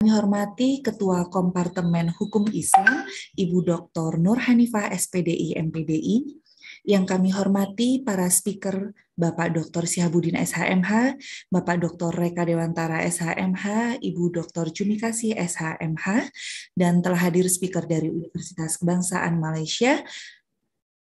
Kami hormati Ketua Kompartemen Hukum Islam, Ibu Dr. Nur Hanifah SPDI MPDI, yang kami hormati para speaker Bapak Dr. Syahbudin SHMH, Bapak Dr. Reka Dewantara SHMH, Ibu Dr. Junikasi SHMH, dan telah hadir speaker dari Universitas Kebangsaan Malaysia,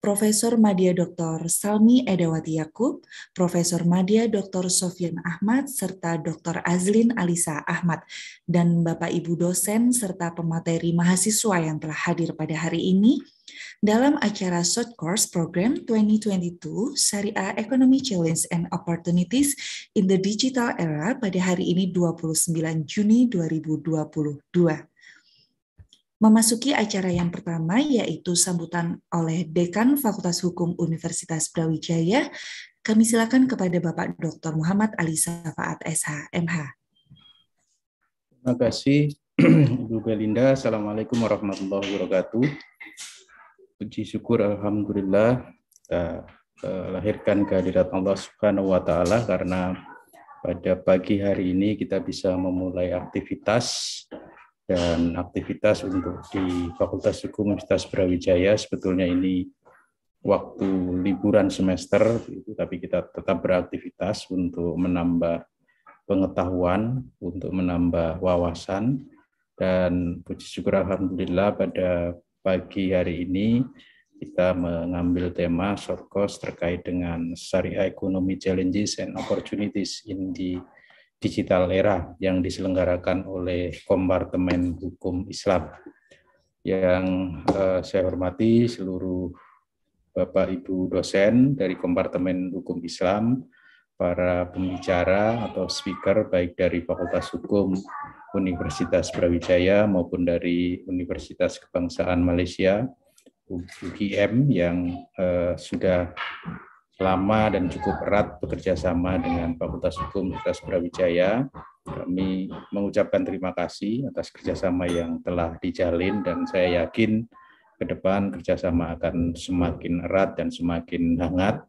Profesor Madya Dr. Salmi Edawati Yakub, Profesor Madya Dr. Sofian Ahmad, serta Dr. Azlin Alisa Ahmad, dan Bapak Ibu dosen serta pemateri mahasiswa yang telah hadir pada hari ini dalam acara Short Course Program 2022 Syariah Economy Challenge and Opportunities in the Digital Era pada hari ini 29 Juni 2022 memasuki acara yang pertama yaitu sambutan oleh Dekan Fakultas Hukum Universitas Brawijaya. Kami silakan kepada Bapak Dr. Muhammad Ali Safaat SH MH. Terima kasih Ibu Belinda. Assalamualaikum warahmatullahi wabarakatuh. Puji syukur alhamdulillah kita eh, lahirkan kehadirat Allah Subhanahu wa taala karena pada pagi hari ini kita bisa memulai aktivitas dan aktivitas untuk di Fakultas Hukum Universitas Brawijaya sebetulnya ini waktu liburan semester itu tapi kita tetap beraktivitas untuk menambah pengetahuan, untuk menambah wawasan dan puji syukur alhamdulillah pada pagi hari ini kita mengambil tema short course terkait dengan syariah ekonomi challenges and opportunities in the Digital Era yang diselenggarakan oleh Kompartemen Hukum Islam. Yang eh, saya hormati seluruh Bapak Ibu dosen dari Kompartemen Hukum Islam, para pembicara atau speaker baik dari Fakultas Hukum Universitas Brawijaya maupun dari Universitas Kebangsaan Malaysia UGM yang eh, sudah lama dan cukup erat bekerja sama dengan Fakultas Hukum Universitas Brawijaya. Kami mengucapkan terima kasih atas kerjasama yang telah dijalin dan saya yakin ke depan kerjasama akan semakin erat dan semakin hangat.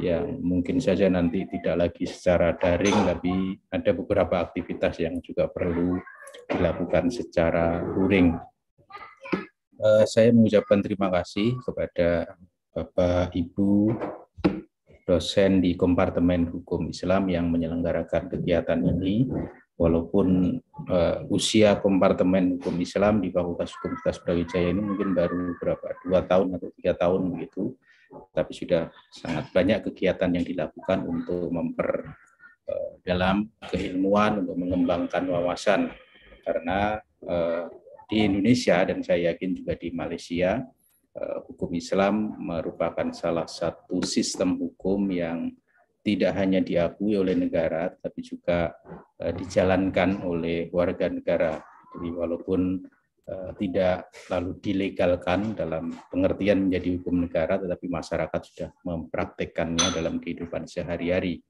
Ya, mungkin saja nanti tidak lagi secara daring, tapi ada beberapa aktivitas yang juga perlu dilakukan secara luring. Eh, saya mengucapkan terima kasih kepada Bapak, Ibu, dosen di Kompartemen Hukum Islam yang menyelenggarakan kegiatan ini, walaupun uh, usia Kompartemen Hukum Islam di Fakultas Hukum Universitas Brawijaya ini mungkin baru berapa dua tahun atau tiga tahun begitu, tapi sudah sangat banyak kegiatan yang dilakukan untuk memper uh, dalam keilmuan untuk mengembangkan wawasan karena uh, di Indonesia dan saya yakin juga di Malaysia Eh, hukum Islam merupakan salah satu sistem hukum yang tidak hanya diakui oleh negara, tapi juga eh, dijalankan oleh warga negara. Jadi walaupun eh, tidak lalu dilegalkan dalam pengertian menjadi hukum negara, tetapi masyarakat sudah mempraktekkannya dalam kehidupan sehari-hari.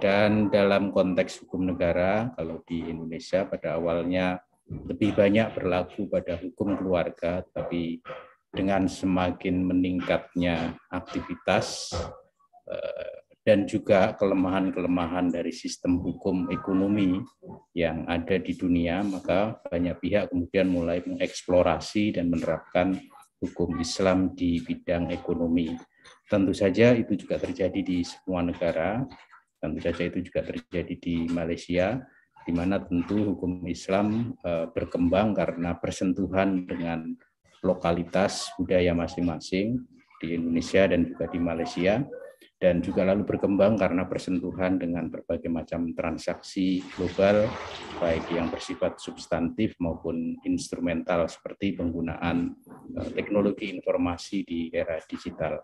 Dan dalam konteks hukum negara, kalau di Indonesia pada awalnya lebih banyak berlaku pada hukum keluarga, tapi dengan semakin meningkatnya aktivitas eh, dan juga kelemahan-kelemahan dari sistem hukum ekonomi yang ada di dunia, maka banyak pihak kemudian mulai mengeksplorasi dan menerapkan hukum Islam di bidang ekonomi. Tentu saja itu juga terjadi di semua negara, tentu saja itu juga terjadi di Malaysia, di mana tentu hukum Islam eh, berkembang karena persentuhan dengan lokalitas budaya masing-masing di Indonesia dan juga di Malaysia dan juga lalu berkembang karena persentuhan dengan berbagai macam transaksi global baik yang bersifat substantif maupun instrumental seperti penggunaan eh, teknologi informasi di era digital.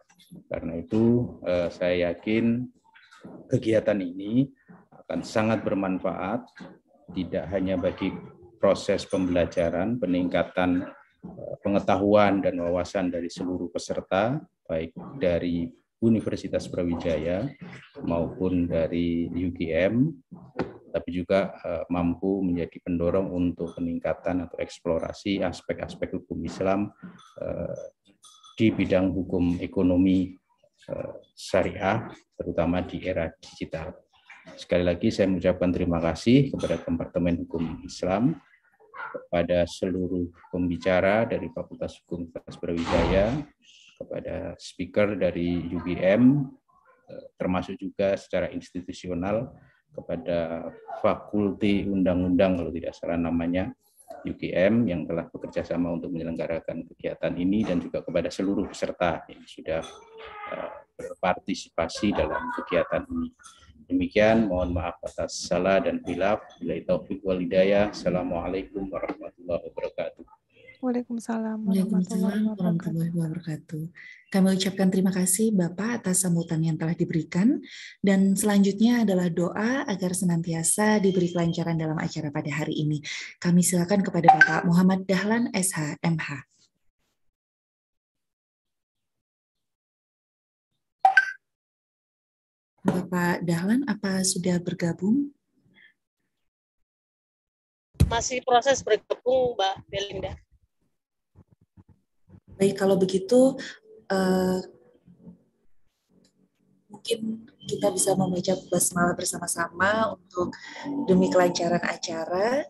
Karena itu eh, saya yakin kegiatan ini akan sangat bermanfaat tidak hanya bagi proses pembelajaran, peningkatan Eh, pengetahuan dan wawasan dari seluruh peserta, baik dari Universitas Brawijaya maupun dari UGM, tapi juga eh, mampu menjadi pendorong untuk peningkatan atau eksplorasi aspek-aspek hukum Islam eh, di bidang hukum ekonomi syariah, terutama di era digital. Sekali lagi saya mengucapkan terima kasih kepada Departemen Hukum Islam kepada seluruh pembicara dari Fakultas Hukum Universitas Brawijaya, kepada speaker dari UGM, eh, termasuk juga secara institusional kepada Fakulti Undang-Undang kalau tidak salah namanya UGM yang telah bekerja sama untuk menyelenggarakan kegiatan ini dan juga kepada seluruh peserta yang sudah eh, berpartisipasi dalam kegiatan ini. Demikian mohon maaf atas salah dan hilaf. Bila taufiq wal hidayah. Assalamualaikum warahmatullahi wabarakatuh. Waalaikumsalam warahmatullahi wabarakatuh. Kami ucapkan terima kasih Bapak atas sambutan yang telah diberikan dan selanjutnya adalah doa agar senantiasa diberi kelancaran dalam acara pada hari ini. Kami silakan kepada Bapak Muhammad Dahlan SH MH. Bapak Dahlan, apa sudah bergabung? Masih proses bergabung, Mbak Belinda. Baik, kalau begitu uh, mungkin kita bisa membaca basmalah bersama-sama untuk demi kelancaran acara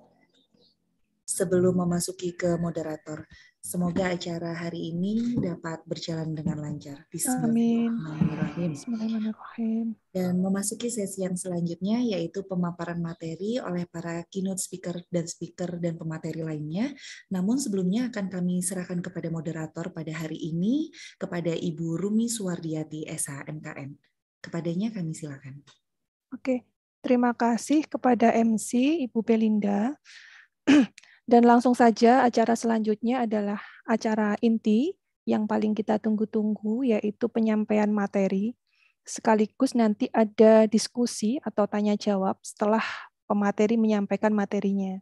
sebelum memasuki ke moderator. Semoga acara hari ini dapat berjalan dengan lancar. Bismillahirrahmanirrahim. Bismillahirrahmanirrahim. Dan memasuki sesi yang selanjutnya yaitu pemaparan materi oleh para keynote speaker dan speaker dan pemateri lainnya. Namun sebelumnya akan kami serahkan kepada moderator pada hari ini kepada Ibu Rumi Suwardiati SHMKN. Kepadanya kami silakan. Oke, terima kasih kepada MC Ibu Belinda Dan langsung saja acara selanjutnya adalah acara inti yang paling kita tunggu-tunggu yaitu penyampaian materi. Sekaligus nanti ada diskusi atau tanya jawab setelah pemateri menyampaikan materinya.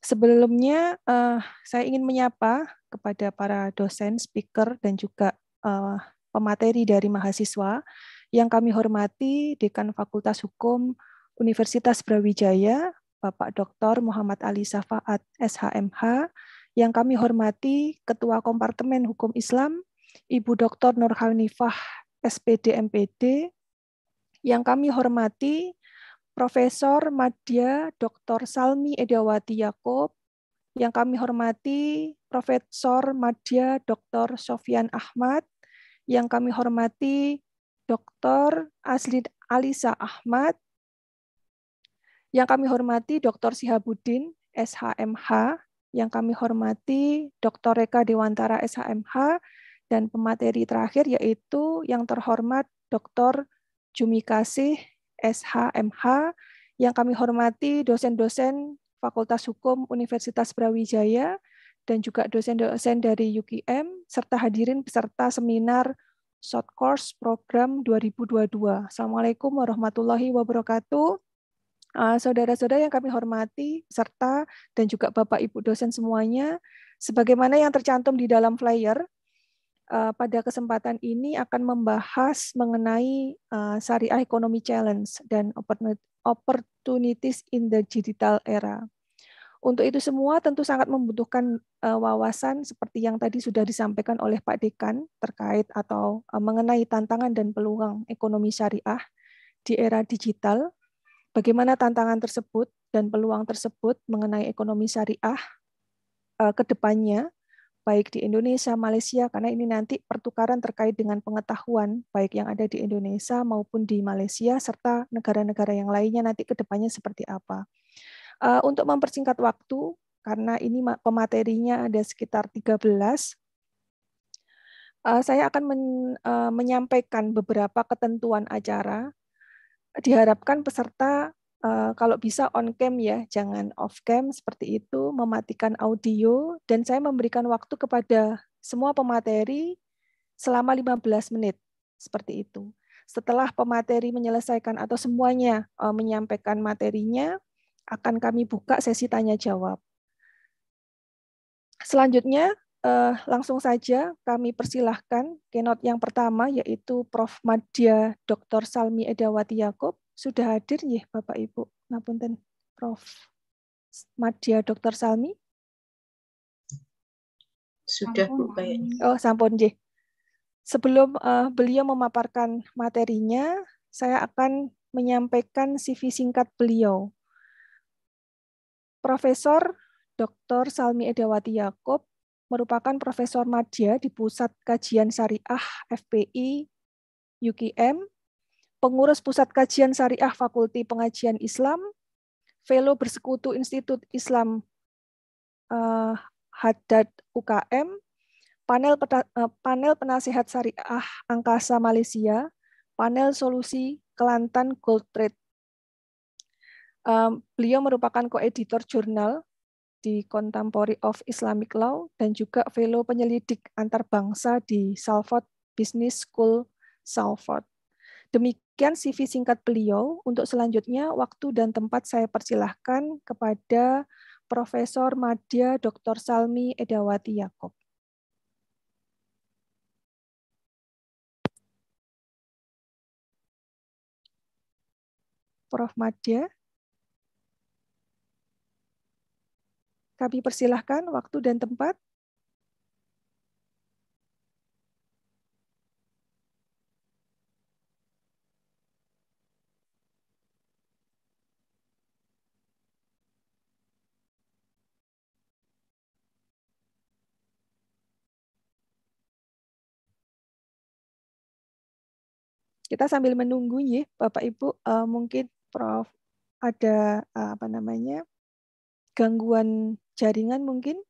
Sebelumnya uh, saya ingin menyapa kepada para dosen, speaker dan juga uh, pemateri dari mahasiswa yang kami hormati Dekan Fakultas Hukum Universitas Brawijaya, Bapak Dr. Muhammad Ali Safaat SHMH, yang kami hormati Ketua Kompartemen Hukum Islam, Ibu Dr. Nurhanifah SPD MPD, yang kami hormati Profesor Madya Dr. Salmi Ediawati Yakob, yang kami hormati Profesor Madya Dr. Sofian Ahmad, yang kami hormati Dr. Aslid Alisa Ahmad, yang kami hormati Dr. Sihabudin SHMH, yang kami hormati Dr. Reka Dewantara SHMH, dan pemateri terakhir yaitu yang terhormat Dr. Jumikasih SHMH, yang kami hormati dosen-dosen Fakultas Hukum Universitas Brawijaya dan juga dosen-dosen dari UKM serta hadirin peserta seminar Short Course Program 2022. Assalamualaikum warahmatullahi wabarakatuh. Eh, saudara-saudara yang kami hormati, serta dan juga Bapak Ibu dosen semuanya, sebagaimana yang tercantum di dalam flyer, eh, pada kesempatan ini akan membahas mengenai eh, syariah ekonomi challenge dan opportunities in the digital era. Untuk itu semua tentu sangat membutuhkan wawasan seperti yang tadi sudah disampaikan oleh Pak Dekan terkait atau mengenai tantangan dan peluang ekonomi syariah di era digital Bagaimana tantangan tersebut dan peluang tersebut mengenai ekonomi syariah eh, ke depannya, baik di Indonesia, Malaysia, karena ini nanti pertukaran terkait dengan pengetahuan, baik yang ada di Indonesia maupun di Malaysia, serta negara-negara yang lainnya nanti ke depannya seperti apa. Eh, untuk mempersingkat waktu, karena ini pematerinya ada sekitar 13, eh, saya akan men, menyampaikan beberapa ketentuan acara diharapkan peserta eh, kalau bisa on cam ya, jangan off cam seperti itu, mematikan audio dan saya memberikan waktu kepada semua pemateri selama 15 menit seperti itu. Setelah pemateri menyelesaikan atau semuanya eh, menyampaikan materinya, akan kami buka sesi tanya jawab. Selanjutnya, eh, langsung saja kami persilahkan keynote yang pertama yaitu Prof. Madya Dr. Salmi Edawati Yakob. Sudah hadir ya Bapak Ibu. Napunten Prof. Madya Dr. Salmi. Sudah Bu Oh, sampun nggih. Sebelum uh, beliau memaparkan materinya, saya akan menyampaikan CV singkat beliau. Profesor Dr. Salmi Edawati Yakob merupakan Profesor Madya di Pusat Kajian Syariah FPI UKM, pengurus Pusat Kajian Syariah Fakulti Pengajian Islam, Fellow Bersekutu Institut Islam eh, Haddad UKM, panel, peta, eh, panel Penasehat Syariah Angkasa Malaysia, panel Solusi Kelantan Gold Trade. beliau merupakan koeditor jurnal di Contemporary of Islamic Law dan juga fellow penyelidik antarbangsa di Salford Business School Salford. Demikian CV singkat beliau. Untuk selanjutnya, waktu dan tempat saya persilahkan kepada Profesor Madya Dr. Salmi Edawati Yakob. Prof. Madya. Kami persilahkan waktu dan tempat. kita sambil menunggu ya Bapak Ibu eh, mungkin Prof ada eh, apa namanya gangguan jaringan mungkin?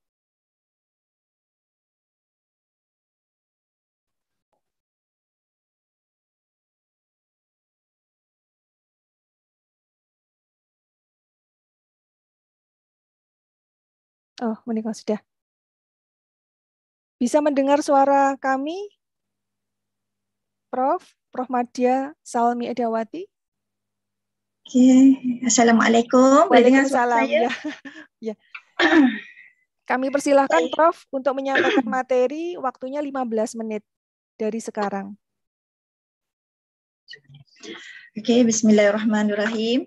Oh, menikah sudah. Bisa mendengar suara kami? Prof, Prof Madya Salmi Edawati. Oke, okay. Assalamualaikum. Waalaikumsalam. Ya. ya. Kami persilahkan Prof untuk menyampaikan materi waktunya 15 menit dari sekarang. Oke, okay, bismillahirrahmanirrahim.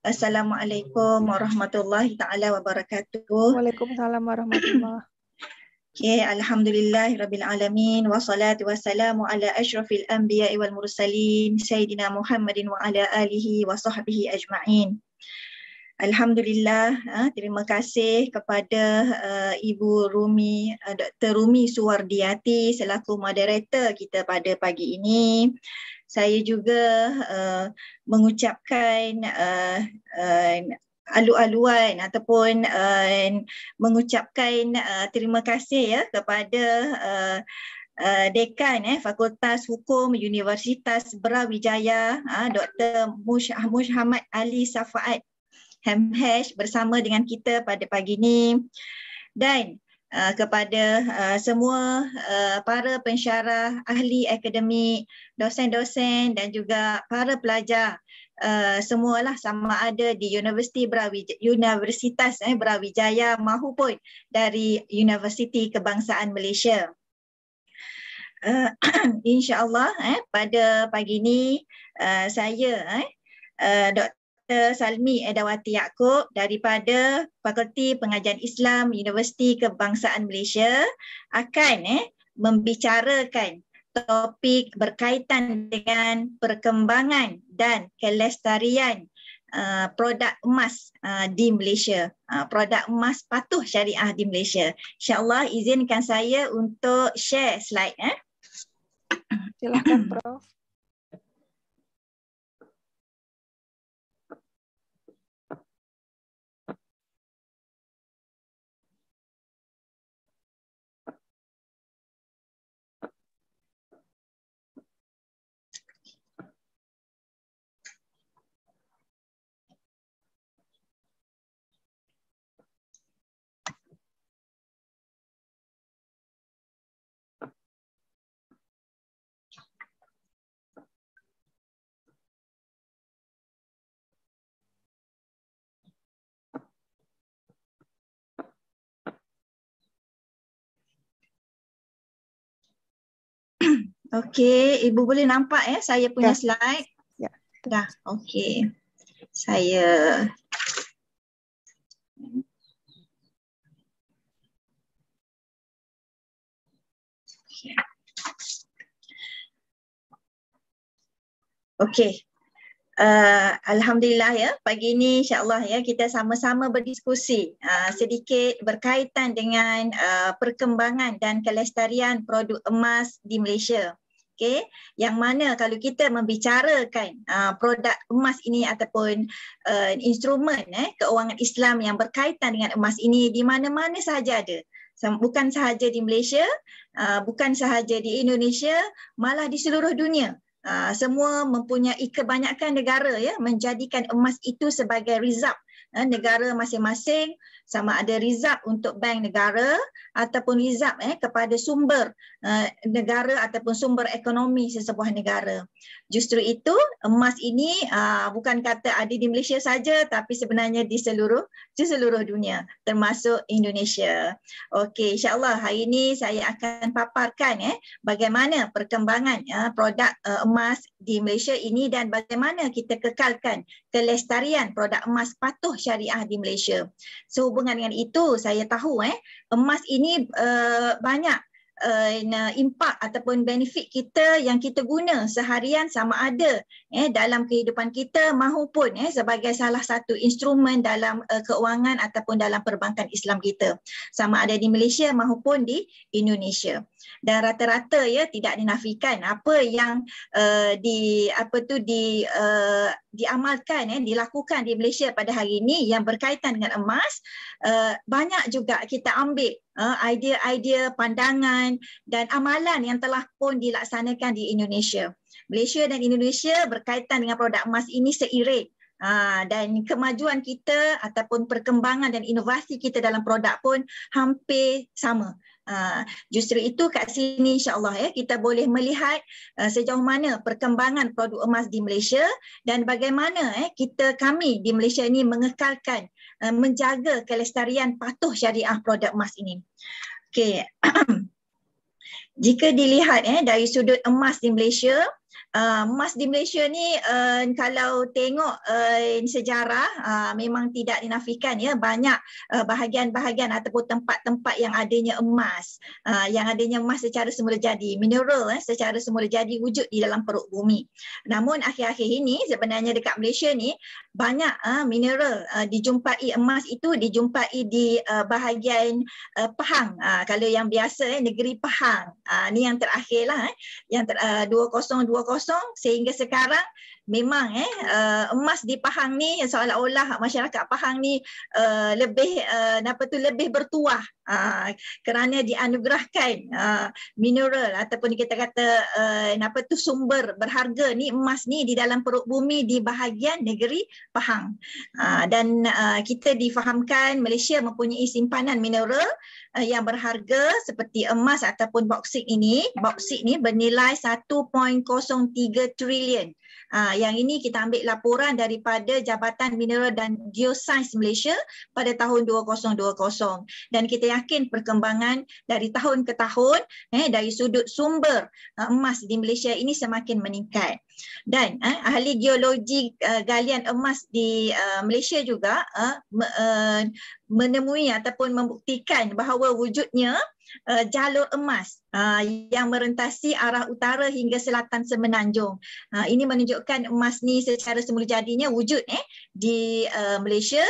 Assalamualaikum warahmatullahi taala wabarakatuh. Waalaikumsalam warahmatullahi. Okay, alhamdulillah rabbil alamin wassalatu wassalamu ala asyrafil anbiya'i wal mursalin sayyidina Muhammadin wa ala alihi wa sahbihi ajma'in. Alhamdulillah, ha, terima kasih kepada eh, Ibu Rumi, eh, Dr. Rumi Suwardiati selaku moderator kita pada pagi ini. Saya juga eh, mengucapkan alu-aluan ataupun mengucapkan terima kasih ya kepada dekan eh Fakultas Hukum Universitas Brawijaya ha, Dr. Mush Ahmad Ali Safaat Hamhash bersama dengan kita pada pagi ini dan uh, kepada uh, semua uh, para pensyarah ahli akademik, dosen-dosen dan juga para pelajar Uh, semualah sama ada di Universiti Brawijaya, Universitas eh, Brawijaya mahupun dari Universiti Kebangsaan Malaysia. Uh, InsyaAllah eh, pada pagi ini uh, saya, eh, uh, Dr. Salmi Edawati Yaakob daripada Fakulti Pengajian Islam Universiti Kebangsaan Malaysia akan eh, membicarakan topik berkaitan dengan perkembangan dan kelestarian uh, produk emas uh, di Malaysia. Uh, produk emas patuh syariah di Malaysia. InsyaAllah izinkan saya untuk share slide. Eh. Silakan Prof. Okey, ibu boleh nampak eh saya punya yeah. slide. Ya. Dah. Ya, okey. Saya Okey. Uh, Alhamdulillah ya pagi ini insyaAllah ya kita sama-sama berdiskusi uh, sedikit berkaitan dengan uh, perkembangan dan kelestarian produk emas di Malaysia. Okay. Yang mana kalau kita membicarakan uh, produk emas ini ataupun uh, instrumen eh, keuangan Islam yang berkaitan dengan emas ini di mana-mana sahaja ada. Bukan sahaja di Malaysia, bukan sahaja di Indonesia, malah di seluruh dunia. Ah, semua mempunyai kebanyakan negara ya menjadikan emas itu sebagai result ah, negara masing-masing sama ada rizab untuk bank negara ataupun rizab eh kepada sumber eh, negara ataupun sumber ekonomi sesebuah negara. Justru itu emas ini ah, bukan kata ada di Malaysia saja tapi sebenarnya di seluruh di seluruh dunia termasuk Indonesia. Okey insyaallah hari ini saya akan paparkan eh bagaimana perkembangan eh, produk eh, emas di Malaysia ini dan bagaimana kita kekalkan kelestarian produk emas patuh syariah di Malaysia. So berhubungan dengan itu saya tahu eh emas ini uh, banyak uh, eh, impact ataupun benefit kita yang kita guna seharian sama ada eh dalam kehidupan kita mahupun eh sebagai salah satu instrumen dalam uh, eh, keuangan ataupun dalam perbankan Islam kita sama ada di Malaysia mahupun di Indonesia dan rata-rata ya tidak dinafikan apa yang uh, di apa tu di uh, diamalkan ya dilakukan di Malaysia pada hari ini yang berkaitan dengan emas uh, banyak juga kita ambil uh, idea-idea pandangan dan amalan yang telah pun dilaksanakan di Indonesia. Malaysia dan Indonesia berkaitan dengan produk emas ini seiring Ha, dan kemajuan kita ataupun perkembangan dan inovasi kita dalam produk pun hampir sama. Ha, justru itu kat sini insyaAllah ya, kita boleh melihat eh, sejauh mana perkembangan produk emas di Malaysia dan bagaimana eh, kita kami di Malaysia ini mengekalkan eh, menjaga kelestarian patuh syariah produk emas ini. Okay. Jika dilihat eh, dari sudut emas di Malaysia, Ah, emas di Malaysia ni uh, kalau tengok uh, sejarah uh, memang tidak dinafikan ya banyak uh, bahagian-bahagian ataupun tempat-tempat yang adanya emas uh, yang adanya emas secara semula jadi mineral eh, secara semula jadi wujud di dalam perut bumi. Namun akhir-akhir ini sebenarnya dekat Malaysia ni banyak uh, mineral uh, dijumpai emas itu dijumpai di uh, bahagian uh, Pahang uh, kalau yang biasa eh, negeri Pahang uh, ni yang terakhirlah eh, yang ter, uh, 2020 kosong sehingga sekarang memang eh uh, emas di Pahang ni seolah-olah masyarakat Pahang ni uh, lebih uh, apa tu lebih bertuah uh, kerana dianugerahkan uh, mineral ataupun kita kata uh, apa tu sumber berharga ni emas ni di dalam perut bumi di bahagian negeri Pahang uh, dan uh, kita difahamkan Malaysia mempunyai simpanan mineral uh, yang berharga seperti emas ataupun boksit ini boksit ni bernilai 1.03 trilion Ah, yang ini kita ambil laporan daripada Jabatan Mineral dan Geosains Malaysia pada tahun 2020 dan kita yakin perkembangan dari tahun ke tahun eh dari sudut sumber ah, emas di Malaysia ini semakin meningkat. Dan eh, ahli geologi uh, galian emas di uh, Malaysia juga uh, menemui ataupun membuktikan bahawa wujudnya uh, jalur emas uh, yang merentasi arah utara hingga selatan semenanjung. Uh, ini menunjukkan emas ni secara semula jadinya wujud eh, di uh, Malaysia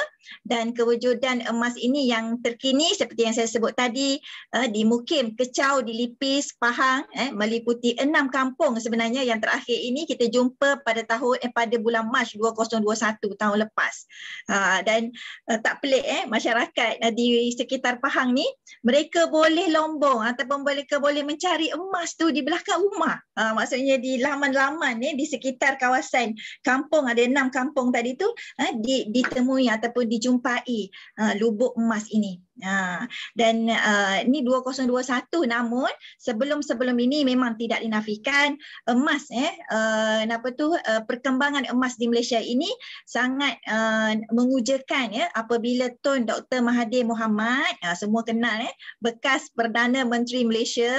dan kewujudan emas ini yang terkini seperti yang saya sebut tadi uh, di Mukim, Kecau, di Lipis, Pahang eh, meliputi enam kampung sebenarnya yang terakhir ini kita jumpa pada tahun eh, pada bulan Mac 2021 tahun lepas uh, dan uh, tak pelik eh, masyarakat uh, di sekitar Pahang ni mereka boleh lombong ataupun mereka boleh mencari emas tu di belakang rumah uh, maksudnya di laman-laman eh, di sekitar kawasan kampung ada enam kampung tadi tu ha, ditemui ataupun dijumpai ha, lubuk emas ini. Ha, dan uh, ni 2021 namun sebelum-sebelum ini memang tidak dinafikan emas eh uh, apa tu uh, perkembangan emas di Malaysia ini sangat uh, mengujakan ya apabila Tun Dr Mahathir Mohamad uh, semua kenal eh bekas Perdana Menteri Malaysia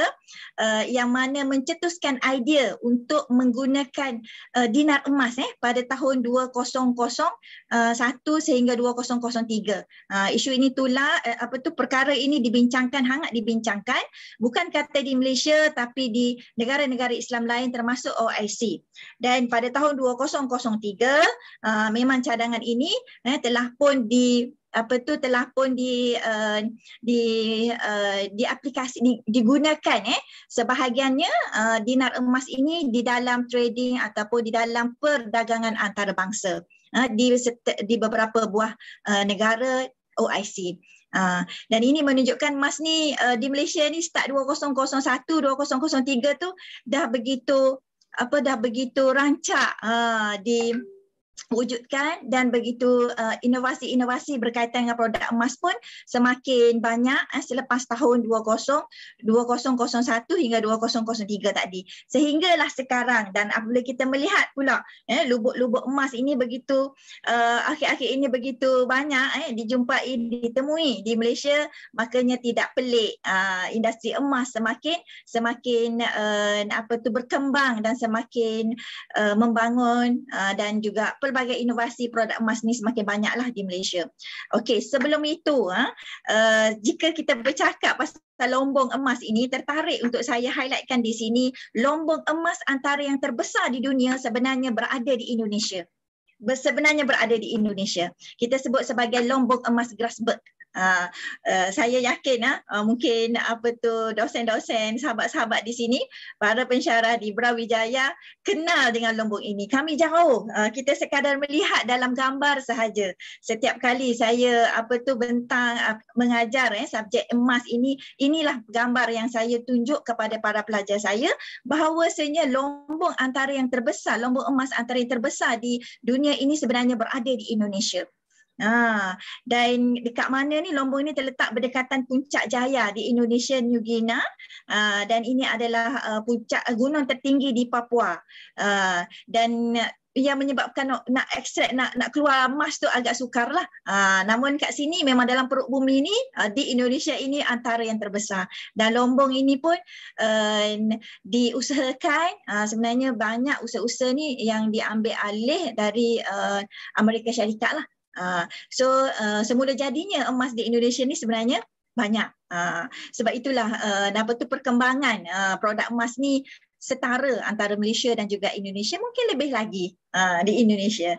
uh, yang mana mencetuskan idea untuk menggunakan uh, dinar emas eh pada tahun 2001 uh, sehingga 2003 uh, isu ini tular uh, apa tu perkara ini dibincangkan hangat dibincangkan bukan kata di Malaysia tapi di negara-negara Islam lain termasuk OIC. Dan pada tahun 2003 uh, memang cadangan ini eh, telah pun di apa tu telah pun di uh, di uh, di aplikasi di, digunakan eh sebahagiannya uh, dinar emas ini di dalam trading ataupun di dalam perdagangan antarabangsa uh, di di beberapa buah uh, negara OIC. Ha, dan ini menunjukkan mas ni uh, di Malaysia ni start 2001 2003 tu dah begitu apa dah begitu rancak uh, di wujudkan dan begitu uh, inovasi-inovasi berkaitan dengan produk emas pun semakin banyak uh, selepas tahun 20 2001 hingga 2003 tadi sehinggalah sekarang dan apabila kita melihat pula eh lubuk-lubuk emas ini begitu uh, akhir-akhir ini begitu banyak eh dijumpai ditemui di Malaysia makanya tidak pelik uh, industri emas semakin semakin uh, apa tu berkembang dan semakin uh, membangun uh, dan juga pelbagai inovasi produk emas ni semakin banyaklah di Malaysia. Okey, sebelum itu, uh, jika kita bercakap pasal lombong emas ini tertarik untuk saya highlightkan di sini lombong emas antara yang terbesar di dunia sebenarnya berada di Indonesia. Sebenarnya berada di Indonesia. Kita sebut sebagai lombong emas Grasberg. Uh, uh, saya yakin uh, mungkin apa tu dosen-dosen sahabat-sahabat di sini para pensyarah di Brawijaya kenal dengan lombok ini kami jauh uh, kita sekadar melihat dalam gambar sahaja setiap kali saya apa tu bentang uh, mengajar eh subjek emas ini inilah gambar yang saya tunjuk kepada para pelajar saya bahawa sebenarnya lombok antara yang terbesar lombok emas antara yang terbesar di dunia ini sebenarnya berada di Indonesia Ha, dan dekat mana ni lombok ini terletak berdekatan puncak jaya di Indonesia, New Guinea uh, dan ini adalah uh, puncak eh, gunung tertinggi di Papua uh, dan yang menyebabkan nak, nak ekstrak, nak, nak keluar emas tu agak sukar lah. Uh, namun kat sini memang dalam perut bumi ni uh, di Indonesia ini antara yang terbesar dan lombong ini pun uh, diusahakan uh, sebenarnya banyak usaha-usaha ni yang diambil alih dari uh, Amerika Syarikat lah Ah, so uh, ah, semula jadinya emas di Indonesia ni sebenarnya banyak. Uh, sebab itulah kenapa uh, tu perkembangan uh, produk emas ni setara antara Malaysia dan juga Indonesia mungkin lebih lagi uh, di Indonesia.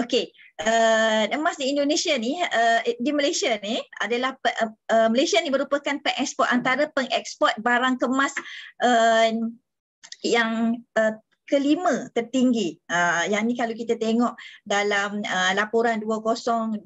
Okey. Uh, emas di Indonesia ni uh, di Malaysia ni adalah uh, uh, Malaysia ni merupakan pengekspor antara pengekspor barang kemas uh, yang uh, kelima tertinggi. Uh, yang ni kalau kita tengok dalam uh, laporan 2020,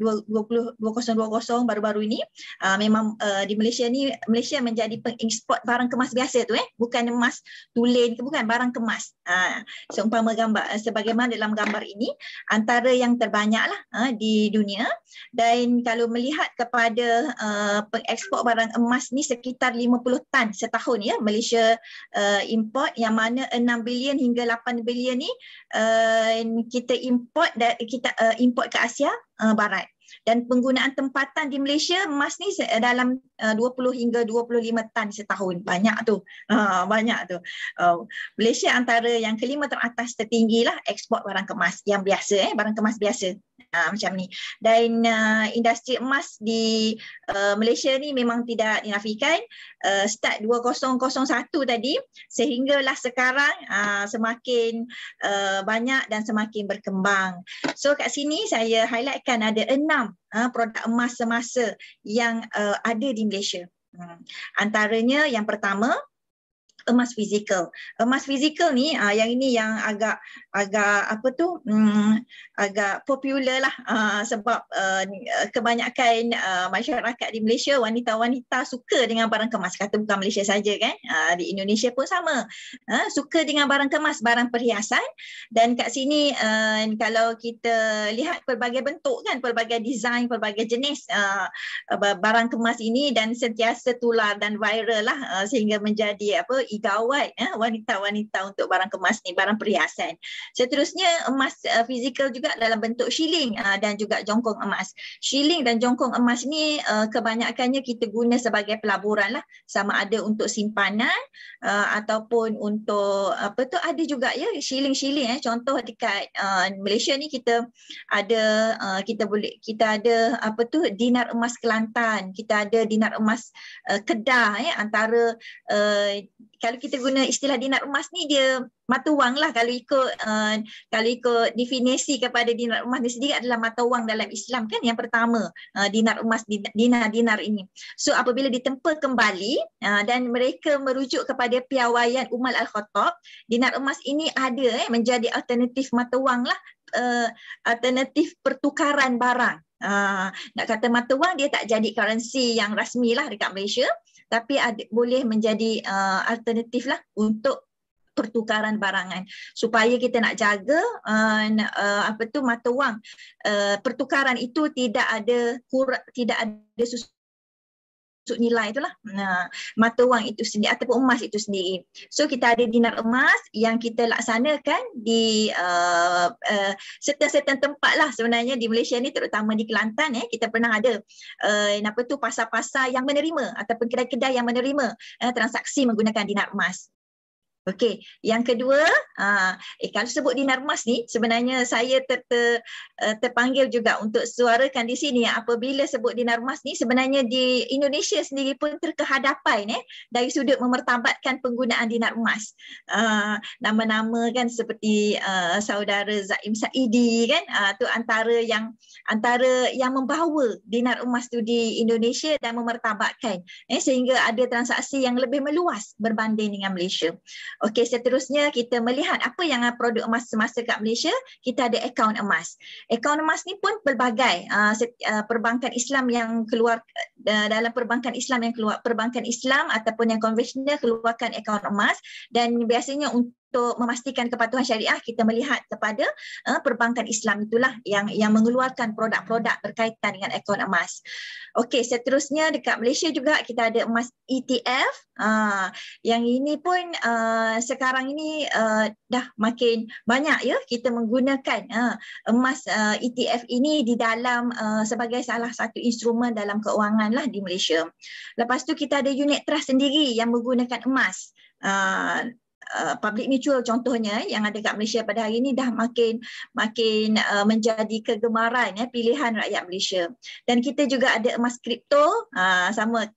baru-baru ini, uh, memang uh, di Malaysia ni Malaysia menjadi pengeksport barang kemas biasa tu eh, bukan emas tulen ke bukan barang kemas. Uh, seumpama gambar uh, sebagaimana dalam gambar ini antara yang terbanyaklah uh, di dunia dan kalau melihat kepada uh, pengekspor barang emas ni sekitar 50 tan setahun ya Malaysia uh, import yang mana 6 bilion hingga 8 bilion ni uh, kita import dan kita uh, import ke Asia uh, Barat dan penggunaan tempatan di Malaysia emas ni eh, dalam 20 eh, hingga 25 tan setahun banyak tu ha, banyak tu oh, Malaysia antara yang kelima teratas tertinggi lah ekspor barang kemas yang biasa eh barang kemas biasa ha, macam ni dan eh, industri emas di Malaysia ni memang tidak dinafikan uh, start 2001 tadi sehinggalah sekarang ah, semakin banyak dan semakin berkembang so kat sini saya highlightkan ada enam Ha, produk emas semasa yang uh, ada di Malaysia. Hmm. Antaranya yang pertama emas fizikal. Emas fizikal ni uh, yang ini yang agak agak apa tu um, agak popular lah uh, sebab uh, kebanyakan uh, masyarakat di Malaysia wanita-wanita suka dengan barang kemas. Kata bukan Malaysia saja kan. Uh, di Indonesia pun sama. Uh, suka dengan barang kemas, barang perhiasan dan kat sini uh, kalau kita lihat pelbagai bentuk kan, pelbagai design, pelbagai jenis uh, barang kemas ini dan sentiasa tular dan viral lah uh, sehingga menjadi apa gigawatt eh, wanita-wanita untuk barang kemas ni, barang perhiasan. Seterusnya emas uh, fizikal juga dalam bentuk shilling uh, dan juga jongkong emas. Shilling dan jongkong emas ni uh, kebanyakannya kita guna sebagai pelaburan lah. Sama ada untuk simpanan uh, ataupun untuk apa tu ada juga ya shilling-shilling eh. Contoh dekat uh, Malaysia ni kita ada uh, kita boleh kita ada apa tu dinar emas Kelantan, kita ada dinar emas uh, Kedah eh, antara uh, kalau kita guna istilah dinar emas ni dia mata wang lah kalau ikut uh, kalau ikut definisi kepada dinar emas ni sendiri adalah mata wang dalam Islam kan yang pertama uh, eh, dinar emas dinar dinar ini so apabila ditempa kembali uh, dan mereka merujuk kepada piawaian Umar Al-Khattab dinar emas ini ada eh, menjadi alternatif mata wang lah uh, alternatif pertukaran barang Uh, nak kata mata wang dia tak jadi currency yang rasmi lah dekat Malaysia tapi ada, boleh menjadi uh, alternatif lah untuk pertukaran barangan supaya kita nak jaga uh, uh, apa tu mata wang uh, pertukaran itu tidak ada kur tidak ada susu untuk nilai itulah nah, mata wang itu sendiri ataupun emas itu sendiri. So kita ada dinar emas yang kita laksanakan di uh, uh, certain tempat lah sebenarnya di Malaysia ni terutama di Kelantan eh kita pernah ada uh, apa tu pasar-pasar yang menerima ataupun kedai-kedai yang menerima uh, transaksi menggunakan dinar emas. Okey, yang kedua, uh, eh, kalau sebut dinar emas ni, sebenarnya saya ter, ter, ter, eh, terpanggil juga untuk suarakan di sini. Apabila sebut dinar emas ni, sebenarnya di Indonesia sendiri pun terkehadapai eh, dari sudut memertabatkan penggunaan dinar emas. Uh, ah, nama-nama kan seperti uh, saudara Zaim Saidi kan, uh, tu antara yang antara yang membawa dinar emas tu di Indonesia dan memertabatkan. Eh, sehingga ada transaksi yang lebih meluas berbanding dengan Malaysia. Okey, seterusnya kita melihat apa yang ah, produk emas semasa kat Malaysia, kita ada akaun emas. Akaun emas ni pun pelbagai ah, ah, perbankan Islam yang keluar dalam perbankan Islam yang keluar perbankan Islam ataupun yang konvensional keluarkan akaun emas dan biasanya untuk memastikan kepatuhan syariah kita melihat kepada uh, perbankan Islam itulah yang yang mengeluarkan produk-produk berkaitan dengan akaun emas. Okey, seterusnya dekat Malaysia juga kita ada emas ETF. Uh, ah, yang ini pun uh, sekarang ini uh, dah makin banyak ya kita menggunakan uh, emas uh, ETF ini di dalam uh, sebagai salah satu instrumen dalam keuangan lah di Malaysia. Lepas tu kita ada unit trust sendiri yang menggunakan emas. Uh, Uh, public mutual contohnya yang ada kat Malaysia pada hari ini dah makin makin uh, menjadi kegemaran ya pilihan rakyat Malaysia. Dan kita juga ada emas kripto uh, sama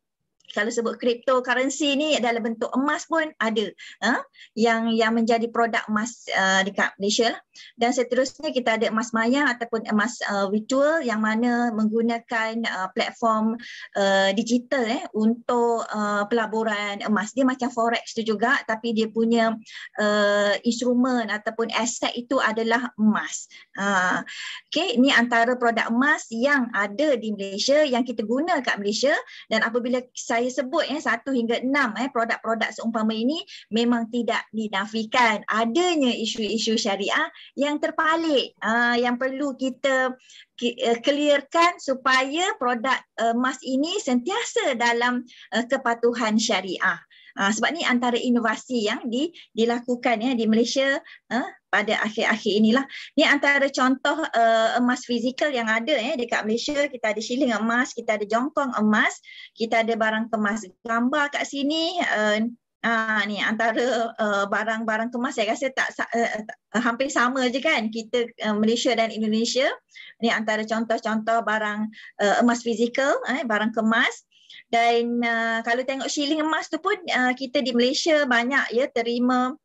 kalau sebut cryptocurrency ni dalam bentuk emas pun ada uh, yang yang menjadi produk emas uh, dekat Malaysia lah. dan seterusnya kita ada emas maya ataupun emas uh, virtual yang mana menggunakan uh, platform uh, digital eh untuk uh, pelaburan emas dia macam forex tu juga tapi dia punya uh, instrumen ataupun aset itu adalah emas uh, ha. okay ini antara produk emas yang ada di Malaysia yang kita guna kat Malaysia dan apabila saya saya sebut eh satu hingga enam eh produk-produk seumpama ini memang tidak dinafikan adanya isu-isu syariah yang terpalit uh, ah, yang perlu kita eh, clearkan supaya produk eh, emas uh, ini sentiasa dalam uh, kepatuhan syariah. Uh, sebab ni antara inovasi yang di, dilakukan ya di Malaysia uh, pada akhir-akhir inilah. Ni antara contoh uh, emas fizikal yang ada eh dekat Malaysia, kita ada shilling emas, kita ada jongkong emas, kita ada barang kemas gambar kat sini. Uh, uh, ni antara uh, barang-barang kemas saya rasa tak uh, hampir sama je kan kita uh, Malaysia dan Indonesia. Ni antara contoh-contoh barang uh, emas fizikal eh barang kemas dan uh, kalau tengok shilling emas tu pun uh, kita di Malaysia banyak ya terima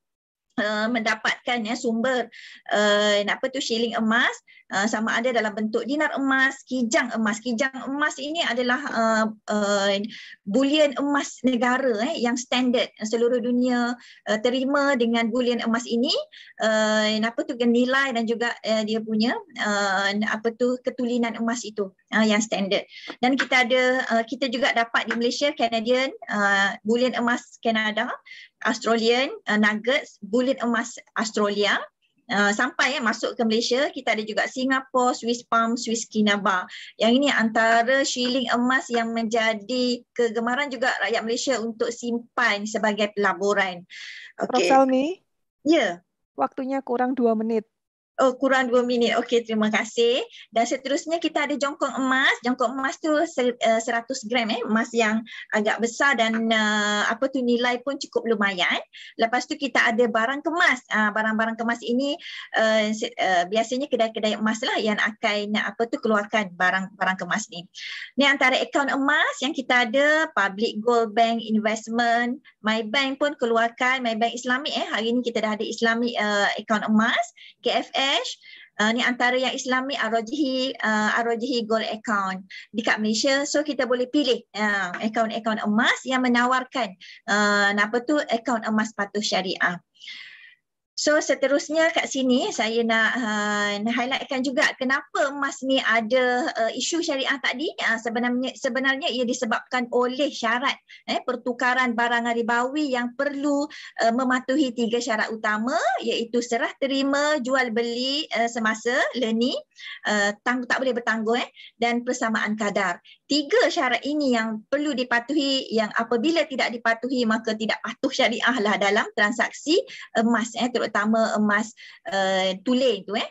Eh, mendapatkan ya sumber uh, apa tu shilling emas Ah, sama ada dalam bentuk dinar emas, kijang emas. Kijang emas ini adalah uh, ah, uh, ah, bullion emas negara eh, yang standard seluruh dunia uh, terima dengan bulian emas ini. Uh, apa tu nilai dan juga uh, dia punya uh, apa tu ketulinan emas itu uh, yang standard. Dan kita ada uh, kita juga dapat di Malaysia Canadian uh, bullion emas Canada, Australian uh, nuggets bullion emas Australia. Ah, sampai ya masuk ke Malaysia kita ada juga Singapore, Swiss Palm, Swiss Kinabar. Yang ini antara shilling emas yang menjadi kegemaran juga rakyat Malaysia untuk simpan sebagai pelaburan. Okay. Prof Salmi? Ya. Waktunya kurang dua menit. Oh, kurang dua minit. Okey, terima kasih. Dan seterusnya kita ada jongkong emas. Jongkong emas tu 100 eh, gram eh. Emas yang agak besar dan uh, apa tu nilai pun cukup lumayan. Lepas tu kita ada barang kemas. Ah, barang-barang uh, kemas ini uh, uh, biasanya kedai-kedai emas lah yang akan nak apa tu keluarkan barang-barang kemas ni. Ni antara akaun emas yang kita ada Public Gold Bank Investment. My Bank pun keluarkan. My Bank Islamik eh. Hari ni kita dah ada Islamik uh, akaun emas. KFM cash uh, ni antara yang islami arojihi uh, arojihi gold account dekat Malaysia so kita boleh pilih uh, account-account emas yang menawarkan uh, apa tu account emas patuh syariah So seterusnya kat sini saya nak uh, highlightkan juga kenapa emas ni ada uh, isu syariah tadi uh, sebenarnya sebenarnya ia disebabkan oleh syarat eh pertukaran barang ribawi yang perlu uh, mematuhi tiga syarat utama iaitu serah terima jual beli uh, semasa leni uh, tak boleh bertangguh eh dan persamaan kadar tiga syarat ini yang perlu dipatuhi yang apabila tidak dipatuhi maka tidak patuh syariah lah dalam transaksi emas eh terutama emas uh, tulen tu eh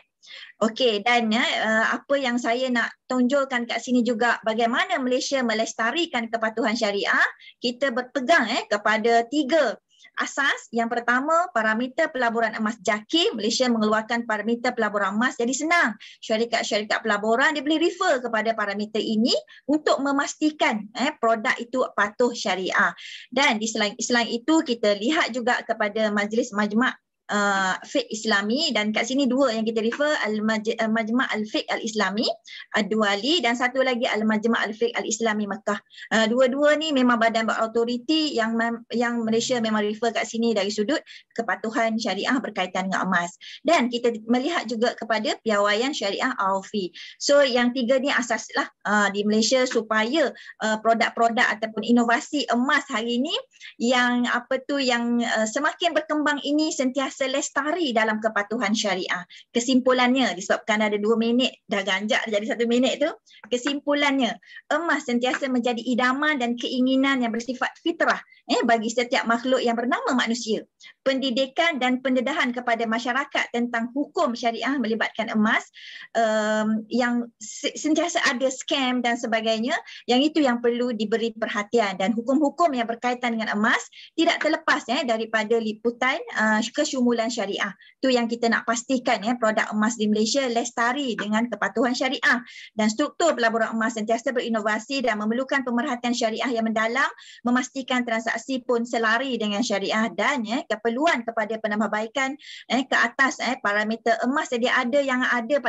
Okey dan uh, apa yang saya nak tonjolkan kat sini juga bagaimana Malaysia melestarikan kepatuhan syariah kita berpegang eh kepada tiga asas yang pertama parameter pelaburan emas JAKI Malaysia mengeluarkan parameter pelaburan emas jadi senang syarikat-syarikat pelaburan dia boleh refer kepada parameter ini untuk memastikan eh produk itu patuh syariah dan di selain, selain itu kita lihat juga kepada majlis majmuk uh, fiqh islami dan kat sini dua yang kita refer al-majma' uh, al-fiqh al-islami ad-duali dan satu lagi al-majma' al-fiqh al-islami Mekah. Uh, dua-dua ni memang badan berautoriti yang yang Malaysia memang refer kat sini dari sudut kepatuhan syariah berkaitan dengan emas. Dan kita melihat juga kepada piawaian syariah AUFI. So yang tiga ni asaslah uh, di Malaysia supaya uh, produk-produk ataupun inovasi emas hari ini yang apa tu yang uh, semakin berkembang ini sentiasa rasa lestari dalam kepatuhan syariah. Kesimpulannya, disebabkan ada dua minit dah ganjak jadi satu minit tu. Kesimpulannya, emas sentiasa menjadi idaman dan keinginan yang bersifat fitrah eh, bagi setiap makhluk yang bernama manusia. Pendidikan dan pendedahan kepada masyarakat tentang hukum syariah melibatkan emas um, yang sentiasa ada scam dan sebagainya yang itu yang perlu diberi perhatian dan hukum-hukum yang berkaitan dengan emas tidak terlepas eh, daripada liputan uh, eh, kesyumbangan kesimpulan syariah. Tu yang kita nak pastikan ya produk emas di Malaysia lestari dengan kepatuhan syariah dan struktur pelaburan emas sentiasa berinovasi dan memerlukan pemerhatian syariah yang mendalam memastikan transaksi pun selari dengan syariah dan ya keperluan kepada penambahbaikan eh ke atas eh parameter emas jadi ada yang ada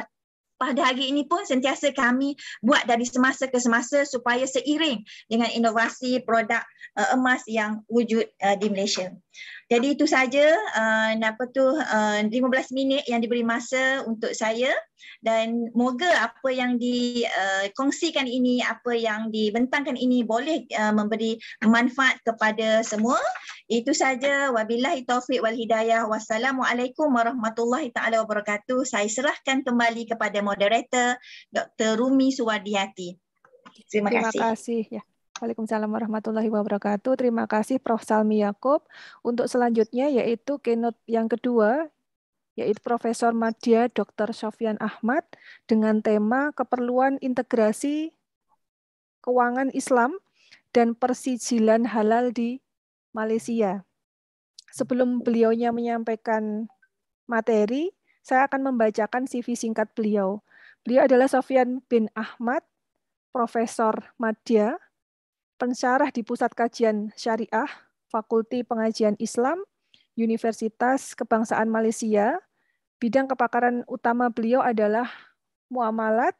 pada hari ini pun sentiasa kami buat dari semasa ke semasa supaya seiring dengan inovasi produk eh, emas yang wujud di Malaysia. Jadi itu saja uh, apa tu uh, 15 minit yang diberi masa untuk saya dan moga apa yang dikongsikan uh, ini apa yang dibentangkan ini boleh uh, memberi manfaat kepada semua. Itu saja wabillahi taufik wal hidayah. Wassalamualaikum warahmatullahi taala wabarakatuh. Saya serahkan kembali kepada moderator Dr. Rumi Suwardiati. Terima, kasih. Terima kasih. kasih. Ya. Waalaikumsalam warahmatullahi wabarakatuh. Terima kasih Prof. Salmi Yaakob. Untuk selanjutnya yaitu keynote yang kedua, yaitu Profesor Madya Dr. Sofian Ahmad dengan tema Keperluan Integrasi Keuangan Islam dan Persijilan Halal di Malaysia. Sebelum beliaunya menyampaikan materi, saya akan membacakan CV singkat beliau. Beliau adalah Sofian bin Ahmad, Profesor Madya, pensyarah di Pusat Kajian Syariah, Fakulti Pengajian Islam, Universitas Kebangsaan Malaysia. Bidang kepakaran utama beliau adalah muamalat.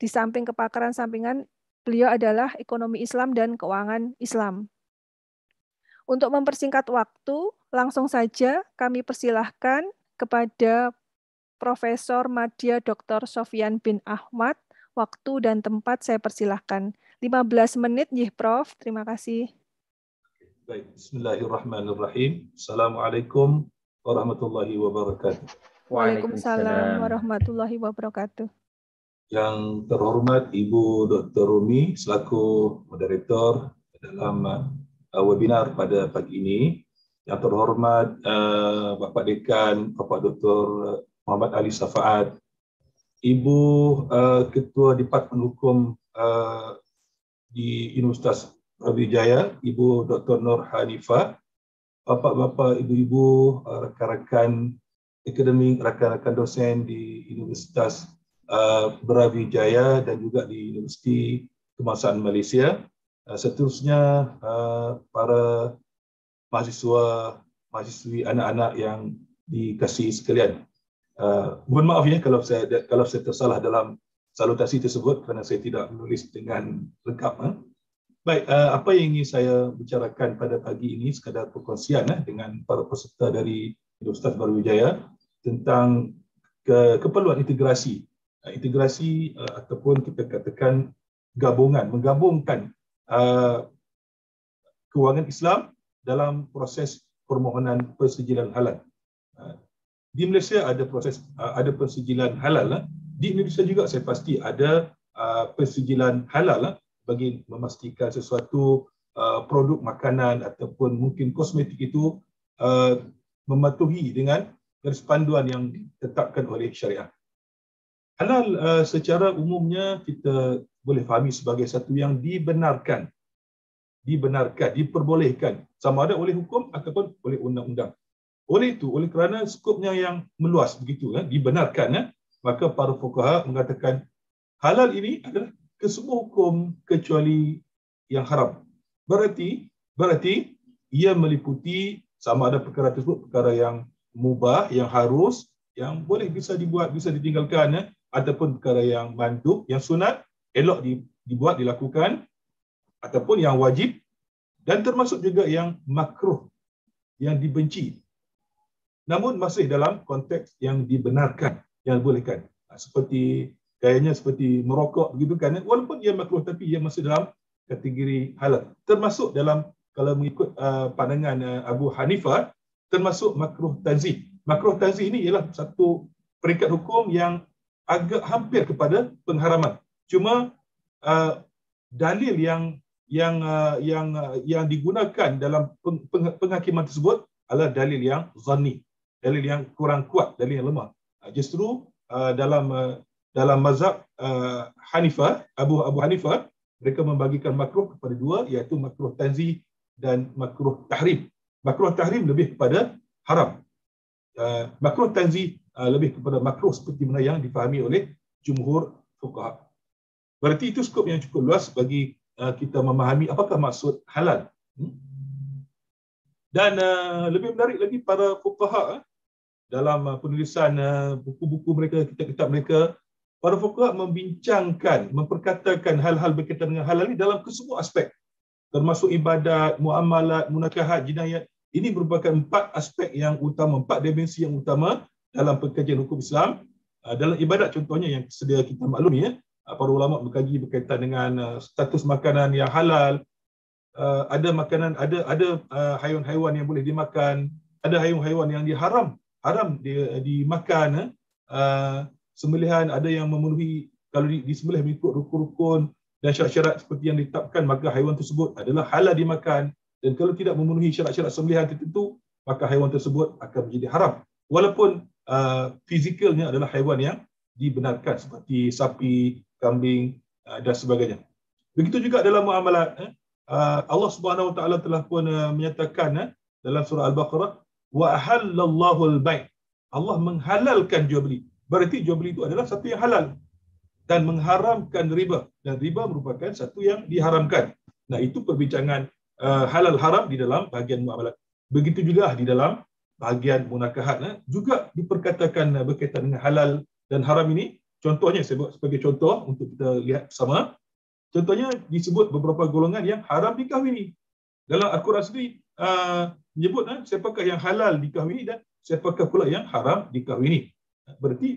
Di samping kepakaran sampingan, beliau adalah ekonomi Islam dan keuangan Islam. Untuk mempersingkat waktu, langsung saja kami persilahkan kepada Profesor Madya Dr. Sofian bin Ahmad. Waktu dan tempat saya persilahkan. 15 menit nih Prof. Terima kasih. Baik, bismillahirrahmanirrahim. Assalamualaikum warahmatullahi wabarakatuh. Waalaikumsalam warahmatullahi wabarakatuh. Yang terhormat Ibu Dr. Rumi selaku moderator dalam uh, webinar pada pagi ini. Yang terhormat uh, Bapak Dekan, Bapak Dr. Muhammad Ali Safaat, Ibu uh, Ketua Departemen Hukum di Universitas Jaya, Ibu Dr. Nur Hanifah, bapa-bapa, ibu-ibu, uh, rakan-rakan akademik, rakan-rakan dosen di Universitas uh, Jaya dan juga di Universiti Kemasan Malaysia. Uh, seterusnya, para mahasiswa, mahasiswi anak-anak yang dikasihi sekalian. mohon maaf ya kalau saya kalau saya tersalah dalam salutasi tersebut kerana saya tidak menulis dengan lengkap. Eh. Baik, uh, apa yang ingin saya bicarakan pada pagi ini sekadar perkongsian eh, dengan para peserta dari Universitas Baru Wijaya tentang ke- keperluan integrasi. Uh, integrasi uh, ataupun kita katakan gabungan, menggabungkan uh, kewangan Islam dalam proses permohonan persijilan halal. Di Malaysia ada proses ada persijilan halal lah di Indonesia juga saya pasti ada uh, persijilan halal lah, bagi memastikan sesuatu uh, produk makanan ataupun mungkin kosmetik itu uh, mematuhi dengan garis panduan yang ditetapkan oleh syariah. Halal uh, secara umumnya kita boleh fahami sebagai satu yang dibenarkan dibenarkan, diperbolehkan sama ada oleh hukum ataupun oleh undang-undang. Oleh itu, oleh kerana skopnya yang meluas begitu, ya, dibenarkan, ya, maka para fuqaha mengatakan halal ini adalah kesemua hukum kecuali yang haram. Berarti berarti ia meliputi sama ada perkara tersebut perkara yang mubah yang harus yang boleh bisa dibuat bisa ditinggalkan ya ataupun perkara yang mandub yang sunat elok dibuat dilakukan ataupun yang wajib dan termasuk juga yang makruh yang dibenci namun masih dalam konteks yang dibenarkan yang bolehkan. Ah, seperti gayanya seperti merokok begitu kan. Walaupun ia makruh tapi ia masih dalam kategori halal. Termasuk dalam kalau mengikut ah, pandangan ah, Abu Hanifah termasuk makruh tanzih. Makruh tanzih ini ialah satu peringkat hukum yang agak hampir kepada pengharaman. Cuma uh, dalil yang yang uh, yang uh, yang digunakan dalam peng, peng, penghakiman tersebut adalah dalil yang zani, dalil yang kurang kuat, dalil yang lemah. Ah, justru uh, dalam uh, dalam mazhab uh, Hanifah Abu Abu Hanifah mereka membagikan makruh kepada dua iaitu makruh tanzih dan makruh tahrim. Makruh tahrim lebih kepada haram. Uh, makruh tanzih uh, lebih kepada makruh seperti mana yang dipahami oleh jumhur fuqaha. Berarti itu skop yang cukup luas bagi uh, kita memahami apakah maksud halal. Hmm? Dan uh, lebih menarik lagi para fuqaha dalam uh, penulisan uh, buku-buku mereka, kitab-kitab mereka, para fokus membincangkan, memperkatakan hal-hal berkaitan dengan halal ini dalam kesemua aspek. Termasuk ibadat, muamalat, munakahat, jinayat. Ini merupakan empat aspek yang utama, empat dimensi yang utama dalam pekerjaan hukum Islam. Uh, dalam ibadat contohnya yang sedia kita maklumi, ya, para ulama berkaji berkaitan dengan status makanan yang halal, ada makanan, ada ada haiwan-haiwan yang boleh dimakan, ada haiwan-haiwan yang diharam haram dia eh, dimakan eh? uh, sembelihan ada yang memenuhi kalau di, sembelih mengikut rukun-rukun dan syarat-syarat seperti yang ditetapkan maka haiwan tersebut adalah halal dimakan dan kalau tidak memenuhi syarat-syarat sembelihan tertentu maka haiwan tersebut akan menjadi haram walaupun uh, fizikalnya adalah haiwan yang dibenarkan seperti sapi, kambing uh, dan sebagainya. Begitu juga dalam muamalat eh? uh, Allah Subhanahu Wa Taala telah pun uh, menyatakan eh, dalam surah Al-Baqarah wa halallahu al-bai. Allah menghalalkan jual beli. Berarti jual beli itu adalah satu yang halal dan mengharamkan riba dan riba merupakan satu yang diharamkan. Nah, itu perbincangan uh, halal haram di dalam bahagian muamalat. Begitu juga di dalam bahagian munakahat eh, juga diperkatakan uh, berkaitan dengan halal dan haram ini. Contohnya saya buat sebagai contoh untuk kita lihat sama. Contohnya disebut beberapa golongan yang haram dikahwini. Dalam Al-Quran sendiri eh, menyebut eh, siapakah yang halal dikahwini dan siapakah pula yang haram dikahwini. Ha, Berarti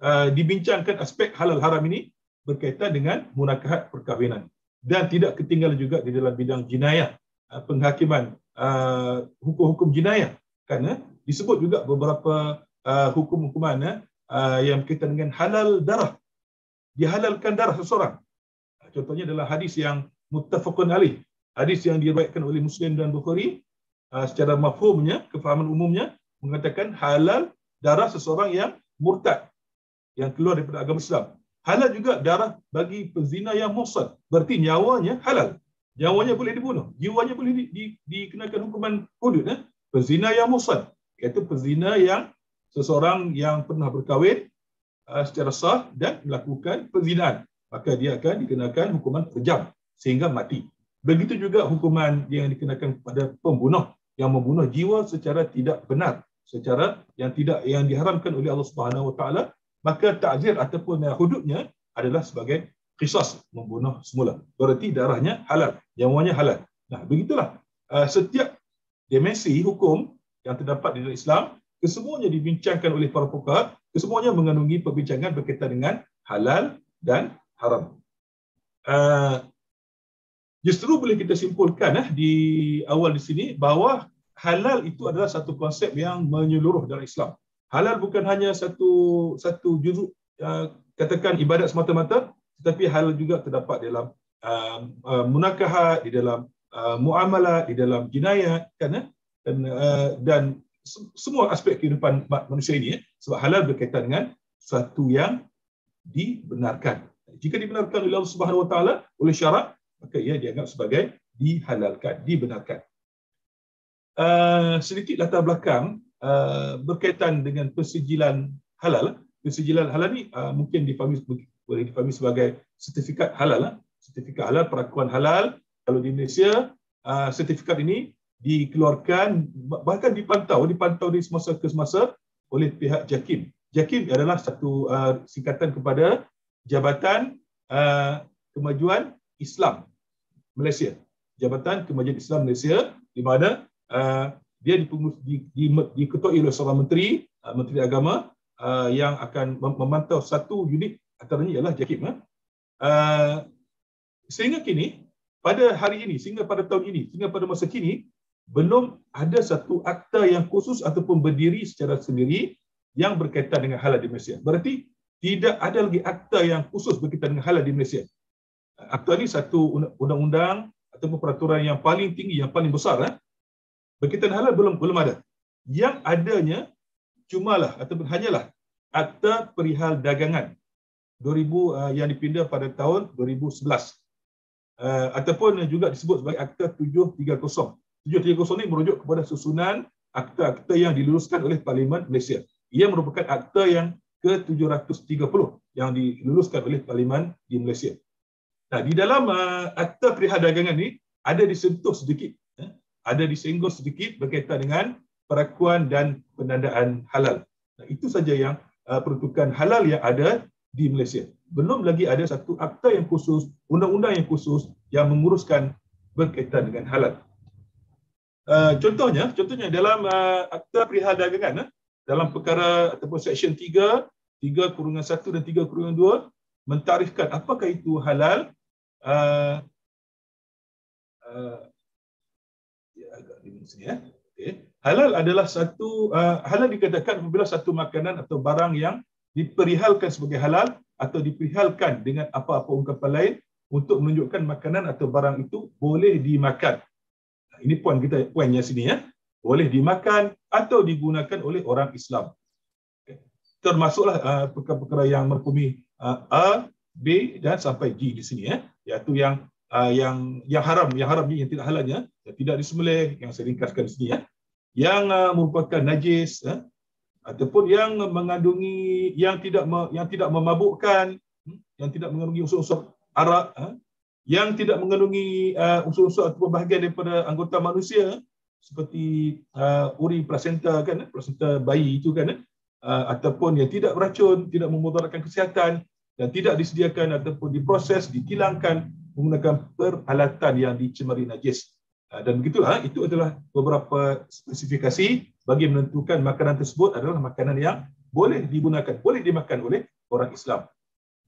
uh, ha, dibincangkan aspek halal haram ini berkaitan dengan munakahat perkahwinan dan tidak ketinggalan juga di dalam bidang jinayah penghakiman uh, hukum-hukum jinayah kerana disebut juga beberapa uh, hukum-hukuman uh, yang berkaitan dengan halal darah dihalalkan darah seseorang contohnya adalah hadis yang muttafaqun alih hadis yang diriwayatkan oleh Muslim dan Bukhari Ah, secara mafhumnya, kefahaman umumnya mengatakan halal darah seseorang yang murtad yang keluar daripada agama Islam. Halal juga darah bagi pezina yang mursad. Berarti nyawanya halal. Nyawanya boleh dibunuh. Jiwanya boleh di, di, dikenakan hukuman hudud. Eh? Pezina yang mursad. Iaitu pezina yang seseorang yang pernah berkahwin uh, secara sah dan melakukan pezinaan. Maka dia akan dikenakan hukuman kejam sehingga mati. Begitu juga hukuman yang dikenakan kepada pembunuh yang membunuh jiwa secara tidak benar, secara yang tidak yang diharamkan oleh Allah Subhanahu Wa Taala, maka takzir ataupun eh, hududnya adalah sebagai kisos membunuh semula. bererti darahnya halal, nyawanya halal. Nah, begitulah eh, setiap dimensi hukum yang terdapat di dalam Islam, kesemuanya dibincangkan oleh para pakar, kesemuanya mengandungi perbincangan berkaitan dengan halal dan haram. Eh, Justru boleh kita simpulkan eh, di awal di sini bahawa halal itu adalah satu konsep yang menyeluruh dalam Islam. Halal bukan hanya satu satu juru uh, katakan ibadat semata-mata, tetapi halal juga terdapat dalam uh, uh, munakahat, di dalam uh, muamalah, di dalam jinayat, kan? Eh? Dan, uh, dan semua aspek kehidupan manusia ini eh? sebab halal berkaitan dengan satu yang dibenarkan. Jika dibenarkan oleh Allah Subhanahu Wa Taala oleh syarak, maka ia dianggap sebagai dihalalkan, dibenarkan. Uh, sedikit latar belakang uh, berkaitan dengan persijilan halal. Persijilan halal ni uh, mungkin dipahami boleh dipahami sebagai sertifikat halal. Uh. Sertifikat halal, perakuan halal. Kalau di Malaysia, uh, sertifikat ini dikeluarkan bahkan dipantau dipantau dari semasa ke semasa oleh pihak JAKIM. JAKIM adalah satu uh, singkatan kepada Jabatan uh, Kemajuan Islam Malaysia. Jabatan Kemajuan Islam Malaysia di mana uh, dia dipengurus, di, di, diketuai oleh seorang menteri, uh, menteri agama uh, yang akan memantau satu unit antaranya ialah JAKIM. Uh. Eh. Uh, sehingga kini, pada hari ini, sehingga pada tahun ini, sehingga pada masa kini, belum ada satu akta yang khusus ataupun berdiri secara sendiri yang berkaitan dengan halal di Malaysia. Berarti tidak ada lagi akta yang khusus berkaitan dengan halal di Malaysia akta ni satu undang-undang ataupun peraturan yang paling tinggi yang paling besar eh berkaitan halal belum belum ada yang adanya cuma lah ataupun hanyalah akta perihal dagangan 2000 uh, eh, yang dipindah pada tahun 2011 uh, eh, ataupun juga disebut sebagai akta 730 730 ni merujuk kepada susunan akta-akta yang diluluskan oleh parlimen Malaysia ia merupakan akta yang ke-730 yang diluluskan oleh parlimen di Malaysia Nah, di dalam uh, akta perihal dagangan ni ada disentuh sedikit eh? ada disenggol sedikit berkaitan dengan perakuan dan penandaan halal. Nah, itu saja yang uh, peruntukan halal yang ada di Malaysia. Belum lagi ada satu akta yang khusus, undang-undang yang khusus yang menguruskan berkaitan dengan halal. Uh, contohnya, contohnya dalam uh, akta perihal dagangan eh? dalam perkara ataupun section 3 3 kurungan 1 dan 3 kurungan 2 mentarifkan apakah itu halal Uh, uh, ya, agak lima sini ya. Okay. Halal adalah satu uh, halal dikatakan apabila satu makanan atau barang yang diperihalkan sebagai halal atau diperihalkan dengan apa-apa ungkapan lain untuk menunjukkan makanan atau barang itu boleh dimakan. Ini poin kita poinnya sini ya. Boleh dimakan atau digunakan oleh orang Islam. Okay. Termasuklah uh, perkara-perkara yang merkumi uh, A, B dan sampai G di sini ya. Eh iaitu yang uh, yang yang haram yang haram ni yang tidak halalnya yang tidak disembelih yang saya ringkaskan di sini ya yang uh, merupakan najis ya, ataupun yang mengandungi yang tidak me, yang tidak memabukkan hmm, yang tidak mengandungi unsur-unsur arak ya, yang tidak mengandungi uh, unsur-unsur ataupun bahagian daripada anggota manusia seperti uh, uri placenta kan ya. plasenta bayi itu kan ya. uh, ataupun yang tidak beracun tidak memudaratkan kesihatan dan tidak disediakan ataupun diproses, dikilangkan menggunakan peralatan yang dicemari najis. Ah, dan begitulah, itu adalah beberapa spesifikasi bagi menentukan makanan tersebut adalah makanan yang boleh digunakan, boleh dimakan oleh orang Islam.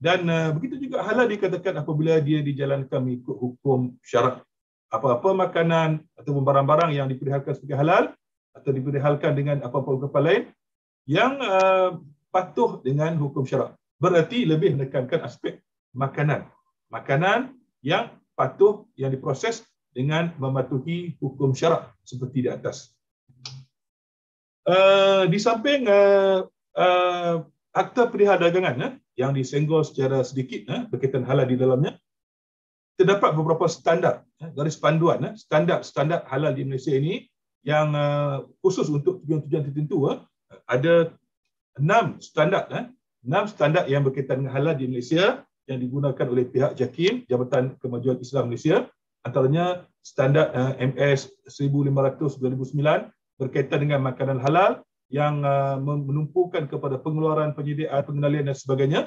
Dan ah, begitu juga halal dikatakan apabila dia dijalankan mengikut hukum syarak. Apa-apa makanan ataupun barang-barang yang diperlihatkan sebagai halal atau diperlihatkan dengan apa-apa hukum lain yang ah, patuh dengan hukum syarak. Bererti lebih menekankan aspek makanan. Makanan yang patuh, yang diproses dengan mematuhi hukum syarak seperti di atas. Uh, di samping uh, uh, akta perihal dagangan eh, yang disenggol secara sedikit eh, berkaitan halal di dalamnya, terdapat beberapa standar, eh, garis panduan, eh, standar-standar halal di Malaysia ini yang uh, khusus untuk tujuan-tujuan tertentu. Eh, ada enam standar eh, enam standar yang berkaitan dengan halal di Malaysia yang digunakan oleh pihak JAKIM, Jabatan Kemajuan Islam Malaysia, antaranya standard eh, MS 1500-2009 berkaitan dengan makanan halal yang eh, menumpukan kepada pengeluaran penyediaan pengenalian dan sebagainya.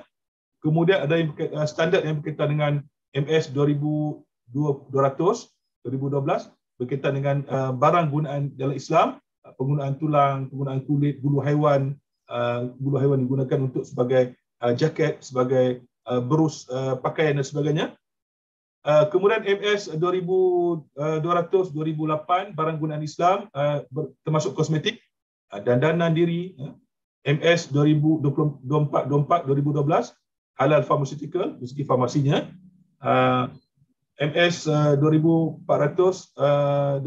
Kemudian ada yang eh, standard yang berkaitan dengan MS 2200 2012 berkaitan dengan barang gunaan dalam Islam, penggunaan tulang, penggunaan kulit, bulu haiwan, uh, bulu haiwan digunakan untuk sebagai uh, jaket, sebagai uh, berus uh, pakaian dan sebagainya. Uh, kemudian MS 2200 2008 barang gunaan Islam uh, ber, termasuk kosmetik uh, dan dandanan diri uh, MS 2024 2012 halal pharmaceutical rezeki farmasinya uh, MS uh, 2400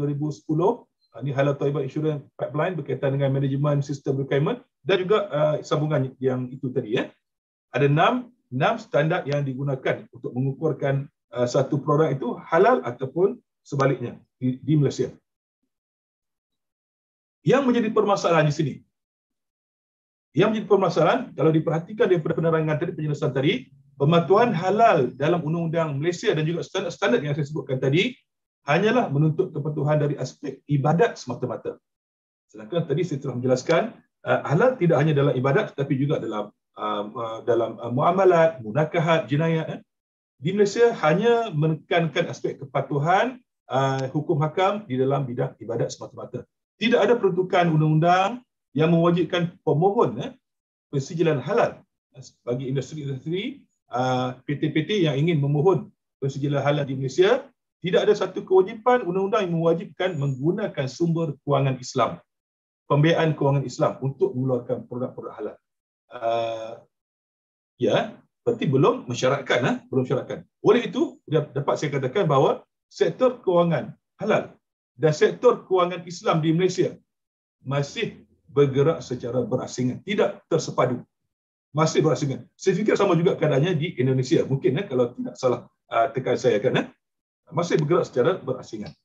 2010 uh, uh, ini halal toiba insurance pipeline berkaitan dengan management sistem requirement dan juga uh, sambungan yang itu tadi ya. Ada enam enam standar yang digunakan untuk mengukurkan uh, satu produk itu halal ataupun sebaliknya di, di Malaysia. Yang menjadi permasalahan di sini. Yang menjadi permasalahan kalau diperhatikan daripada penerangan tadi penjelasan tadi, pematuhan halal dalam undang-undang Malaysia dan juga standar-standar yang saya sebutkan tadi hanyalah menuntut kepatuhan dari aspek ibadat semata-mata. Sedangkan tadi saya telah menjelaskan Eh, halal tidak hanya dalam ibadat tetapi juga dalam um, uh, dalam uh, muamalat, munakahat, jenayah. Eh? Di Malaysia hanya menekankan aspek kepatuhan uh, hukum hakam di dalam bidang ibadat semata-mata. Tidak ada peruntukan undang-undang yang mewajibkan pemohon eh, persijilan halal bagi industri-industri uh, PT-PT yang ingin memohon persijilan halal di Malaysia tidak ada satu kewajipan undang-undang yang mewajibkan menggunakan sumber kewangan Islam pembiayaan kewangan Islam untuk mengeluarkan produk-produk halal. Uh, ya, berarti belum mensyaratkan, ha? belum syaratkan. Oleh itu, dapat saya katakan bahawa sektor kewangan halal dan sektor kewangan Islam di Malaysia masih bergerak secara berasingan, tidak tersepadu. Masih berasingan. Saya fikir sama juga keadaannya di Indonesia. Mungkin ya, kalau tidak salah uh, tekan saya kan. Ya. Masih bergerak secara berasingan.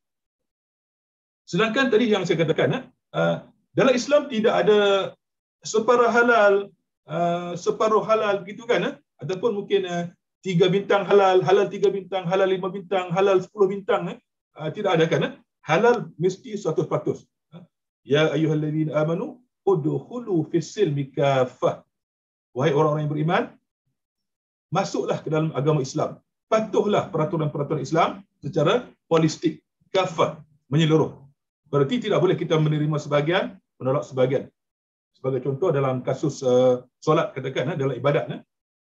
Sedangkan tadi yang saya katakan, ya, uh, dalam Islam tidak ada separuh halal, uh, separuh halal begitu kan? Eh? Ataupun mungkin uh, tiga bintang halal, halal tiga bintang, halal lima bintang, halal sepuluh bintang. Eh? Uh, tidak ada kan? Eh? Halal mesti satu patus. Ya ayuhalladzin amanu, udhulu fisil mikafah. Wahai orang-orang yang beriman, masuklah ke dalam agama Islam. Patuhlah peraturan-peraturan Islam secara holistik, kafah, menyeluruh. Berarti tidak boleh kita menerima sebahagian, menolak sebahagian. Sebagai contoh dalam kasus uh, solat katakan eh, dalam ibadat eh,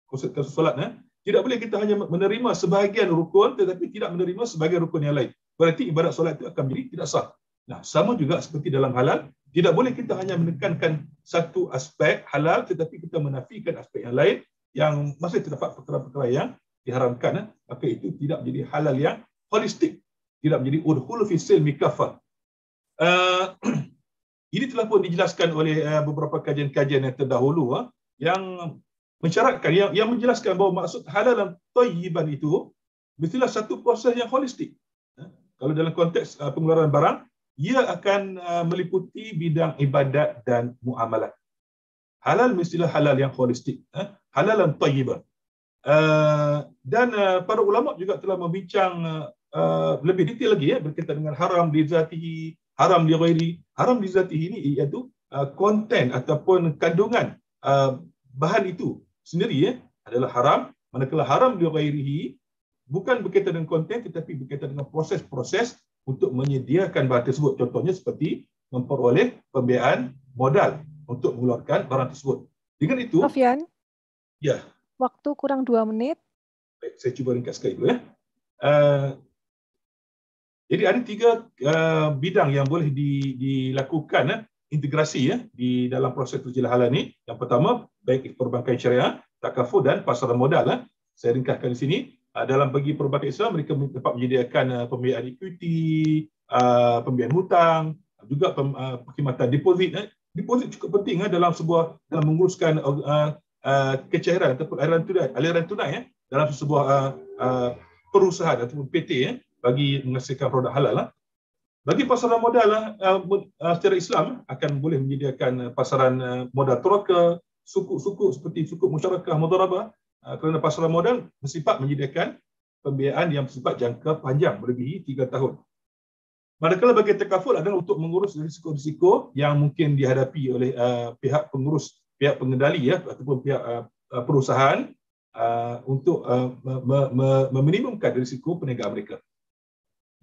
kasus, kasus solat eh, tidak boleh kita hanya menerima sebahagian rukun tetapi tidak menerima sebahagian rukun yang lain. Berarti ibadat solat itu akan menjadi tidak sah. Nah, sama juga seperti dalam halal, tidak boleh kita hanya menekankan satu aspek halal tetapi kita menafikan aspek yang lain yang masih terdapat perkara-perkara yang diharamkan. Eh, maka itu tidak menjadi halal yang holistik. Tidak menjadi udhul fisil mikafah. Uh, ini telah pun dijelaskan oleh uh, beberapa kajian-kajian yang terdahulu uh, yang mencarakan yang, yang menjelaskan bahawa maksud halal dan tayyiban itu mestilah satu proses yang holistik. Kalau dalam konteks pengeluaran barang, ia akan meliputi bidang ibadat dan muamalah. Halal mestilah halal yang holistik, halal dan tayyiban. dan para ulama juga telah membincang lebih detail lagi ya berkaitan dengan haram dizatihi haram li ghairi haram li zatihi ni iaitu konten uh, ataupun kandungan uh, bahan itu sendiri ya adalah haram manakala haram li ghairihi bukan berkaitan dengan konten tetapi berkaitan dengan proses-proses untuk menyediakan bahan tersebut contohnya seperti memperoleh pembiayaan modal untuk mengeluarkan barang tersebut dengan itu Sofian ya waktu kurang dua menit baik saya cuba ringkas sekali dulu ya uh, jadi ada tiga uh, bidang yang boleh di, dilakukan eh, integrasi ya eh, di dalam proses terjelah halal ini. Yang pertama baik perbankan syariah, takaful dan pasar modal. Eh. Saya ringkaskan di sini uh, dalam bagi perbankan Islam mereka dapat menyediakan uh, pembiayaan equity, uh, pembiayaan hutang, uh, juga pem, uh, perkhidmatan deposit. Eh. Deposit cukup penting eh, dalam sebuah dalam menguruskan uh, uh, uh kecairan ataupun aliran tunai, aliran tunai eh, dalam sebuah uh, uh, perusahaan ataupun PT. Eh bagi menghasilkan produk halal lah. Bagi pasaran modal lah, secara Islam ah, akan boleh menyediakan pasaran modal teroka, suku-suku seperti sukuk musyarakah, mudarabah kerana pasaran modal bersifat menyediakan pembiayaan yang bersifat jangka panjang melebihi 3 tahun. Manakala bagi takaful adalah untuk mengurus risiko-risiko yang mungkin dihadapi oleh pihak pengurus, pihak pengendali ya ataupun pihak perusahaan untuk meminimumkan risiko perniagaan mereka.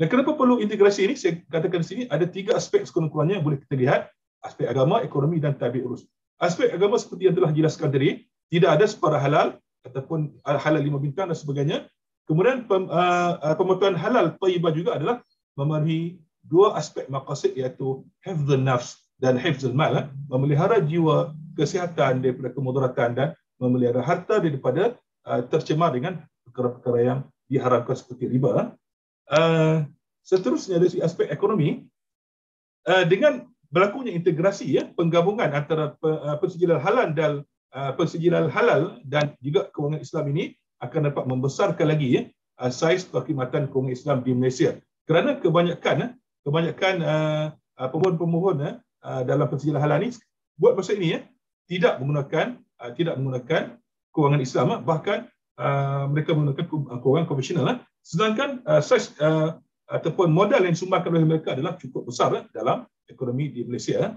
Dan kenapa perlu integrasi ini? Saya katakan di sini ada tiga aspek sekurang-kurangnya yang boleh kita lihat. Aspek agama, ekonomi dan tabiat urus. Aspek agama seperti yang telah dijelaskan tadi, tidak ada separa halal ataupun halal lima bintang dan sebagainya. Kemudian pem, uh, uh pemotuan halal taibah juga adalah memenuhi dua aspek maqasid iaitu have the nafs dan have the mal, eh. memelihara jiwa, kesihatan daripada kemudaratan dan memelihara harta daripada uh, tercemar dengan perkara-perkara yang diharapkan seperti riba. Lah. Eh, seterusnya dari aspek ekonomi uh, dengan berlakunya integrasi ya penggabungan antara persijilan eh, halal dan persijilan halal dan juga kewangan Islam ini akan dapat membesarkan lagi ya uh, saiz perkhidmatan kewangan Islam di Malaysia kerana kebanyakan kebanyakan pemohon-pemohon ya dalam persijilan halal ini buat masa ini ya tidak menggunakan tidak menggunakan kewangan Islam bahkan mereka menggunakan kewangan konvensional Sedangkan uh, size uh, ataupun modal yang disumbangkan oleh mereka adalah cukup besar eh, dalam ekonomi di Malaysia. Eh.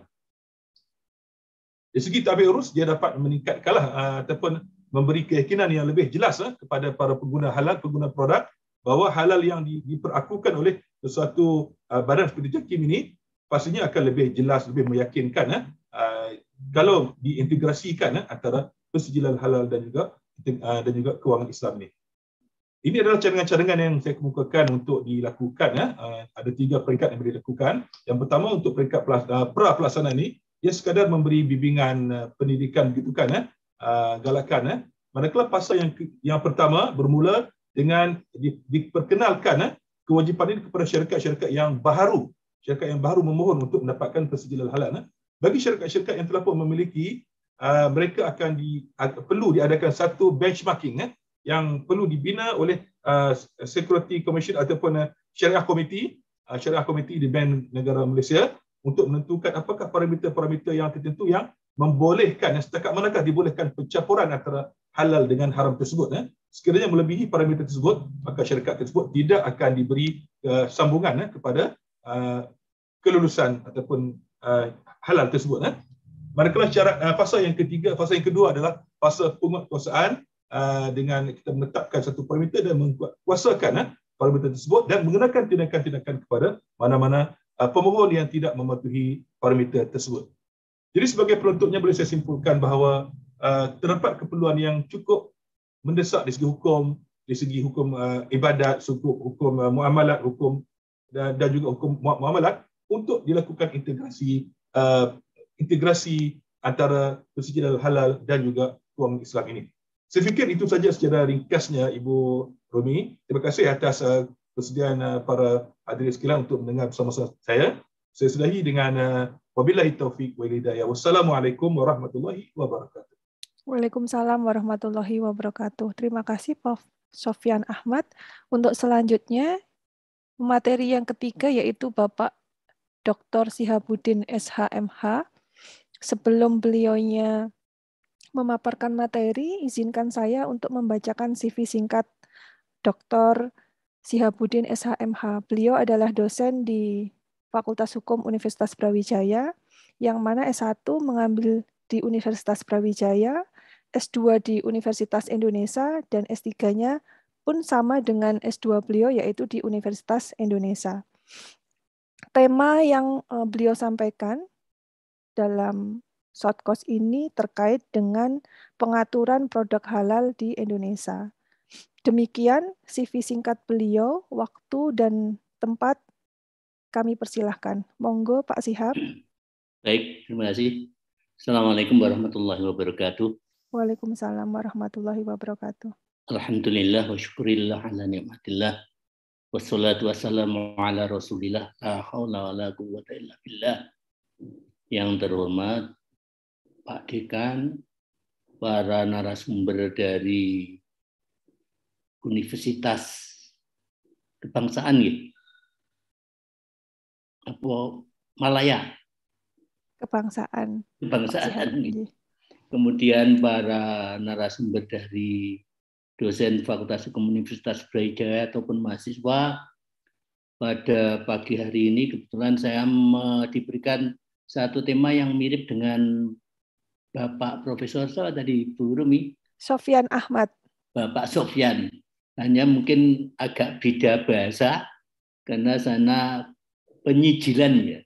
Dari segi tabir urus, dia dapat meningkatkanlah uh, ataupun memberi keyakinan yang lebih jelas eh, kepada para pengguna halal, pengguna produk bahawa halal yang di, diperakukan oleh sesuatu uh, badan seperti JAKIM ini pastinya akan lebih jelas, lebih meyakinkan eh, uh, kalau diintegrasikan eh, antara persijilan halal dan juga uh, dan juga kewangan Islam ni ini adalah cadangan-cadangan yang saya kemukakan untuk dilakukan ya. Eh, ada tiga peringkat yang boleh dilakukan. Yang pertama untuk peringkat eh, pra pelaksana ini, ia sekadar memberi bimbingan eh, pendidikan gitu kan ya. galakan ya. Manakala pasal yang yang pertama bermula dengan diperkenalkan ya, kewajipan ini kepada syarikat-syarikat yang baru. Syarikat yang baru memohon untuk mendapatkan persetujuan halal ya. Bagi syarikat-syarikat yang telah pun memiliki ah, mereka akan di, perlu diadakan satu benchmarking ya yang perlu dibina oleh uh, Security Commission ataupun uh, Syariah Komiti uh, Syariah Komiti di band Negara Malaysia untuk menentukan apakah parameter-parameter yang tertentu yang membolehkan yang setakat manakah dibolehkan pencampuran antara halal dengan haram tersebut eh. sekiranya melebihi parameter tersebut maka syarikat tersebut tidak akan diberi uh, sambungan eh, kepada uh, kelulusan ataupun uh, halal tersebut eh. manakala syarat uh, fasa yang ketiga fasa yang kedua adalah fasa penguatkuasaan Uh, dengan kita menetapkan satu parameter dan mengkuasakan eh, parameter tersebut dan mengenakan tindakan-tindakan kepada mana-mana uh, pemohon yang tidak mematuhi parameter tersebut. Jadi sebagai penutupnya boleh saya simpulkan bahawa uh, terdapat keperluan yang cukup mendesak di segi hukum, di segi hukum ibadat, hukum, hukum muamalat, hukum dan juga hukum muamalat untuk dilakukan integrasi integrasi antara persediaan halal dan juga kewangan Islam ini. Saya fikir itu saja secara ringkasnya Ibu Romi. Terima kasih atas uh, uh, para hadirin sekalian untuk mendengar bersama saya. Saya sudahi dengan uh, wabillahi taufik wal hidayah. Wassalamualaikum warahmatullahi wabarakatuh. Waalaikumsalam warahmatullahi wabarakatuh. Terima kasih Prof. Sofian Ahmad. Untuk selanjutnya, materi yang ketiga yaitu Bapak Dr. Sihabuddin SHMH. Sebelum beliaunya memaparkan materi, izinkan saya untuk membacakan CV singkat Dr. Sihabudin SHMH. Beliau adalah dosen di Fakultas Hukum Universitas Brawijaya, yang mana S1 mengambil di Universitas Brawijaya, S2 di Universitas Indonesia, dan S3-nya pun sama dengan S2 beliau, yaitu di Universitas Indonesia. Tema yang eh, beliau sampaikan dalam short course ini terkait dengan pengaturan produk halal di Indonesia. Demikian CV singkat beliau, waktu dan tempat kami persilahkan. Monggo Pak Sihab. Baik, terima kasih. Assalamualaikum warahmatullahi wabarakatuh. Waalaikumsalam warahmatullahi wabarakatuh. Alhamdulillah wa syukurillah ala ni'matillah. Wassalatu wassalamu ala rasulillah. La wa la quwwata illa billah. Yang terhormat Pak Dekan, para narasumber dari Universitas Kebangsaan ya? Apa Malaya? Kebangsaan. Kebangsaan. Gitu. Iya. Kemudian para narasumber dari dosen Fakultas Hukum Universitas Brawijaya ataupun mahasiswa pada pagi hari ini kebetulan saya diberikan satu tema yang mirip dengan Bapak Profesor So tadi Bu Rumi? Sofian Ahmad. Bapak Sofian. Hanya mungkin agak beda bahasa karena sana penyijilan ya.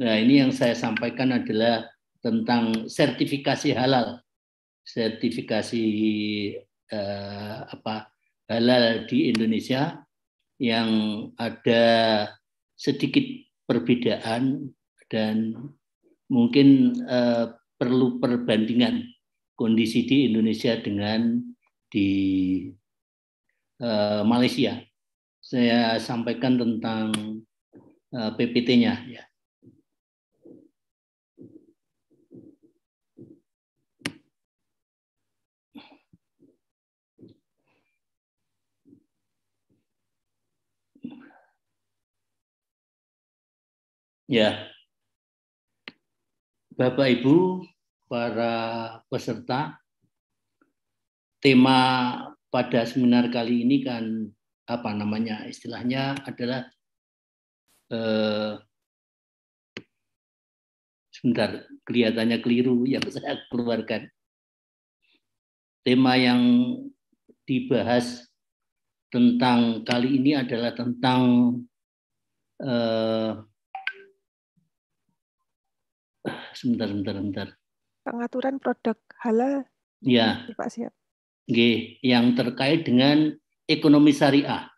Nah ini yang saya sampaikan adalah tentang sertifikasi halal, sertifikasi eh, apa halal di Indonesia yang ada sedikit perbedaan dan mungkin eh, perlu perbandingan kondisi di Indonesia dengan di uh, Malaysia. Saya sampaikan tentang uh, eh, PPT-nya ya. Ya, Bapak Ibu, para peserta, tema pada seminar kali ini kan apa namanya istilahnya adalah eh, sebentar kelihatannya keliru yang saya keluarkan tema yang dibahas tentang kali ini adalah tentang eh, sebentar, sebentar, sebentar. Pengaturan produk halal. Ya. Pak Siap. G, yang terkait dengan ekonomi syariah.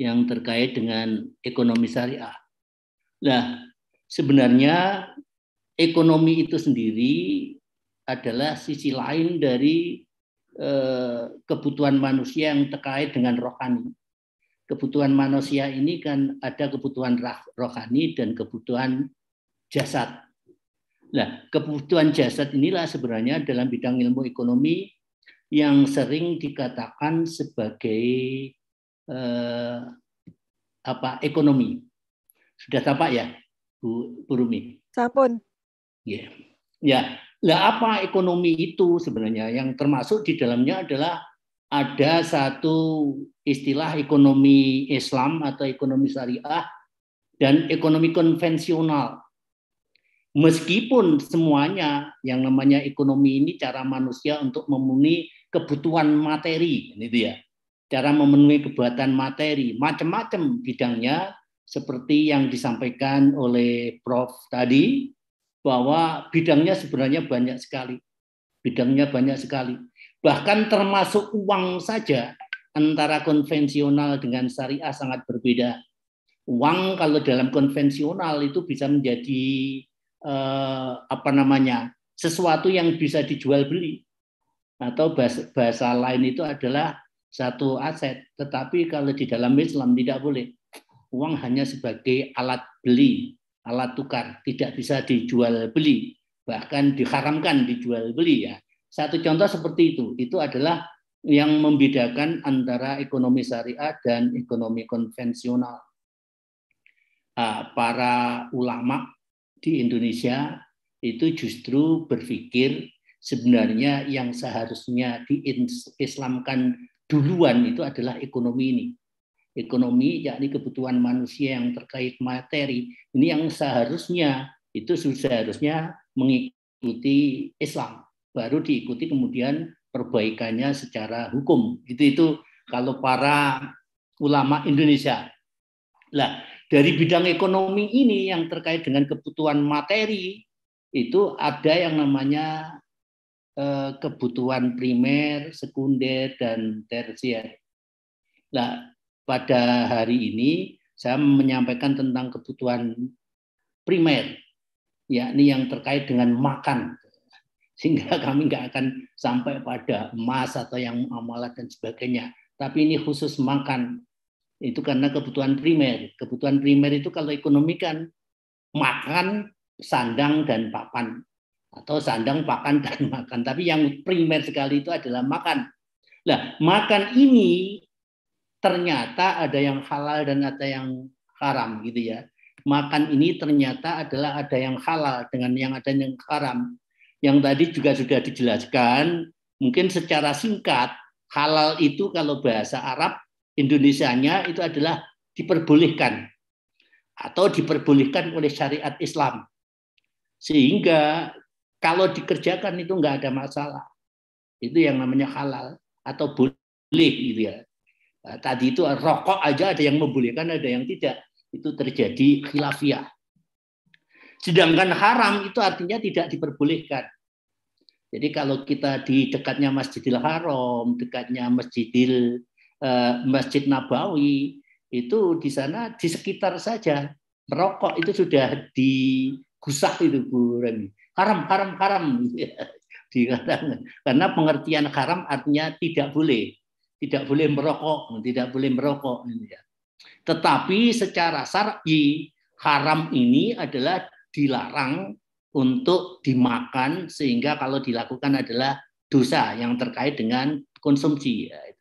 Yang terkait dengan ekonomi syariah. Nah, sebenarnya ekonomi itu sendiri adalah sisi lain dari eh, kebutuhan manusia yang terkait dengan rohani. Kebutuhan manusia ini kan ada kebutuhan rohani dan kebutuhan jasad. Nah, kebutuhan jasad inilah sebenarnya dalam bidang ilmu ekonomi yang sering dikatakan sebagai eh, apa ekonomi. Sudah tampak ya, Bu, Bu Rumi? Sampun. Ya. Yeah. Ya. lah apa ekonomi itu sebenarnya yang termasuk di dalamnya adalah ada satu istilah ekonomi Islam atau ekonomi syariah dan ekonomi konvensional meskipun semuanya yang namanya ekonomi ini cara manusia untuk memenuhi kebutuhan materi ini gitu ya cara memenuhi kebutuhan materi macam-macam bidangnya seperti yang disampaikan oleh Prof tadi bahwa bidangnya sebenarnya banyak sekali bidangnya banyak sekali bahkan termasuk uang saja antara konvensional dengan syariah sangat berbeda uang kalau dalam konvensional itu bisa menjadi Eh, apa namanya sesuatu yang bisa dijual beli atau bahasa, bahasa lain itu adalah satu aset. Tetapi kalau di dalam Islam tidak boleh. Uang hanya sebagai alat beli, alat tukar, tidak bisa dijual beli, bahkan diharamkan dijual beli ya. Satu contoh seperti itu, itu adalah yang membedakan antara ekonomi syariah dan ekonomi konvensional. Ah, para ulama di Indonesia itu justru berpikir sebenarnya yang seharusnya diislamkan duluan itu adalah ekonomi ini. Ekonomi yakni kebutuhan manusia yang terkait materi. Ini yang seharusnya itu seharusnya mengikuti Islam. Baru diikuti kemudian perbaikannya secara hukum. Itu itu kalau para ulama Indonesia. Lah, dari bidang ekonomi ini yang terkait dengan kebutuhan materi itu ada yang namanya eh, kebutuhan primer, sekunder dan tersier. Nah, pada hari ini saya menyampaikan tentang kebutuhan primer, yakni yang terkait dengan makan, sehingga kami nggak akan sampai pada emas atau yang amalat dan sebagainya. Tapi ini khusus makan itu karena kebutuhan primer. Kebutuhan primer itu kalau ekonomi kan makan, sandang, dan papan. Atau sandang, pakan, dan makan. Tapi yang primer sekali itu adalah makan. Nah, makan ini ternyata ada yang halal dan ada yang haram gitu ya. Makan ini ternyata adalah ada yang halal dengan yang ada yang haram. Yang tadi juga sudah dijelaskan, mungkin secara singkat halal itu kalau bahasa Arab Indonesianya itu adalah diperbolehkan atau diperbolehkan oleh syariat Islam. Sehingga kalau dikerjakan itu enggak ada masalah. Itu yang namanya halal atau boleh gitu ya. Nah, tadi itu rokok aja ada yang membolehkan, ada yang tidak. Itu terjadi khilafiyah. Sedangkan haram itu artinya tidak diperbolehkan. Jadi kalau kita di dekatnya Masjidil Haram, dekatnya Masjidil Eh, Masjid Nabawi itu di sana di sekitar saja merokok itu sudah digusah itu Bu Remi. Haram, haram, haram. Karena pengertian haram artinya tidak boleh. Tidak boleh merokok, tidak boleh merokok. Gitu ya. Tetapi secara syar'i haram ini adalah dilarang untuk dimakan sehingga kalau dilakukan adalah dosa yang terkait dengan konsumsi. Ya.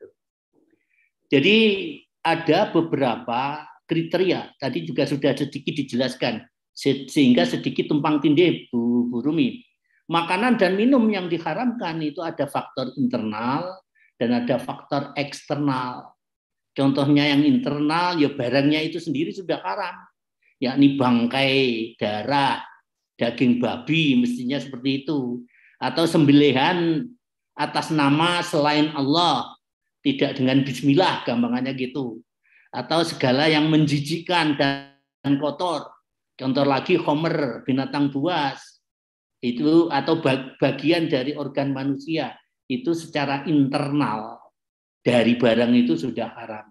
Jadi ada beberapa kriteria tadi juga sudah sedikit dijelaskan sehingga sedikit tumpang tindih Bu, Bu Rumi. Makanan dan minum yang diharamkan itu ada faktor internal dan ada faktor eksternal. Contohnya yang internal ya barangnya itu sendiri sudah karam yakni bangkai, darah, daging babi mestinya seperti itu atau sembelihan atas nama selain Allah tidak dengan bismillah gampangannya gitu atau segala yang menjijikan dan kotor contoh lagi homer binatang buas itu atau bagian dari organ manusia itu secara internal dari barang itu sudah haram.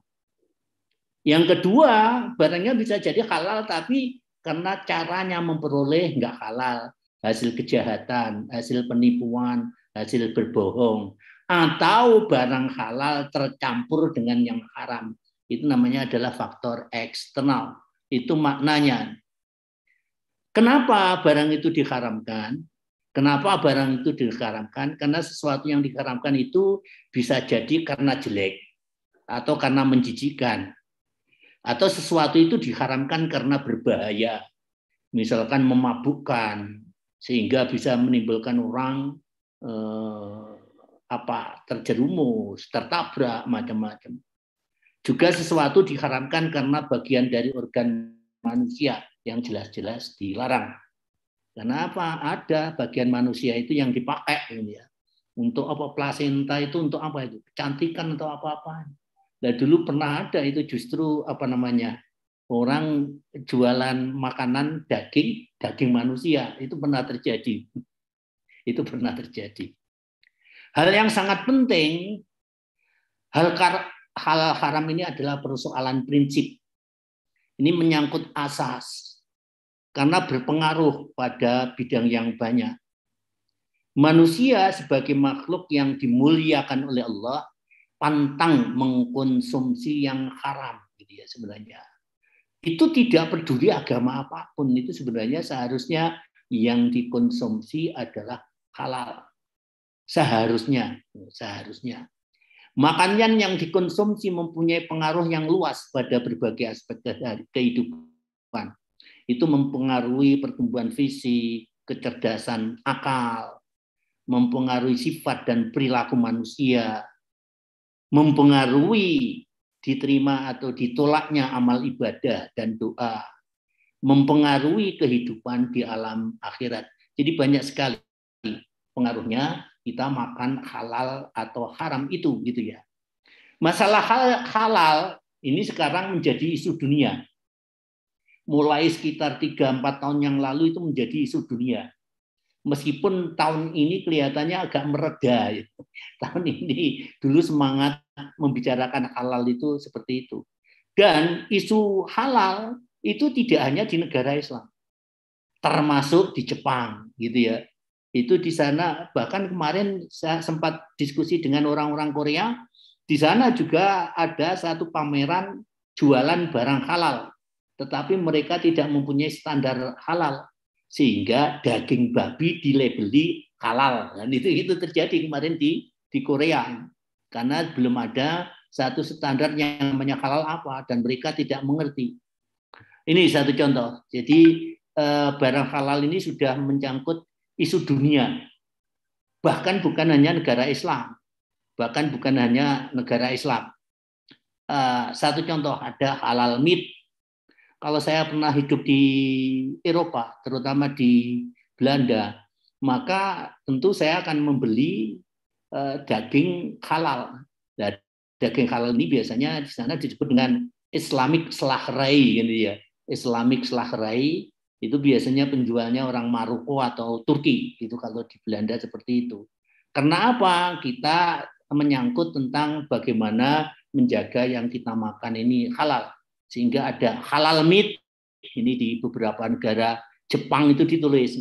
Yang kedua, barangnya bisa jadi halal tapi karena caranya memperoleh nggak halal, hasil kejahatan, hasil penipuan, hasil berbohong, atau barang halal tercampur dengan yang haram. Itu namanya adalah faktor eksternal. Itu maknanya. Kenapa barang itu diharamkan? Kenapa barang itu diharamkan? Karena sesuatu yang diharamkan itu bisa jadi karena jelek atau karena menjijikan atau sesuatu itu diharamkan karena berbahaya. Misalkan memabukkan sehingga bisa menimbulkan orang eh, apa terjerumus, tertabrak macam-macam. Juga sesuatu diharamkan karena bagian dari organ manusia yang jelas-jelas dilarang. Kenapa? Ada bagian manusia itu yang dipakai ini gitu ya. Untuk apa plasenta itu untuk apa itu? Kecantikan atau apa-apa. Nah, dulu pernah ada itu justru apa namanya? Orang jualan makanan daging, daging manusia itu pernah terjadi. Itu pernah terjadi. Hal yang sangat penting, hal, hal haram ini adalah persoalan prinsip. Ini menyangkut asas, karena berpengaruh pada bidang yang banyak. Manusia sebagai makhluk yang dimuliakan oleh Allah pantang mengkonsumsi yang haram gitu ya sebenarnya. Itu tidak peduli agama apapun itu sebenarnya seharusnya yang dikonsumsi adalah halal seharusnya seharusnya makanan yang dikonsumsi mempunyai pengaruh yang luas pada berbagai aspek eh, kehidupan itu mempengaruhi pertumbuhan visi kecerdasan akal mempengaruhi sifat dan perilaku manusia mempengaruhi diterima atau ditolaknya amal ibadah dan doa mempengaruhi kehidupan di alam akhirat jadi banyak sekali pengaruhnya kita makan halal atau haram itu gitu ya. Masalah halal ini sekarang menjadi isu dunia. Mulai sekitar 3-4 tahun yang lalu itu menjadi isu dunia. Meskipun tahun ini kelihatannya agak mereda. Gitu. Tahun ini dulu semangat membicarakan halal itu seperti itu. Dan isu halal itu tidak hanya di negara Islam termasuk di Jepang gitu ya itu di sana bahkan kemarin saya sempat diskusi dengan orang-orang Korea, di sana juga ada satu pameran jualan barang halal, tetapi mereka tidak mempunyai standar halal sehingga daging babi dilabeli halal dan itu itu terjadi kemarin di di Korea karena belum ada satu standar yang namanya halal apa dan mereka tidak mengerti. Ini satu contoh. Jadi eh, barang halal ini sudah mencangkut isu dunia. Bahkan bukan hanya negara Islam, bahkan bukan hanya negara Islam. Uh, satu contoh ada halal meat. Kalau saya pernah hidup di Eropa, terutama di Belanda, maka tentu saya akan membeli uh, daging halal. Dan nah, daging halal ini biasanya di sana disebut dengan Islamic slahrai, gitu ya. Islamic slahrai itu biasanya penjualnya orang Maroko atau Turki, itu kalau di Belanda seperti itu. Karena apa? Kita menyangkut tentang bagaimana menjaga yang kita makan ini halal. Sehingga ada halal meat, ini di beberapa negara Jepang itu ditulis.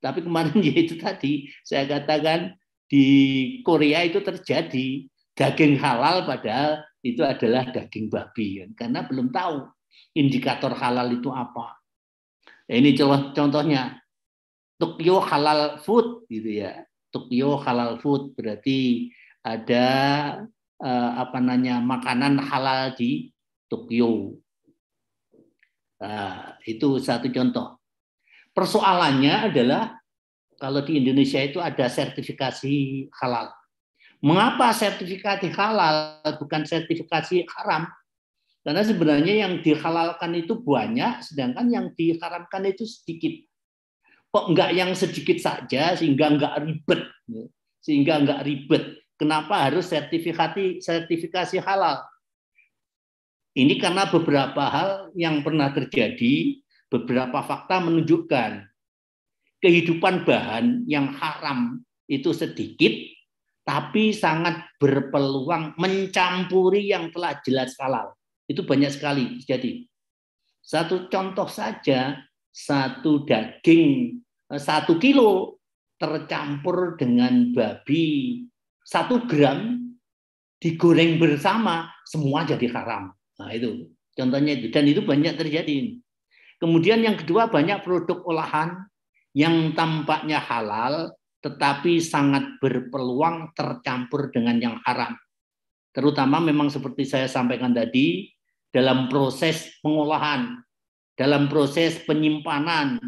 Tapi kemarin ya itu tadi saya katakan di Korea itu terjadi daging halal padahal itu adalah daging babi kan? karena belum tahu indikator halal itu apa Ya, ini contohnya. Tokyo Halal Food gitu ya. Tokyo Halal Food berarti ada eh, apa namanya makanan halal di Tokyo. Nah, itu satu contoh. Persoalannya adalah kalau di Indonesia itu ada sertifikasi halal. Mengapa sertifikasi halal bukan sertifikasi haram? Karena sebenarnya yang dihalalkan itu banyak, sedangkan yang diharamkan itu sedikit. Kok enggak yang sedikit saja sehingga enggak ribet, ya. sehingga enggak ribet. Kenapa harus sertifikasi sertifikasi halal? Ini karena beberapa hal yang pernah terjadi, beberapa fakta menunjukkan kehidupan bahan yang haram itu sedikit, tapi sangat berpeluang mencampuri yang telah jelas halal. Itu banyak sekali jadi. Satu contoh saja, satu daging, eh, satu kilo tercampur dengan babi, satu gram digoreng bersama, semua jadi haram. Nah itu contohnya itu. Dan itu banyak terjadi. Kemudian yang kedua banyak produk olahan yang tampaknya halal tetapi sangat berpeluang tercampur dengan yang haram. Terutama memang seperti saya sampaikan tadi, dalam proses pengolahan, dalam proses penyimpanan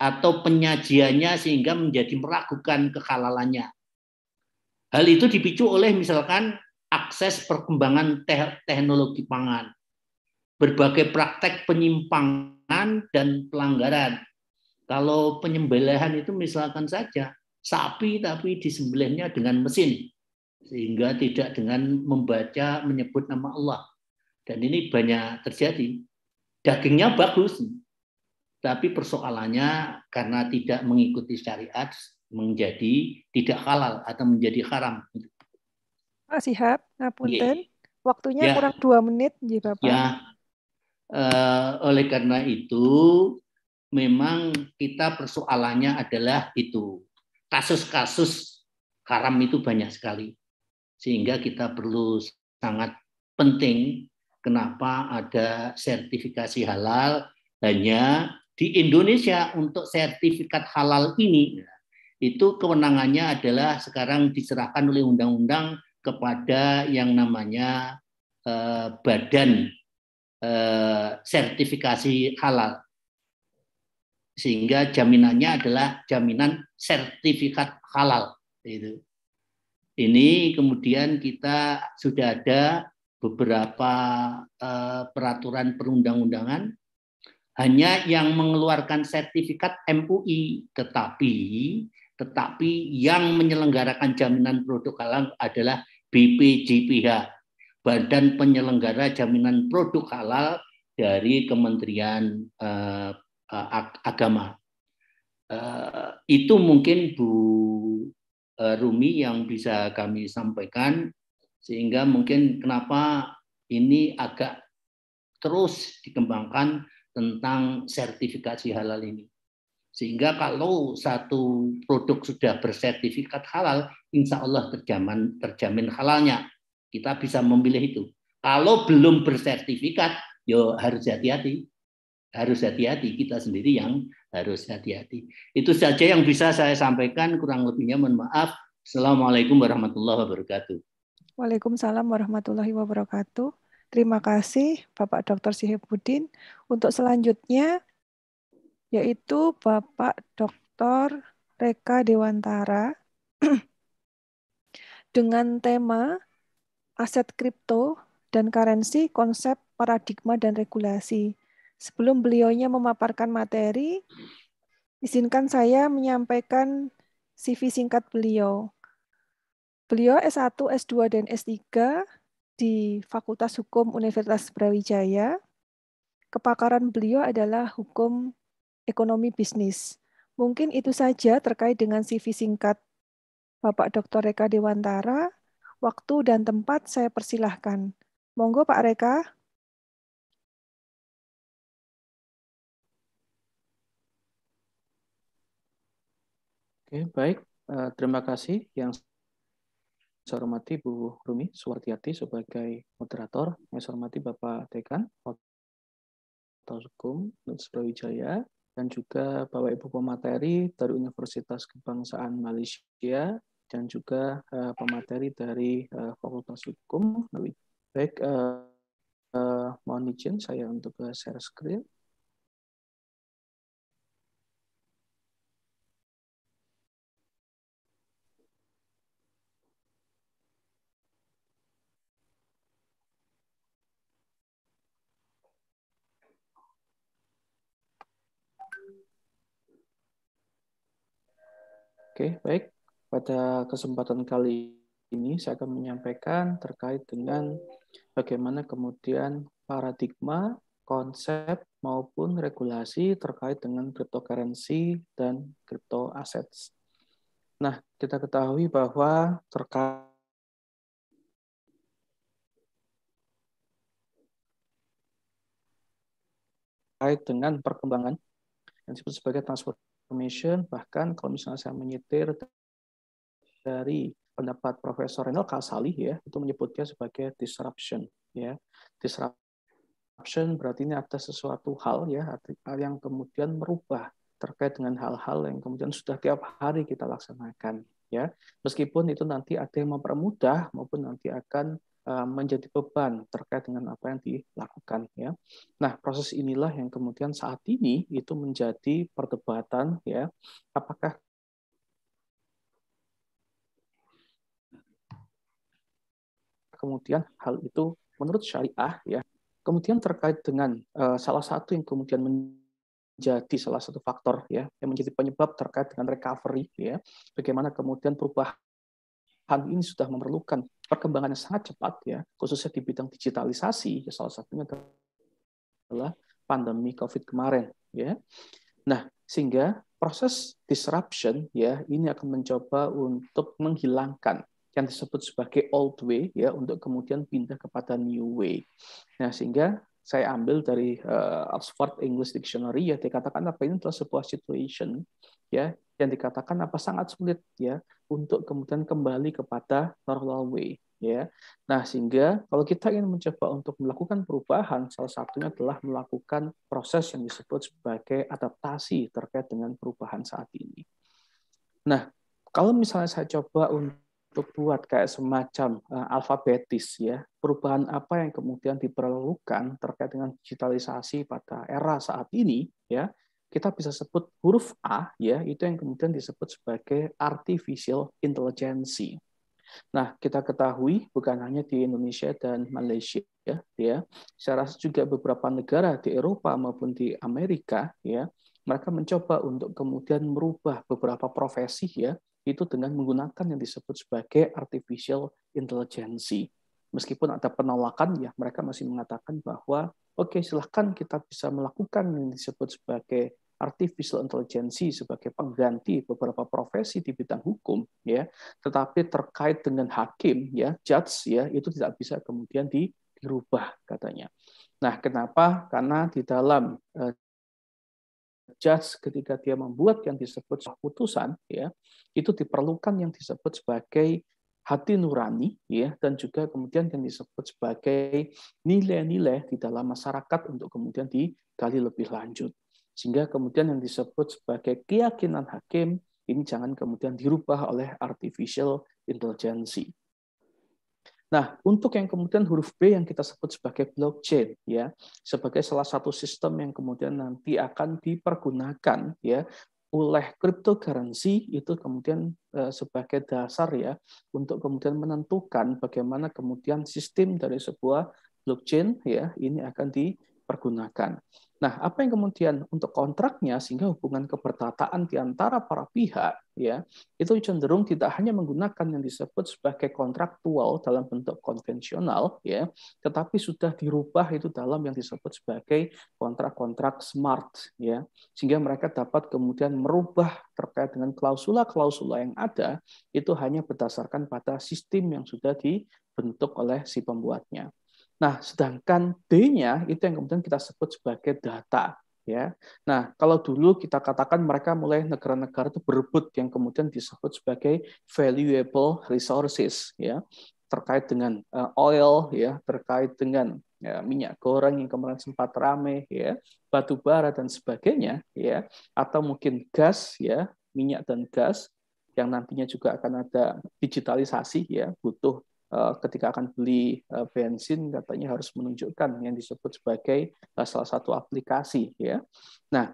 atau penyajiannya sehingga menjadi meragukan kehalalannya. Hal itu dipicu oleh misalkan akses perkembangan teknologi pangan, berbagai praktek penyimpangan dan pelanggaran. Kalau penyembelihan itu misalkan saja sapi tapi disembelihnya dengan mesin sehingga tidak dengan membaca menyebut nama Allah dan ini banyak terjadi. Dagingnya bagus, tapi persoalannya karena tidak mengikuti syariat menjadi tidak halal atau menjadi haram. Pak Sihab, ngapunten. Iya. Yeah. Waktunya yeah. kurang dua menit, ya Bapak. Ya. Uh, oleh karena itu, memang kita persoalannya adalah itu. Kasus-kasus haram itu banyak sekali. Sehingga kita perlu sangat penting kenapa ada sertifikasi halal hanya di Indonesia untuk sertifikat halal ini itu kewenangannya adalah sekarang diserahkan oleh undang-undang kepada yang namanya eh, badan eh, sertifikasi halal sehingga jaminannya adalah jaminan sertifikat halal ini kemudian kita sudah ada beberapa eh, peraturan perundang-undangan hanya yang mengeluarkan sertifikat MUI tetapi tetapi yang menyelenggarakan jaminan produk halal adalah BPJPH Badan Penyelenggara Jaminan Produk Halal dari Kementerian eh, eh, Agama itu mungkin Bu Rumi yang bisa kami sampaikan sehingga mungkin kenapa ini agak terus dikembangkan tentang sertifikasi halal ini. Sehingga kalau satu produk sudah bersertifikat halal, insya Allah terjamin, terjamin halalnya. Kita bisa memilih itu. Kalau belum bersertifikat, yo harus hati-hati. Harus hati-hati, kita sendiri yang harus hati-hati. Itu saja yang bisa saya sampaikan, kurang lebihnya mohon maaf. Assalamualaikum warahmatullahi wabarakatuh. Waalaikumsalam warahmatullahi wabarakatuh. Terima kasih Bapak Dr. Sihibudin. Untuk selanjutnya yaitu Bapak Dr. Reka Dewantara dengan tema aset kripto dan karensi konsep paradigma dan regulasi. Sebelum beliaunya memaparkan materi, izinkan saya menyampaikan CV singkat beliau. Beliau S1, S2, dan S3 di Fakultas Hukum Universitas Brawijaya. Kepakaran beliau adalah hukum ekonomi bisnis. Mungkin itu saja terkait dengan CV singkat Bapak Dr. Reka Dewantara. Waktu dan tempat saya persilahkan. Monggo Pak Reka. Oke, baik. Eh, terima kasih yang saya hormati Bu Rumi Suwartiati sebagai moderator, saya hormati Bapak Dekan, atau Hukum, Wijaya, dan juga Bapak Ibu pemateri dari Universitas Kebangsaan Malaysia, dan juga uh, pemateri dari uh, Fakultas Hukum. Baik, uh, uh, mohon izin saya untuk share screen. Oke, baik. Pada kesempatan kali ini saya akan menyampaikan terkait dengan bagaimana kemudian paradigma, konsep maupun regulasi terkait dengan cryptocurrency dan crypto assets. Nah, kita ketahui bahwa terkait terkait dengan perkembangan yang disebut sebagai transfer automation, bahkan kalau misalnya saya menyetir dari pendapat Profesor Renal Kasali ya, itu menyebutnya sebagai disruption ya. Disruption berarti ini ada sesuatu hal ya yang kemudian merubah terkait dengan hal-hal yang kemudian sudah tiap hari kita laksanakan ya. Meskipun itu nanti ada yang mempermudah maupun nanti akan Eh, menjadi beban terkait dengan apa yang dilakukan ya. Nah, proses inilah yang kemudian saat ini itu menjadi perdebatan ya, apakah kemudian hal itu menurut syariah ya. Kemudian terkait dengan eh, salah satu yang kemudian menjadi salah satu faktor ya yang menjadi penyebab terkait dengan recovery ya. Bagaimana kemudian perubahan hal ini sudah memerlukan perkembangan yang sangat cepat ya, khususnya di bidang digitalisasi, ya salah satunya adalah pandemi COVID kemarin ya. Nah, sehingga proses disruption ya ini akan mencoba untuk menghilangkan yang disebut sebagai old way ya untuk kemudian pindah kepada new way. Nah, sehingga saya ambil dari uh, Oxford English Dictionary ya dikatakan apa ini adalah sebuah situation ya yang dikatakan apa sangat sulit ya untuk kemudian kembali kepada normal way ya. Nah, sehingga kalau kita ingin mencoba untuk melakukan perubahan, salah satunya adalah melakukan proses yang disebut sebagai adaptasi terkait dengan perubahan saat ini. Nah, kalau misalnya saya coba untuk buat kayak semacam uh, alfabetis ya, perubahan apa yang kemudian diperlukan terkait dengan digitalisasi pada era saat ini ya, kita bisa sebut huruf A ya itu yang kemudian disebut sebagai artificial intelligence. Nah, kita ketahui bukan hanya di Indonesia dan Malaysia ya, saya rasa juga beberapa negara di Eropa maupun di Amerika ya, mereka mencoba untuk kemudian merubah beberapa profesi ya, itu dengan menggunakan yang disebut sebagai artificial intelligence. Meskipun ada penolakan ya, mereka masih mengatakan bahwa oke silahkan kita bisa melakukan yang disebut sebagai artificial intelligence sebagai pengganti beberapa profesi di bidang hukum ya tetapi terkait dengan hakim ya judge ya itu tidak bisa kemudian di, dirubah katanya nah kenapa karena di dalam uh, judge ketika dia membuat yang disebut putusan ya itu diperlukan yang disebut sebagai hati nurani ya dan juga kemudian yang disebut sebagai nilai-nilai di dalam masyarakat untuk kemudian digali lebih lanjut sehingga kemudian yang disebut sebagai keyakinan hakim ini jangan kemudian dirubah oleh artificial intelligence. Nah, untuk yang kemudian huruf B yang kita sebut sebagai blockchain ya, sebagai salah satu sistem yang kemudian nanti akan dipergunakan ya oleh cryptocurrency itu kemudian eh, sebagai dasar ya untuk kemudian menentukan bagaimana kemudian sistem dari sebuah blockchain ya ini akan di dipergunakan. Nah, apa yang kemudian untuk kontraknya sehingga hubungan kebertataan di antara para pihak ya, itu cenderung tidak hanya menggunakan yang disebut sebagai kontraktual dalam bentuk konvensional ya, tetapi sudah dirubah itu dalam yang disebut sebagai kontrak-kontrak smart ya, sehingga mereka dapat kemudian merubah terkait dengan klausula-klausula yang ada itu hanya berdasarkan pada sistem yang sudah dibentuk oleh si pembuatnya. Nah, sedangkan D-nya itu yang kemudian kita sebut sebagai data. Ya. Nah, kalau dulu kita katakan mereka mulai negara-negara itu berebut yang kemudian disebut sebagai valuable resources, ya, terkait dengan eh, oil, ya, terkait dengan ya, minyak goreng yang kemarin sempat rame, ya, batu bara dan sebagainya, ya, atau mungkin gas, ya, minyak dan gas yang nantinya juga akan ada digitalisasi, ya, butuh Eh, ketika akan beli eh, bensin katanya harus menunjukkan yang disebut sebagai eh, salah satu aplikasi ya. Nah,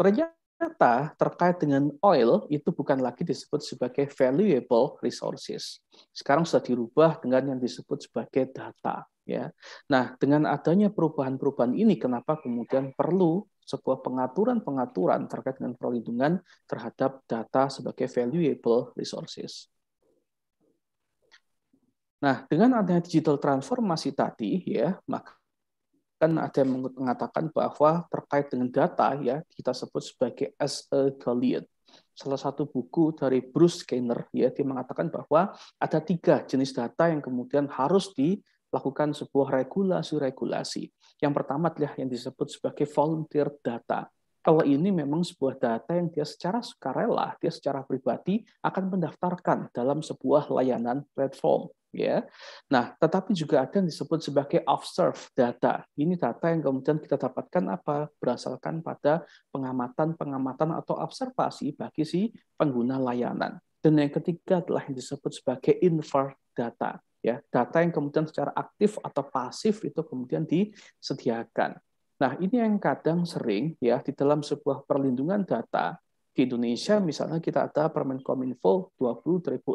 ternyata terkait dengan oil itu bukan lagi disebut sebagai valuable resources. Sekarang sudah dirubah dengan yang disebut sebagai data ya. Nah, dengan adanya perubahan-perubahan ini kenapa kemudian perlu sebuah pengaturan-pengaturan terkait dengan perlindungan terhadap data sebagai valuable resources. Nah, dengan adanya digital transformasi tadi ya, maka kan ada yang mengatakan bahwa terkait dengan data ya kita sebut sebagai as a Goliath. Salah satu buku dari Bruce Skinner ya dia mengatakan bahwa ada tiga jenis data yang kemudian harus dilakukan sebuah regulasi-regulasi. Yang pertama adalah yang disebut sebagai volunteer data. Kalau ini memang sebuah data yang dia secara sukarela, dia secara pribadi akan mendaftarkan dalam sebuah layanan platform ya. Nah, tetapi juga ada yang disebut sebagai observe data. Ini data yang kemudian kita dapatkan apa? Berdasarkan pada pengamatan-pengamatan atau observasi bagi si pengguna layanan. Dan yang ketiga adalah yang disebut sebagai infer data, ya. Data yang kemudian secara aktif atau pasif itu kemudian disediakan. Nah, ini yang kadang sering ya di dalam sebuah perlindungan data di Indonesia misalnya kita ada Permen Kominfo 2016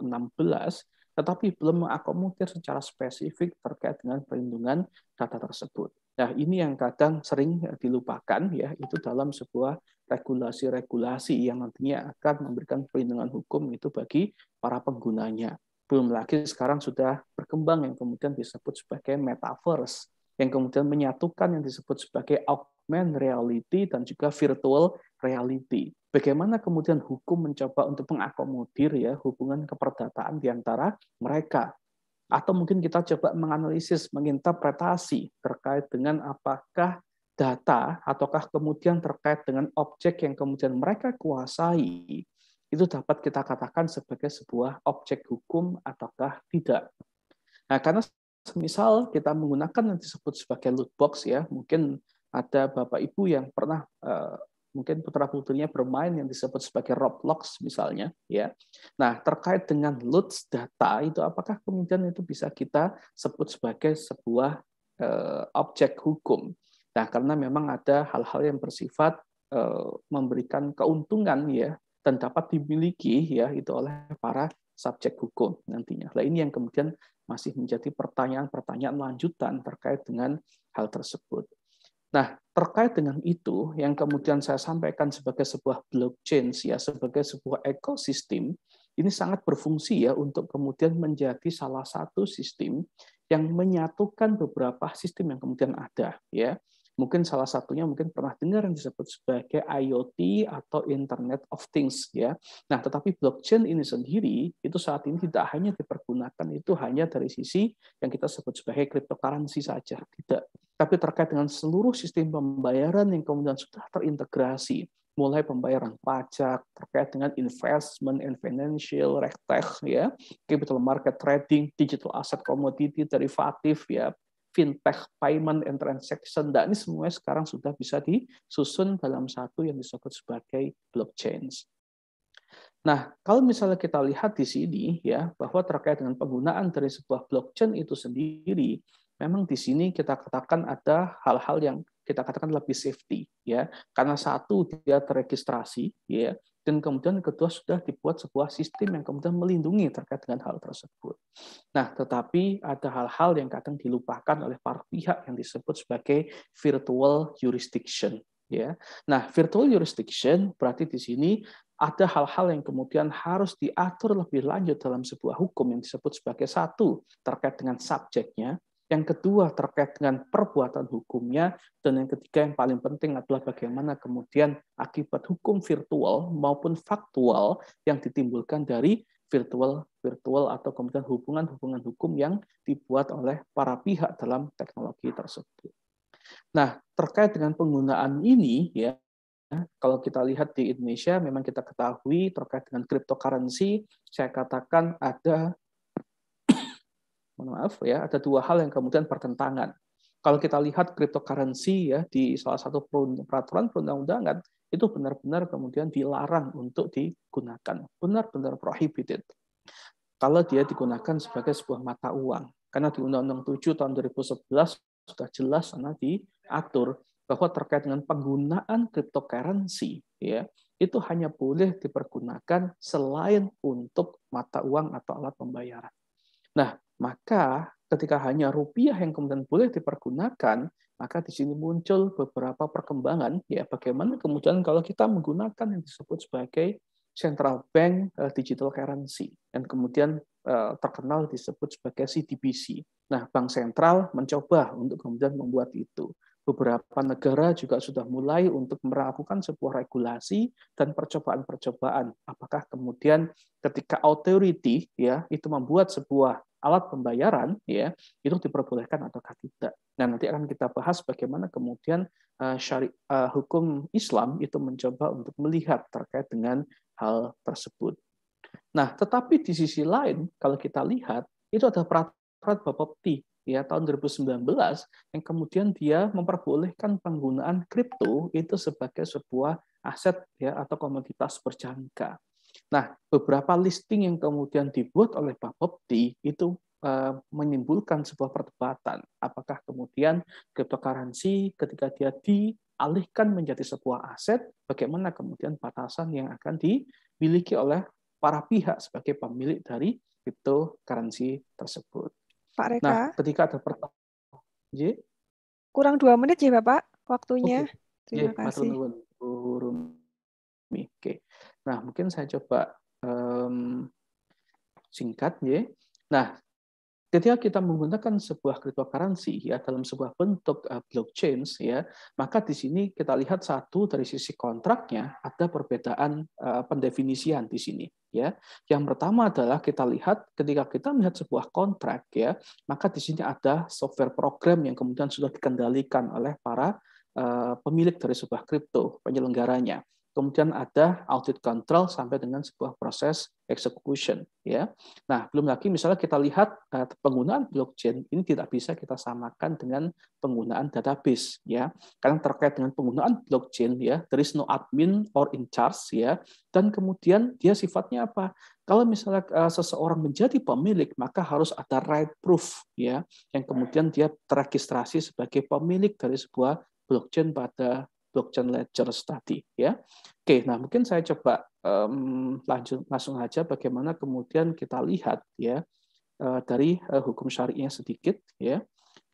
tetapi belum mengakomodir secara spesifik terkait dengan perlindungan data tersebut. Nah, ini yang kadang sering eh, dilupakan ya, itu dalam sebuah regulasi-regulasi yang nantinya akan memberikan perlindungan hukum itu bagi para penggunanya. Belum lagi sekarang sudah berkembang yang kemudian disebut sebagai metaverse, yang kemudian menyatukan yang disebut sebagai augmented reality dan juga virtual reality Bagaimana kemudian hukum mencoba untuk mengakomodir ya hubungan keperdataan di antara mereka? Atau mungkin kita coba menganalisis, menginterpretasi terkait dengan apakah data ataukah kemudian terkait dengan objek yang kemudian mereka kuasai itu dapat kita katakan sebagai sebuah objek hukum ataukah tidak. Nah, karena semisal kita menggunakan yang disebut sebagai loot box ya, mungkin ada Bapak Ibu yang pernah eh, mungkin putra putrinya bermain yang disebut sebagai Roblox misalnya ya nah terkait dengan loads data itu apakah kemudian itu bisa kita sebut sebagai sebuah uh, objek hukum nah karena memang ada hal-hal yang bersifat uh, memberikan keuntungan ya dan dapat dimiliki ya itu oleh para subjek hukum nantinya. Nah, ini yang kemudian masih menjadi pertanyaan-pertanyaan lanjutan terkait dengan hal tersebut. Nah, terkait dengan itu yang kemudian saya sampaikan sebagai sebuah blockchain ya sebagai sebuah ekosistem ini sangat berfungsi ya untuk kemudian menjadi salah satu sistem yang menyatukan beberapa sistem yang kemudian ada ya mungkin salah satunya mungkin pernah dengar yang disebut sebagai IoT atau Internet of Things ya. Nah, tetapi blockchain ini sendiri itu saat ini tidak hanya dipergunakan itu hanya dari sisi yang kita sebut sebagai cryptocurrency saja, tidak. Tapi terkait dengan seluruh sistem pembayaran yang kemudian sudah terintegrasi mulai pembayaran pajak terkait dengan investment and financial rectech ya capital market trading digital asset commodity derivatif ya fintech payment and transaction. Dan ini semua sekarang sudah bisa disusun dalam satu yang disebut sebagai blockchain. Nah, kalau misalnya kita lihat di sini ya bahwa terkait dengan penggunaan dari sebuah blockchain itu sendiri, memang di sini kita katakan ada hal-hal yang kita katakan lebih safety ya karena satu dia terregistrasi ya dan kemudian kedua sudah dibuat sebuah sistem yang kemudian melindungi terkait dengan hal tersebut. Nah, tetapi ada hal-hal yang kadang dilupakan oleh para pihak yang disebut sebagai virtual jurisdiction. Ya, nah virtual jurisdiction berarti di sini ada hal-hal yang kemudian harus diatur lebih lanjut dalam sebuah hukum yang disebut sebagai satu terkait dengan subjeknya, yang kedua terkait dengan perbuatan hukumnya, dan yang ketiga yang paling penting adalah bagaimana kemudian akibat hukum virtual maupun faktual yang ditimbulkan dari virtual virtual atau kemudian hubungan-hubungan hukum yang dibuat oleh para pihak dalam teknologi tersebut. Nah, terkait dengan penggunaan ini ya kalau kita lihat di Indonesia memang kita ketahui terkait dengan cryptocurrency saya katakan ada mohon maaf ya ada dua hal yang kemudian bertentangan. Kalau kita lihat cryptocurrency ya di salah satu peraturan perundang-undangan itu benar-benar kemudian dilarang untuk digunakan, benar-benar prohibited. Kalau dia digunakan sebagai sebuah mata uang, karena di Undang-Undang 7 tahun 2011 sudah jelas sana diatur bahwa terkait dengan penggunaan cryptocurrency ya itu hanya boleh dipergunakan selain untuk mata uang atau alat pembayaran. Nah, maka ketika hanya rupiah yang kemudian boleh dipergunakan, maka di sini muncul beberapa perkembangan ya bagaimana kemudian kalau kita menggunakan yang disebut sebagai central bank eh, digital currency dan kemudian eh, terkenal disebut sebagai CDBC. Nah, bank sentral mencoba untuk kemudian membuat itu. Beberapa negara juga sudah mulai untuk melakukan sebuah regulasi dan percobaan-percobaan. Apakah kemudian ketika authority ya itu membuat sebuah alat pembayaran ya itu diperbolehkan atau tidak. Nah, nanti akan kita bahas bagaimana kemudian uh, syari eh, hukum Islam itu mencoba untuk melihat terkait dengan hal tersebut. Nah, tetapi di sisi lain kalau kita lihat itu ada peraturan Bapepti ya tahun 2019 yang kemudian dia memperbolehkan penggunaan kripto itu sebagai sebuah aset ya atau komoditas berjangka. Nah, beberapa listing yang kemudian dibuat oleh Bapepti itu eh, menimbulkan sebuah perdebatan apakah kemudian cryptocurrency ketika dia dialihkan menjadi sebuah aset bagaimana kemudian batasan yang akan dimiliki oleh para pihak sebagai pemilik dari cryptocurrency tersebut. Pak Reka. Nah, ketika ada pertanyaan. Kurang dua menit ya Bapak waktunya. Okay. Terima yeah, kasih. Oke. Okay. Nah, mungkin saya coba um, singkat ya. Nah, ketika kita menggunakan sebuah cryptocurrency ya dalam sebuah bentuk uh, blockchain ya, maka di sini kita lihat satu dari sisi kontraknya ada perbedaan uh, pendefinisian di sini ya. Yang pertama adalah kita lihat ketika kita melihat sebuah kontrak ya, maka di sini ada software program yang kemudian sudah dikendalikan oleh para eh, pemilik dari sebuah kripto penyelenggaranya kemudian ada audit control sampai dengan sebuah proses execution ya. Nah, belum lagi misalnya kita lihat eh, penggunaan blockchain ini tidak bisa kita samakan dengan penggunaan database ya. Karena terkait dengan penggunaan blockchain ya, there is no admin or in charge ya. Dan kemudian dia sifatnya apa? Kalau misalnya eh, seseorang menjadi pemilik, maka harus ada right proof ya, yang kemudian dia terregistrasi sebagai pemilik dari sebuah blockchain pada blockchain ledger tadi ya. Oke, nah mungkin saya coba um, lanjut langsung aja bagaimana kemudian kita lihat ya uh, dari uh, hukum syariahnya sedikit ya.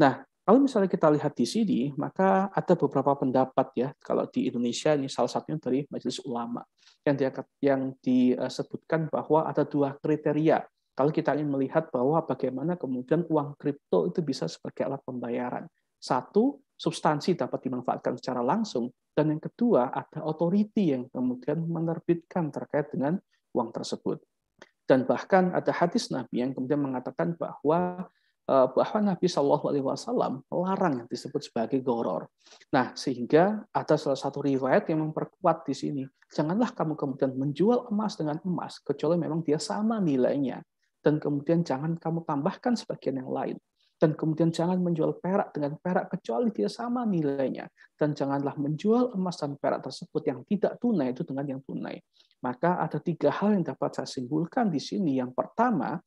Nah, kalau misalnya kita lihat di sini, maka ada beberapa pendapat ya. Kalau di Indonesia ini salah satunya dari Majelis Ulama yang diangkat, yang disebutkan eh, bahwa ada dua kriteria kalau kita ingin melihat bahwa bagaimana kemudian uang kripto itu bisa sebagai alat pembayaran. Satu, substansi dapat dimanfaatkan secara langsung, dan yang kedua ada otoriti yang kemudian menerbitkan terkait dengan uang tersebut. Dan bahkan ada hadis Nabi yang kemudian mengatakan bahwa eh, bahwa Nabi Shallallahu Alaihi Wasallam melarang yang disebut sebagai goror. Nah, sehingga ada salah satu riwayat yang memperkuat di sini. Janganlah kamu kemudian menjual emas dengan emas kecuali memang dia sama nilainya. Dan kemudian jangan kamu tambahkan sebagian yang lain dan kemudian jangan menjual perak dengan perak kecuali dia sama nilainya dan janganlah menjual emas dan perak tersebut yang tidak tunai itu dengan yang tunai maka ada tiga hal yang dapat saya simpulkan di sini yang pertama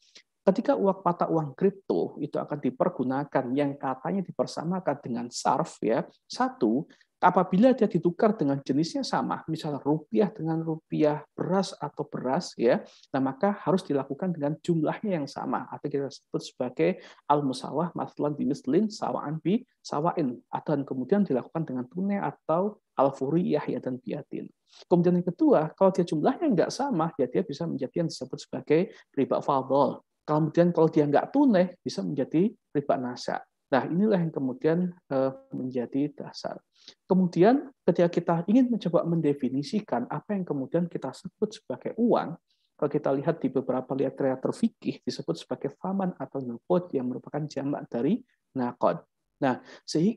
ketika uang mata uang kripto itu akan dipergunakan yang katanya dipersamakan dengan SARF ya satu apabila dia ditukar dengan jenisnya sama, misalnya rupiah dengan rupiah, beras atau beras, ya, nah maka harus dilakukan dengan jumlahnya yang sama, atau kita sebut sebagai al-musawah matlan bimislin sawaan bi sawain, atau kemudian dilakukan dengan tunai atau al-furiyah ya dan biatin. Kemudian yang kedua, kalau dia jumlahnya nggak sama, ya dia bisa menjadi yang disebut sebagai riba fadol. Kemudian kalau dia nggak tunai, bisa menjadi riba nasa. Nah, inilah yang kemudian eh, menjadi dasar. Kemudian ketika kita ingin mencoba mendefinisikan apa yang kemudian kita sebut sebagai uang, kalau kita lihat di beberapa literatur fikih disebut sebagai faman atau nukut yang merupakan jamak dari nakod. Nah,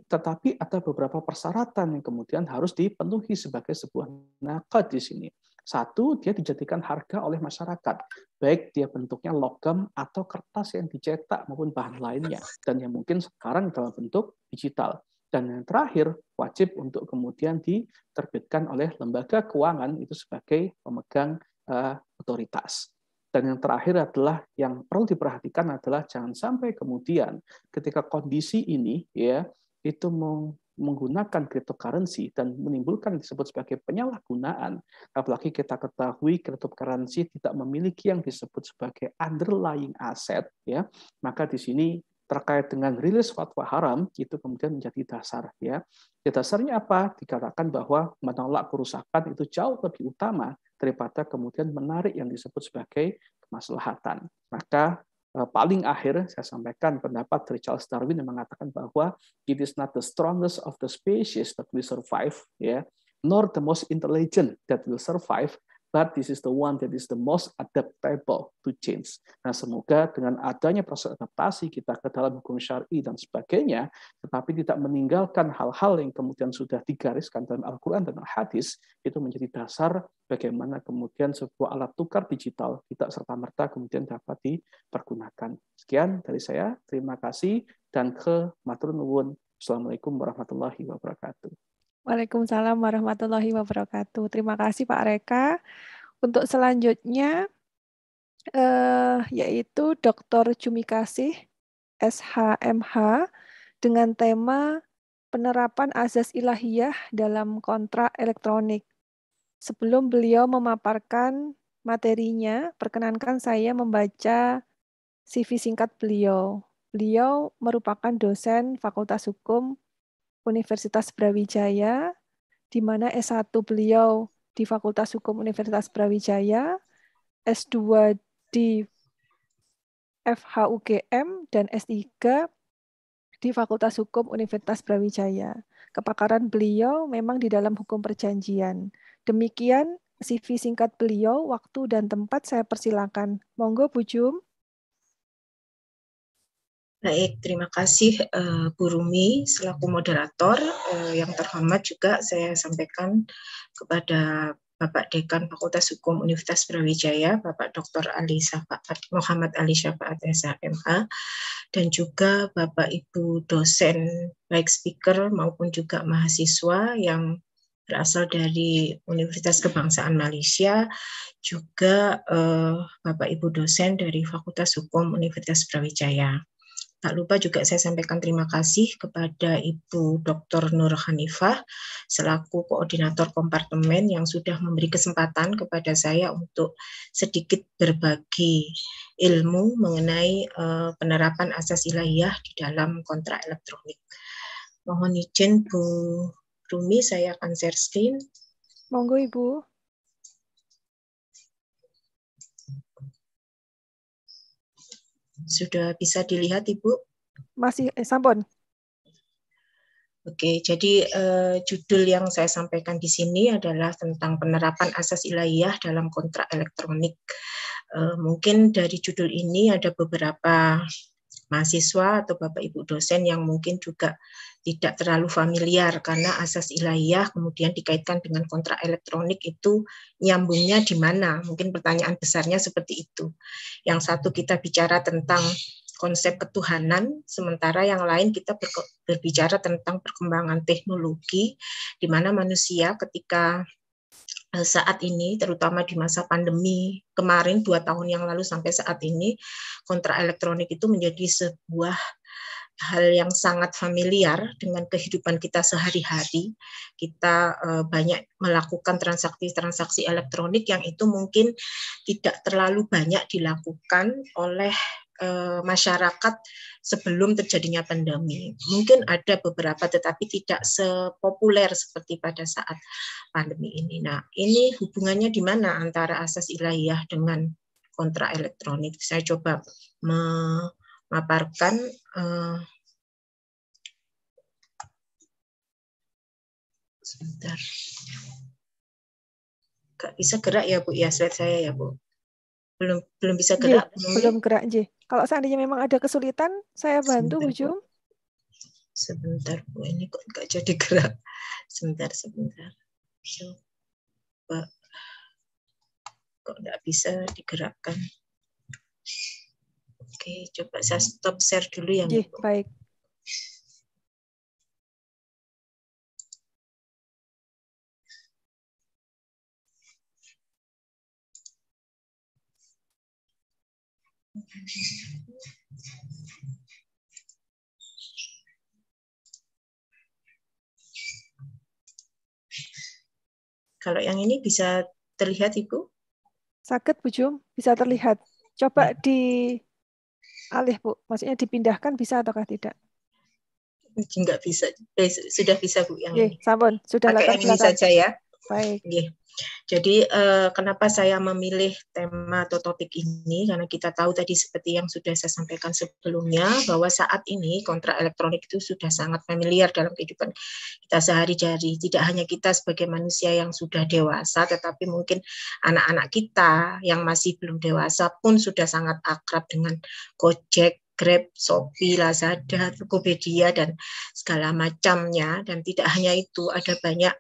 tetapi ada beberapa persyaratan yang kemudian harus dipenuhi sebagai sebuah nakod di sini. Satu, dia dijadikan harga oleh masyarakat, baik dia bentuknya logam atau kertas yang dicetak maupun bahan lainnya, dan yang mungkin sekarang dalam bentuk digital. Dan yang terakhir, wajib untuk kemudian diterbitkan oleh lembaga keuangan itu sebagai pemegang uh, otoritas. Dan yang terakhir adalah yang perlu diperhatikan adalah jangan sampai kemudian ketika kondisi ini ya itu menggunakan cryptocurrency dan menimbulkan disebut sebagai penyalahgunaan, apalagi kita ketahui cryptocurrency tidak memiliki yang disebut sebagai underlying asset, ya, maka di sini terkait dengan rilis fatwa haram itu kemudian menjadi dasar ya. ya dasarnya apa? Dikatakan bahwa menolak kerusakan itu jauh lebih utama daripada kemudian menarik yang disebut sebagai kemaslahatan. Maka Eh, paling akhir saya sampaikan pendapat Charles Darwin yang mengatakan bahwa it is not the strongest of the species that will survive, ya, yeah, nor the most intelligent that will survive, but this is the one that is the most adaptable to change. Nah, semoga dengan adanya proses adaptasi kita ke dalam hukum syari dan sebagainya, tetapi tidak meninggalkan hal-hal yang kemudian sudah digariskan dalam Al-Quran dan Al-Hadis, itu menjadi dasar bagaimana kemudian sebuah alat tukar digital tidak serta-merta kemudian dapat dipergunakan. Sekian dari saya, terima kasih, dan ke matur nuwun. Assalamualaikum warahmatullahi wabarakatuh. Waalaikumsalam warahmatullahi wabarakatuh. Terima kasih Pak Reka. Untuk selanjutnya eh, yaitu Dr. Jumikasih SHMH dengan tema penerapan azas ilahiyah dalam kontrak elektronik. Sebelum beliau memaparkan materinya, perkenankan saya membaca CV singkat beliau. Beliau merupakan dosen Fakultas Hukum Universitas Brawijaya, di mana S1 beliau di Fakultas Hukum Universitas Brawijaya, S2 di FHUGM, dan S3 di Fakultas Hukum Universitas Brawijaya. Kepakaran beliau memang di dalam hukum perjanjian. Demikian CV singkat beliau, waktu dan tempat saya persilakan. Monggo Bu Jum. Baik, terima kasih uh, Bu Rumi selaku moderator uh, yang terhormat juga saya sampaikan kepada Bapak Dekan Fakultas Hukum Universitas Brawijaya, Bapak Dr. Ali Syafaat, Muhammad Ali Syafaat SHMH, dan juga Bapak Ibu dosen baik speaker maupun juga mahasiswa yang berasal dari Universitas Kebangsaan Malaysia, juga uh, Bapak Ibu dosen dari Fakultas Hukum Universitas Brawijaya. Tak lupa juga saya sampaikan terima kasih kepada Ibu Dr. Nur Hanifah selaku koordinator kompartemen yang sudah memberi kesempatan kepada saya untuk sedikit berbagi ilmu mengenai uh, penerapan asas ilahiyah di dalam kontrak elektronik. Mohon izin Bu Rumi, saya akan share screen. Monggo Ibu. Sudah bisa dilihat Ibu? Masih, eh, sampun. Oke, jadi eh, judul yang saya sampaikan di sini adalah tentang penerapan asas ilahiyah dalam kontrak elektronik. Eh, mungkin dari judul ini ada beberapa mahasiswa atau Bapak Ibu dosen yang mungkin juga tidak terlalu familiar karena asas ilahiyah kemudian dikaitkan dengan kontrak elektronik itu nyambungnya di mana? Mungkin pertanyaan besarnya seperti itu. Yang satu kita bicara tentang konsep ketuhanan, sementara yang lain kita berbicara tentang perkembangan teknologi di mana manusia ketika Eh, saat ini, terutama di masa pandemi kemarin dua tahun yang lalu sampai saat ini, kontrak elektronik itu menjadi sebuah hal yang sangat familiar dengan kehidupan kita sehari-hari. Kita eh, banyak melakukan transaksi-transaksi elektronik yang itu mungkin tidak terlalu banyak dilakukan oleh Eh, masyarakat sebelum terjadinya pandemi. Mungkin ada beberapa tetapi tidak sepopuler seperti pada saat pandemi ini. Nah, ini hubungannya di mana antara asas ilahiyah dengan kontrak elektronik? Saya coba memaparkan eh, sebentar. Gak bisa gerak ya Bu, ya slide saya ya Bu. Belum belum bisa iya, gerak. J, belum gerak J. Kalau seandainya memang ada kesulitan, saya bantu Bu Jum. Sebentar Bu, ini kok nggak jadi gerak. Sebentar, sebentar. Coba. Kok nggak bisa digerakkan? Oke, coba saya stop share dulu ya. Bu. Iya, baik. Kalau yang ini bisa terlihat Ibu? Sakit Bu Jum, bisa terlihat. Coba ya. di alih Bu, maksudnya dipindahkan bisa ataukah tidak? Enggak bisa, eh, sudah bisa Bu yang Ye, ini. Sampun, sudah Pakai latar belakang. saja ya. Baik. Jadi eh, kenapa saya memilih tema atau topik ini karena kita tahu tadi seperti yang sudah saya sampaikan sebelumnya bahwa saat ini kontrak elektronik itu sudah sangat familiar dalam kehidupan kita sehari-hari. Tidak hanya kita sebagai manusia yang sudah dewasa tetapi mungkin anak-anak kita yang masih belum dewasa pun sudah sangat akrab dengan Gojek, Grab, Shopee, Lazada, Tokopedia dan segala macamnya dan tidak hanya itu ada banyak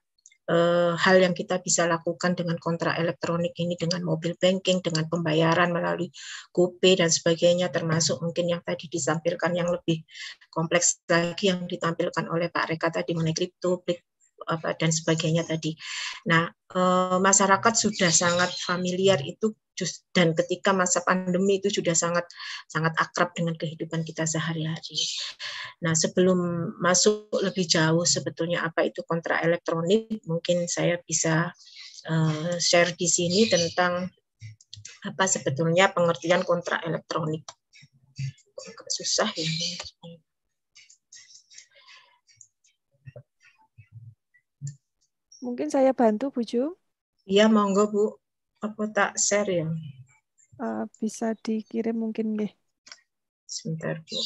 eh, hal yang kita bisa lakukan dengan kontra elektronik ini dengan mobil banking, dengan pembayaran melalui GoPay dan sebagainya, termasuk mungkin yang tadi disampaikan yang lebih kompleks lagi yang ditampilkan oleh Pak Reka tadi mengenai kripto, apa dan sebagainya tadi. Nah, e, masyarakat sudah sangat familiar itu dan ketika masa pandemi itu sudah sangat sangat akrab dengan kehidupan kita sehari-hari. Nah, sebelum masuk lebih jauh sebetulnya apa itu kontra elektronik, mungkin saya bisa e, share di sini tentang apa sebetulnya pengertian kontra elektronik. Agak susah ya. Mungkin saya bantu Bu Ju. Iya, monggo Bu. Apa tak share ya? Uh, bisa dikirim mungkin deh. Sebentar Bu.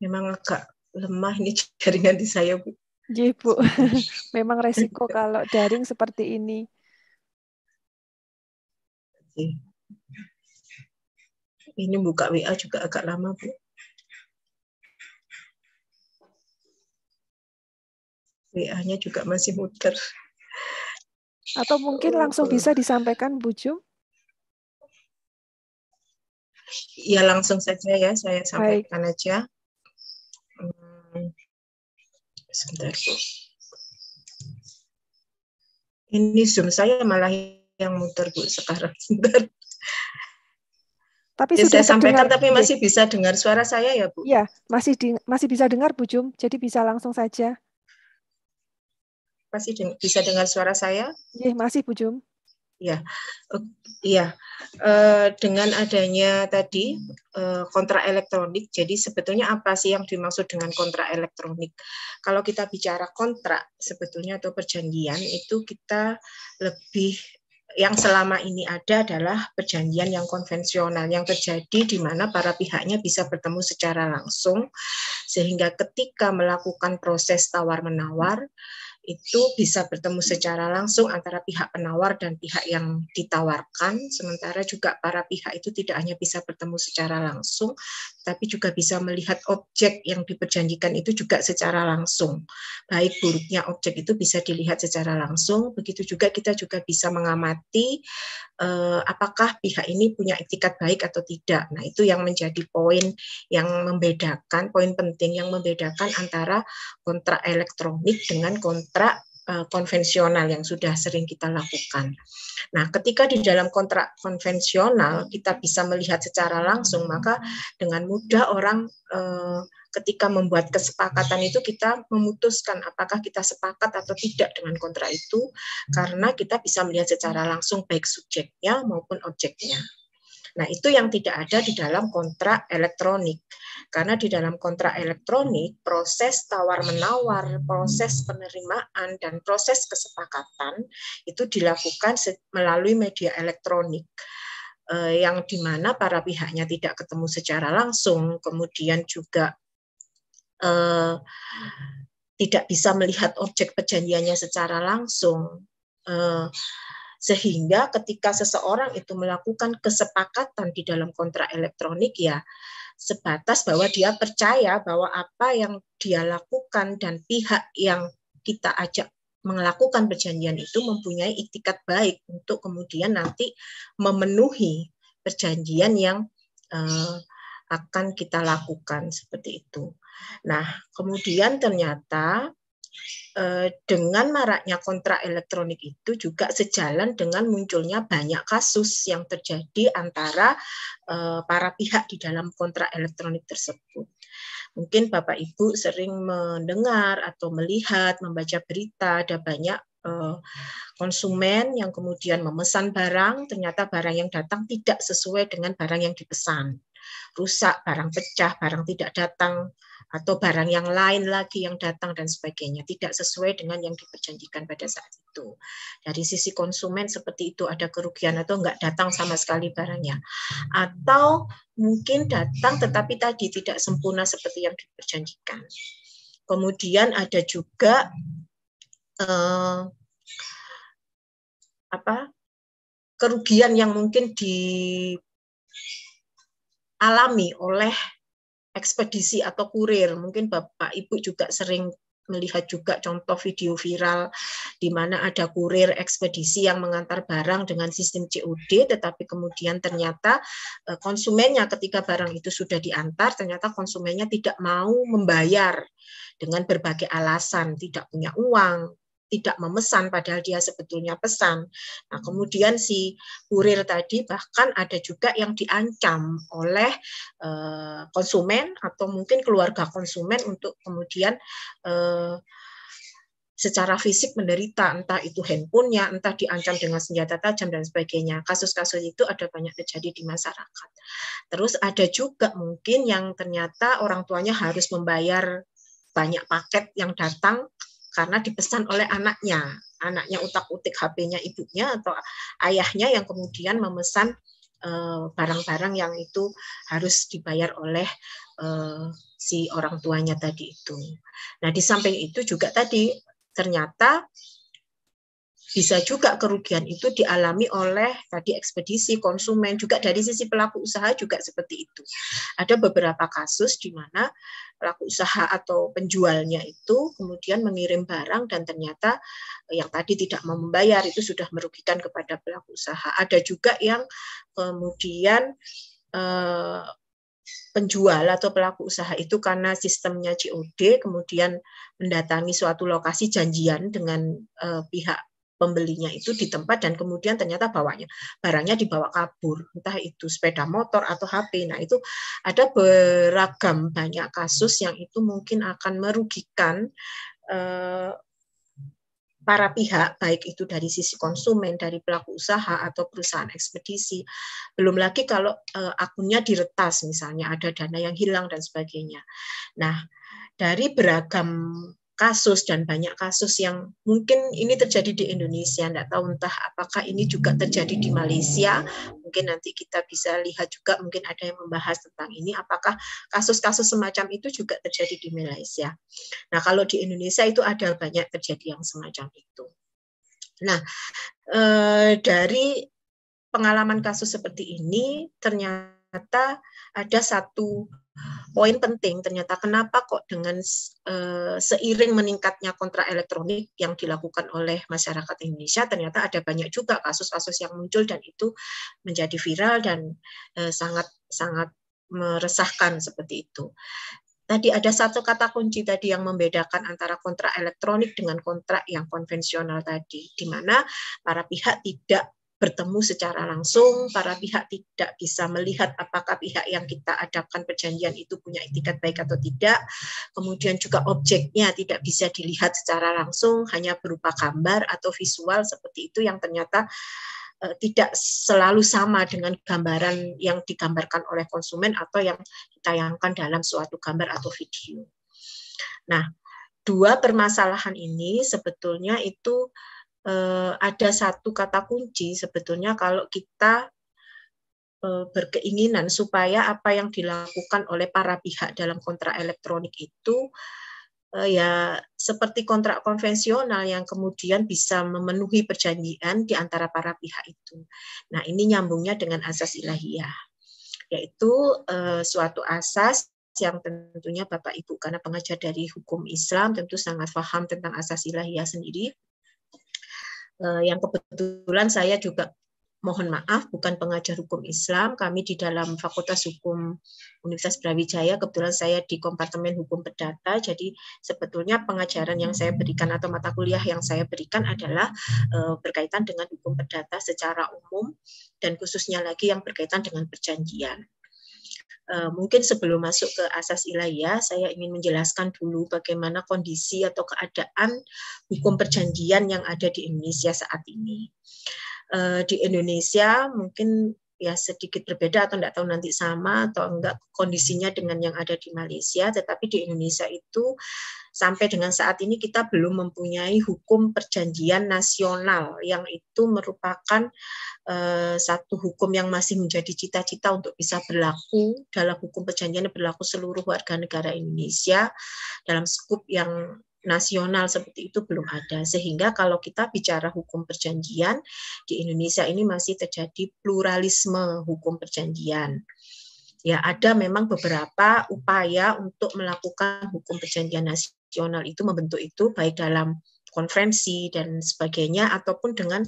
Memang agak lemah ini jaringan di saya Bu. Iya Bu, memang resiko kalau daring seperti ini. Ini buka WA juga agak lama, Bu. WA-nya juga masih muter. Atau mungkin langsung bisa disampaikan Bu Jum? Ya langsung saja ya, saya sampaikan Baik. aja. Hmm, sebentar Ini Zoom saya malah yang muter Bu sekarang. sebentar. Tapi ya, sudah saya sampaikan dengar, tapi iya. masih bisa dengar suara saya ya Bu. Iya, masih di, masih bisa dengar Bu Jum. Jadi bisa langsung saja. Masih deng bisa dengar suara saya? Iya, masih Bu Jum. Iya. Iya. Uh, dengan adanya tadi uh, eh, kontra elektronik, jadi sebetulnya apa sih yang dimaksud dengan kontra elektronik? Kalau kita bicara kontrak sebetulnya atau perjanjian itu kita lebih yang selama ini ada adalah perjanjian yang konvensional yang terjadi di mana para pihaknya bisa bertemu secara langsung sehingga ketika melakukan proses tawar-menawar itu bisa bertemu secara langsung antara pihak penawar dan pihak yang ditawarkan sementara juga para pihak itu tidak hanya bisa bertemu secara langsung tapi juga bisa melihat objek yang diperjanjikan itu juga secara langsung. Baik buruknya objek itu bisa dilihat secara langsung, begitu juga kita juga bisa mengamati eh, apakah pihak ini punya etikat baik atau tidak. Nah, itu yang menjadi poin yang membedakan, poin penting yang membedakan antara kontrak elektronik dengan kontrak Eh, konvensional yang sudah sering kita lakukan. Nah, ketika di dalam kontrak konvensional kita bisa melihat secara langsung, maka dengan mudah orang eh, ketika membuat kesepakatan itu kita memutuskan apakah kita sepakat atau tidak dengan kontrak itu karena kita bisa melihat secara langsung baik subjeknya maupun objeknya. Nah, itu yang tidak ada di dalam kontrak elektronik. Karena di dalam kontrak elektronik, proses tawar-menawar, proses penerimaan, dan proses kesepakatan itu dilakukan melalui media elektronik eh, yang dimana para pihaknya tidak ketemu secara langsung, kemudian juga eh, tidak bisa melihat objek perjanjiannya secara langsung. Eh, sehingga ketika seseorang itu melakukan kesepakatan di dalam kontrak elektronik ya sebatas bahwa dia percaya bahwa apa yang dia lakukan dan pihak yang kita ajak melakukan perjanjian itu mempunyai iktikat baik untuk kemudian nanti memenuhi perjanjian yang eh, akan kita lakukan seperti itu. Nah, kemudian ternyata Eh, dengan maraknya kontrak elektronik itu juga sejalan dengan munculnya banyak kasus yang terjadi antara eh, para pihak di dalam kontrak elektronik tersebut. Mungkin Bapak Ibu sering mendengar atau melihat, membaca berita, ada banyak eh, konsumen yang kemudian memesan barang, ternyata barang yang datang tidak sesuai dengan barang yang dipesan. Rusak, barang pecah, barang tidak datang atau barang yang lain lagi yang datang dan sebagainya tidak sesuai dengan yang diperjanjikan pada saat itu. Dari sisi konsumen seperti itu ada kerugian atau enggak datang sama sekali barangnya. Atau mungkin datang tetapi tadi tidak sempurna seperti yang diperjanjikan. Kemudian ada juga eh, apa? kerugian yang mungkin dialami oleh ekspedisi atau kurir. Mungkin Bapak Ibu juga sering melihat juga contoh video viral di mana ada kurir ekspedisi yang mengantar barang dengan sistem COD tetapi kemudian ternyata eh, konsumennya ketika barang itu sudah diantar ternyata konsumennya tidak mau membayar dengan berbagai alasan tidak punya uang tidak memesan padahal dia sebetulnya pesan. Nah, kemudian si kurir tadi bahkan ada juga yang diancam oleh eh, konsumen atau mungkin keluarga konsumen untuk kemudian eh, secara fisik menderita, entah itu handphonenya, entah diancam dengan senjata tajam dan sebagainya. Kasus-kasus itu ada banyak terjadi di masyarakat. Terus ada juga mungkin yang ternyata orang tuanya harus membayar banyak paket yang datang karena dipesan oleh anaknya. Anaknya utak-utik HP-nya ibunya atau ayahnya yang kemudian memesan eh, barang-barang yang itu harus dibayar oleh eh, si orang tuanya tadi itu. Nah, di samping itu juga tadi ternyata bisa juga kerugian itu dialami oleh tadi ekspedisi konsumen juga dari sisi pelaku usaha juga seperti itu. Ada beberapa kasus di mana pelaku usaha atau penjualnya itu kemudian mengirim barang dan ternyata yang tadi tidak mau membayar itu sudah merugikan kepada pelaku usaha. Ada juga yang kemudian eh, penjual atau pelaku usaha itu karena sistemnya COD kemudian mendatangi suatu lokasi janjian dengan uh, pihak pembelinya itu di tempat dan kemudian ternyata bawanya barangnya dibawa kabur entah itu sepeda motor atau HP nah itu ada beragam banyak kasus yang itu mungkin akan merugikan eh, para pihak baik itu dari sisi konsumen dari pelaku usaha atau perusahaan ekspedisi belum lagi kalau eh, akunnya diretas misalnya ada dana yang hilang dan sebagainya nah dari beragam kasus dan banyak kasus yang mungkin ini terjadi di Indonesia. Tidak tahu entah apakah ini juga terjadi di Malaysia. Mungkin nanti kita bisa lihat juga mungkin ada yang membahas tentang ini. Apakah kasus-kasus semacam itu juga terjadi di Malaysia? Nah kalau di Indonesia itu ada banyak terjadi yang semacam itu. Nah eh, dari pengalaman kasus seperti ini ternyata ada satu poin penting ternyata kenapa kok dengan uh, seiring meningkatnya kontrak elektronik yang dilakukan oleh masyarakat Indonesia ternyata ada banyak juga kasus-kasus yang muncul dan itu menjadi viral dan uh, sangat sangat meresahkan seperti itu. Tadi ada satu kata kunci tadi yang membedakan antara kontrak elektronik dengan kontrak yang konvensional tadi, di mana para pihak tidak bertemu secara langsung, para pihak tidak bisa melihat apakah pihak yang kita adakan perjanjian itu punya etikat baik atau tidak. Kemudian juga objeknya tidak bisa dilihat secara langsung, hanya berupa gambar atau visual seperti itu yang ternyata eh, tidak selalu sama dengan gambaran yang digambarkan oleh konsumen atau yang ditayangkan dalam suatu gambar atau video. Nah, dua permasalahan ini sebetulnya itu eh, ada satu kata kunci sebetulnya kalau kita eh, berkeinginan supaya apa yang dilakukan oleh para pihak dalam kontrak elektronik itu eh, ya seperti kontrak konvensional yang kemudian bisa memenuhi perjanjian di antara para pihak itu. Nah, ini nyambungnya dengan asas ilahiyah yaitu eh, suatu asas yang tentunya Bapak Ibu karena pengajar dari hukum Islam tentu sangat paham tentang asas ilahiyah sendiri Eh, yang kebetulan saya juga mohon maaf bukan pengajar hukum Islam kami di dalam Fakultas Hukum Universitas Brawijaya kebetulan saya di kompartemen hukum perdata jadi sebetulnya pengajaran yang saya berikan atau mata kuliah yang saya berikan adalah uh, berkaitan dengan hukum perdata secara umum dan khususnya lagi yang berkaitan dengan perjanjian Eh, mungkin sebelum masuk ke asas ilahiyah, saya ingin menjelaskan dulu bagaimana kondisi atau keadaan hukum perjanjian yang ada di Indonesia saat ini. Eh, di Indonesia mungkin ya sedikit berbeda atau enggak tahu nanti sama atau enggak kondisinya dengan yang ada di Malaysia tetapi di Indonesia itu sampai dengan saat ini kita belum mempunyai hukum perjanjian nasional yang itu merupakan uh, satu hukum yang masih menjadi cita-cita untuk bisa berlaku dalam hukum perjanjian yang berlaku seluruh warga negara Indonesia dalam skup yang nasional seperti itu belum ada sehingga kalau kita bicara hukum perjanjian di Indonesia ini masih terjadi pluralisme hukum perjanjian ya ada memang beberapa upaya untuk melakukan hukum perjanjian nasional nasional itu membentuk itu baik dalam konferensi dan sebagainya ataupun dengan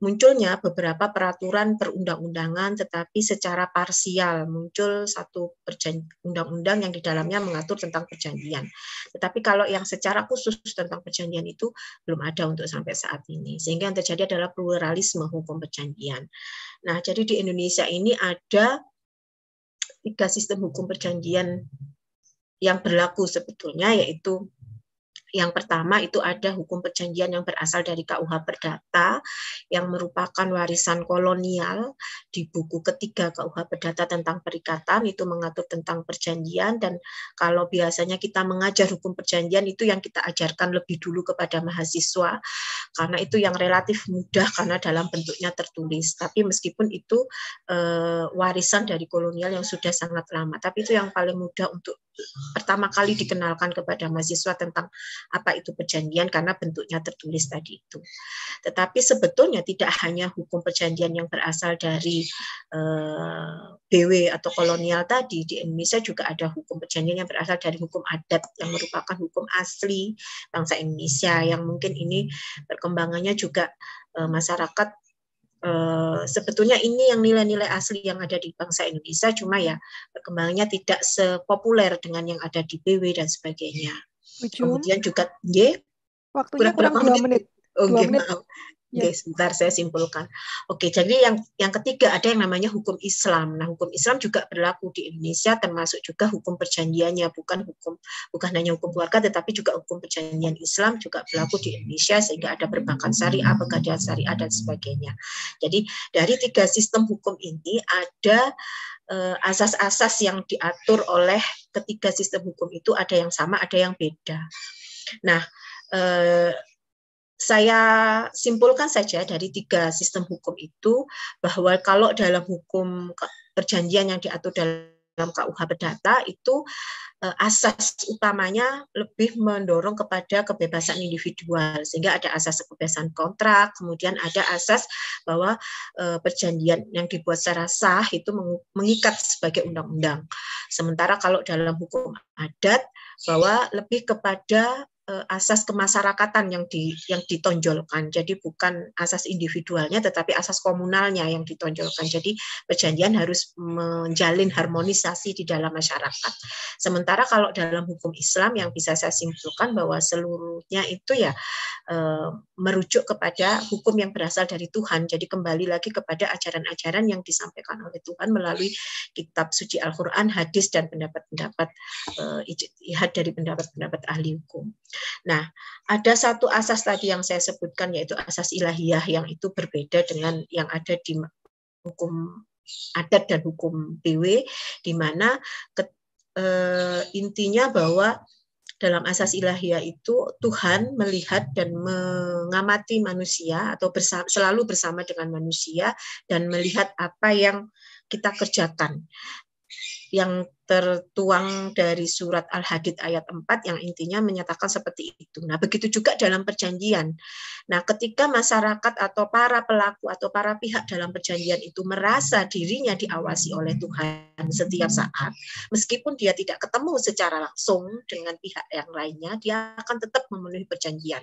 munculnya beberapa peraturan perundang-undangan tetapi secara parsial muncul satu undang-undang yang di dalamnya mengatur tentang perjanjian. Tetapi kalau yang secara khusus tentang perjanjian itu belum ada untuk sampai saat ini. Sehingga yang terjadi adalah pluralisme hukum perjanjian. Nah, jadi di Indonesia ini ada tiga sistem hukum perjanjian yang berlaku sebetulnya yaitu Yang pertama itu ada hukum perjanjian yang berasal dari KUH Perdata yang merupakan warisan kolonial di buku ketiga KUH Perdata tentang perikatan itu mengatur tentang perjanjian dan kalau biasanya kita mengajar hukum perjanjian itu yang kita ajarkan lebih dulu kepada mahasiswa karena itu yang relatif mudah karena dalam bentuknya tertulis. Tapi meskipun itu eh, warisan dari kolonial yang sudah sangat lama, tapi itu yang paling mudah untuk pertama kali dikenalkan kepada mahasiswa tentang apa itu perjanjian karena bentuknya tertulis tadi itu. Tetapi sebetulnya tidak hanya hukum perjanjian yang berasal dari eh, BW atau kolonial tadi di Indonesia juga ada hukum perjanjian yang berasal dari hukum adat yang merupakan hukum asli bangsa Indonesia yang mungkin ini perkembangannya juga eh, masyarakat Uh, sebetulnya ini yang nilai-nilai asli yang ada di bangsa Indonesia cuma ya perkembangannya tidak sepopuler dengan yang ada di BW dan sebagainya. Ujung. Kemudian juga G. Waktunya kurang, kurang 2 menit. menit. Oh, okay, menit. maaf. Oke, okay, ya. sebentar saya simpulkan. Oke, okay, jadi yang yang ketiga ada yang namanya hukum Islam. Nah, hukum Islam juga berlaku di Indonesia termasuk juga hukum perjanjiannya, bukan hukum bukan hanya hukum keluarga tetapi juga hukum perjanjian Islam juga berlaku di Indonesia sehingga ada perbankan syariah, pegadaian syariah dan sebagainya. Jadi, dari tiga sistem hukum ini ada Eh, asas-asas yang diatur oleh ketiga sistem hukum itu ada yang sama, ada yang beda. Nah, eh, saya simpulkan saja dari tiga sistem hukum itu bahwa kalau dalam hukum perjanjian yang diatur dalam dalam KUH perdata itu eh, asas utamanya lebih mendorong kepada kebebasan individual sehingga ada asas kebebasan kontrak kemudian ada asas bahwa eh, perjanjian yang dibuat secara sah itu mengikat sebagai undang-undang sementara kalau dalam hukum adat bahwa lebih kepada Eh, asas kemasyarakatan yang di yang ditonjolkan. Jadi bukan asas individualnya tetapi asas komunalnya yang ditonjolkan. Jadi perjanjian harus menjalin harmonisasi di dalam masyarakat. Sementara kalau dalam hukum Islam yang bisa saya simpulkan bahwa seluruhnya itu ya e, merujuk kepada hukum yang berasal dari Tuhan. Jadi kembali lagi kepada ajaran-ajaran yang disampaikan oleh Tuhan melalui kitab suci Al-Qur'an, hadis dan pendapat-pendapat e, eh, ijtihad dari pendapat-pendapat ahli hukum. Nah, ada satu asas tadi yang saya sebutkan yaitu asas ilahiyah yang itu berbeda dengan yang ada di hukum adat dan hukum PW di mana ke, e, intinya bahwa dalam asas ilahiyah itu Tuhan melihat dan mengamati manusia atau bersama, selalu bersama dengan manusia dan melihat apa yang kita kerjakan yang tertuang dari surat Al-Hadid ayat 4 yang intinya menyatakan seperti itu. Nah, begitu juga dalam perjanjian. Nah, ketika masyarakat atau para pelaku atau para pihak dalam perjanjian itu merasa dirinya diawasi oleh Tuhan setiap saat, meskipun dia tidak ketemu secara langsung dengan pihak yang lainnya, dia akan tetap memenuhi perjanjian.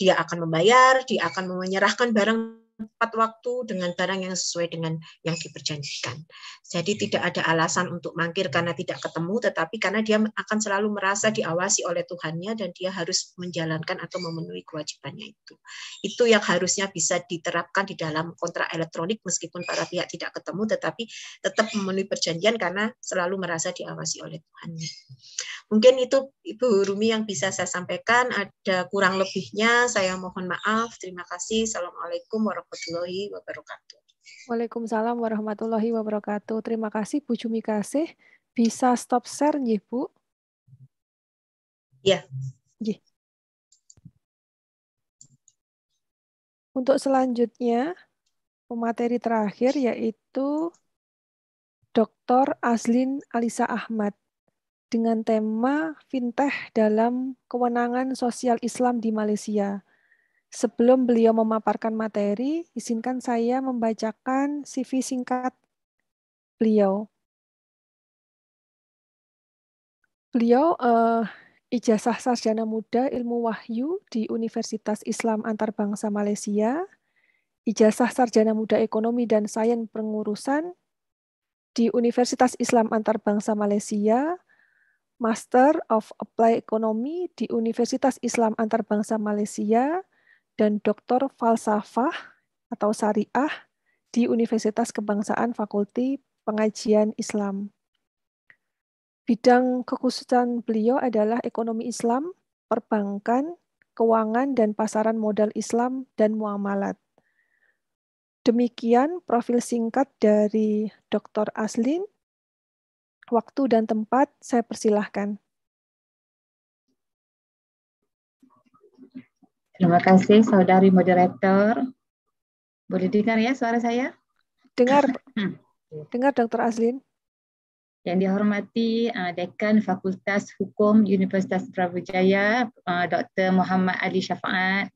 Dia akan membayar, dia akan menyerahkan barang tepat waktu dengan barang yang sesuai dengan yang diperjanjikan. Jadi hmm. tidak ada alasan untuk mangkir karena tidak ketemu, tetapi karena dia akan selalu merasa diawasi oleh Tuhannya dan dia harus menjalankan atau memenuhi kewajibannya itu. Itu yang harusnya bisa diterapkan di dalam kontrak elektronik meskipun para pihak tidak ketemu, tetapi tetap memenuhi perjanjian karena selalu merasa diawasi oleh Tuhannya. Mungkin itu Ibu Rumi yang bisa saya sampaikan. Ada kurang lebihnya, saya mohon maaf. Terima kasih. Assalamualaikum warahmatullahi wabarakatuh. Waalaikumsalam warahmatullahi wabarakatuh. Terima kasih Bu Jumi Kasih. Bisa stop share nih Bu? Ya. Yeah. Untuk selanjutnya, pemateri terakhir yaitu Dr. Azlin Alisa Ahmad dengan tema fintech dalam kewenangan sosial Islam di Malaysia. Sebelum beliau memaparkan materi, izinkan saya membacakan CV singkat beliau. Beliau uh, ijazah sarjana muda ilmu wahyu di Universitas Islam Antarbangsa Malaysia, ijazah sarjana muda ekonomi dan sains pengurusan di Universitas Islam Antarbangsa Malaysia, Master of Applied Economy di Universitas Islam Antarbangsa Malaysia dan Doktor Falsafah atau Syariah di Universitas Kebangsaan Fakulti Pengajian Islam. Bidang kekhususan beliau adalah ekonomi Islam, perbankan, keuangan dan pasaran modal Islam dan muamalat. Demikian profil singkat dari Dr. Aslin. Waktu dan tempat saya persilahkan. Terima kasih saudari moderator. Boleh dengar ya suara saya? Dengar. Hmm. dengar Dr. Azlin. Yang dihormati uh, Dekan Fakultas Hukum Universitas Brawijaya uh, Dr. Muhammad Ali Syafaat.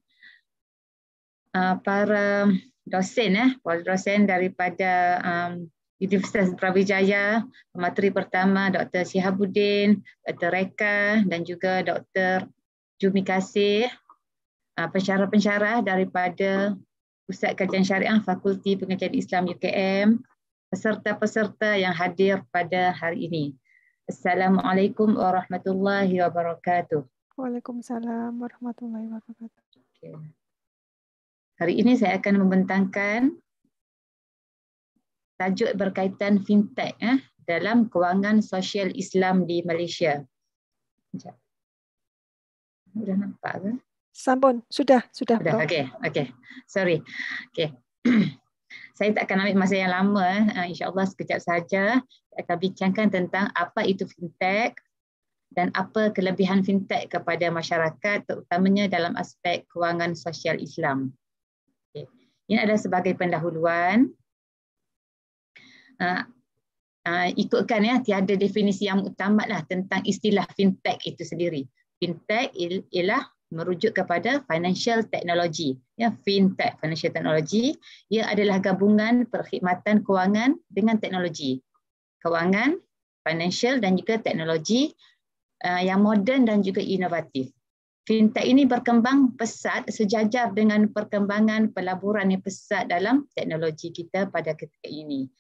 Uh, para dosen eh, para dosen daripada um, Universitas Brawijaya, pemateri pertama Dr. Syihabuddin, Dr. Reka dan juga Dr. Jumi Kasih, ah, pensyarah-pensyarah daripada Pusat Kajian Syariah Fakulti Pengajian Islam UKM, peserta-peserta yang hadir pada hari ini. Assalamualaikum warahmatullahi wabarakatuh. Waalaikumsalam warahmatullahi wabarakatuh. Okay. Hari ini saya akan membentangkan tajuk berkaitan fintech eh, dalam kewangan sosial Islam di Malaysia. Sekejap. Sudah nampak ke? Sambung. Sudah. Sudah. Sudah. Okey. Okay. Sorry. Okey. Saya tak akan ambil masa yang lama. Uh, InsyaAllah sekejap saja. Saya akan bincangkan tentang apa itu fintech dan apa kelebihan fintech kepada masyarakat terutamanya dalam aspek kewangan sosial Islam. Okay. Ini adalah sebagai pendahuluan. Ah, ah, ikutkan ya tiada definisi yang utama lah tentang istilah fintech itu sendiri. Fintech ialah merujuk kepada financial technology ya fintech financial technology ia adalah gabungan perkhidmatan kewangan dengan teknologi kewangan financial dan juga teknologi ah, yang moden dan juga inovatif fintech ini berkembang pesat sejajar dengan perkembangan pelaburan yang pesat dalam teknologi kita pada ketika ini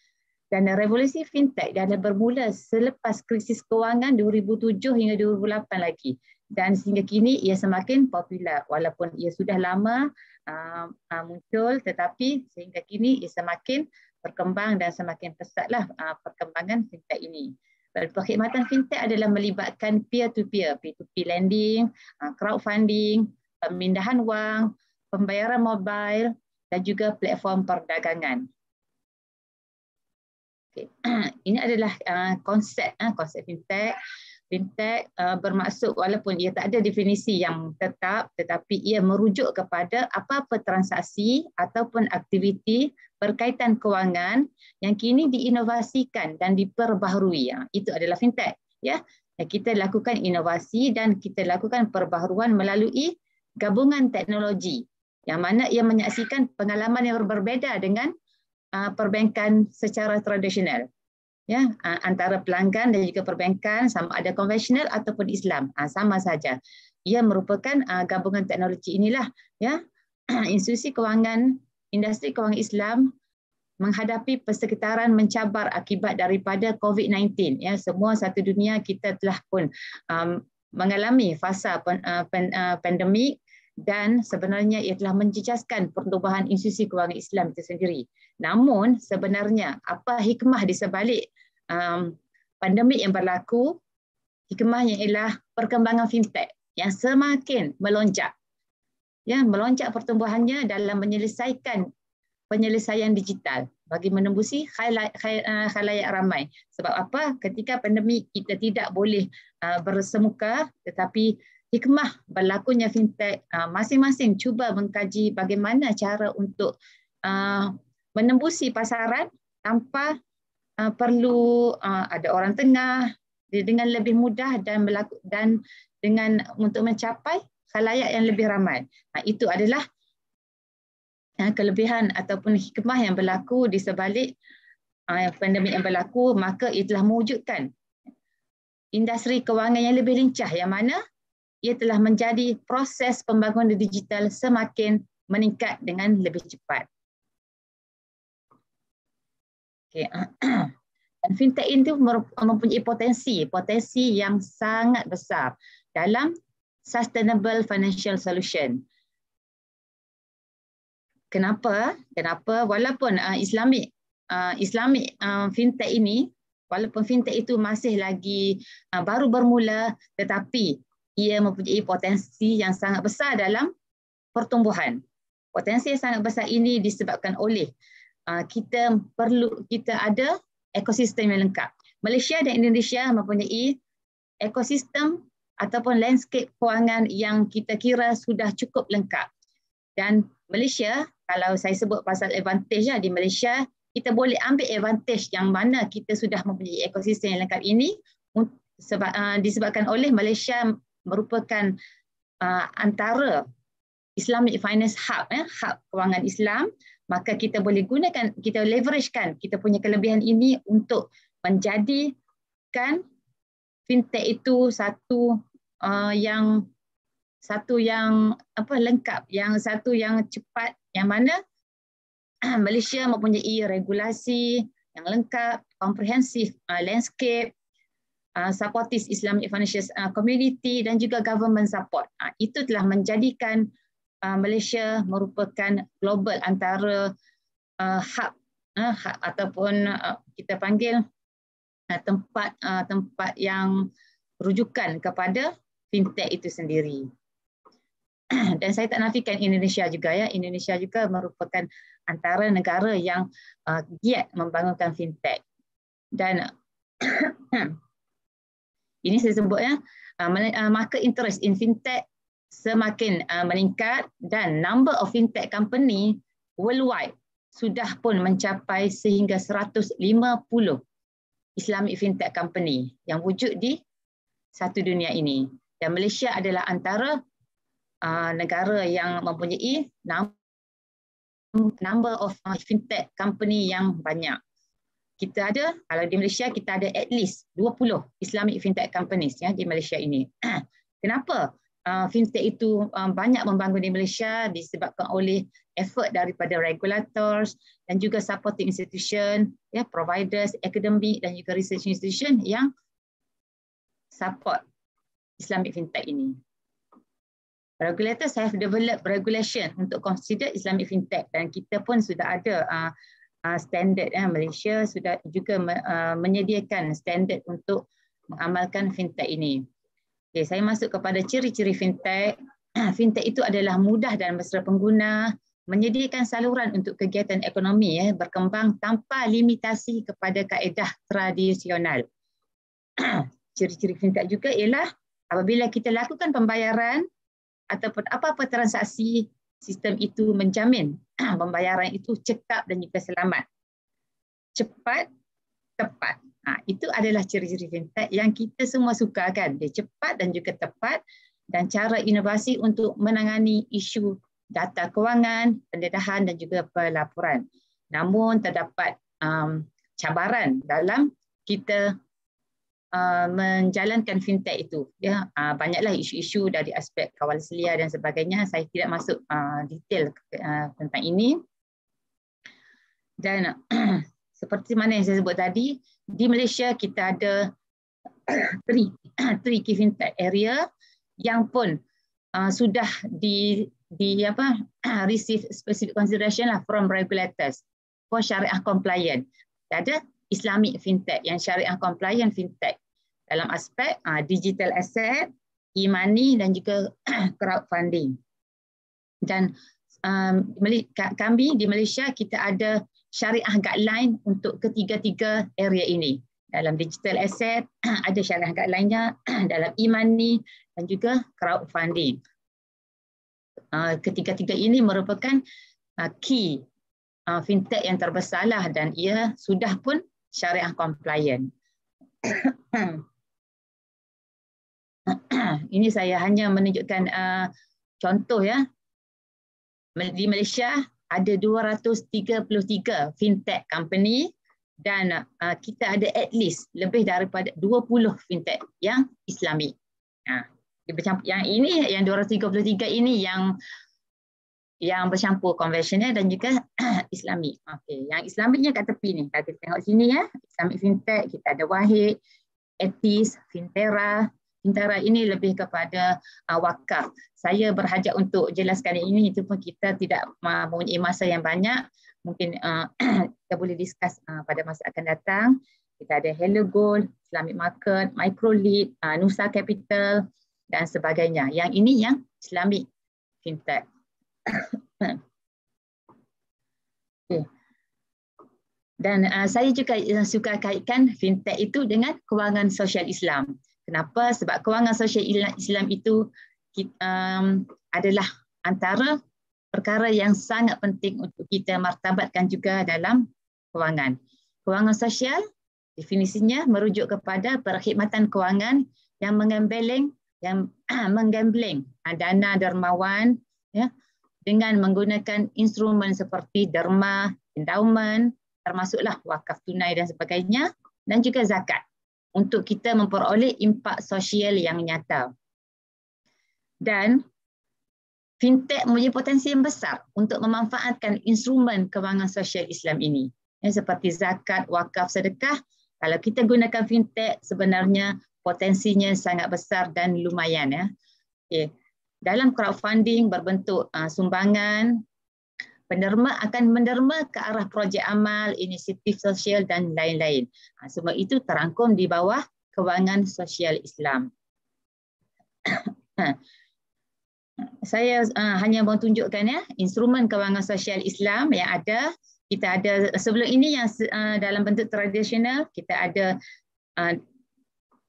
dan revolusi fintech dah ada bermula selepas krisis kewangan 2007 hingga 2008 lagi dan sehingga kini ia semakin popular walaupun ia sudah lama uh, uh, muncul tetapi sehingga kini ia semakin berkembang dan semakin pesatlah uh, perkembangan fintech ini. Perkhidmatan fintech adalah melibatkan peer to peer, peer to peer lending, uh, crowdfunding, pemindahan wang, pembayaran mobile dan juga platform perdagangan. Okay. Ini adalah uh, konsep uh, konsep fintech. Fintech uh, bermaksud walaupun ia tak ada definisi yang tetap tetapi ia merujuk kepada apa-apa transaksi ataupun aktiviti berkaitan kewangan yang kini diinovasikan dan diperbaharui. Uh, itu adalah fintech. Ya. Yeah. Kita lakukan inovasi dan kita lakukan perbaharuan melalui gabungan teknologi yang mana ia menyaksikan pengalaman yang berbeza dengan Uh, perbankan secara tradisional ya uh, antara pelanggan dan juga perbankan sama ada konvensional ataupun Islam uh, sama saja ia merupakan gabungan teknologi inilah ya institusi kewangan industri kewangan Islam menghadapi persekitaran mencabar akibat daripada COVID-19 ya semua satu dunia kita telah pun um, mengalami fasa pen, uh, pen, uh, pandemik dan sebenarnya ia telah menjejaskan perubahan institusi kewangan Islam itu sendiri Namun sebenarnya apa hikmah di sebalik um, pandemik yang berlaku? Hikmahnya ialah perkembangan fintech yang semakin melonjak. Ya, melonjak pertumbuhannya dalam menyelesaikan penyelesaian digital bagi menembusi uh, khalayak ramai. Sebab apa? Ketika pandemik kita tidak boleh uh, bersemuka tetapi hikmah berlakunya fintech uh, masing-masing cuba mengkaji bagaimana cara untuk menembusi pasaran tanpa uh, perlu uh, ada orang tengah dengan lebih mudah dan berlaku, dan dengan untuk mencapai kalayak yang lebih ramai. Nah, itu adalah uh, kelebihan ataupun hikmah yang berlaku di sebalik uh, pandemik yang berlaku maka ia telah mewujudkan industri kewangan yang lebih lincah yang mana ia telah menjadi proses pembangunan digital semakin meningkat dengan lebih cepat. Okay. Dan fintech ini mempunyai potensi, potensi yang sangat besar dalam sustainable financial solution. Kenapa? Kenapa? Walaupun uh, Islamik uh, Islamic uh, fintech ini, walaupun fintech itu masih lagi uh, baru bermula, tetapi ia mempunyai potensi yang sangat besar dalam pertumbuhan. Potensi yang sangat besar ini disebabkan oleh Ah, kita perlu kita ada ekosistem yang lengkap. Malaysia dan Indonesia mempunyai ekosistem ataupun landscape kewangan yang kita kira sudah cukup lengkap. Dan Malaysia, kalau saya sebut pasal advantage lah, di Malaysia, kita boleh ambil advantage yang mana kita sudah mempunyai ekosistem yang lengkap ini ah, disebabkan oleh Malaysia merupakan ah, antara Islamic Finance Hub, eh, hub kewangan Islam maka kita boleh gunakan kita leveragekan kita punya kelebihan ini untuk menjadikan fintech itu satu uh, yang satu yang apa lengkap yang satu yang cepat yang mana Malaysia mempunyai regulasi yang lengkap komprehensif uh, landscape uh, supportive Islamic financial uh, community dan juga government support uh, itu telah menjadikan Ah, Malaysia merupakan global antara uh, hub, uh, hub ataupun uh, kita panggil uh, tempat uh, tempat yang rujukan kepada fintech itu sendiri. Dan saya tak nafikan Indonesia juga ya. Indonesia juga merupakan antara negara yang uh, giat membangunkan fintech. Dan ini saya sebut ya, uh, market interest in fintech semakin uh, meningkat dan number of fintech company worldwide sudah pun mencapai sehingga 150 Islamic fintech company yang wujud di satu dunia ini. Dan Malaysia adalah antara uh, negara yang mempunyai number of uh, fintech company yang banyak. Kita ada, kalau di Malaysia, kita ada at least 20 Islamic fintech companies ya, di Malaysia ini. Kenapa? Kenapa? Ah, fintech itu ah, banyak membangun di Malaysia disebabkan oleh effort daripada regulators dan juga supporting institution, ya, providers, academic dan juga research institution yang support Islamic fintech ini. Regulators have developed regulation untuk consider Islamic fintech dan kita pun sudah ada ah, standard ya, Malaysia sudah juga menyediakan standard untuk mengamalkan fintech ini. Okay, saya masuk kepada ciri-ciri fintech. Fintech itu adalah mudah dan mesra pengguna, menyediakan saluran untuk kegiatan ekonomi ya, berkembang tanpa limitasi kepada kaedah tradisional. Ciri-ciri fintech juga ialah apabila kita lakukan pembayaran ataupun apa-apa transaksi, sistem itu menjamin pembayaran itu cekap dan juga selamat. Cepat, tepat. Ha, itu adalah ciri-ciri fintech yang kita semua suka kan. Dia cepat dan juga tepat dan cara inovasi untuk menangani isu data kewangan, pendedahan dan juga pelaporan. Namun terdapat um, cabaran dalam kita uh, menjalankan fintech itu. Ya, uh, banyaklah isu-isu dari aspek kawal selia dan sebagainya. Saya tidak masuk uh, detail uh, tentang ini. Dan seperti mana yang saya sebut tadi, di Malaysia kita ada three, three key fintech area yang pun uh, sudah di di apa receive specific consideration lah from regulators for syariah compliant. Kita ada Islamic fintech yang syariah compliant fintech dalam aspek uh, digital asset, e-money dan juga crowdfunding. Dan um, kami di Malaysia kita ada syariah guideline untuk ketiga-tiga area ini. Dalam digital asset, ada syariah guideline-nya dalam e-money dan juga crowdfunding. Ah, ketiga-tiga ini merupakan ah, key ah, fintech yang terbesarlah dan ia sudah pun syariah compliant. ini saya hanya menunjukkan contoh ya. Di Malaysia, ada 233 fintech company dan uh, kita ada at least lebih daripada 20 fintech yang islamik. Ha. Yang ini, yang 233 ini yang yang bercampur konvensional dan juga islamik. Okey, Yang islamiknya kat tepi ni. Kita tengok sini ya. Islamik fintech, kita ada Wahid, Etis, Fintera, intara ini lebih kepada uh, wakaf. Saya berhajat untuk jelaskan ini, itu pun kita tidak mempunyai masa yang banyak. Mungkin uh, kita boleh discuss uh, pada masa akan datang. Kita ada Hello Gold, Islamic Market, Micro Lead, uh, Nusa Capital dan sebagainya. Yang ini yang Islamic Fintech. okay. Dan uh, saya juga uh, suka kaitkan fintech itu dengan kewangan sosial Islam. Kenapa? Sebab kewangan sosial Islam itu kita, um, adalah antara perkara yang sangat penting untuk kita martabatkan juga dalam kewangan. Kewangan sosial definisinya merujuk kepada perkhidmatan kewangan yang menggembleng yang menggembleng dana dermawan ya dengan menggunakan instrumen seperti derma, endowment termasuklah wakaf tunai dan sebagainya dan juga zakat untuk kita memperoleh impak sosial yang nyata. Dan fintech mempunyai potensi yang besar untuk memanfaatkan instrumen kewangan sosial Islam ini. Ya, seperti zakat, wakaf, sedekah, kalau kita gunakan fintech sebenarnya potensinya sangat besar dan lumayan. Ya. Okay. Dalam crowdfunding berbentuk uh, sumbangan, penderma akan menderma ke arah projek amal, inisiatif sosial dan lain-lain. Ha, semua itu terangkum di bawah kewangan sosial Islam. Saya ha, hanya mau tunjukkan ya instrumen kewangan sosial Islam yang ada. Kita ada sebelum ini yang ha, dalam bentuk tradisional kita ada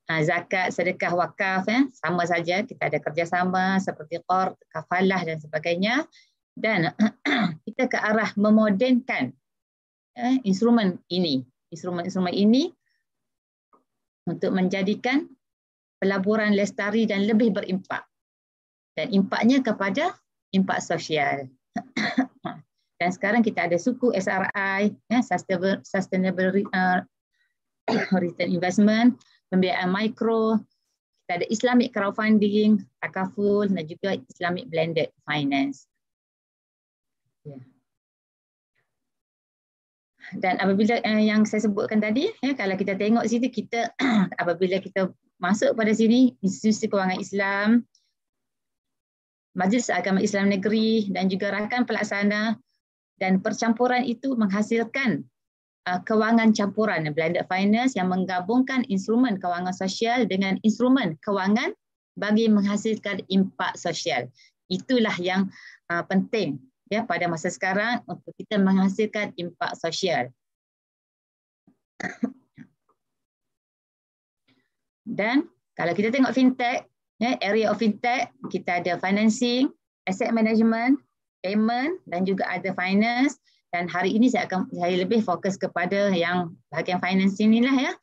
zakat, sedekah, wakaf ya sama saja kita ada kerjasama seperti qard, kafalah dan sebagainya dan kita ke arah memodenkan eh, instrumen ini instrumen-instrumen ini untuk menjadikan pelaburan lestari dan lebih berimpak dan impaknya kepada impak sosial dan sekarang kita ada suku SRI eh, sustainable sustainable uh, return investment pembiayaan mikro kita ada Islamic crowdfunding, takaful dan juga Islamic blended finance. Ya. Dan apabila eh, yang saya sebutkan tadi, ya, kalau kita tengok situ, kita apabila kita masuk pada sini, institusi kewangan Islam, Majlis Agama Islam Negeri dan juga rakan pelaksana dan percampuran itu menghasilkan uh, kewangan campuran blended finance yang menggabungkan instrumen kewangan sosial dengan instrumen kewangan bagi menghasilkan impak sosial. Itulah yang uh, penting ya pada masa sekarang untuk kita menghasilkan impak sosial. Dan kalau kita tengok fintech, ya, area of fintech, kita ada financing, asset management, payment dan juga ada finance. Dan hari ini saya akan saya lebih fokus kepada yang bahagian finance inilah ya.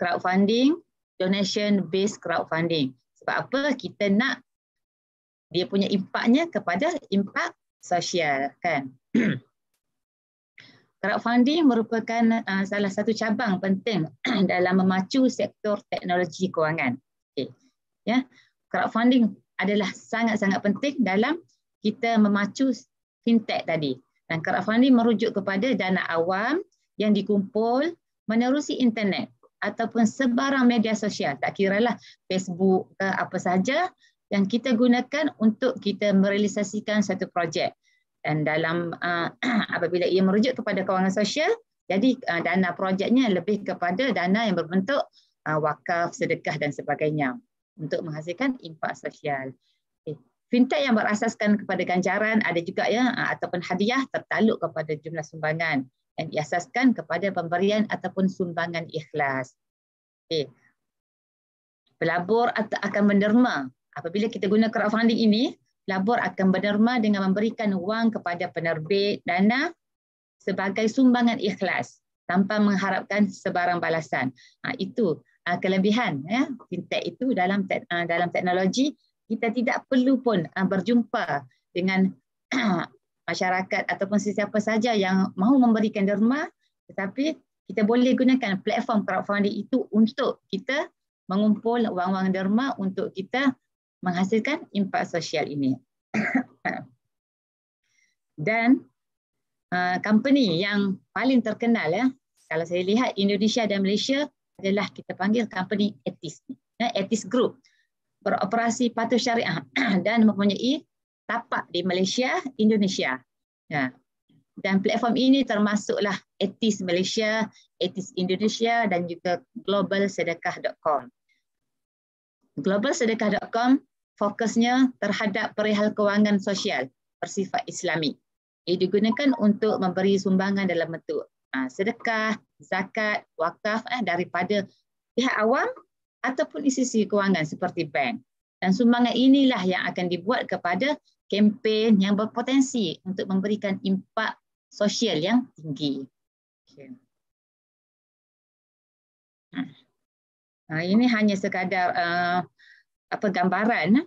Crowdfunding, donation based crowdfunding. Sebab apa? Kita nak dia punya impaknya kepada impak Sosial kan. Crowdfunding merupakan uh, salah satu cabang penting dalam memacu sektor teknologi kewangan. Okey. Ya. Crowdfunding adalah sangat-sangat penting dalam kita memacu fintech tadi. Dan crowdfunding merujuk kepada dana awam yang dikumpul menerusi internet ataupun sebarang media sosial. Tak kiralah Facebook ke apa saja yang kita gunakan untuk kita merealisasikan satu projek. Dan dalam uh, apabila ia merujuk kepada kewangan sosial, jadi uh, dana projeknya lebih kepada dana yang berbentuk uh, wakaf, sedekah dan sebagainya untuk menghasilkan impak sosial. Okay. Eh, fintech yang berasaskan kepada ganjaran ada juga ya uh, ataupun hadiah tertaluk kepada jumlah sumbangan dan diasaskan kepada pemberian ataupun sumbangan ikhlas. Okay. Eh, pelabur akan menerima Apabila kita guna crowdfunding ini, labor akan berderma dengan memberikan wang kepada penerbit dana sebagai sumbangan ikhlas tanpa mengharapkan sebarang balasan. Ha, itu ha, kelebihan ya fintech itu dalam te- ha, dalam teknologi kita tidak perlu pun ha, berjumpa dengan masyarakat ataupun sesiapa saja yang mahu memberikan derma tetapi kita boleh gunakan platform crowdfunding itu untuk kita mengumpul wang-wang derma untuk kita menghasilkan impak sosial ini. Dan uh, company yang paling terkenal ya, kalau saya lihat Indonesia dan Malaysia adalah kita panggil company Etis, ya, Etis Group beroperasi patuh syariah dan mempunyai tapak di Malaysia, Indonesia. Ya. Dan platform ini termasuklah Etis Malaysia, Etis Indonesia dan juga globalsedekah.com. Globalsedekah.com fokusnya terhadap perihal kewangan sosial bersifat islami. Ia digunakan untuk memberi sumbangan dalam bentuk ah, sedekah, zakat, wakaf eh, daripada pihak awam ataupun isi-isi kewangan seperti bank. Dan sumbangan inilah yang akan dibuat kepada kempen yang berpotensi untuk memberikan impak sosial yang tinggi. Okay. Nah, ah, ini hanya sekadar uh, apa gambaran eh?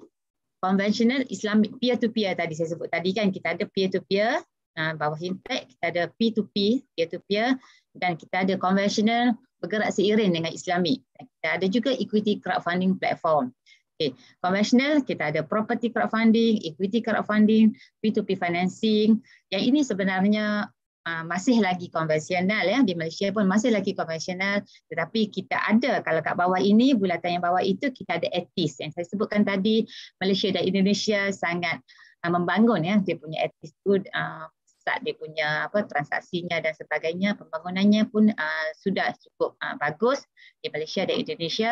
conventional Islamic peer to peer tadi saya sebut tadi kan kita ada peer to peer uh, bawah fintech kita ada P2P peer to peer dan kita ada conventional bergerak seiring dengan Islamic kita ada juga equity crowdfunding platform okey conventional kita ada property crowdfunding equity crowdfunding P2P financing yang ini sebenarnya Ah, masih lagi konvensional ya di Malaysia pun masih lagi konvensional tetapi kita ada kalau kat bawah ini bulatan yang bawah itu kita ada etis yang saya sebutkan tadi Malaysia dan Indonesia sangat ah, membangun ya dia punya etis tu uh, dia punya apa transaksinya dan sebagainya pembangunannya pun ah, sudah cukup bagus di Malaysia dan Indonesia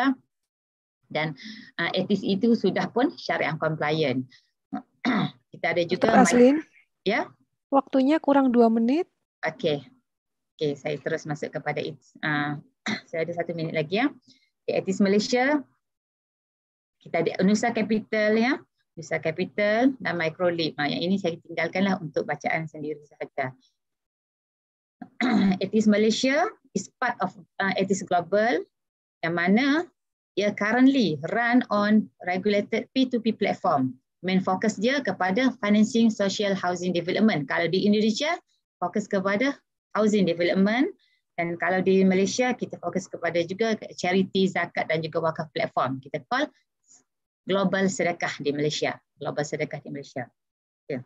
dan etis itu sudah pun syariah compliant kita ada juga Aslin, ya waktunya kurang dua menit Okay. Okay, saya terus masuk kepada it. Uh, ah, saya ada satu minit lagi ya. Etis Malaysia. Kita ada Nusa Capital ya. Nusa Capital dan Micro Leap. Ah, yang ini saya tinggalkanlah untuk bacaan sendiri sahaja. Etis Malaysia is part of ah, Etis uh, Global yang mana ia currently run on regulated P2P platform. Main fokus dia kepada financing social housing development. Kalau di Indonesia, fokus kepada housing development dan kalau di Malaysia kita fokus kepada juga charity zakat dan juga wakaf platform kita call global sedekah di Malaysia global sedekah di Malaysia ya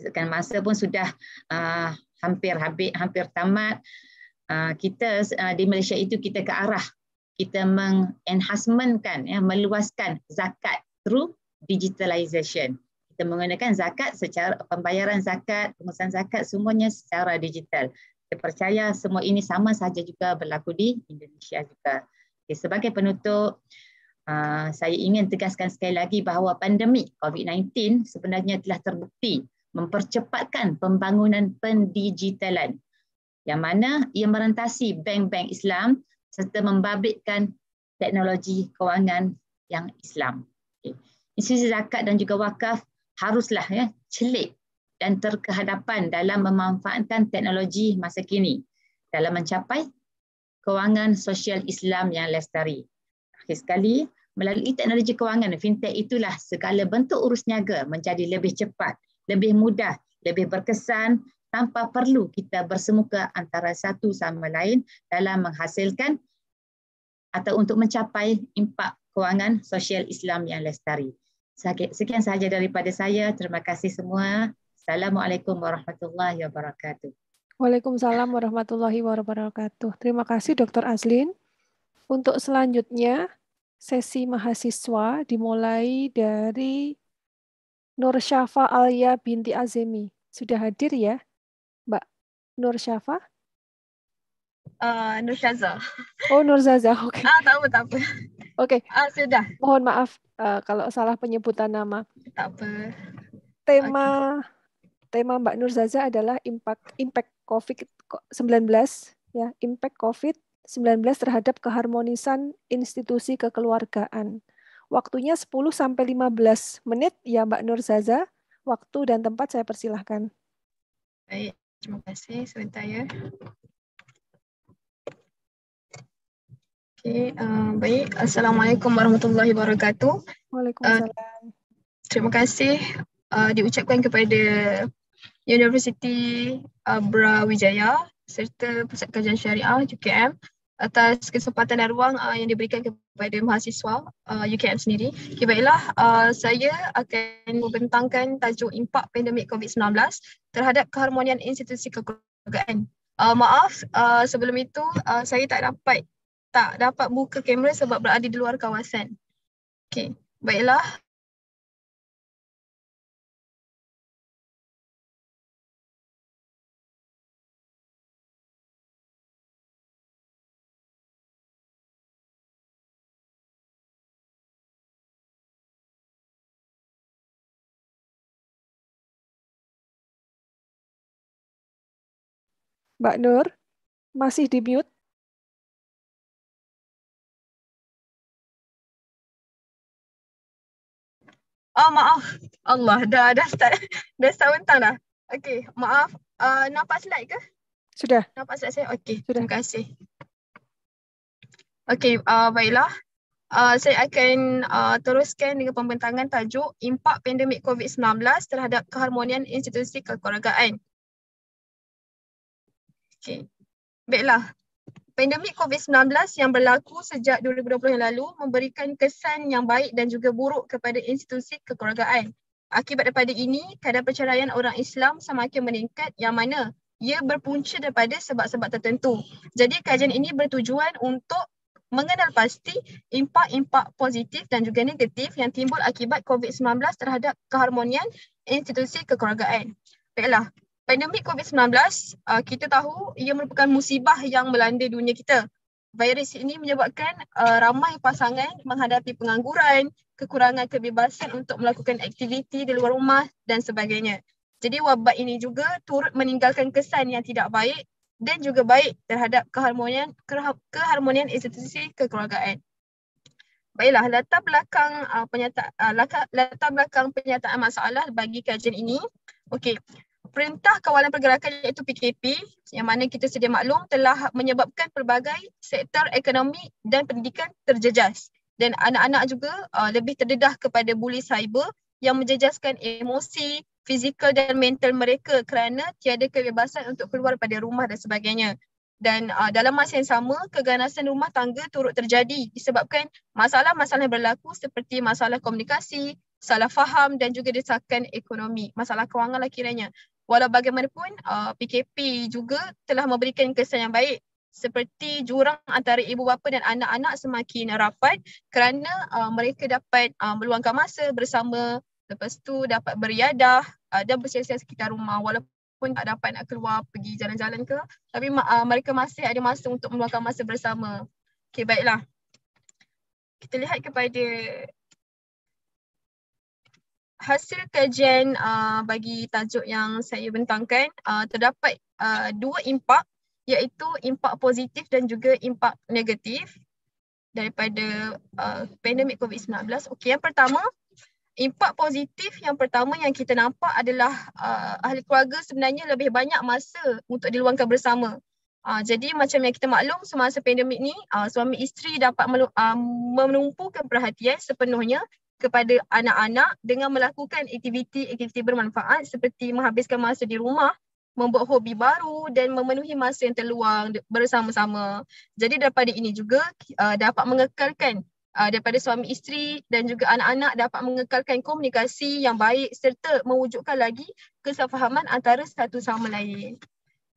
yeah. masa pun sudah uh, hampir habis hampir tamat uh, kita uh, di Malaysia itu kita ke arah kita mengenhancementkan ya meluaskan zakat through digitalization kita menggunakan zakat secara pembayaran zakat, pengurusan zakat semuanya secara digital. Saya percaya semua ini sama saja juga berlaku di Indonesia juga. Okay, sebagai penutup, uh, saya ingin tegaskan sekali lagi bahawa pandemik COVID-19 sebenarnya telah terbukti mempercepatkan pembangunan pendigitalan yang mana ia merentasi bank-bank Islam serta membabitkan teknologi kewangan yang Islam. Okay. Institusi zakat dan juga wakaf haruslah ya celik dan terkehadapan dalam memanfaatkan teknologi masa kini dalam mencapai kewangan sosial Islam yang lestari. Akhir sekali, melalui teknologi kewangan fintech itulah segala bentuk urus niaga menjadi lebih cepat, lebih mudah, lebih berkesan tanpa perlu kita bersemuka antara satu sama lain dalam menghasilkan atau untuk mencapai impak kewangan sosial Islam yang lestari. Sekian sahaja daripada saya. Terima kasih semua. Assalamualaikum warahmatullahi wabarakatuh. Waalaikumsalam warahmatullahi wabarakatuh. Terima kasih Dr. Azlin. Untuk selanjutnya, sesi mahasiswa dimulai dari Nur Syafa Alia binti Azemi. Sudah hadir ya, Mbak Nur Syafa? Uh, Nur Syaza. Oh, Nur Zaza. Oke. Okay. Ah, tahu, tahu. Oke. Okay. Ah, sudah. Mohon maaf uh, kalau salah penyebutan nama. Tema okay. tema Mbak Nurzaza adalah impact impact COVID-19 ya, impact COVID-19 terhadap keharmonisan institusi kekeluargaan. Waktunya 10 sampai 15 menit ya Mbak Nur Zaza. Waktu dan tempat saya persilahkan. Baik, terima kasih sebentar ya. Okay, uh, baik. Assalamualaikum warahmatullahi wabarakatuh. Waalaikumsalam. Uh, terima kasih uh, diucapkan kepada University Abra uh, Wijaya serta Pusat Kajian Syariah UKM atas kesempatan dan ruang uh, yang diberikan kepada mahasiswa uh, UKM sendiri. Okay, baiklah, uh, saya akan membentangkan tajuk impak pandemik COVID-19 terhadap keharmonian institusi kekeluargaan. Uh, maaf, uh, sebelum itu uh, saya tak dapat tak dapat buka kamera sebab berada di luar kawasan. Okey, baiklah. Mbak Nur, masih di mute? Oh maaf. Allah dah dah start dah start bentang dah. Okey, maaf. Uh, nampak slide ke? Sudah. Nampak slide saya? Okey, terima kasih. Okay, uh, ah, baiklah. Uh, saya akan uh, teruskan dengan pembentangan tajuk Impak Pandemik COVID-19 terhadap Keharmonian Institusi Kekeluargaan. Okay, Baiklah, Pandemik COVID-19 yang berlaku sejak 2020 yang lalu memberikan kesan yang baik dan juga buruk kepada institusi kekeluargaan. Akibat daripada ini, kadar perceraian orang Islam semakin meningkat yang mana ia berpunca daripada sebab-sebab tertentu. Jadi kajian ini bertujuan untuk mengenal pasti impak-impak positif dan juga negatif yang timbul akibat COVID-19 terhadap keharmonian institusi kekeluargaan. Baiklah, pandemik COVID-19, uh, kita tahu ia merupakan musibah yang melanda dunia kita. Virus ini menyebabkan uh, ramai pasangan menghadapi pengangguran, kekurangan kebebasan untuk melakukan aktiviti di luar rumah dan sebagainya. Jadi wabak ini juga turut meninggalkan kesan yang tidak baik dan juga baik terhadap keharmonian keharmonian institusi kekeluargaan. Baiklah latar belakang uh, penyata, uh, latar belakang penyataan masalah bagi kajian ini. Okey, perintah kawalan pergerakan iaitu PKP yang mana kita sedia maklum telah menyebabkan pelbagai sektor ekonomi dan pendidikan terjejas dan anak-anak juga uh, lebih terdedah kepada buli cyber yang menjejaskan emosi, fizikal dan mental mereka kerana tiada kebebasan untuk keluar pada rumah dan sebagainya. Dan uh, dalam masa yang sama, keganasan rumah tangga turut terjadi disebabkan masalah-masalah berlaku seperti masalah komunikasi, salah faham dan juga desakan ekonomi, masalah kewangan lah kiranya. Walaubagaimanapun uh, PKP juga telah memberikan kesan yang baik seperti jurang antara ibu bapa dan anak-anak semakin rapat kerana uh, mereka dapat uh, meluangkan masa bersama lepas tu dapat beriadah uh, dan bersiasat sekitar rumah walaupun tak dapat nak keluar pergi jalan-jalan ke tapi uh, mereka masih ada masa untuk meluangkan masa bersama. Okey baiklah. Kita lihat kepada hasil kajian uh, bagi tajuk yang saya bentangkan uh, terdapat uh, dua impak iaitu impak positif dan juga impak negatif daripada uh, pandemik COVID-19. Okey, yang pertama, impak positif yang pertama yang kita nampak adalah uh, ahli keluarga sebenarnya lebih banyak masa untuk diluangkan bersama. Uh, jadi macam yang kita maklum semasa pandemik ni, uh, suami isteri dapat uh, menumpukan perhatian sepenuhnya kepada anak-anak dengan melakukan aktiviti-aktiviti bermanfaat seperti menghabiskan masa di rumah, membuat hobi baru dan memenuhi masa yang terluang bersama-sama. Jadi daripada ini juga uh, dapat mengekalkan uh, daripada suami isteri dan juga anak-anak dapat mengekalkan komunikasi yang baik serta mewujudkan lagi kesefahaman antara satu sama lain.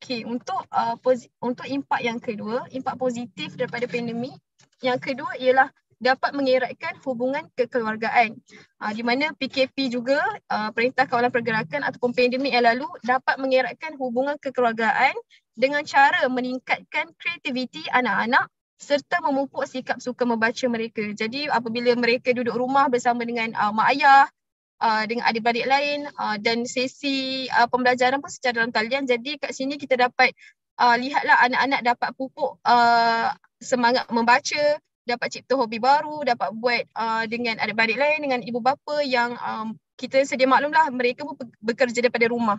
Okay, untuk uh, untuk impak yang kedua, impak positif daripada pandemik, yang kedua ialah dapat mengeratkan hubungan kekeluargaan uh, di mana PKP juga uh, perintah kawalan pergerakan ataupun pandemik yang lalu dapat mengeratkan hubungan kekeluargaan dengan cara meningkatkan kreativiti anak-anak serta memupuk sikap suka membaca mereka. Jadi apabila mereka duduk rumah bersama dengan uh, mak ayah Uh, dengan adik-adik lain uh, dan sesi uh, pembelajaran pun secara dalam talian jadi kat sini kita dapat uh, lihatlah anak-anak dapat pupuk uh, semangat membaca dapat cipta hobi baru, dapat buat uh, dengan adik-beradik lain, dengan ibu bapa yang um, kita sedia maklumlah mereka pun bekerja daripada rumah.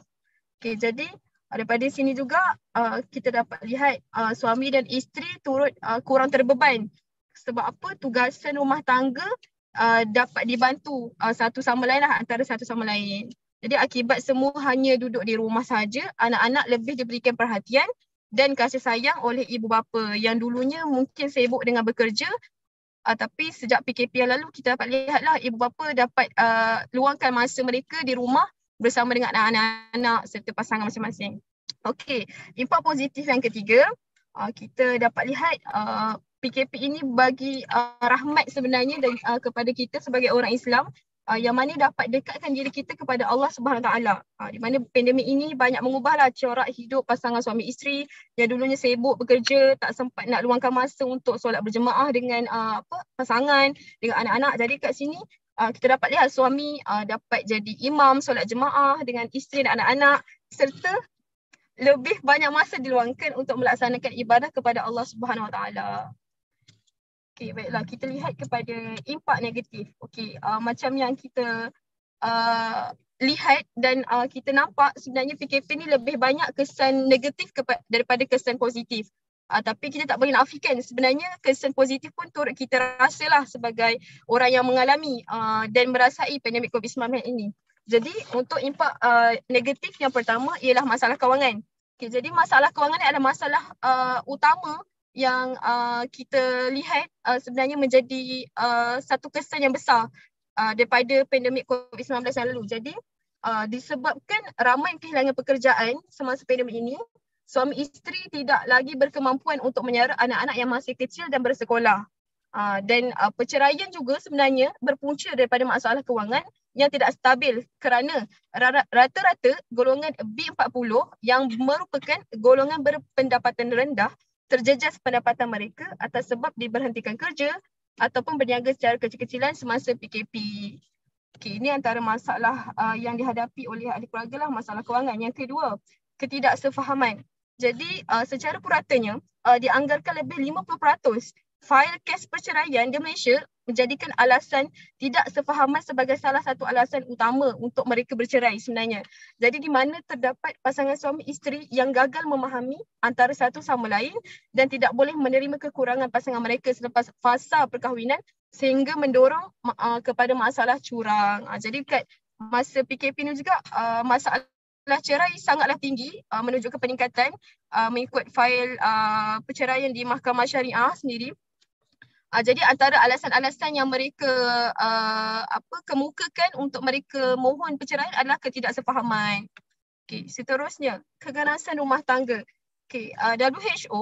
Okay, jadi uh, daripada sini juga uh, kita dapat lihat uh, suami dan isteri turut uh, kurang terbeban sebab apa tugasan rumah tangga uh, dapat dibantu uh, satu sama lain lah antara satu sama lain. Jadi akibat semua hanya duduk di rumah saja, anak-anak lebih diberikan perhatian, dan kasih sayang oleh ibu bapa yang dulunya mungkin sibuk dengan bekerja uh, tapi sejak PKP yang lalu kita dapat lihatlah ibu bapa dapat uh, luangkan masa mereka di rumah bersama dengan anak-anak serta pasangan masing-masing. Okey, impak positif yang ketiga, uh, kita dapat lihat uh, PKP ini bagi uh, rahmat sebenarnya dan uh, kepada kita sebagai orang Islam uh, yang mana dapat dekatkan diri kita kepada Allah Subhanahu taala. Uh, di mana pandemik ini banyak mengubahlah corak hidup pasangan suami isteri yang dulunya sibuk bekerja tak sempat nak luangkan masa untuk solat berjemaah dengan uh, apa pasangan dengan anak-anak. Jadi kat sini uh, kita dapat lihat suami uh, dapat jadi imam solat jemaah dengan isteri dan anak-anak serta lebih banyak masa diluangkan untuk melaksanakan ibadah kepada Allah Subhanahu Wa Taala. Okay, baiklah kita lihat kepada impak negatif. Okay, uh, macam yang kita uh, lihat dan uh, kita nampak sebenarnya PKP ni lebih banyak kesan negatif daripada kesan positif. Uh, tapi kita tak boleh nafikan sebenarnya kesan positif pun turut kita rasalah sebagai orang yang mengalami uh, dan merasai pandemik COVID-19 ini. Jadi untuk impak uh, negatif yang pertama ialah masalah kewangan. Okay, jadi masalah kewangan ni adalah masalah uh, utama yang uh, kita lihat uh, sebenarnya menjadi uh, satu kesan yang besar uh, daripada pandemik COVID-19 yang lalu. Jadi uh, disebabkan ramai kehilangan pekerjaan semasa pandemik ini, suami isteri tidak lagi berkemampuan untuk menyara anak-anak yang masih kecil dan bersekolah. Uh, dan uh, perceraian juga sebenarnya berpunca daripada masalah kewangan yang tidak stabil kerana rata-rata golongan B40 yang merupakan golongan berpendapatan rendah terjejas pendapatan mereka atas sebab diberhentikan kerja ataupun berniaga secara kecil-kecilan semasa PKP. Okay, ini antara masalah uh, yang dihadapi oleh ahli keluarga lah, masalah kewangan. Yang kedua, ketidaksefahaman. Jadi uh, secara puratanya, uh, dianggarkan lebih 50% fail kes perceraian di Malaysia menjadikan alasan tidak sefahaman sebagai salah satu alasan utama untuk mereka bercerai sebenarnya. Jadi di mana terdapat pasangan suami isteri yang gagal memahami antara satu sama lain dan tidak boleh menerima kekurangan pasangan mereka selepas fasa perkahwinan sehingga mendorong uh, kepada masalah curang. Uh, jadi dekat masa PKP ni juga uh, masalah cerai sangatlah tinggi uh, menuju ke peningkatan uh, mengikut fail uh, perceraian di Mahkamah Syariah sendiri. Uh, jadi antara alasan-alasan yang mereka uh, apa kemukakan untuk mereka mohon perceraian adalah ketidaksepahaman. Okey, seterusnya, keganasan rumah tangga. Okey, uh, ah, WHO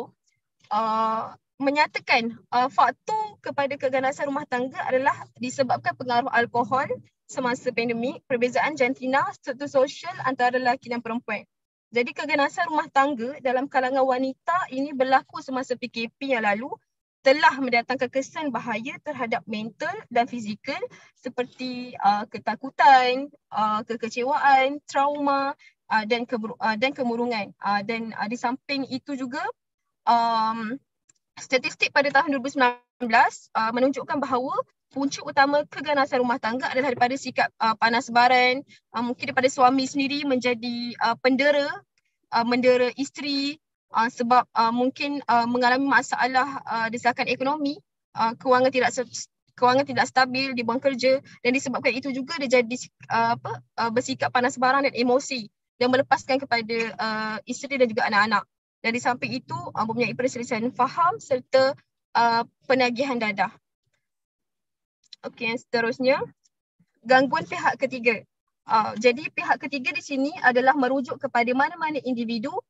uh, menyatakan uh, faktor kepada keganasan rumah tangga adalah disebabkan pengaruh alkohol semasa pandemik, perbezaan jantina, struktur sosial antara lelaki dan perempuan. Jadi keganasan rumah tangga dalam kalangan wanita ini berlaku semasa PKP yang lalu telah mendatangkan kesan bahaya terhadap mental dan fizikal seperti uh, ketakutan, uh, kekecewaan, trauma uh, dan uh, dan kemurungan. Uh, dan uh, di samping itu juga um, statistik pada tahun 2019 uh, menunjukkan bahawa punca utama keganasan rumah tangga adalah daripada sikap uh, panas baran, uh, mungkin daripada suami sendiri menjadi uh, pendera, uh, mendera isteri, uh, sebab uh, mungkin uh, mengalami masalah uh, disebabkan ekonomi uh, kewangan tidak kewangan tidak stabil di bank kerja dan disebabkan itu juga dia jadi uh, apa uh, bersikap panas barang dan emosi dan melepaskan kepada uh, isteri dan juga anak-anak dan di samping itu uh, mempunyai perselisihan faham serta uh, penagihan dadah okey seterusnya gangguan pihak ketiga Uh, jadi pihak ketiga di sini adalah merujuk kepada mana-mana individu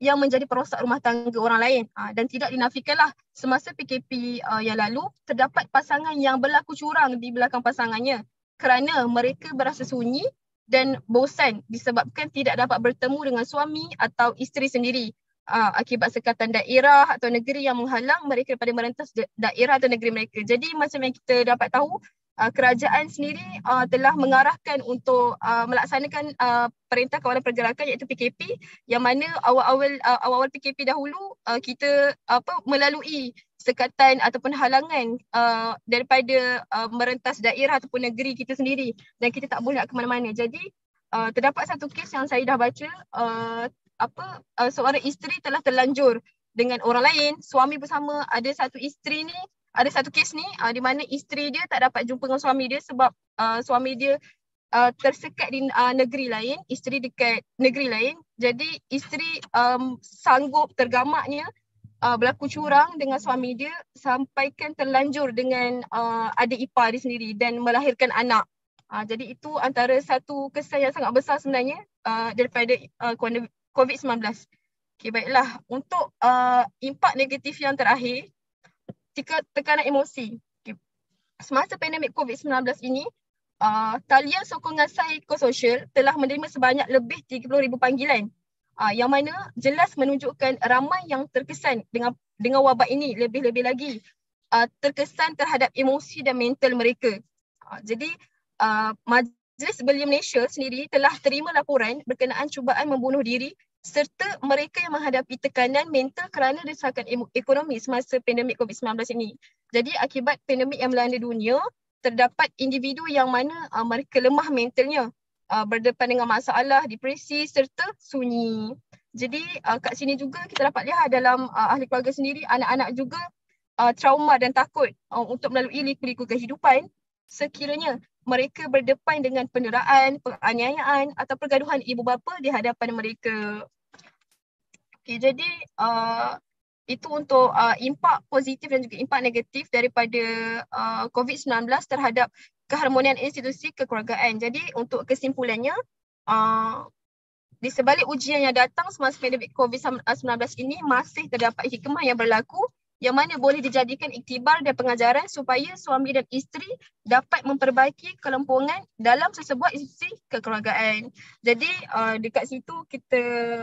yang menjadi perosak rumah tangga orang lain. Ha, dan tidak dinafikanlah semasa PKP uh, yang lalu terdapat pasangan yang berlaku curang di belakang pasangannya kerana mereka berasa sunyi dan bosan disebabkan tidak dapat bertemu dengan suami atau isteri sendiri uh, akibat sekatan daerah atau negeri yang menghalang mereka daripada merentas daerah atau negeri mereka. Jadi macam yang kita dapat tahu uh, kerajaan sendiri uh, telah mengarahkan untuk uh, melaksanakan uh, perintah kawalan pergerakan iaitu PKP yang mana awal-awal uh, awal-awal PKP dahulu uh, kita apa melalui sekatan ataupun halangan uh, daripada uh, merentas daerah ataupun negeri kita sendiri dan kita tak boleh ke mana-mana. Jadi uh, terdapat satu kes yang saya dah baca uh, apa uh, seorang isteri telah terlanjur dengan orang lain, suami bersama ada satu isteri ni ada satu kes ni uh, di mana isteri dia tak dapat jumpa dengan suami dia sebab uh, suami dia uh, tersekat di uh, negeri lain, isteri dekat negeri lain. Jadi isteri um, sanggup tergamaknya uh, berlaku curang dengan suami dia sampaikan terlanjur dengan uh, adik ipar dia sendiri dan melahirkan anak. Uh, jadi itu antara satu kesan yang sangat besar sebenarnya uh, daripada uh, COVID-19. Okay, baiklah, untuk uh, impak negatif yang terakhir jika tekanan emosi. Okay. Semasa pandemik COVID-19 ini, uh, talian sokongan psikososial telah menerima sebanyak lebih 30,000 panggilan uh, yang mana jelas menunjukkan ramai yang terkesan dengan dengan wabak ini lebih-lebih lagi uh, terkesan terhadap emosi dan mental mereka. Uh, jadi uh, Majlis Belia Malaysia sendiri telah terima laporan berkenaan cubaan membunuh diri serta mereka yang menghadapi tekanan mental kerana desakan ekonomi semasa pandemik COVID-19 ini. Jadi akibat pandemik yang melanda dunia, terdapat individu yang mana uh, mereka lemah mentalnya uh, berdepan dengan masalah, depresi serta sunyi. Jadi uh, kat sini juga kita dapat lihat dalam uh, ahli keluarga sendiri, anak-anak juga uh, trauma dan takut uh, untuk melalui liku-liku kehidupan sekiranya mereka berdepan dengan penderaan, penganiayaan atau pergaduhan ibu bapa di hadapan mereka. Okay, jadi uh, itu untuk uh, impak positif dan juga impak negatif daripada uh, COVID-19 terhadap keharmonian institusi kekeluargaan. Jadi untuk kesimpulannya, uh, di sebalik ujian yang datang semasa pandemik COVID-19 ini masih terdapat hikmah yang berlaku yang mana boleh dijadikan iktibar dan pengajaran supaya suami dan isteri dapat memperbaiki kelempungan dalam sesebuah institusi kekeluargaan. Jadi uh, dekat situ kita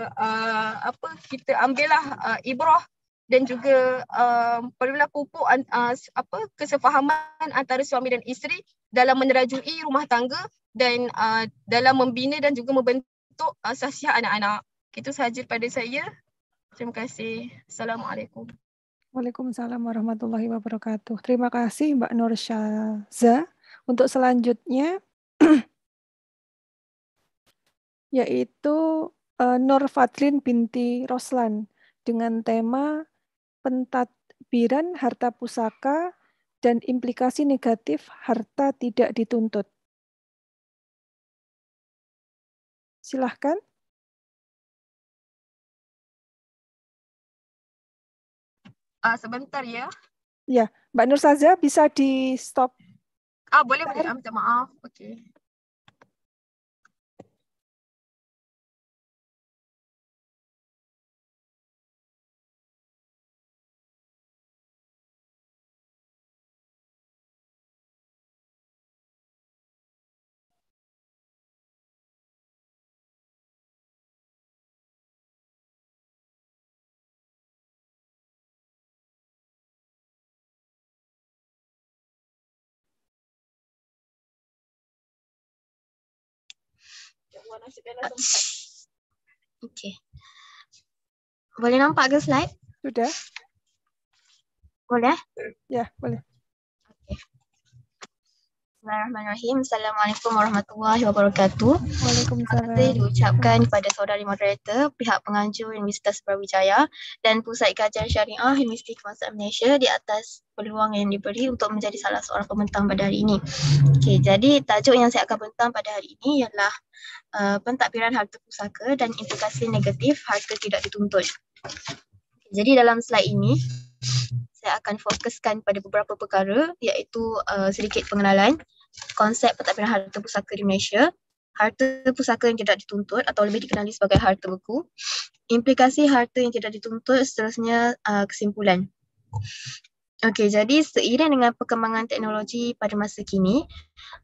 uh, apa kita ambillah uh, ibrah dan juga um, perlulah pupuk uh, apa kesepahaman antara suami dan isteri dalam menerajui rumah tangga dan uh, dalam membina dan juga membentuk uh, sasiah anak-anak. Itu sahaja pada saya. Terima kasih. Assalamualaikum. Waalaikumsalam warahmatullahi wabarakatuh. Terima kasih Mbak Nur Syaza. Untuk selanjutnya yaitu uh, Nur Fadlin binti Roslan dengan tema pentadbiran harta pusaka dan implikasi negatif harta tidak dituntut. Silahkan. Uh, sebentar ya. Ya, Mbak Nur saja, bisa di stop. Ah, boleh boleh. Ah, minta maaf. Okey. Allah Okay. Boleh nampak ke slide? Sudah. Boleh? Ya, boleh. Bismillahirrahmanirrahim. Assalamualaikum warahmatullahi wabarakatuh. Waalaikumsalam. Terima kasih diucapkan kepada saudari moderator, pihak penganjur Universitas Sarawijaya dan Pusat Kajian Syariah Universiti Kemasan Malaysia di atas peluang yang diberi untuk menjadi salah seorang pembentang pada hari ini. Okay, jadi tajuk yang saya akan bentang pada hari ini ialah uh, pentadbiran harta pusaka dan implikasi negatif harta tidak dituntut. Okay, jadi dalam slide ini, saya akan fokuskan pada beberapa perkara iaitu uh, sedikit pengenalan konsep pentadbiran harta pusaka di Malaysia, harta pusaka yang tidak dituntut atau lebih dikenali sebagai harta beku, implikasi harta yang tidak dituntut seterusnya uh, kesimpulan. Okey, jadi seiring dengan perkembangan teknologi pada masa kini,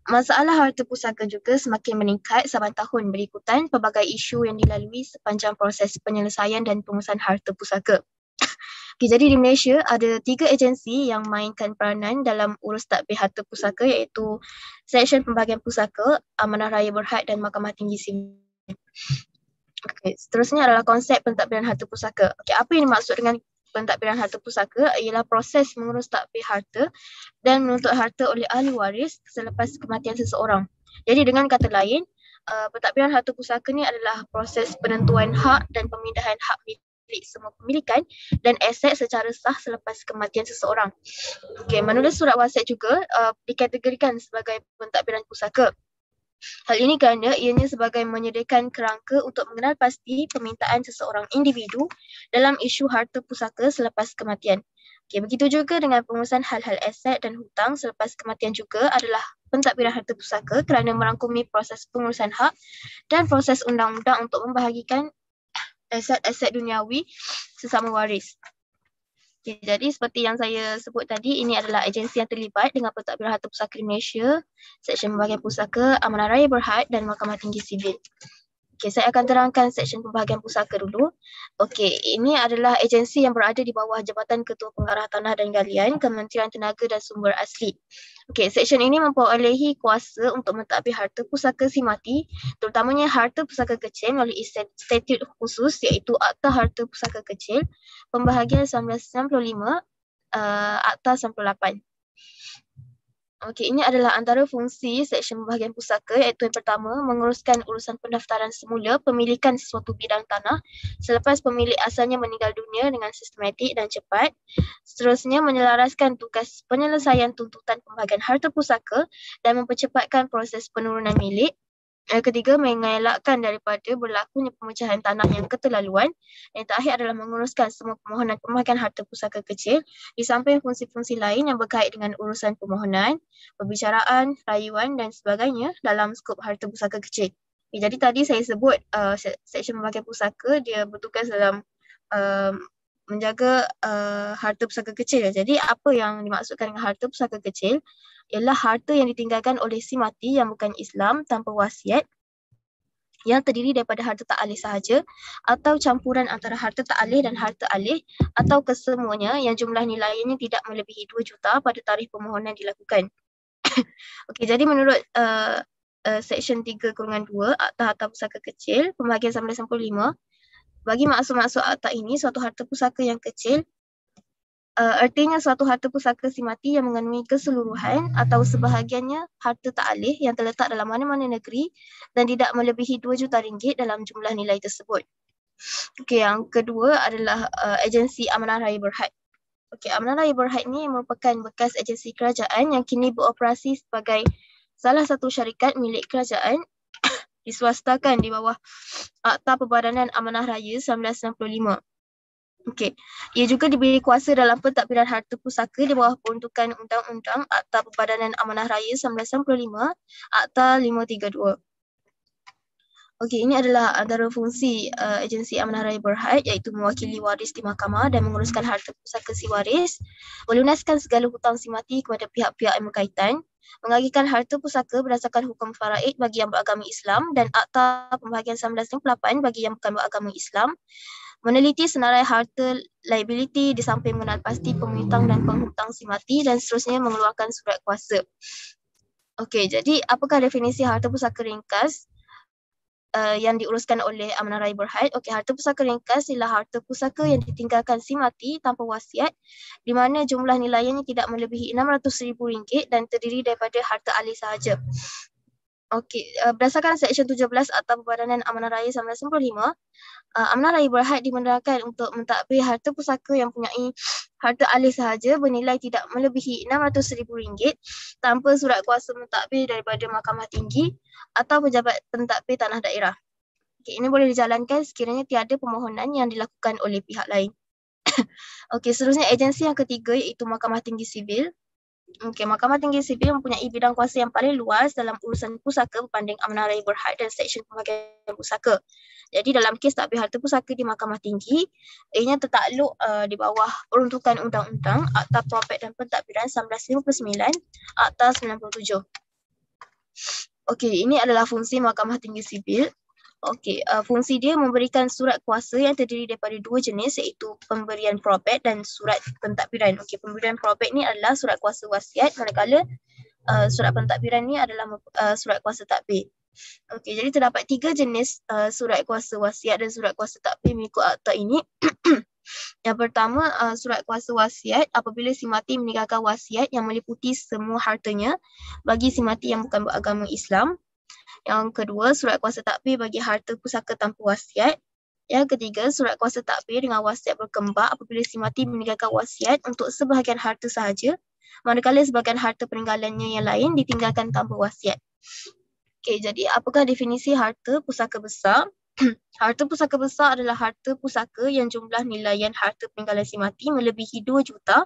masalah harta pusaka juga semakin meningkat saban tahun berikutan pelbagai isu yang dilalui sepanjang proses penyelesaian dan pengurusan harta pusaka. Okay, jadi di Malaysia ada tiga agensi yang mainkan peranan dalam urus tadbir harta pusaka iaitu Seksyen Pembagian Pusaka, Amanah Raya Berhad dan Mahkamah Tinggi Sini. Okay, seterusnya adalah konsep pentadbiran harta pusaka. Okay, apa yang dimaksud dengan pentadbiran harta pusaka ialah proses mengurus tadbir harta dan menuntut harta oleh ahli waris selepas kematian seseorang. Jadi dengan kata lain, uh, pentadbiran harta pusaka ni adalah proses penentuan hak dan pemindahan hak milik fix semua pemilikan dan aset secara sah selepas kematian seseorang. Okey, menulis surat wasiat juga uh, dikategorikan sebagai pentadbiran pusaka. Hal ini kerana ianya sebagai menyediakan kerangka untuk mengenal pasti permintaan seseorang individu dalam isu harta pusaka selepas kematian. Okay, begitu juga dengan pengurusan hal-hal aset dan hutang selepas kematian juga adalah pentadbiran harta pusaka kerana merangkumi proses pengurusan hak dan proses undang-undang untuk membahagikan aset-aset duniawi sesama waris. Okay, jadi seperti yang saya sebut tadi, ini adalah agensi yang terlibat dengan Pentadbiran Harta Pusaka Malaysia, Seksyen Pembagian Pusaka, Amanah Raya Berhad dan Mahkamah Tinggi Sivil. Okay, saya akan terangkan section pembahagian pusaka dulu. Okey, ini adalah agensi yang berada di bawah Jabatan Ketua Pengarah Tanah dan Galian, Kementerian Tenaga dan Sumber Asli. Okey, section ini memperolehi kuasa untuk mentadbir harta pusaka si mati, terutamanya harta pusaka kecil melalui statut khusus iaitu Akta Harta Pusaka Kecil, pembahagian 1995, uh, eh, Akta 98. Okey, ini adalah antara fungsi seksyen bahagian pusaka iaitu yang pertama menguruskan urusan pendaftaran semula pemilikan sesuatu bidang tanah selepas pemilik asalnya meninggal dunia dengan sistematik dan cepat. Seterusnya menyelaraskan tugas penyelesaian tuntutan pembahagian harta pusaka dan mempercepatkan proses penurunan milik. Yang ketiga, mengelakkan daripada berlakunya pemecahan tanah yang keterlaluan. Yang terakhir adalah menguruskan semua permohonan pemakan harta pusaka kecil di samping fungsi-fungsi lain yang berkait dengan urusan permohonan, perbicaraan, rayuan dan sebagainya dalam skop harta pusaka kecil. Ya, jadi tadi saya sebut uh, seksyen pemakai pusaka, dia bertugas dalam um, menjaga uh, harta pusaka kecil. Jadi apa yang dimaksudkan dengan harta pusaka kecil? ialah harta yang ditinggalkan oleh si mati yang bukan Islam tanpa wasiat yang terdiri daripada harta tak alih sahaja atau campuran antara harta tak alih dan harta alih atau kesemuanya yang jumlah nilainya tidak melebihi 2 juta pada tarikh permohonan dilakukan. Okey, jadi menurut uh, uh, section 3 kurungan 2 akta harta pusaka kecil pembahagian 1995 bagi maksud-maksud akta ini suatu harta pusaka yang kecil Uh, ertinya suatu harta pusaka si mati yang mengandungi keseluruhan atau sebahagiannya harta tak alih yang terletak dalam mana-mana negeri dan tidak melebihi 2 juta ringgit dalam jumlah nilai tersebut. Okey, yang kedua adalah uh, agensi Amanah Raya Berhad. Okey, Amanah Raya Berhad ni merupakan bekas agensi kerajaan yang kini beroperasi sebagai salah satu syarikat milik kerajaan diswastakan di bawah Akta Perbadanan Amanah Raya 1995. Okey. Ia juga diberi kuasa dalam petak harta pusaka di bawah peruntukan Undang-Undang Akta Perbadanan Amanah Raya 1995 Akta 532. Okey, ini adalah antara fungsi uh, agensi Amanah Raya Berhad iaitu mewakili waris di mahkamah dan menguruskan harta pusaka si waris, melunaskan segala hutang si mati kepada pihak-pihak yang berkaitan, mengagihkan harta pusaka berdasarkan hukum faraid bagi yang beragama Islam dan Akta Pembahagian 1998 bagi yang bukan beragama Islam, meneliti senarai harta liability di samping mengenal pasti pemutang dan penghutang si mati dan seterusnya mengeluarkan surat kuasa. Okey, jadi apakah definisi harta pusaka ringkas? Uh, yang diuruskan oleh Amanah Raya Berhad. Okey, harta pusaka ringkas ialah harta pusaka yang ditinggalkan si mati tanpa wasiat di mana jumlah nilainya tidak melebihi RM600,000 dan terdiri daripada harta ahli sahaja. Okey, uh, berdasarkan Seksyen 17 atau Perbadanan Amanah Raya 1995, uh, eh, Amanah Raya berhak dimenerakan untuk mentadbir harta pusaka yang mempunyai harta alih sahaja bernilai tidak melebihi RM600,000 tanpa surat kuasa mentadbir daripada Mahkamah Tinggi atau Pejabat Pentadbir Tanah Daerah. Okey, ini boleh dijalankan sekiranya tiada permohonan yang dilakukan oleh pihak lain. Okey, seterusnya agensi yang ketiga iaitu Mahkamah Tinggi Sivil Okay, Mahkamah Tinggi Sipil mempunyai bidang kuasa yang paling luas dalam urusan pusaka berbanding amanah raya berhad dan seksyen pembagian pusaka. Jadi dalam kes takbir harta pusaka di Mahkamah Tinggi, ianya tertakluk uh, di bawah peruntukan Undang-Undang Akta Tuapek dan Pentadbiran 1959 Akta 97. Okey, ini adalah fungsi Mahkamah Tinggi Sipil. Okey, uh, fungsi dia memberikan surat kuasa yang terdiri daripada dua jenis iaitu pemberian probat dan surat pentadbiran. Okey, pemberian probat ni adalah surat kuasa wasiat manakala uh, surat pentadbiran ni adalah uh, surat kuasa takbir. Okey, jadi terdapat tiga jenis uh, surat kuasa wasiat dan surat kuasa takbir mengikut akta ini. yang pertama, uh, surat kuasa wasiat apabila si mati meninggalkan wasiat yang meliputi semua hartanya bagi si mati yang bukan beragama Islam yang kedua, surat kuasa takbir bagi harta pusaka tanpa wasiat. Yang ketiga, surat kuasa takbir dengan wasiat berkembang apabila si mati meninggalkan wasiat untuk sebahagian harta sahaja. Manakala sebahagian harta peninggalannya yang lain ditinggalkan tanpa wasiat. Okay, jadi apakah definisi harta pusaka besar? harta pusaka besar adalah harta pusaka yang jumlah nilaian harta peninggalan si mati melebihi 2 juta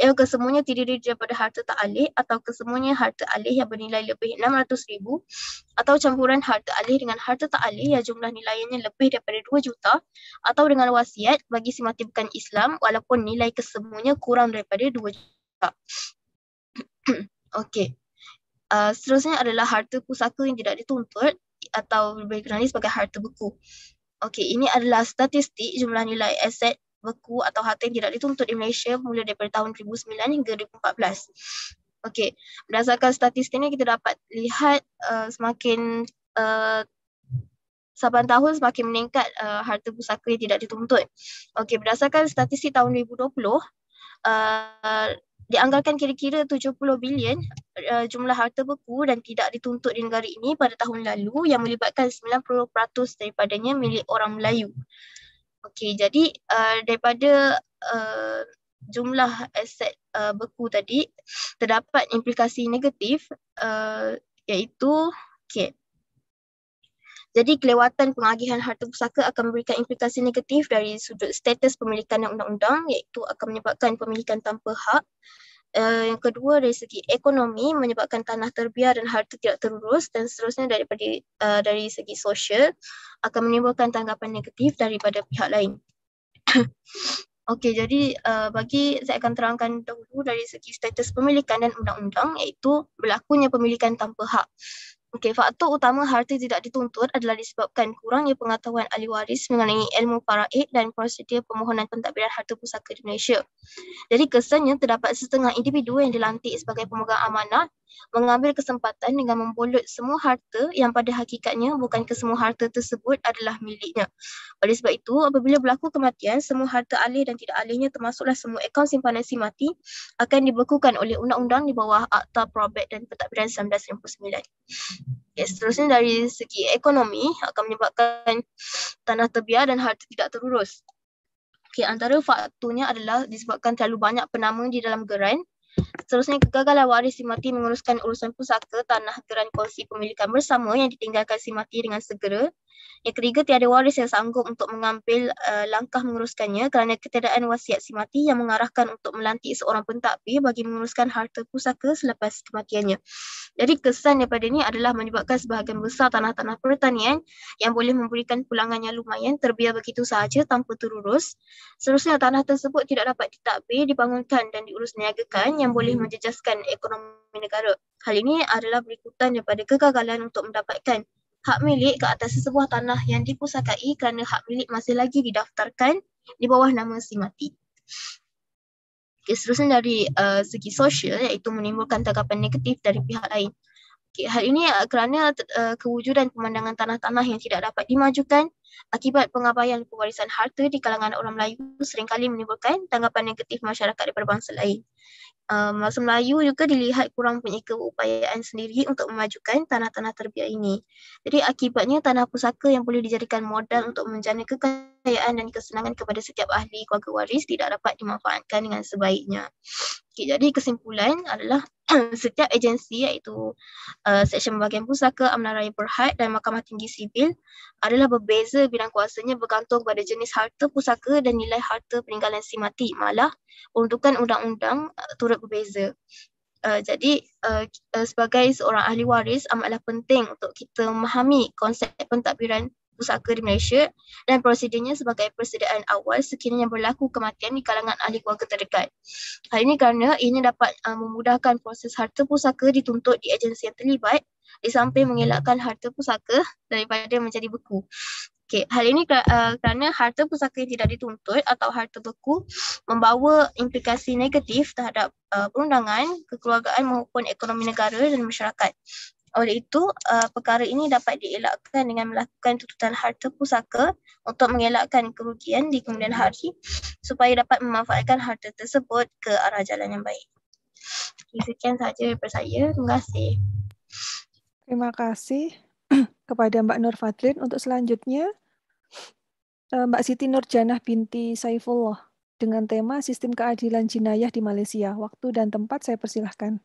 ialah kesemuanya terdiri daripada harta tak alih atau kesemuanya harta alih yang bernilai lebih RM600,000 atau campuran harta alih dengan harta tak alih yang jumlah nilainya lebih daripada RM2 juta atau dengan wasiat bagi si mati bukan Islam walaupun nilai kesemuanya kurang daripada RM2 juta. Okey. Uh, seterusnya adalah harta pusaka yang tidak dituntut atau dikenali sebagai harta beku. Okey, ini adalah statistik jumlah nilai aset beku atau harta yang tidak dituntut di Malaysia mula daripada tahun 2009 hingga 2014. Okey, berdasarkan statistik ini kita dapat lihat uh, semakin uh, saban tahun semakin meningkat uh, harta pusaka yang tidak dituntut. Okey, berdasarkan statistik tahun 2020 uh, dianggarkan kira-kira 70 bilion uh, jumlah harta beku dan tidak dituntut di negara ini pada tahun lalu yang melibatkan 90% daripadanya milik orang Melayu. Okey, jadi uh, daripada uh, jumlah aset uh, beku tadi terdapat implikasi negatif uh, iaitu okey. Jadi kelewatan pengagihan harta pusaka akan memberikan implikasi negatif dari sudut status pemilikan undang-undang iaitu akan menyebabkan pemilikan tanpa hak uh, Eh, yang kedua dari segi ekonomi menyebabkan tanah terbiar dan harta tidak terurus dan seterusnya daripada uh, dari segi sosial akan menimbulkan tanggapan negatif daripada pihak lain. Okey, jadi uh, bagi saya akan terangkan dahulu dari segi status pemilikan dan undang-undang iaitu berlakunya pemilikan tanpa hak. Okey, faktor utama harta tidak dituntut adalah disebabkan kurangnya pengetahuan ahli waris mengenai ilmu faraid dan prosedur permohonan pentadbiran harta pusaka di Malaysia. Jadi kesannya terdapat setengah individu yang dilantik sebagai pemegang amanah mengambil kesempatan dengan membolot semua harta yang pada hakikatnya bukan kesemua harta tersebut adalah miliknya. Oleh sebab itu, apabila berlaku kematian, semua harta alih dan tidak alihnya termasuklah semua akaun simpanan si mati akan dibekukan oleh undang-undang di bawah Akta Probat dan Pentadbiran 1999. Okay, seterusnya dari segi ekonomi akan menyebabkan tanah terbiar dan harta tidak terurus. Okay, antara faktornya adalah disebabkan terlalu banyak penama di dalam geran Seterusnya kegagalan waris si mati menguruskan urusan pusaka tanah geran kongsi pemilikan bersama yang ditinggalkan si mati dengan segera yang ketiga, tiada waris yang sanggup untuk mengambil uh, langkah menguruskannya kerana ketiadaan wasiat si mati yang mengarahkan untuk melantik seorang pentadbir bagi menguruskan harta pusaka selepas kematiannya. Jadi kesan daripada ini adalah menyebabkan sebahagian besar tanah-tanah pertanian yang boleh memberikan pulangan yang lumayan terbiar begitu sahaja tanpa terurus. Seterusnya tanah tersebut tidak dapat ditadbir, dibangunkan dan diurus niagakan yang boleh menjejaskan ekonomi negara. Hal ini adalah berikutan daripada kegagalan untuk mendapatkan hak milik ke atas sebuah tanah yang dipusakai kerana hak milik masih lagi didaftarkan di bawah nama si mati. Okay, seterusnya dari uh, segi sosial iaitu menimbulkan tanggapan negatif dari pihak lain. Okay, hal ini uh, kerana uh, kewujudan pemandangan tanah-tanah yang tidak dapat dimajukan akibat pengabaian pewarisan harta di kalangan orang Melayu seringkali menimbulkan tanggapan negatif masyarakat daripada bangsa lain um, ehm, bangsa Melayu juga dilihat kurang punya keupayaan sendiri untuk memajukan tanah-tanah terbiak ini. Jadi akibatnya tanah pusaka yang boleh dijadikan modal untuk menjana kekayaan dan kesenangan kepada setiap ahli keluarga waris tidak dapat dimanfaatkan dengan sebaiknya. Okay, jadi kesimpulan adalah setiap agensi iaitu uh, Seksyen Bahagian Pusaka, Amnan Raya Berhad dan Mahkamah Tinggi Sivil adalah berbeza bidang kuasanya bergantung pada jenis harta pusaka dan nilai harta peninggalan si mati. Malah, peruntukan undang-undang uh, turut berbeza. Uh, jadi uh, uh, sebagai seorang ahli waris amatlah penting untuk kita memahami konsep pentadbiran pusaka di Malaysia dan prosedurnya sebagai persediaan awal sekiranya berlaku kematian di kalangan ahli keluarga terdekat. Hal ini kerana ini dapat uh, memudahkan proses harta pusaka dituntut di agensi yang terlibat di samping hmm. mengelakkan harta pusaka daripada menjadi beku. Okay. Hal ini uh, kerana harta pusaka yang tidak dituntut atau harta beku membawa implikasi negatif terhadap uh, perundangan, kekeluargaan maupun ekonomi negara dan masyarakat. Oleh itu, uh, perkara ini dapat dielakkan dengan melakukan tuntutan harta pusaka untuk mengelakkan kerugian di kemudian hari supaya dapat memanfaatkan harta tersebut ke arah jalan yang baik. Sekian sahaja daripada saya. Terima kasih. Terima kasih kepada Mbak Nur Fadlin. Untuk selanjutnya, eh, Mbak Siti Nurjanah binti Saifullah dengan tema Sistem Keadilan Jinayah di Malaysia. Waktu dan tempat saya persilahkan.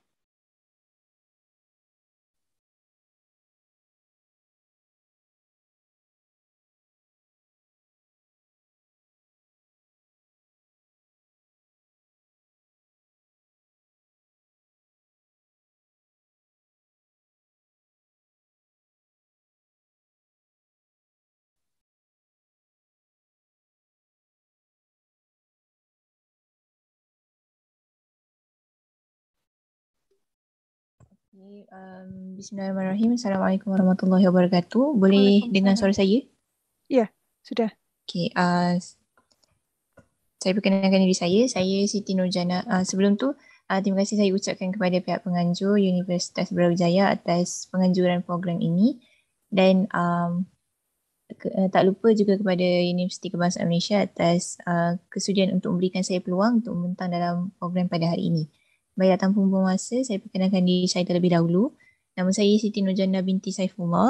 Um, bismillahirrahmanirrahim. Assalamualaikum warahmatullahi wabarakatuh. Boleh dengar suara saya? Ya, sudah. Okay. Uh, saya perkenalkan diri saya. Saya Siti Nurjana. Uh, sebelum tu, uh, terima kasih saya ucapkan kepada pihak penganjur Universitas Brawijaya atas penganjuran program ini. Dan um, ke, uh, tak lupa juga kepada Universiti Kebangsaan Malaysia atas uh, kesudian untuk memberikan saya peluang untuk membentang dalam program pada hari ini. Baiklah, tanpa membuang masa, saya perkenalkan diri saya terlebih dahulu. Nama saya Siti Nurjanda binti Saifuma.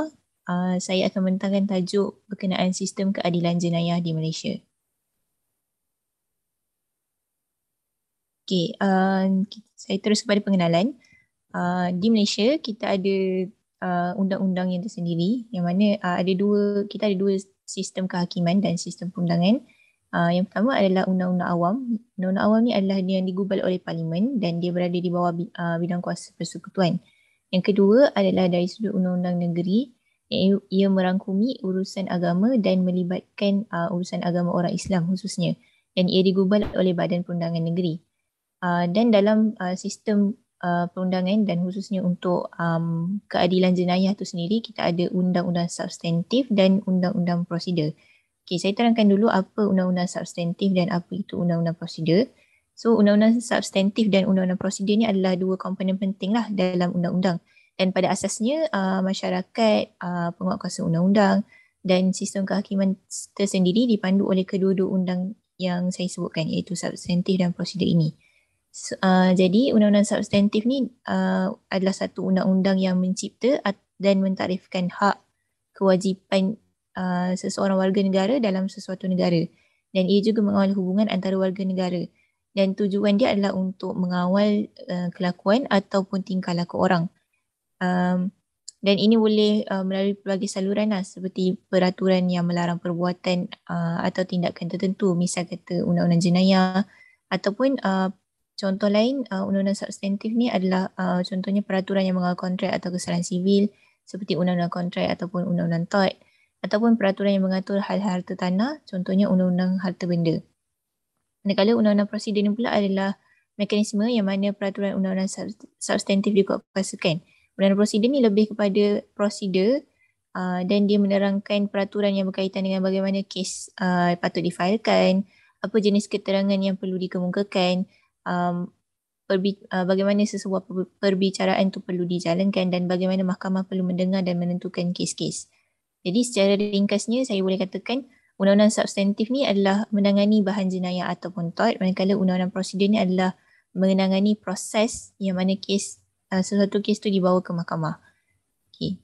Uh, ah, saya akan mentangkan tajuk berkenaan sistem keadilan jenayah di Malaysia. Okay, uh, ah, saya terus kepada pengenalan. Uh, di Malaysia, kita ada uh, undang-undang yang tersendiri yang mana uh, ada dua, kita ada dua sistem kehakiman dan sistem perundangan. Ah, yang pertama adalah undang-undang awam. Undang-undang awam ni adalah yang digubal oleh parlimen dan dia berada di bawah uh, bidang kuasa persekutuan. Yang kedua adalah dari sudut undang-undang negeri yang ia merangkumi urusan agama dan melibatkan uh, urusan agama orang Islam khususnya dan ia digubal oleh badan perundangan negeri. Uh, dan dalam uh, sistem uh, perundangan dan khususnya untuk um, keadilan jenayah itu sendiri kita ada undang-undang substantif dan undang-undang prosedur. Okay, saya terangkan dulu apa undang-undang substantif dan apa itu undang-undang prosedur. So, undang-undang substantif dan undang-undang prosedur ni adalah dua komponen penting lah dalam undang-undang. Dan pada asasnya, uh, masyarakat, uh, penguatkuasa undang-undang dan sistem kehakiman tersendiri dipandu oleh kedua-dua undang yang saya sebutkan iaitu substantif dan prosedur ini. So, uh, jadi, undang-undang substantif ni uh, adalah satu undang-undang yang mencipta dan mentarifkan hak kewajipan uh, seseorang warga negara dalam sesuatu negara dan ia juga mengawal hubungan antara warga negara dan tujuan dia adalah untuk mengawal uh, kelakuan ataupun tingkah laku orang um, dan ini boleh uh, melalui pelbagai saluran lah, seperti peraturan yang melarang perbuatan uh, atau tindakan tertentu misal kata undang-undang jenayah ataupun uh, Contoh lain uh, undang-undang substantif ni adalah uh, contohnya peraturan yang mengawal kontrak atau kesalahan sivil seperti undang-undang kontrak ataupun undang-undang tort ataupun peraturan yang mengatur hal harta tanah, contohnya undang-undang harta benda. Manakala undang-undang prosedur ini pula adalah mekanisme yang mana peraturan undang-undang substantif dikuatkuasakan. Undang-undang prosedur ini lebih kepada prosedur uh, dan dia menerangkan peraturan yang berkaitan dengan bagaimana kes uh, patut difailkan, apa jenis keterangan yang perlu dikemukakan, um, perbi- uh, bagaimana sesuatu perbicaraan itu perlu dijalankan dan bagaimana mahkamah perlu mendengar dan menentukan kes-kes. Uh, jadi secara ringkasnya saya boleh katakan undang-undang substantif ni adalah menangani bahan jenayah ataupun tort manakala undang-undang prosedur ni adalah menangani proses yang mana kes uh, sesuatu kes tu dibawa ke mahkamah. Okey.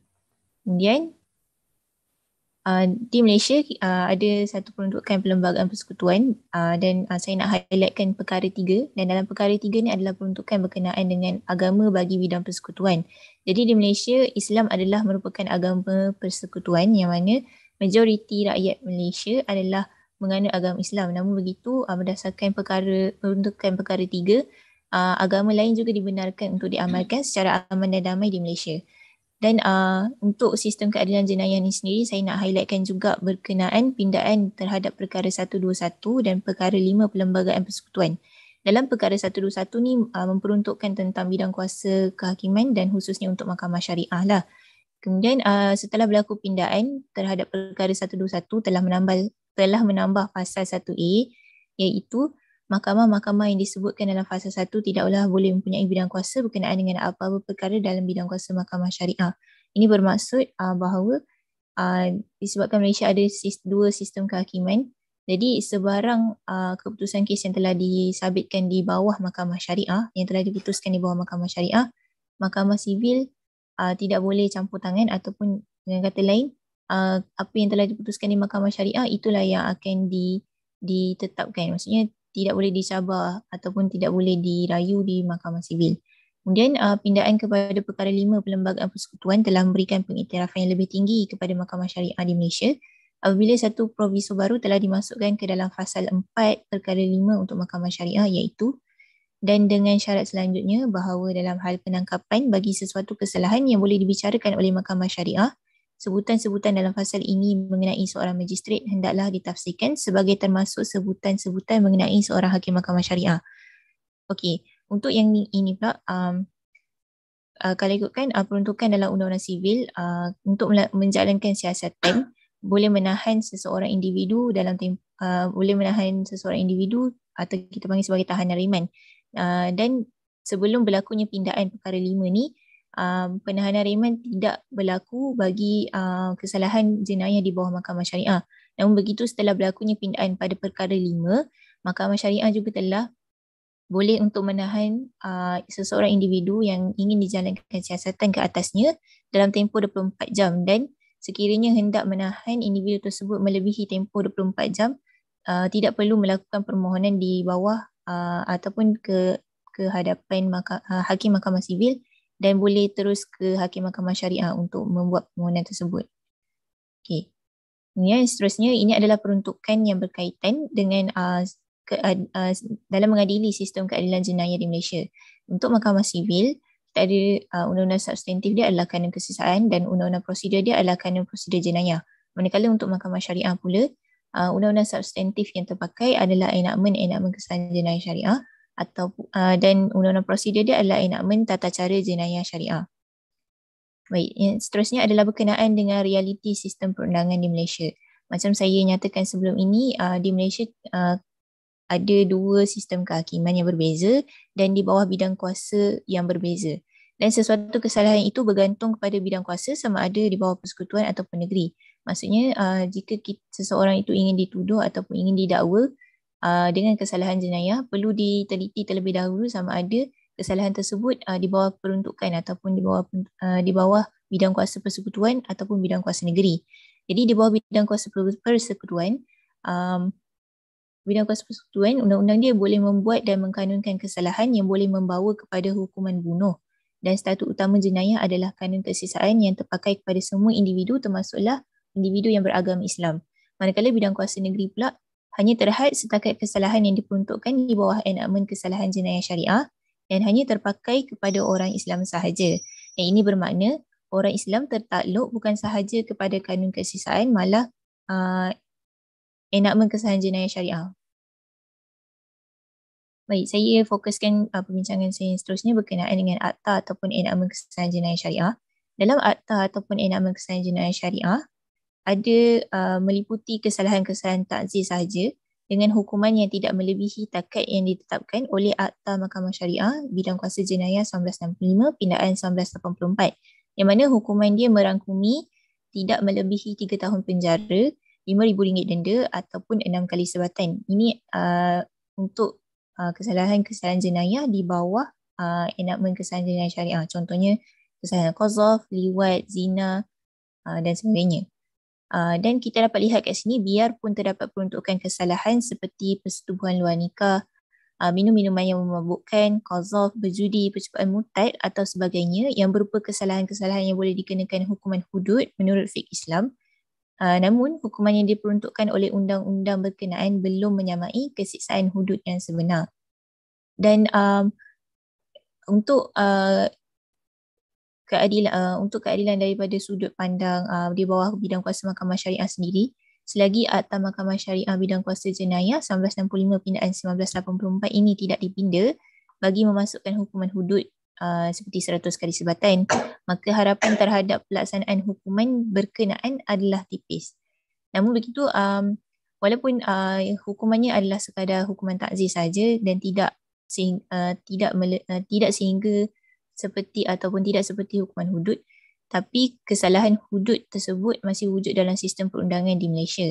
Kemudian Ah, di Malaysia uh, ada satu peruntukan perlembagaan persekutuan uh, dan uh, saya nak highlightkan perkara tiga dan dalam perkara tiga ni adalah peruntukan berkenaan dengan agama bagi bidang persekutuan. Jadi di Malaysia Islam adalah merupakan agama persekutuan yang mana majoriti rakyat Malaysia adalah menganut agama Islam. Namun begitu uh, berdasarkan perkara peruntukan perkara tiga uh, agama lain juga dibenarkan untuk diamalkan secara aman dan damai di Malaysia. Dan uh, untuk sistem keadilan jenayah ini sendiri, saya nak highlightkan juga berkenaan pindaan terhadap perkara 121 dan perkara 5 Perlembagaan Persekutuan. Dalam perkara 121 ni uh, memperuntukkan tentang bidang kuasa kehakiman dan khususnya untuk mahkamah syariah lah. Kemudian uh, setelah berlaku pindaan terhadap perkara 121 telah menambah telah menambah pasal 1A iaitu mahkamah-mahkamah yang disebutkan dalam fasa satu tidaklah boleh mempunyai bidang kuasa berkenaan dengan apa-apa perkara dalam bidang kuasa mahkamah syariah. Ini bermaksud uh, bahawa uh, disebabkan Malaysia ada sis, dua sistem kehakiman, jadi sebarang uh, keputusan kes yang telah disabitkan di bawah mahkamah syariah, yang telah diputuskan di bawah mahkamah syariah, mahkamah sivil uh, tidak boleh campur tangan ataupun dengan kata lain, uh, apa yang telah diputuskan di mahkamah syariah itulah yang akan di, ditetapkan. Maksudnya tidak boleh dicabar ataupun tidak boleh dirayu di mahkamah sivil. Kemudian uh, pindaan kepada perkara lima, Perlembagaan Persekutuan telah memberikan pengiktirafan yang lebih tinggi kepada Mahkamah Syariah di Malaysia apabila satu proviso baru telah dimasukkan ke dalam fasal empat perkara lima untuk Mahkamah Syariah iaitu dan dengan syarat selanjutnya bahawa dalam hal penangkapan bagi sesuatu kesalahan yang boleh dibicarakan oleh Mahkamah Syariah sebutan-sebutan dalam fasal ini mengenai seorang magistrate hendaklah ditafsirkan sebagai termasuk sebutan-sebutan mengenai seorang hakim mahkamah syariah. Okey, untuk yang ini pula, um, uh, kalau ikutkan uh, peruntukan dalam undang-undang sivil uh, untuk menjalankan siasatan, boleh menahan seseorang individu dalam temp- uh, boleh menahan seseorang individu atau kita panggil sebagai tahanan riman. Uh, dan sebelum berlakunya pindaan perkara lima ni, um, penahanan remand tidak berlaku bagi uh, kesalahan jenayah di bawah mahkamah syariah. Namun begitu setelah berlakunya pindaan pada perkara lima, mahkamah syariah juga telah boleh untuk menahan uh, seseorang individu yang ingin dijalankan siasatan ke atasnya dalam tempoh 24 jam dan sekiranya hendak menahan individu tersebut melebihi tempoh 24 jam uh, tidak perlu melakukan permohonan di bawah uh, ataupun ke ke maka, uh, hakim mahkamah sivil dan boleh terus ke Hakim Mahkamah Syariah untuk membuat permohonan tersebut. Okey. Kemudian eh, seterusnya ini adalah peruntukan yang berkaitan dengan uh, ke, uh, uh, dalam mengadili sistem keadilan jenayah di Malaysia. Untuk Mahkamah Sivil, kita ada uh, undang-undang substantif dia adalah kanun kesesaan dan undang-undang prosedur dia adalah kanun prosedur jenayah. Manakala untuk Mahkamah Syariah pula, uh, undang-undang substantif yang terpakai adalah enakmen-enakmen kesan jenayah syariah atau uh, dan undang-undang prosedur dia adalah enakmen tata cara jenayah syariah. Baik, yang seterusnya adalah berkenaan dengan realiti sistem perundangan di Malaysia. Macam saya nyatakan sebelum ini, uh, di Malaysia uh, ada dua sistem kehakiman yang berbeza dan di bawah bidang kuasa yang berbeza. Dan sesuatu kesalahan itu bergantung kepada bidang kuasa sama ada di bawah persekutuan ataupun negeri. Maksudnya uh, jika kita, seseorang itu ingin dituduh ataupun ingin didakwa, Ah, dengan kesalahan jenayah perlu diteliti terlebih dahulu sama ada kesalahan tersebut uh, di bawah peruntukan ataupun di bawah uh, di bawah bidang kuasa persekutuan ataupun bidang kuasa negeri. Jadi di bawah bidang kuasa persekutuan um, bidang kuasa persekutuan undang-undang dia boleh membuat dan mengkanunkan kesalahan yang boleh membawa kepada hukuman bunuh dan statut utama jenayah adalah kanun kesisaan yang terpakai kepada semua individu termasuklah individu yang beragama Islam. Manakala bidang kuasa negeri pula hanya terhad setakat kesalahan yang diperuntukkan di bawah enakmen kesalahan jenayah syariah dan hanya terpakai kepada orang Islam sahaja. Dan ini bermakna orang Islam tertakluk bukan sahaja kepada kanun kesisaan malah uh, ah, enakmen kesalahan jenayah syariah. Baik, saya fokuskan uh, perbincangan saya seterusnya berkenaan dengan akta ataupun enakmen kesalahan jenayah syariah. Dalam akta ataupun enakmen kesalahan jenayah syariah, ada uh, meliputi kesalahan-kesalahan takzir sahaja dengan hukuman yang tidak melebihi takat yang ditetapkan oleh Akta Mahkamah Syariah Bidang Kuasa Jenayah 1965 Pindaan 1984 yang mana hukuman dia merangkumi tidak melebihi 3 tahun penjara, RM5,000 denda ataupun 6 kali sebatan. Ini uh, untuk uh, kesalahan-kesalahan jenayah di bawah uh, enakmen kesalahan jenayah syariah. Contohnya kesalahan kozof, liwat, zina uh, dan sebagainya. Ah, dan kita dapat lihat kat sini biarpun terdapat peruntukan kesalahan seperti persetubuhan luar nikah, ah, minum-minuman yang memabukkan, kozof, berjudi, percubaan mutat atau sebagainya yang berupa kesalahan-kesalahan yang boleh dikenakan hukuman hudud menurut fiqh Islam. Ah, namun, hukuman yang diperuntukkan oleh undang-undang berkenaan belum menyamai kesiksaan hudud yang sebenar. Dan um, untuk uh, keadilan uh, untuk keadilan daripada sudut pandang uh, di bawah bidang kuasa Mahkamah Syariah sendiri selagi Akta Mahkamah Syariah Bidang Kuasa Jenayah 1965 Pindaan 1984 ini tidak dipinda bagi memasukkan hukuman hudud uh, seperti 100 kali sebatan maka harapan terhadap pelaksanaan hukuman berkenaan adalah tipis namun begitu um, walaupun uh, hukumannya adalah sekadar hukuman takzir saja dan tidak sehingga, uh, tidak mele- uh, tidak sehingga seperti ataupun tidak seperti hukuman hudud tapi kesalahan hudud tersebut masih wujud dalam sistem perundangan di Malaysia.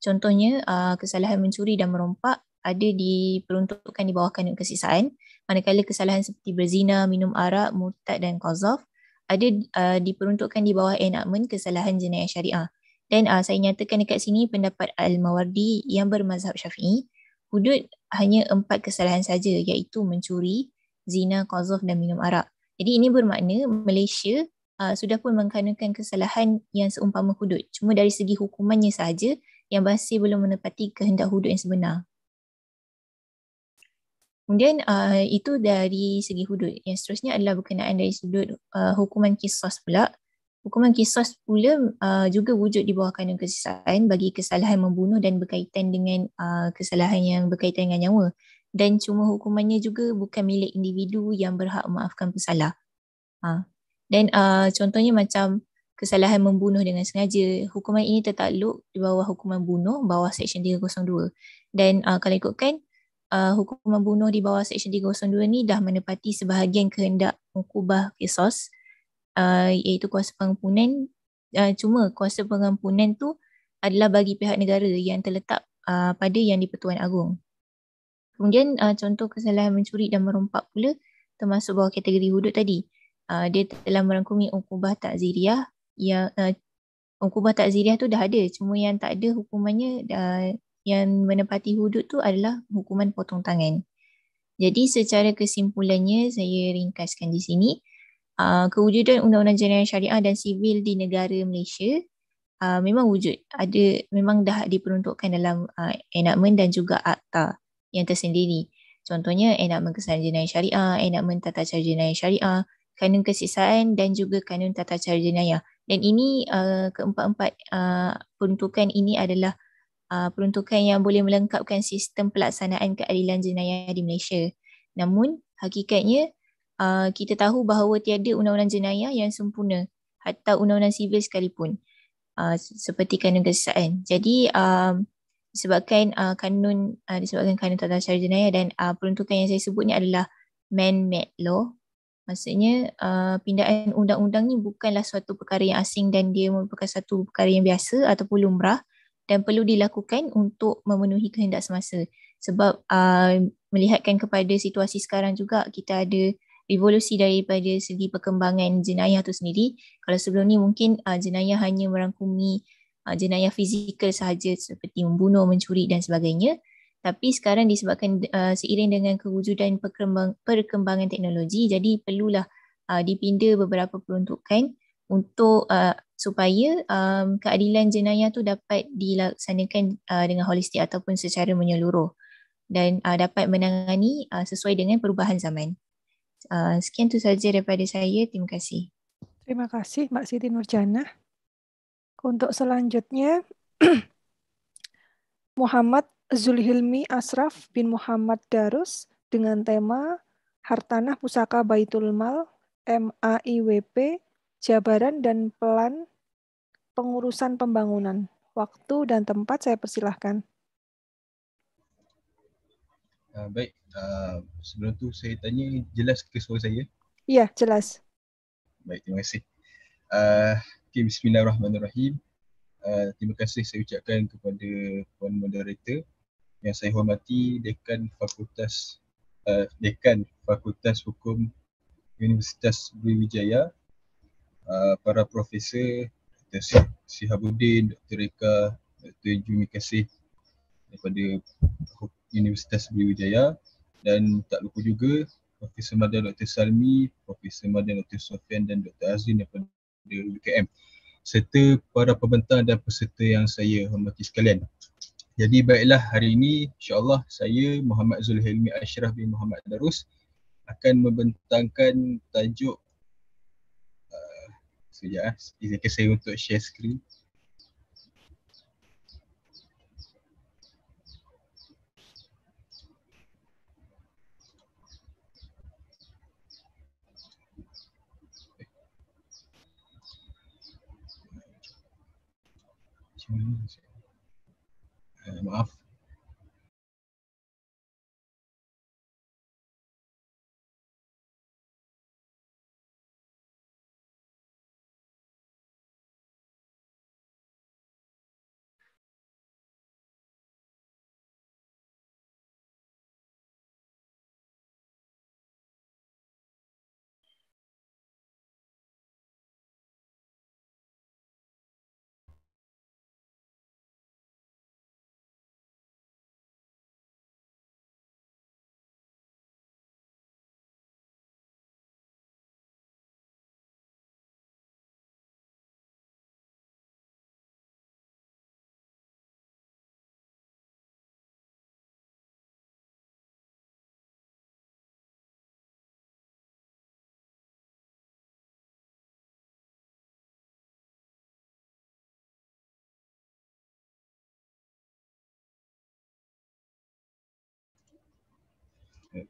Contohnya uh, kesalahan mencuri dan merompak ada diperuntukkan di bawah kanun kesisaan manakala kesalahan seperti berzina, minum arak, murtad dan qazaf ada uh, diperuntukkan di bawah enakmen kesalahan jenayah syariah. Dan uh, saya nyatakan dekat sini pendapat Al-Mawardi yang bermazhab syafi'i, hudud hanya empat kesalahan saja iaitu mencuri, zina, qazuf dan minum arak. Jadi ini bermakna Malaysia uh, sudah pun mengkanakan kesalahan yang seumpama hudud. Cuma dari segi hukumannya sahaja yang masih belum menepati kehendak hudud yang sebenar. Kemudian uh, itu dari segi hudud. Yang seterusnya adalah berkenaan dari sudut uh, hukuman kisos pula. Hukuman kisos pula uh, juga wujud di bawah kanun kesesatan bagi kesalahan membunuh dan berkaitan dengan uh, kesalahan yang berkaitan dengan nyawa dan cuma hukumannya juga bukan milik individu yang berhak memaafkan pesalah. Ha. Dan uh, contohnya macam kesalahan membunuh dengan sengaja, hukuman ini tertakluk di bawah hukuman bunuh bawah Seksyen 302. Dan uh, kalau ikutkan, uh, hukuman bunuh di bawah Seksyen 302 ni dah menepati sebahagian kehendak mengkubah kisos uh, iaitu kuasa pengampunan. Uh, cuma kuasa pengampunan tu adalah bagi pihak negara yang terletak uh, pada yang di Pertuan Agong. Kemudian uh, contoh kesalahan mencuri dan merompak pula termasuk bawah kategori hudud tadi. Uh, dia telah merangkumi ukubah takziriah yang uh, ukubah takziriah tu dah ada. Cuma yang tak ada hukumannya uh, yang menepati hudud tu adalah hukuman potong tangan. Jadi secara kesimpulannya saya ringkaskan di sini. Uh, kewujudan Undang-Undang Jenayah Syariah dan Sivil di negara Malaysia uh, memang wujud. Ada memang dah diperuntukkan dalam uh, enakmen dan juga akta yang tersendiri. Contohnya enak kesan jenayah syariah, enak tata cara jenayah syariah, kanun kesiksaan dan juga kanun tata cara jenayah. Dan ini uh, keempat-empat uh, peruntukan ini adalah uh, peruntukan yang boleh melengkapkan sistem pelaksanaan keadilan jenayah di Malaysia. Namun hakikatnya uh, kita tahu bahawa tiada undang-undang jenayah yang sempurna atau undang-undang sivil sekalipun uh, seperti kanun kesiksaan. Jadi uh, disebabkan uh, kanun uh, disebabkan kanun tata cara jenayah dan uh, peruntukan yang saya sebut ni adalah man-made law. Maksudnya uh, pindaan undang-undang ni bukanlah suatu perkara yang asing dan dia merupakan satu perkara yang biasa ataupun lumrah dan perlu dilakukan untuk memenuhi kehendak semasa. Sebab uh, melihatkan kepada situasi sekarang juga kita ada revolusi daripada segi perkembangan jenayah itu sendiri. Kalau sebelum ni mungkin uh, jenayah hanya merangkumi uh, jenayah fizikal sahaja seperti membunuh, mencuri dan sebagainya. Tapi sekarang disebabkan uh, seiring dengan kewujudan perkembang, perkembangan teknologi, jadi perlulah uh, ah, dipinda beberapa peruntukan untuk uh, supaya um, keadilan jenayah tu dapat dilaksanakan uh, dengan holistik ataupun secara menyeluruh dan uh, dapat menangani uh, sesuai dengan perubahan zaman. Uh, sekian tu saja daripada saya. Terima kasih. Terima kasih Mbak Siti Nurjana. Untuk selanjutnya, Muhammad Zulhilmi Asraf bin Muhammad Darus dengan tema Hartanah Pusaka Baitul Mal, MAIWP, Jabaran dan Pelan Pengurusan Pembangunan. Waktu dan tempat saya persilahkan. Ah, baik, uh, sebelum itu saya tanya jelas ke suara saya? Iya, jelas. Baik, terima kasih. Uh, Okay, bismillahirrahmanirrahim. Uh, terima kasih saya ucapkan kepada Puan Moderator yang saya hormati Dekan Fakultas uh, Dekan Fakultas Hukum Universitas Brawijaya, uh, para Profesor Dr. Sihabuddin, Dr. Reka, Dr. Jumi Kasih daripada Universitas Brawijaya dan tak lupa juga Profesor Madan Dr. Salmi, Profesor Madan Dr. Sofian dan Dr. Azrin daripada UKM serta para pembentang dan peserta yang saya hormati sekalian. Jadi baiklah hari ini insyaAllah saya Muhammad Zulhilmi Ashraf bin Muhammad Darus akan membentangkan tajuk uh, sekejap eh, izinkan saya untuk share screen time off माफ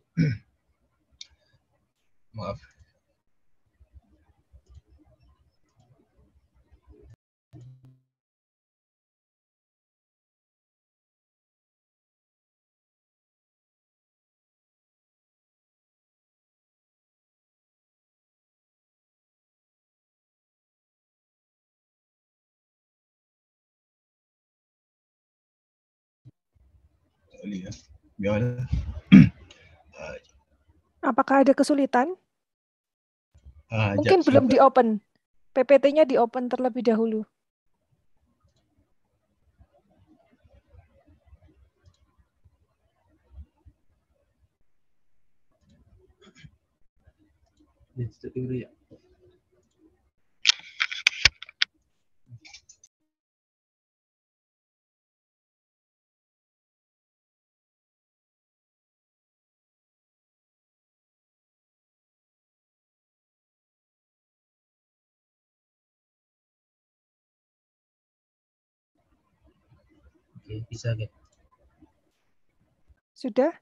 earlier. Be Apakah ada kesulitan? Ah, Mungkin belum di open. PPT-nya di open terlebih dahulu. Ya, dulu ya. Okay, bisa kan? Sudah?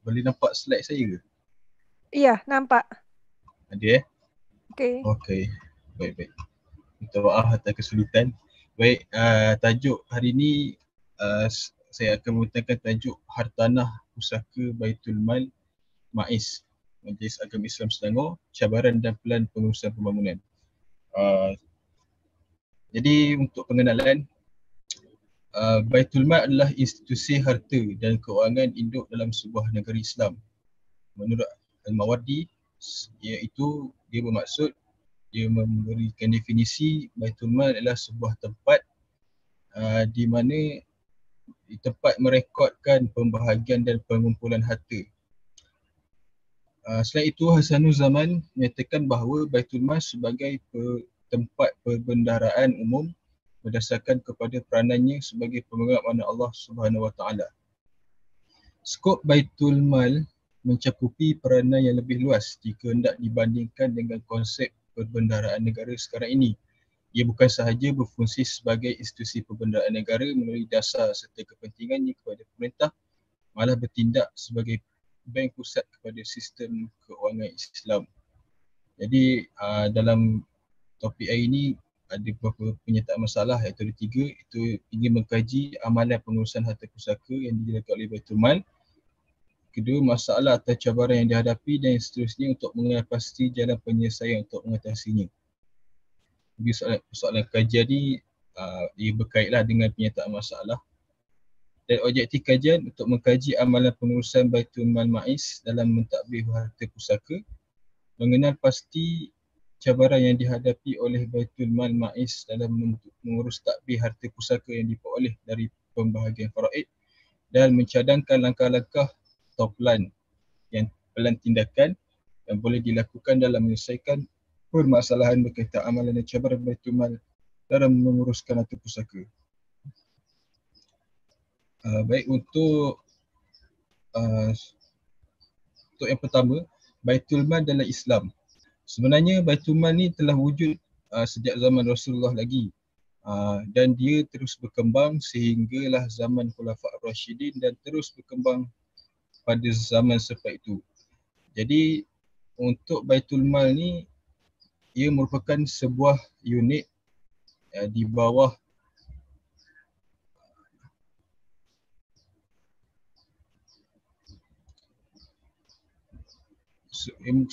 Boleh nampak slide saya ke? Ya, nampak. Ada eh? Okey. Okey. Baik, baik. Minta maaf atas kesulitan. Baik, uh, tajuk hari ini uh, saya akan menggunakan tajuk Hartanah Pusaka Baitul Mal Maiz Majlis Agama Islam Selangor, Cabaran dan Pelan Pengurusan Pembangunan. Uh, jadi untuk pengenalan, uh, Baitul Mal adalah institusi harta dan keuangan induk dalam sebuah negara Islam. Menurut Al-Mawardi, iaitu dia bermaksud dia memberikan definisi Baitul Mal adalah sebuah tempat uh, di mana tempat merekodkan pembahagian dan pengumpulan harta. Uh, selain itu, Hasanul Zaman menyatakan bahawa Baitul Mal sebagai pe- tempat perbendaharaan umum berdasarkan kepada peranannya sebagai pemegang mana Allah Subhanahu Wa Taala. Skop Baitul Mal mencakupi peranan yang lebih luas jika hendak dibandingkan dengan konsep perbendaharaan negara sekarang ini. Ia bukan sahaja berfungsi sebagai institusi perbendaharaan negara melalui dasar serta kepentingannya kepada pemerintah malah bertindak sebagai bank pusat kepada sistem kewangan Islam. Jadi aa, ah, dalam topik hari ini ada beberapa penyataan masalah iaitu ada tiga iaitu ingin mengkaji amalan pengurusan harta pusaka yang dilakukan oleh Baitul Mal kedua masalah atau cabaran yang dihadapi dan yang seterusnya untuk mengenal pasti jalan penyelesaian untuk mengatasinya jadi soalan, soalan kajian ni uh, ia berkaitlah dengan penyataan masalah dan objektif kajian untuk mengkaji amalan pengurusan Baitul Mal Ma'is dalam mentadbir harta pusaka mengenal pasti cabaran yang dihadapi oleh Baitul Mal Ma'is dalam mengurus takbir harta pusaka yang diperoleh dari pembahagian faraid dan mencadangkan langkah-langkah atau pelan yang pelan tindakan yang boleh dilakukan dalam menyelesaikan permasalahan berkaitan amalan dan cabaran Baitul Mal dalam menguruskan harta pusaka. Uh, baik untuk uh, untuk yang pertama Baitul Mal dalam Islam Sebenarnya Baitul Mal ni telah wujud uh, sejak zaman Rasulullah lagi uh, dan dia terus berkembang sehinggalah zaman Khulafat Rashidin dan terus berkembang pada zaman sepat itu. Jadi untuk Baitul Mal ni ia merupakan sebuah unit uh, di bawah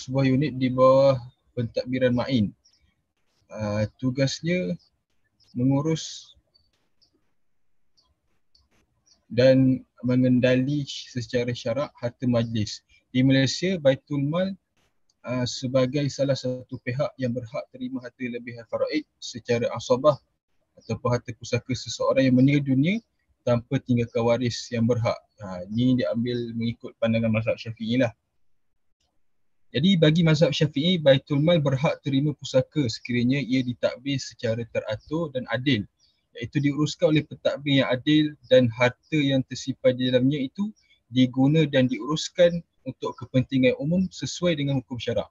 sebuah unit di bawah pentadbiran main. Uh, tugasnya mengurus dan mengendali secara syarak harta majlis. Di Malaysia, Baitul Mal uh, sebagai salah satu pihak yang berhak terima harta lebih faraid secara asabah atau harta pusaka seseorang yang meninggal dunia tanpa tinggalkan waris yang berhak. Ha, ini diambil mengikut pandangan masyarakat syafi'i lah. Jadi bagi mazhab syafi'i, Baitul Mal berhak terima pusaka sekiranya ia ditakbir secara teratur dan adil. Iaitu diuruskan oleh petakbir yang adil dan harta yang tersimpan di dalamnya itu diguna dan diuruskan untuk kepentingan umum sesuai dengan hukum syarak.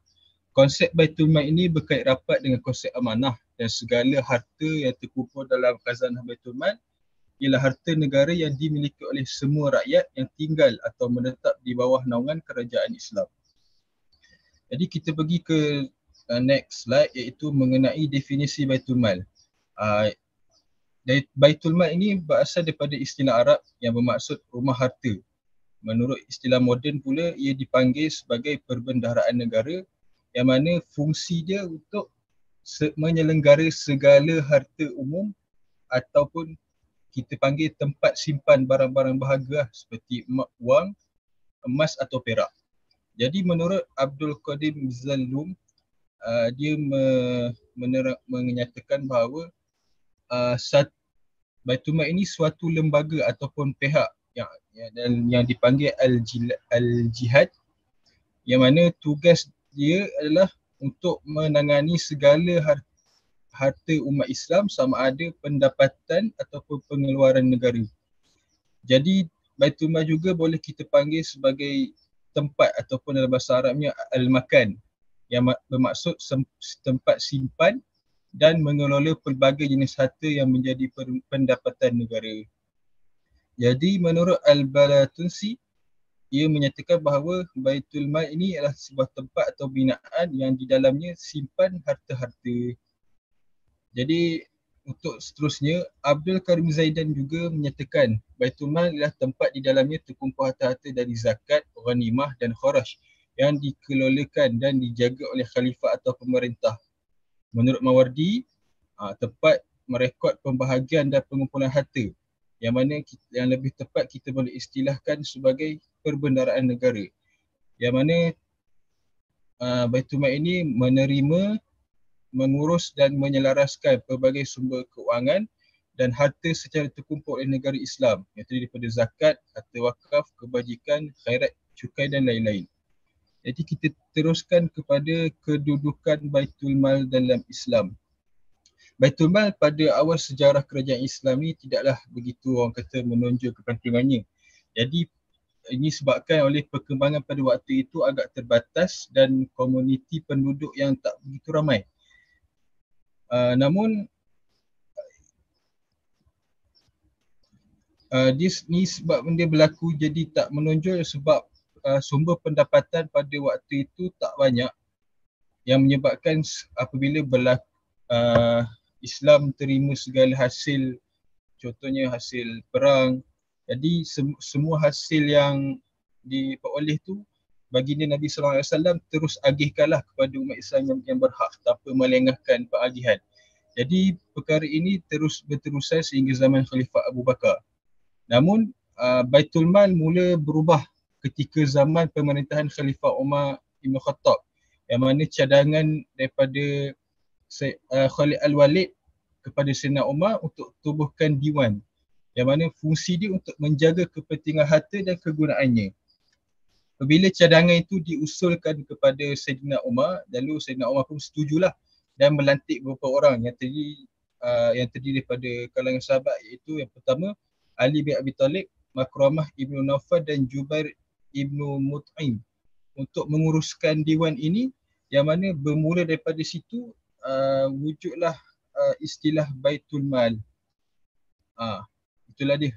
Konsep Baitul Mal ini berkait rapat dengan konsep amanah dan segala harta yang terkumpul dalam khazanah Baitul Mal ialah harta negara yang dimiliki oleh semua rakyat yang tinggal atau menetap di bawah naungan kerajaan Islam. Jadi kita pergi ke uh, next slide iaitu mengenai definisi Baitul Mal. Uh, Baitul Mal ini berasal daripada istilah Arab yang bermaksud rumah harta. Menurut istilah moden pula ia dipanggil sebagai perbendaharaan negara yang mana fungsi dia untuk se- menyelenggara segala harta umum ataupun kita panggil tempat simpan barang-barang bahagia seperti wang, emas atau perak. Jadi menurut Abdul Qadim Zalum uh, dia me- mener- menyatakan bahawa uh, sat- Baitul Mal ini suatu lembaga ataupun pihak yang yang, yang dipanggil al jihad yang mana tugas dia adalah untuk menangani segala harta umat Islam sama ada pendapatan ataupun pengeluaran negara. Jadi Baitul Mal juga boleh kita panggil sebagai tempat ataupun dalam bahasa Arabnya al-makan yang bermaksud tempat simpan dan mengelola pelbagai jenis harta yang menjadi pendapatan negara. Jadi menurut Al-Balatunsi, ia menyatakan bahawa Baitul Mal ini adalah sebuah tempat atau binaan yang di dalamnya simpan harta-harta. Jadi untuk seterusnya Abdul Karim Zaidan juga menyatakan Baitul Mal ialah tempat di dalamnya terkumpul harta-harta dari zakat, ghanimah dan kharaj yang dikelolakan dan dijaga oleh khalifah atau pemerintah. Menurut Mawardi, tempat merekod pembahagian dan pengumpulan harta yang mana kita, yang lebih tepat kita boleh istilahkan sebagai perbendaharaan negara. Yang mana Baitul Mal ini menerima mengurus dan menyelaraskan pelbagai sumber keuangan dan harta secara terkumpul oleh negara Islam iaitu daripada zakat, harta wakaf, kebajikan, khairat, cukai dan lain-lain. Jadi kita teruskan kepada kedudukan Baitul Mal dalam Islam. Baitul Mal pada awal sejarah kerajaan Islam ni tidaklah begitu orang kata menonjol kepentingannya. Jadi ini sebabkan oleh perkembangan pada waktu itu agak terbatas dan komuniti penduduk yang tak begitu ramai uh, namun uh, this, ni sebab benda berlaku jadi tak menonjol sebab uh, sumber pendapatan pada waktu itu tak banyak yang menyebabkan apabila berlaku uh, Islam terima segala hasil contohnya hasil perang jadi sem- semua hasil yang diperoleh tu baginda Nabi SAW terus agihkanlah kepada umat Islam yang, yang berhak tanpa melengahkan peragihan. Jadi perkara ini terus berterusan sehingga zaman Khalifah Abu Bakar. Namun uh, Baitul Mal mula berubah ketika zaman pemerintahan Khalifah Umar Ibn Khattab yang mana cadangan daripada ah, Khalid Al-Walid kepada Sina Umar untuk tubuhkan diwan yang mana fungsi dia untuk menjaga kepentingan harta dan kegunaannya. Bila cadangan itu diusulkan kepada Sayyidina Umar, lalu Sayyidina Umar pun setujulah dan melantik beberapa orang yang terdiri uh, yang terdiri daripada kalangan sahabat iaitu yang pertama Ali bin Abi Talib, Makramah Ibnu Nawfal dan Jubair Ibnu Mut'im untuk menguruskan diwan ini yang mana bermula daripada situ uh, wujudlah uh, istilah Baitul Mal. uh, itulah dia.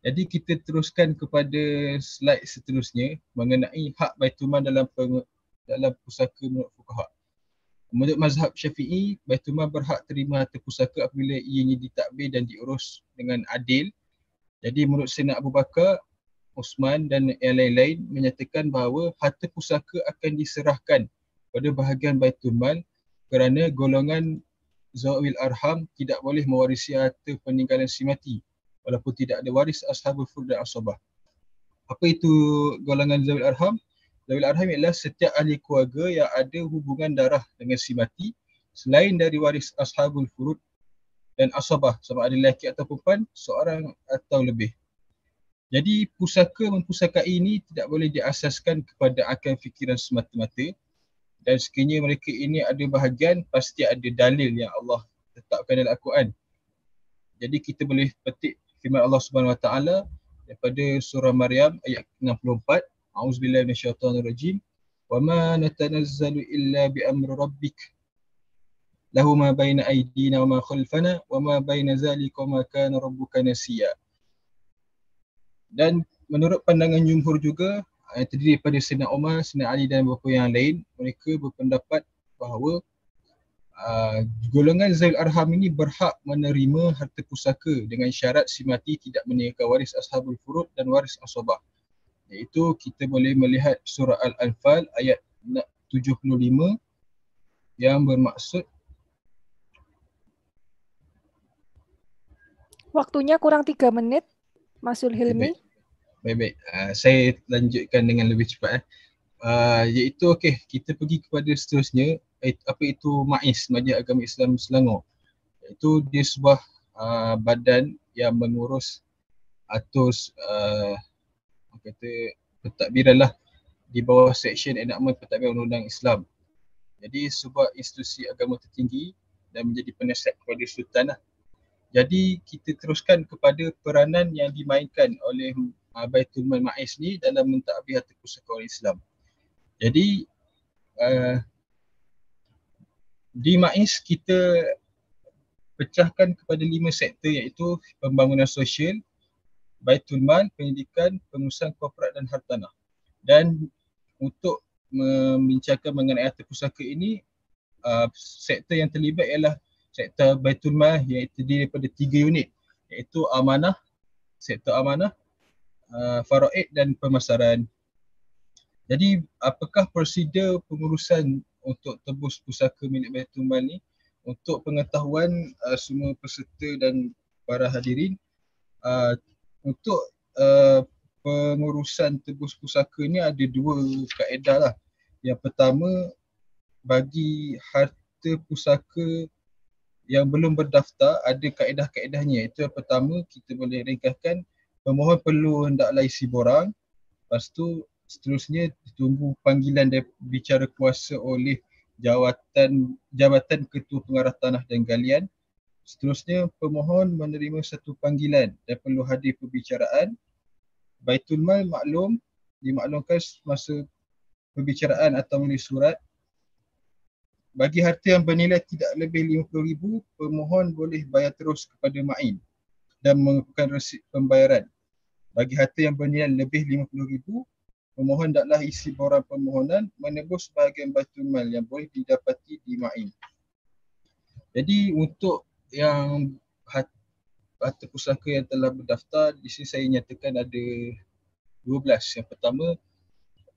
Jadi kita teruskan kepada slide seterusnya mengenai hak Baitul Mal dalam peng, dalam pusaka menurut fuqaha. Menurut mazhab Syafi'i, Baitul Mal berhak terima harta pusaka apabila ianya ditakbir dan diurus dengan adil. Jadi menurut Sayyidina Abu Bakar, Osman dan yang lain-lain menyatakan bahawa harta pusaka akan diserahkan pada bahagian Baitul Mal kerana golongan Zawil Arham tidak boleh mewarisi harta peninggalan si mati walaupun tidak ada waris ashabul furud dan asabah. Apa itu golongan Zawil Arham? Zawil Arham ialah setiap ahli keluarga yang ada hubungan darah dengan si mati selain dari waris ashabul furud dan asabah sama ada lelaki atau perempuan seorang atau lebih. Jadi pusaka mempusaka ini tidak boleh diasaskan kepada akal fikiran semata-mata dan sekiranya mereka ini ada bahagian pasti ada dalil yang Allah tetapkan dalam Al-Quran. Jadi kita boleh petik firman Allah Subhanahu Wa Taala daripada surah Maryam ayat 64 auzubillahi minasyaitonir rajim wa ma natanazzalu illa bi amri rabbik lahu ma baina aydina wa ma khalfana wa ma baina zalika ma kana rabbuka nasiya dan menurut pandangan jumhur juga yang terdiri daripada Sina Omar, Sina Ali dan beberapa yang lain mereka berpendapat bahawa uh, golongan Zaid Arham ini berhak menerima harta pusaka dengan syarat si mati tidak meninggalkan waris ashabul furud dan waris asabah. Iaitu kita boleh melihat surah Al-Anfal ayat 75 yang bermaksud Waktunya kurang tiga menit, Masul Hilmi. Baik-baik, uh, ah, saya lanjutkan dengan lebih cepat. Eh. Uh, iaitu okey, kita pergi kepada seterusnya apa itu MAIS, Majlis Agama Islam Selangor. Itu dia sebuah uh, badan yang mengurus atau uh, kata pentadbiran lah di bawah section enakmen pentadbiran undang-undang Islam. Jadi sebuah institusi agama tertinggi dan menjadi penasihat kepada sultan lah. Jadi kita teruskan kepada peranan yang dimainkan oleh uh, Baitul Ma'is ni dalam mentadbir harta pusaka orang Islam. Jadi uh, di MAIS kita pecahkan kepada lima sektor iaitu pembangunan sosial, baitul mal, pendidikan, pengurusan korporat dan hartanah. Dan untuk membincangkan mengenai harta pusaka ini, uh, sektor yang terlibat ialah sektor baitul mal yang terdiri daripada tiga unit iaitu amanah, sektor amanah, uh, faraid dan pemasaran. Jadi apakah prosedur pengurusan untuk tebus pusaka minit Baitul Mal ni untuk pengetahuan uh, semua peserta dan para hadirin uh, untuk uh, pengurusan tebus pusaka ni ada dua kaedah lah yang pertama bagi harta pusaka yang belum berdaftar ada kaedah-kaedahnya itu yang pertama kita boleh ringkaskan pemohon perlu hendaklah isi borang lepas tu seterusnya tunggu panggilan dan bicara kuasa oleh jawatan jabatan ketua pengarah tanah dan galian seterusnya pemohon menerima satu panggilan dan perlu hadir perbicaraan baitul mal maklum dimaklumkan semasa perbicaraan atau menulis surat bagi harta yang bernilai tidak lebih RM50,000, pemohon boleh bayar terus kepada main dan mengumpulkan resip pembayaran. Bagi harta yang bernilai lebih RM50,000, Pemohon taklah isi borang permohonan menebus sebahagian batu mal yang boleh didapati di Ma'in. Jadi untuk yang harta pusaka yang telah berdaftar, di sini saya nyatakan ada 12. Yang pertama,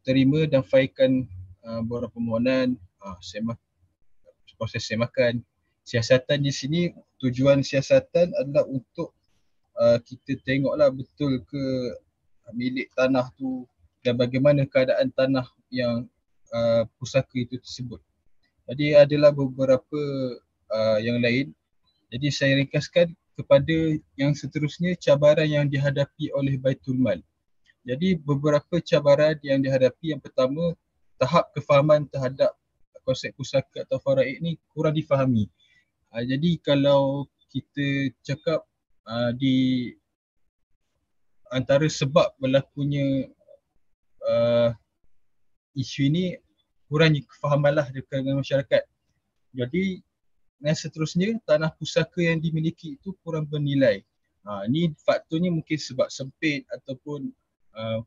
terima dan faikan uh, borang permohonan, uh, semak, proses semakan. Siasatan di sini, tujuan siasatan adalah untuk uh, kita tengoklah betul ke milik tanah tu dan bagaimana keadaan tanah yang uh, pusaka itu tersebut. Jadi adalah beberapa uh, yang lain. Jadi saya ringkaskan kepada yang seterusnya cabaran yang dihadapi oleh Baitul Mal. Jadi beberapa cabaran yang dihadapi yang pertama tahap kefahaman terhadap konsep pusaka atau faraid ni kurang difahami. Uh, jadi kalau kita cakap uh, di antara sebab berlakunya uh, isu ini kurangnya kefahamanlah dengan masyarakat. Jadi dan seterusnya tanah pusaka yang dimiliki itu kurang bernilai. Ha, ini faktornya mungkin sebab sempit ataupun uh,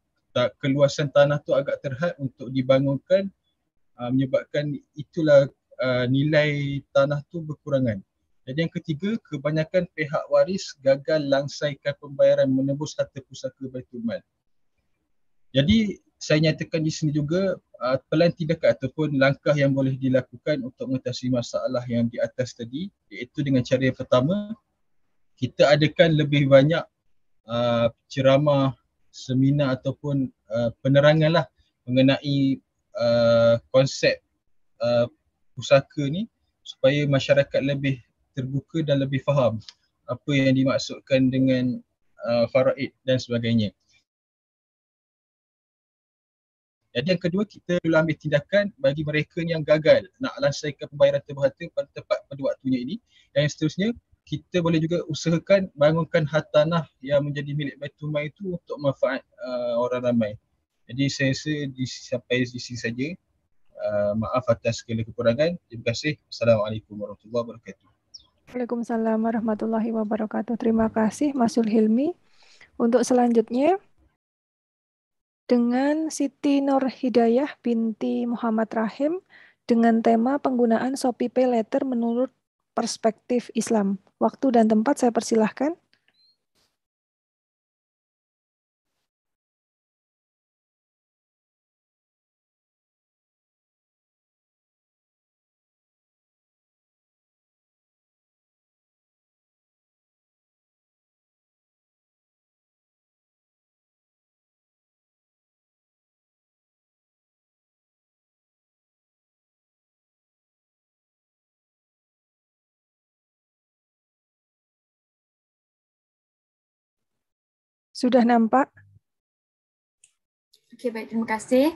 keluasan tanah tu agak terhad untuk dibangunkan uh, menyebabkan itulah uh, nilai tanah tu berkurangan. Jadi yang ketiga, kebanyakan pihak waris gagal langsaikan pembayaran menembus harta pusaka Baitul Mal. Jadi saya nyatakan di sini juga uh, pelan tindakan ataupun langkah yang boleh dilakukan untuk mengatasi masalah yang di atas tadi iaitu dengan cara yang pertama kita adakan lebih banyak uh, ceramah, seminar ataupun uh, penerangan lah mengenai uh, konsep uh, pusaka ni supaya masyarakat lebih terbuka dan lebih faham apa yang dimaksudkan dengan uh, faraid dan sebagainya. Jadi yang kedua kita perlu ambil tindakan bagi mereka yang gagal nak lansaikan pembayaran terbahata pada tepat pada waktunya ini. Dan yang seterusnya kita boleh juga usahakan bangunkan hartanah yang menjadi milik Baitul Mai itu untuk manfaat uh, orang ramai. Jadi saya rasa di, sampai di sini saja. Uh, maaf atas segala kekurangan. Terima kasih. Assalamualaikum warahmatullahi wabarakatuh. Waalaikumsalam warahmatullahi wabarakatuh. Terima kasih Masul Hilmi. Untuk selanjutnya, dengan Siti Nur Hidayah binti Muhammad Rahim dengan tema penggunaan Shopee Pay Letter menurut perspektif Islam. Waktu dan tempat saya persilahkan. sudah nampak. Okey, baik. Terima kasih.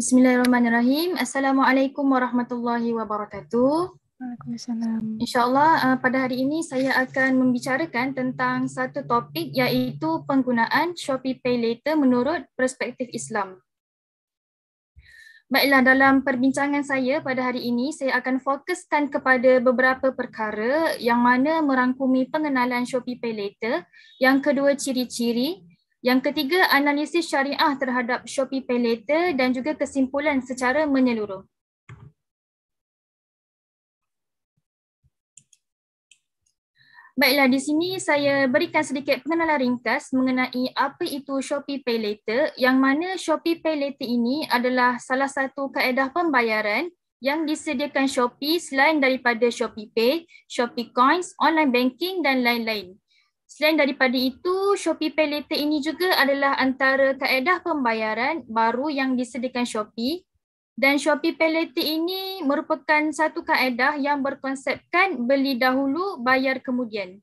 Bismillahirrahmanirrahim. Assalamualaikum warahmatullahi wabarakatuh. Waalaikumsalam. InsyaAllah uh, pada hari ini saya akan membicarakan tentang satu topik iaitu penggunaan Shopee Pay Later menurut perspektif Islam. Baiklah, dalam perbincangan saya pada hari ini, saya akan fokuskan kepada beberapa perkara yang mana merangkumi pengenalan Shopee PayLater, yang kedua ciri-ciri, yang ketiga analisis syariah terhadap Shopee PayLater dan juga kesimpulan secara menyeluruh. Baiklah, di sini saya berikan sedikit pengenalan ringkas mengenai apa itu Shopee Pay Later yang mana Shopee Pay Later ini adalah salah satu kaedah pembayaran yang disediakan Shopee selain daripada Shopee Pay, Shopee Coins, online banking dan lain-lain. Selain daripada itu, Shopee Pay Later ini juga adalah antara kaedah pembayaran baru yang disediakan Shopee dan Shopee Paletic ini merupakan satu kaedah yang berkonsepkan beli dahulu, bayar kemudian.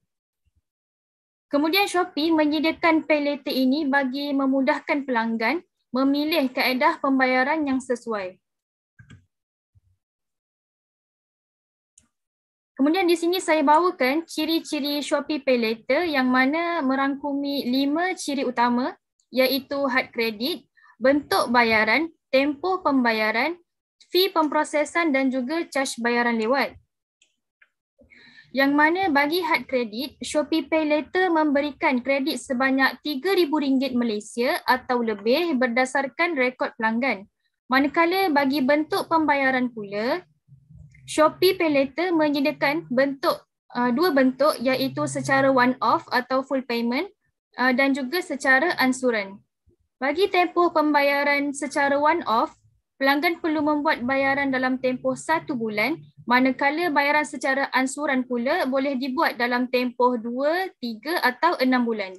Kemudian Shopee menyediakan Paletic ini bagi memudahkan pelanggan memilih kaedah pembayaran yang sesuai. Kemudian di sini saya bawakan ciri-ciri Shopee PayLater yang mana merangkumi lima ciri utama iaitu hard credit, bentuk bayaran, tempoh pembayaran, fee pemprosesan dan juga charge bayaran lewat. Yang mana bagi had kredit, Shopee Pay Later memberikan kredit sebanyak RM3,000 Malaysia atau lebih berdasarkan rekod pelanggan. Manakala bagi bentuk pembayaran pula, Shopee Pay Later menyediakan bentuk uh, dua bentuk iaitu secara one-off atau full payment uh, dan juga secara ansuran. Bagi tempoh pembayaran secara one-off, pelanggan perlu membuat bayaran dalam tempoh satu bulan, manakala bayaran secara ansuran pula boleh dibuat dalam tempoh dua, tiga atau enam bulan.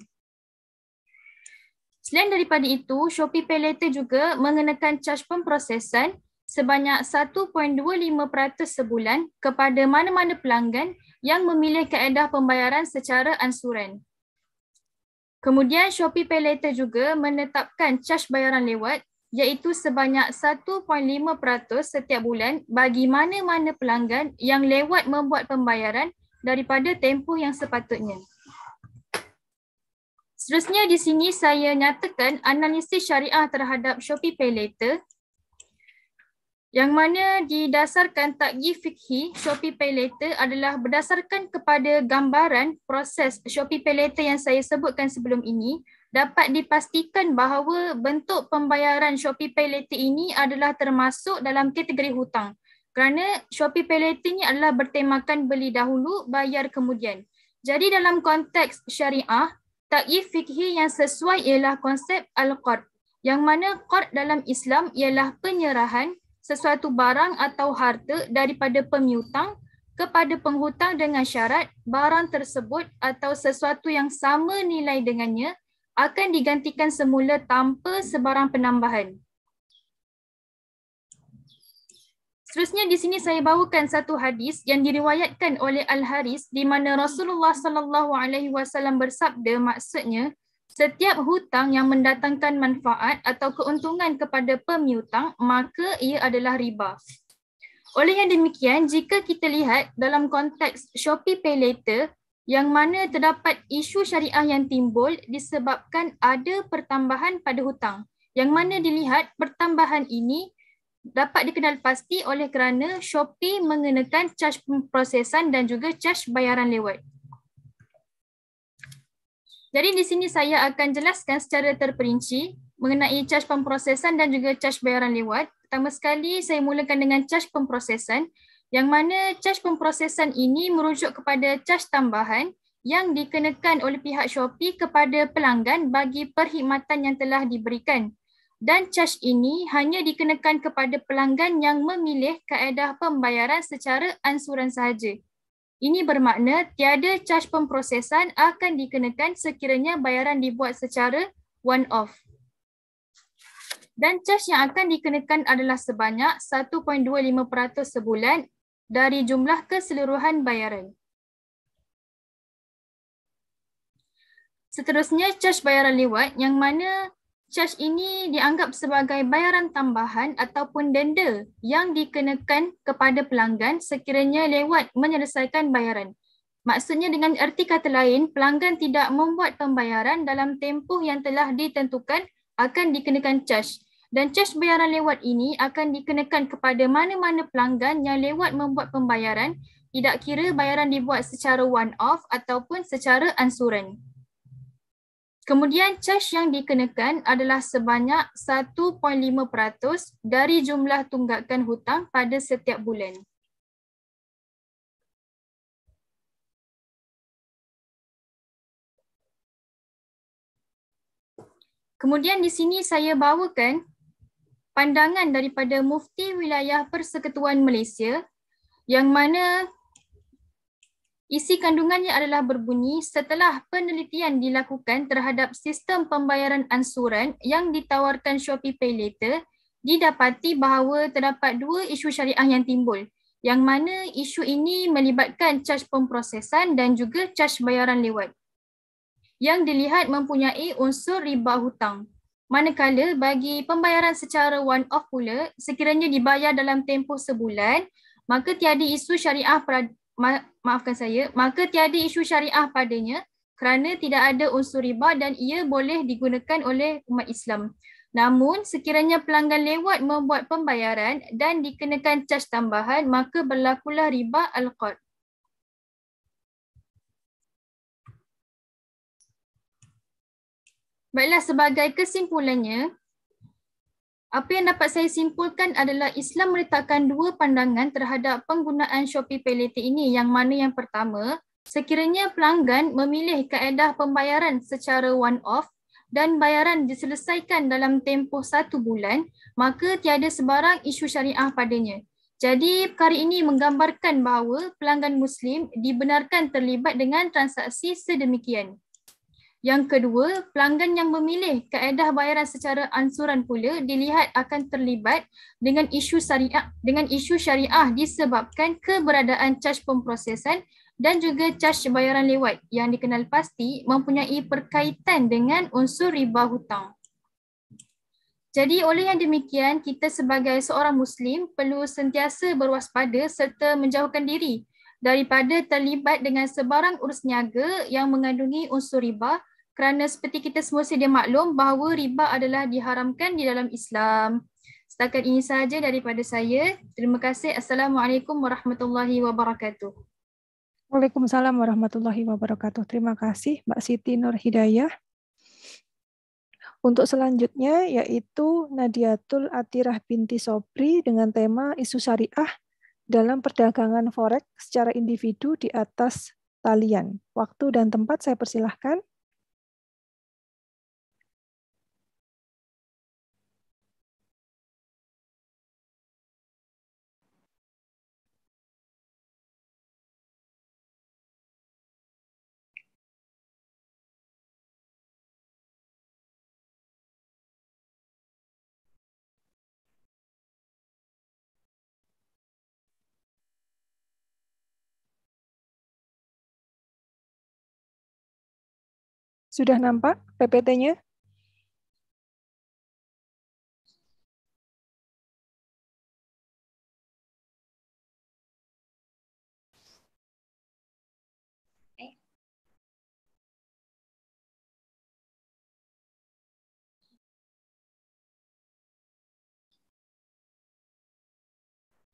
Selain daripada itu, Shopee PayLater juga mengenakan charge pemprosesan sebanyak 1.25% sebulan kepada mana-mana pelanggan yang memilih kaedah pembayaran secara ansuran. Kemudian Shopee PayLater juga menetapkan charge bayaran lewat iaitu sebanyak 1.5% setiap bulan bagi mana-mana pelanggan yang lewat membuat pembayaran daripada tempoh yang sepatutnya. Seterusnya di sini saya nyatakan analisis syariah terhadap Shopee PayLater yang mana didasarkan takgi fikhi Shopee Paylater adalah berdasarkan kepada gambaran proses Shopee Paylater yang saya sebutkan sebelum ini dapat dipastikan bahawa bentuk pembayaran Shopee Paylater ini adalah termasuk dalam kategori hutang kerana Shopee Paylater ini adalah bertemakan beli dahulu bayar kemudian. Jadi dalam konteks syariah, takif fikhi yang sesuai ialah konsep al-qard yang mana qard dalam Islam ialah penyerahan sesuatu barang atau harta daripada pemiutang kepada penghutang dengan syarat barang tersebut atau sesuatu yang sama nilai dengannya akan digantikan semula tanpa sebarang penambahan. Seterusnya di sini saya bawakan satu hadis yang diriwayatkan oleh Al Haris di mana Rasulullah sallallahu alaihi wasallam bersabda maksudnya Setiap hutang yang mendatangkan manfaat atau keuntungan kepada pemiutang, maka ia adalah riba. Oleh yang demikian, jika kita lihat dalam konteks Shopee Pay Later, yang mana terdapat isu syariah yang timbul disebabkan ada pertambahan pada hutang. Yang mana dilihat pertambahan ini dapat dikenal pasti oleh kerana Shopee mengenakan charge pemprosesan dan juga charge bayaran lewat. Jadi di sini saya akan jelaskan secara terperinci mengenai charge pemprosesan dan juga charge bayaran lewat. Pertama sekali saya mulakan dengan charge pemprosesan yang mana charge pemprosesan ini merujuk kepada charge tambahan yang dikenakan oleh pihak Shopee kepada pelanggan bagi perkhidmatan yang telah diberikan. Dan charge ini hanya dikenakan kepada pelanggan yang memilih kaedah pembayaran secara ansuran sahaja. Ini bermakna tiada caj pemprosesan akan dikenakan sekiranya bayaran dibuat secara one-off. Dan caj yang akan dikenakan adalah sebanyak 1.25% sebulan dari jumlah keseluruhan bayaran. Seterusnya, caj bayaran lewat yang mana Charge ini dianggap sebagai bayaran tambahan ataupun denda yang dikenakan kepada pelanggan sekiranya lewat menyelesaikan bayaran. Maksudnya dengan erti kata lain, pelanggan tidak membuat pembayaran dalam tempoh yang telah ditentukan akan dikenakan charge. Dan charge bayaran lewat ini akan dikenakan kepada mana-mana pelanggan yang lewat membuat pembayaran tidak kira bayaran dibuat secara one-off ataupun secara ansuran. Kemudian charge yang dikenakan adalah sebanyak 1.5% dari jumlah tunggakan hutang pada setiap bulan. Kemudian di sini saya bawakan pandangan daripada Mufti Wilayah Persekutuan Malaysia yang mana Isi kandungannya adalah berbunyi setelah penelitian dilakukan terhadap sistem pembayaran ansuran yang ditawarkan Shopee Pay Later, didapati bahawa terdapat dua isu syariah yang timbul yang mana isu ini melibatkan caj pemprosesan dan juga caj bayaran lewat yang dilihat mempunyai unsur riba hutang. Manakala bagi pembayaran secara one-off pula, sekiranya dibayar dalam tempoh sebulan, maka tiada isu syariah ma- maafkan saya, maka tiada isu syariah padanya kerana tidak ada unsur riba dan ia boleh digunakan oleh umat Islam. Namun sekiranya pelanggan lewat membuat pembayaran dan dikenakan caj tambahan maka berlakulah riba al-qad. Baiklah sebagai kesimpulannya, apa yang dapat saya simpulkan adalah Islam meletakkan dua pandangan terhadap penggunaan Shopee PayLater ini. Yang mana yang pertama, sekiranya pelanggan memilih kaedah pembayaran secara one-off dan bayaran diselesaikan dalam tempoh satu bulan, maka tiada sebarang isu syariah padanya. Jadi perkara ini menggambarkan bahawa pelanggan Muslim dibenarkan terlibat dengan transaksi sedemikian. Yang kedua, pelanggan yang memilih kaedah bayaran secara ansuran pula dilihat akan terlibat dengan isu syariah dengan isu syariah disebabkan keberadaan caj pemprosesan dan juga caj bayaran lewat yang dikenal pasti mempunyai perkaitan dengan unsur riba hutang. Jadi oleh yang demikian, kita sebagai seorang Muslim perlu sentiasa berwaspada serta menjauhkan diri daripada terlibat dengan sebarang urus niaga yang mengandungi unsur riba kerana seperti kita semua sedia maklum bahawa riba adalah diharamkan di dalam Islam. Setakat ini sahaja daripada saya. Terima kasih. Assalamualaikum warahmatullahi wabarakatuh. Waalaikumsalam warahmatullahi wabarakatuh. Terima kasih Mbak Siti Nur Hidayah. Untuk selanjutnya yaitu Nadiatul Atirah binti Sopri dengan tema isu syariah dalam perdagangan forex secara individu di atas talian. Waktu dan tempat saya persilahkan. Sudah nampak PPT-nya?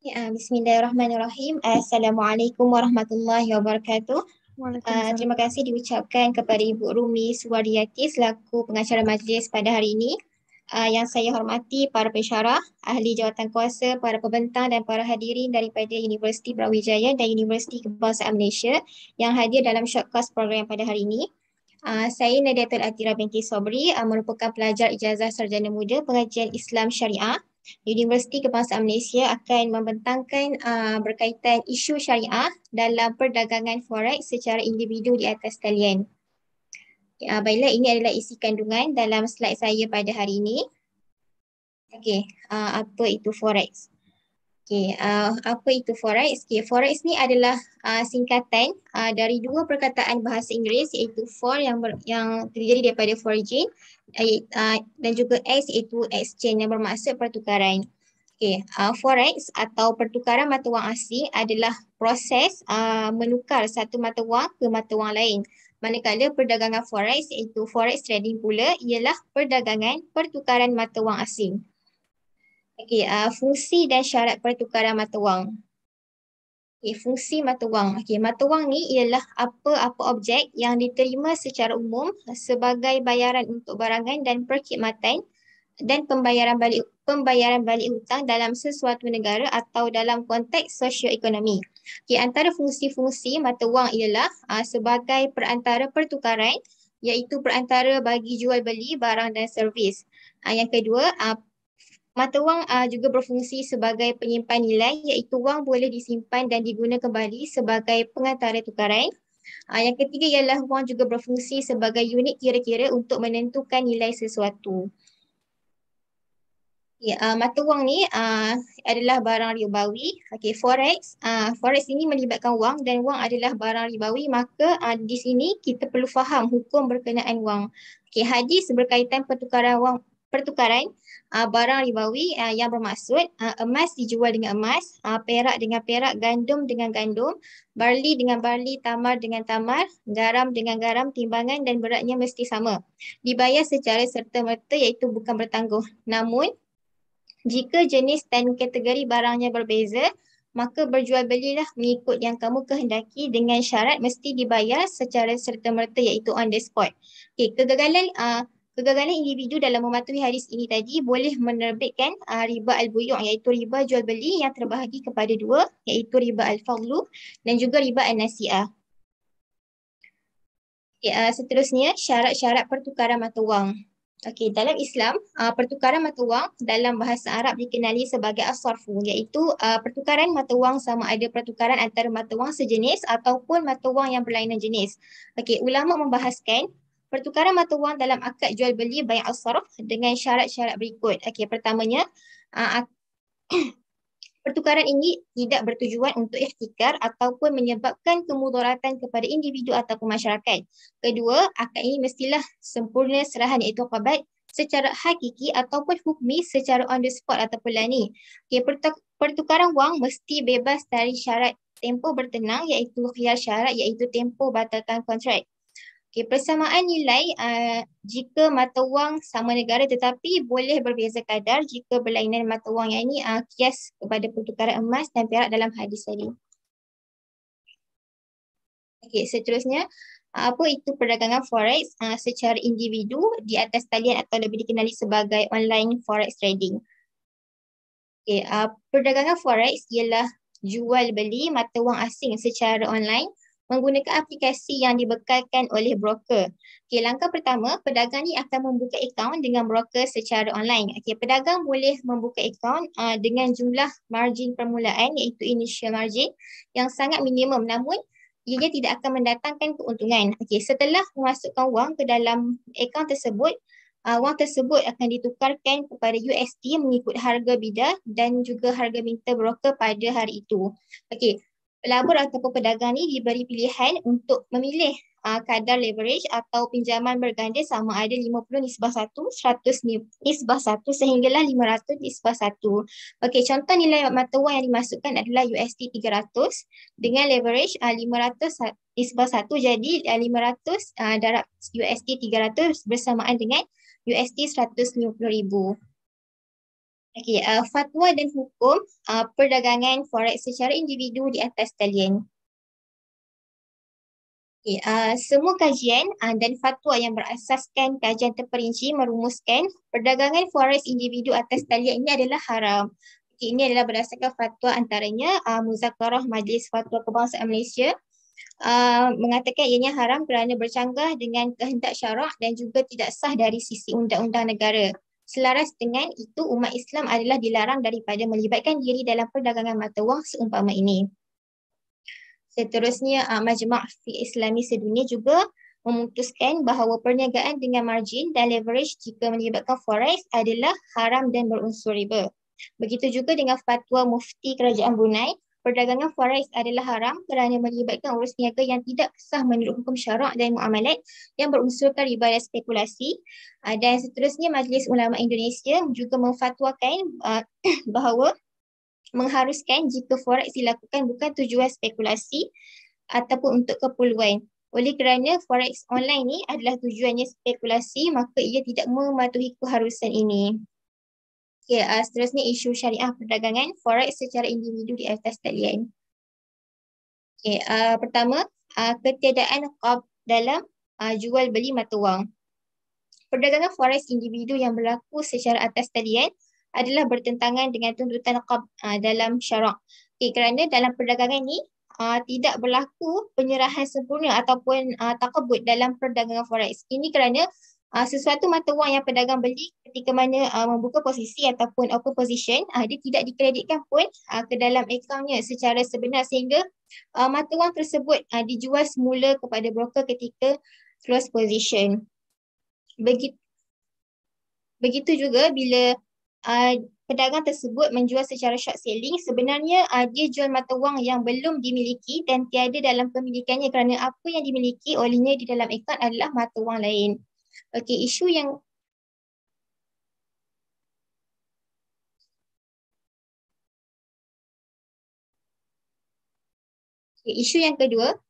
Ya, Bismillahirrahmanirrahim. Assalamualaikum warahmatullahi wabarakatuh. Uh, terima kasih diucapkan kepada Ibu Rumi Suwariyati selaku pengacara majlis pada hari ini. Uh, yang saya hormati para pensyarah, ahli jawatan kuasa, para pembentang dan para hadirin daripada Universiti Brawijaya dan Universiti Kebangsaan Malaysia yang hadir dalam short course program pada hari ini. Uh, saya Nadia Tun Atira binti Sobri uh, merupakan pelajar ijazah sarjana muda pengajian Islam Syariah Universiti Kebangsaan Malaysia akan membentangkan uh, berkaitan isu syariah dalam perdagangan forex secara individu di atas talian. Uh, baiklah, ini adalah isi kandungan dalam slide saya pada hari ini. Okey, uh, apa itu forex? Okay, uh, apa itu forex? Okay, forex ni adalah uh, singkatan uh, dari dua perkataan bahasa Inggeris iaitu for yang ber, yang terjadi daripada foreign uh, uh, dan juga ex iaitu exchange yang bermaksud pertukaran. Okay, uh, forex atau pertukaran mata wang asing adalah proses uh, menukar satu mata wang ke mata wang lain. Manakala perdagangan forex iaitu forex trading pula ialah perdagangan pertukaran mata wang asing. Okey, uh, fungsi dan syarat pertukaran mata wang. Okey, fungsi mata wang. Okey, mata wang ni ialah apa-apa objek yang diterima secara umum sebagai bayaran untuk barangan dan perkhidmatan dan pembayaran balik pembayaran balik hutang dalam sesuatu negara atau dalam konteks sosioekonomi. Okey, antara fungsi-fungsi mata wang ialah uh, sebagai perantara pertukaran iaitu perantara bagi jual beli barang dan servis. Uh, yang kedua, uh, Mata wang uh, juga berfungsi sebagai penyimpan nilai iaitu wang boleh disimpan dan digunakan kembali sebagai pengantara tukaran. Uh, yang ketiga ialah wang juga berfungsi sebagai unit kira-kira untuk menentukan nilai sesuatu. Okay, ya, uh, ah, mata wang ni uh, adalah barang ribawi. Okay, forex. Uh, forex ini melibatkan wang dan wang adalah barang ribawi maka uh, di sini kita perlu faham hukum berkenaan wang. Okay, hadis berkaitan pertukaran wang pertukaran uh, barang ribawi uh, ah, yang bermaksud uh, emas dijual dengan emas, uh, perak dengan perak, gandum dengan gandum, barley dengan barley, tamar dengan tamar, garam dengan garam, timbangan dan beratnya mesti sama. Dibayar secara serta-merta iaitu bukan bertangguh. Namun, jika jenis dan kategori barangnya berbeza, maka berjual belilah mengikut yang kamu kehendaki dengan syarat mesti dibayar secara serta-merta iaitu on the spot. Okay, kegagalan uh, Kegagalan individu dalam mematuhi hadis ini tadi boleh menerbitkan uh, riba al-buyu' iaitu riba jual beli yang terbahagi kepada dua iaitu riba al-fadlu dan juga riba al-nasi'ah. Okay, uh, ah, seterusnya syarat-syarat pertukaran mata wang. Okey, dalam Islam, uh, pertukaran mata wang dalam bahasa Arab dikenali sebagai as-sarfu iaitu uh, pertukaran mata wang sama ada pertukaran antara mata wang sejenis ataupun mata wang yang berlainan jenis. Okey, ulama membahaskan pertukaran mata wang dalam akad jual beli bayar asraf dengan syarat-syarat berikut. Okey, pertamanya ah, ah, pertukaran ini tidak bertujuan untuk ihtikar ataupun menyebabkan kemudaratan kepada individu ataupun masyarakat. Kedua, akad ini mestilah sempurna serahan iaitu qabat secara hakiki ataupun hukmi secara on the spot ataupun lani. Okay, pertukaran wang mesti bebas dari syarat tempoh bertenang iaitu khiyar syarat iaitu tempoh batalkan kontrak. Okay, persamaan nilai uh, jika mata wang sama negara tetapi boleh berbeza kadar jika berlainan mata wang yang ini uh, kias kepada pertukaran emas dan perak dalam hadis tadi. Okay, seterusnya, uh, apa itu perdagangan forex uh, secara individu di atas talian atau lebih dikenali sebagai online forex trading? Okay, uh, perdagangan forex ialah jual beli mata wang asing secara online menggunakan aplikasi yang dibekalkan oleh broker. Okey, langkah pertama, pedagang ni akan membuka akaun dengan broker secara online. Okey, pedagang boleh membuka akaun uh, dengan jumlah margin permulaan iaitu initial margin yang sangat minimum namun ia tidak akan mendatangkan keuntungan. Okey, setelah memasukkan wang ke dalam akaun tersebut, uh, wang tersebut akan ditukarkan kepada USD mengikut harga bidah dan juga harga minta broker pada hari itu. Okey, pelabur ataupun pedagang ni diberi pilihan untuk memilih uh, kadar leverage atau pinjaman berganda sama ada 50 nisbah 1, 100 nisbah 1 sehinggalah 500 nisbah 1. Okey, contoh nilai mata wang yang dimasukkan adalah USD 300 dengan leverage uh, ah, 500 nisbah 1 jadi 500 uh, ah, darab USD 300 bersamaan dengan USD 150,000. Okay, uh, fatwa dan hukum uh, perdagangan forex secara individu di atas talian. Okay, uh, semua kajian uh, dan fatwa yang berasaskan kajian terperinci merumuskan perdagangan forex individu atas talian ini adalah haram. Okay, ini adalah berdasarkan fatwa antaranya uh, Muzakarah Majlis Fatwa Kebangsaan Malaysia uh, mengatakan ianya haram kerana bercanggah dengan kehendak syarak dan juga tidak sah dari sisi undang-undang negara selaras dengan itu umat Islam adalah dilarang daripada melibatkan diri dalam perdagangan mata wang seumpama ini. Seterusnya uh, majmah fi Islami sedunia juga memutuskan bahawa perniagaan dengan margin dan leverage jika melibatkan forex adalah haram dan berunsur riba. Begitu juga dengan fatwa mufti kerajaan Brunei perdagangan forex adalah haram kerana melibatkan urus niaga yang tidak sah menurut hukum syarak dan muamalat yang berunsurkan riba dan spekulasi ah, dan seterusnya Majlis Ulama Indonesia juga memfatwakan ah, bahawa mengharuskan jika forex dilakukan bukan tujuan spekulasi ataupun untuk keperluan. Oleh kerana forex online ni adalah tujuannya spekulasi maka ia tidak mematuhi keharusan ini. Okay, ya, uh, seterusnya isu syariah perdagangan forex secara individu di atas talian. Okay, uh, pertama, uh, ketiadaan qab dalam uh, jual beli mata wang. Perdagangan forex individu yang berlaku secara atas talian adalah bertentangan dengan tuntutan qab uh, dalam syarak. Okay, kerana dalam perdagangan ini uh, tidak berlaku penyerahan sempurna ataupun uh, takabut dalam perdagangan forex. Ini kerana uh, sesuatu mata wang yang pedagang beli ketika mana uh, membuka posisi ataupun open position uh, dia tidak dikreditkan pun uh, ke dalam akaunnya secara sebenar sehingga uh, mata wang tersebut uh, dijual semula kepada broker ketika close position. Begitu, begitu juga bila uh, pedagang tersebut menjual secara short selling sebenarnya uh, dia jual mata wang yang belum dimiliki dan tiada dalam pemilikannya kerana apa yang dimiliki olehnya di dalam akaun adalah mata wang lain. Okey, isu yang isu yang kedua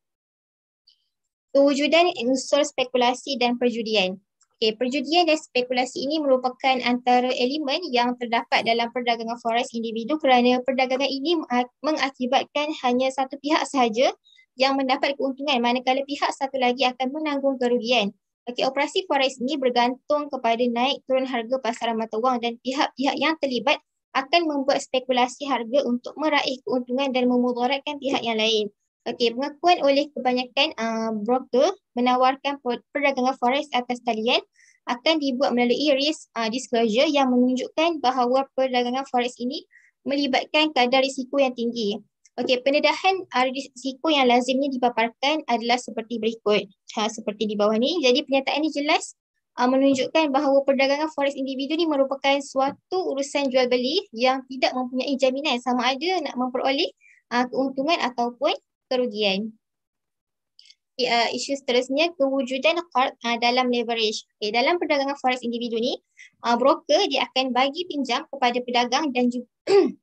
kewujudan unsur spekulasi dan perjudian. Okey, perjudian dan spekulasi ini merupakan antara elemen yang terdapat dalam perdagangan forex individu kerana perdagangan ini mengakibatkan hanya satu pihak sahaja yang mendapat keuntungan manakala pihak satu lagi akan menanggung kerugian. Okey, operasi forex ini bergantung kepada naik turun harga pasaran mata wang dan pihak-pihak yang terlibat akan membuat spekulasi harga untuk meraih keuntungan dan memudaratkan pihak yang lain. Okey, pengakuan oleh kebanyakan uh, broker menawarkan perdagangan forex atas talian akan dibuat melalui risk uh, disclosure yang menunjukkan bahawa perdagangan forex ini melibatkan kadar risiko yang tinggi. Okey, pendedahan eh, risiko yang lazimnya dipaparkan adalah seperti berikut. Ha, seperti di bawah ni. Jadi pernyataan ini jelas uh, menunjukkan bahawa perdagangan forex individu ni merupakan suatu urusan jual beli yang tidak mempunyai jaminan sama ada nak memperoleh uh, keuntungan ataupun kerugian. Okay, uh, ah, isu seterusnya kewujudan card uh, dalam leverage. Okay, dalam perdagangan forex individu ni, uh, broker dia akan bagi pinjam kepada pedagang dan juga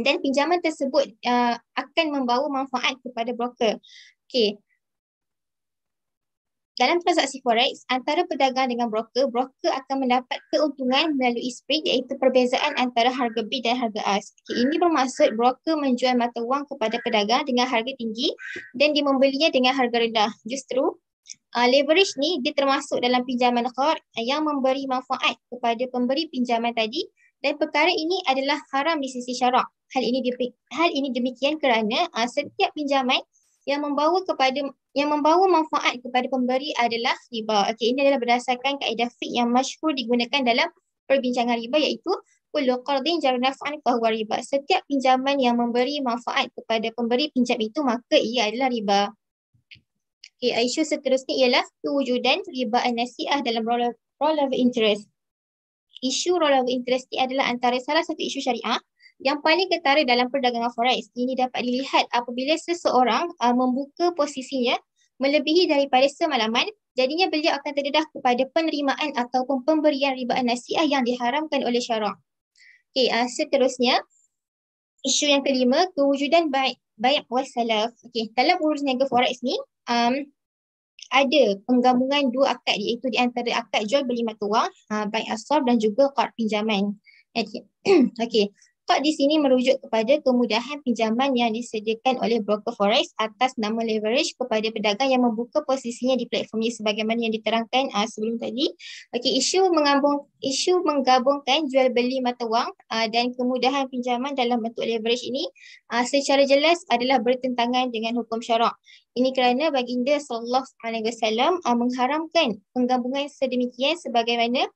dan pinjaman tersebut uh, akan membawa manfaat kepada broker. Okey. Dalam transaksi forex antara pedagang dengan broker, broker akan mendapat keuntungan melalui spread iaitu perbezaan antara harga bid dan harga ask. Okay, ini bermaksud broker menjual mata wang kepada pedagang dengan harga tinggi dan dia membelinya dengan harga rendah. Justru Uh, leverage ni dia termasuk dalam pinjaman khawat yang memberi manfaat kepada pemberi pinjaman tadi dan perkara ini adalah haram di sisi syarak. Hal ini hal ini demikian kerana uh, setiap pinjaman yang membawa kepada yang membawa manfaat kepada pemberi adalah riba. Okey, ini adalah berdasarkan kaedah fiqh yang masyhur digunakan dalam perbincangan riba iaitu kullu qardin jar naf'an fa huwa riba. Setiap pinjaman yang memberi manfaat kepada pemberi pinjam itu maka ia adalah riba. Okey, isu seterusnya ialah kewujudan riba an-nasi'ah dalam role, role of interest isu role of interest adalah antara salah satu isu syariah yang paling ketara dalam perdagangan forex. Ini dapat dilihat apabila seseorang uh, membuka posisinya melebihi daripada semalaman, jadinya beliau akan terdedah kepada penerimaan ataupun pemberian ribaan nasiah yang diharamkan oleh syarak. Okay, uh, seterusnya, isu yang kelima, kewujudan baik baik wassalaf. Okay, dalam urus niaga forex ni, um, ada penggabungan dua akad iaitu di antara akad jual beli mata wang, ha, baik asor dan juga kad pinjaman. Okey. Stok di sini merujuk kepada kemudahan pinjaman yang disediakan oleh broker forex atas nama leverage kepada pedagang yang membuka posisinya di platformnya sebagaimana yang diterangkan uh, sebelum tadi. Okey, isu mengambung isu menggabungkan jual beli mata wang uh, dan kemudahan pinjaman dalam bentuk leverage ini uh, secara jelas adalah bertentangan dengan hukum syarak. Ini kerana baginda sallallahu alaihi wasallam mengharamkan penggabungan sedemikian sebagaimana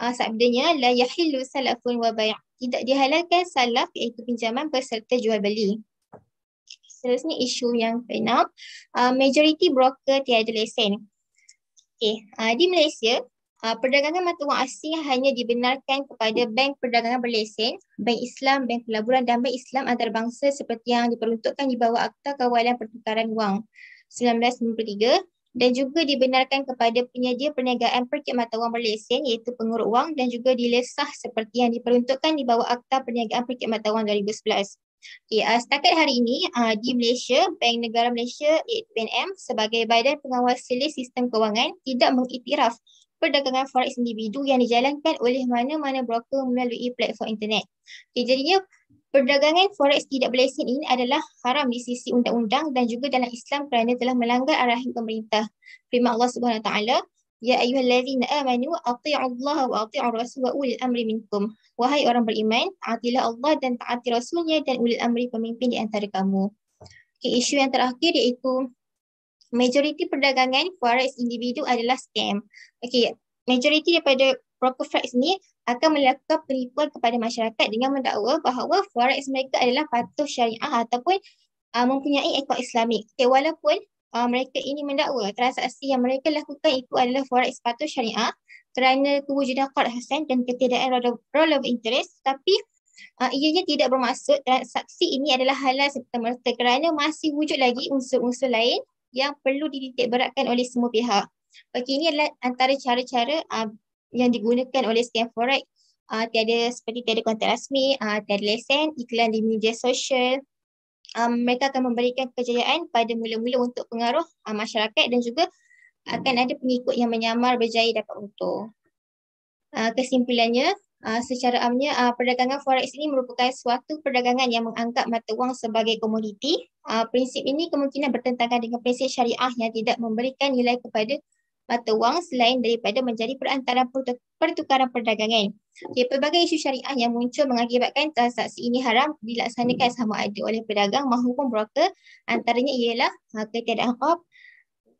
uh, sabdanya la yahillu salafun wa bai' tidak dihalalkan salaf iaitu pinjaman berserta jual beli. Seterusnya isu yang keenam, uh, ah, majority broker tiada lesen. Okey, uh, di Malaysia Uh, perdagangan mata wang asing hanya dibenarkan kepada bank perdagangan berlesen, bank Islam, bank pelaburan dan bank Islam antarabangsa seperti yang diperuntukkan di bawah Akta Kawalan Pertukaran Wang 1993 dan juga dibenarkan kepada penyedia perniagaan perkhidmatan wang berlesen iaitu pengurut wang dan juga dilesah seperti yang diperuntukkan di bawah Akta Perniagaan Perkhidmatan Wang 2011. Okay, uh, setakat hari ini uh, di Malaysia, Bank Negara Malaysia iaitu BNM sebagai badan pengawas selis sistem kewangan tidak mengiktiraf perdagangan forex individu yang dijalankan oleh mana-mana broker melalui platform internet. Okay, jadinya Perdagangan forex tidak berlesen ini adalah haram di sisi undang-undang dan juga dalam Islam kerana telah melanggar arahan pemerintah. Firman Allah Subhanahu taala, "Ya ayyuhallazina amanu atti'ullaha wa atti'ur rasul wa ulil amri minkum." Wahai orang beriman, taatilah Allah dan taati rasulnya dan ulil amri pemimpin di antara kamu. Okay, isu yang terakhir iaitu majoriti perdagangan forex individu adalah scam. Okey, majoriti daripada proper ni akan melakukan penipuan kepada masyarakat dengan mendakwa bahawa forex mereka adalah patuh syariah ataupun uh, mempunyai ekor islamik. Okay, walaupun uh, mereka ini mendakwa transaksi yang mereka lakukan itu adalah forex patuh syariah kerana kewujudan Qad Hassan dan ketidakan role of interest tapi uh, ianya tidak bermaksud transaksi ini adalah halal serta-merta kerana masih wujud lagi unsur-unsur lain yang perlu dititik beratkan oleh semua pihak. Okey, ini adalah antara cara-cara uh, yang digunakan oleh scan forex uh, tiada seperti tiada kontak rasmi, uh, tiada lesen, iklan di media sosial. Um, mereka akan memberikan kejayaan pada mula-mula untuk pengaruh uh, masyarakat dan juga akan ada pengikut yang menyamar berjaya dapat untung. Uh, kesimpulannya, uh, secara amnya uh, perdagangan forex ini merupakan suatu perdagangan yang menganggap mata wang sebagai komoditi. Uh, prinsip ini kemungkinan bertentangan dengan prinsip syariah yang tidak memberikan nilai kepada mata wang selain daripada menjadi perantara pertukaran perdagangan. Okay, pelbagai isu syariah yang muncul mengakibatkan transaksi ini haram dilaksanakan sama ada oleh pedagang maupun broker antaranya ialah ha, ketiadaan khab,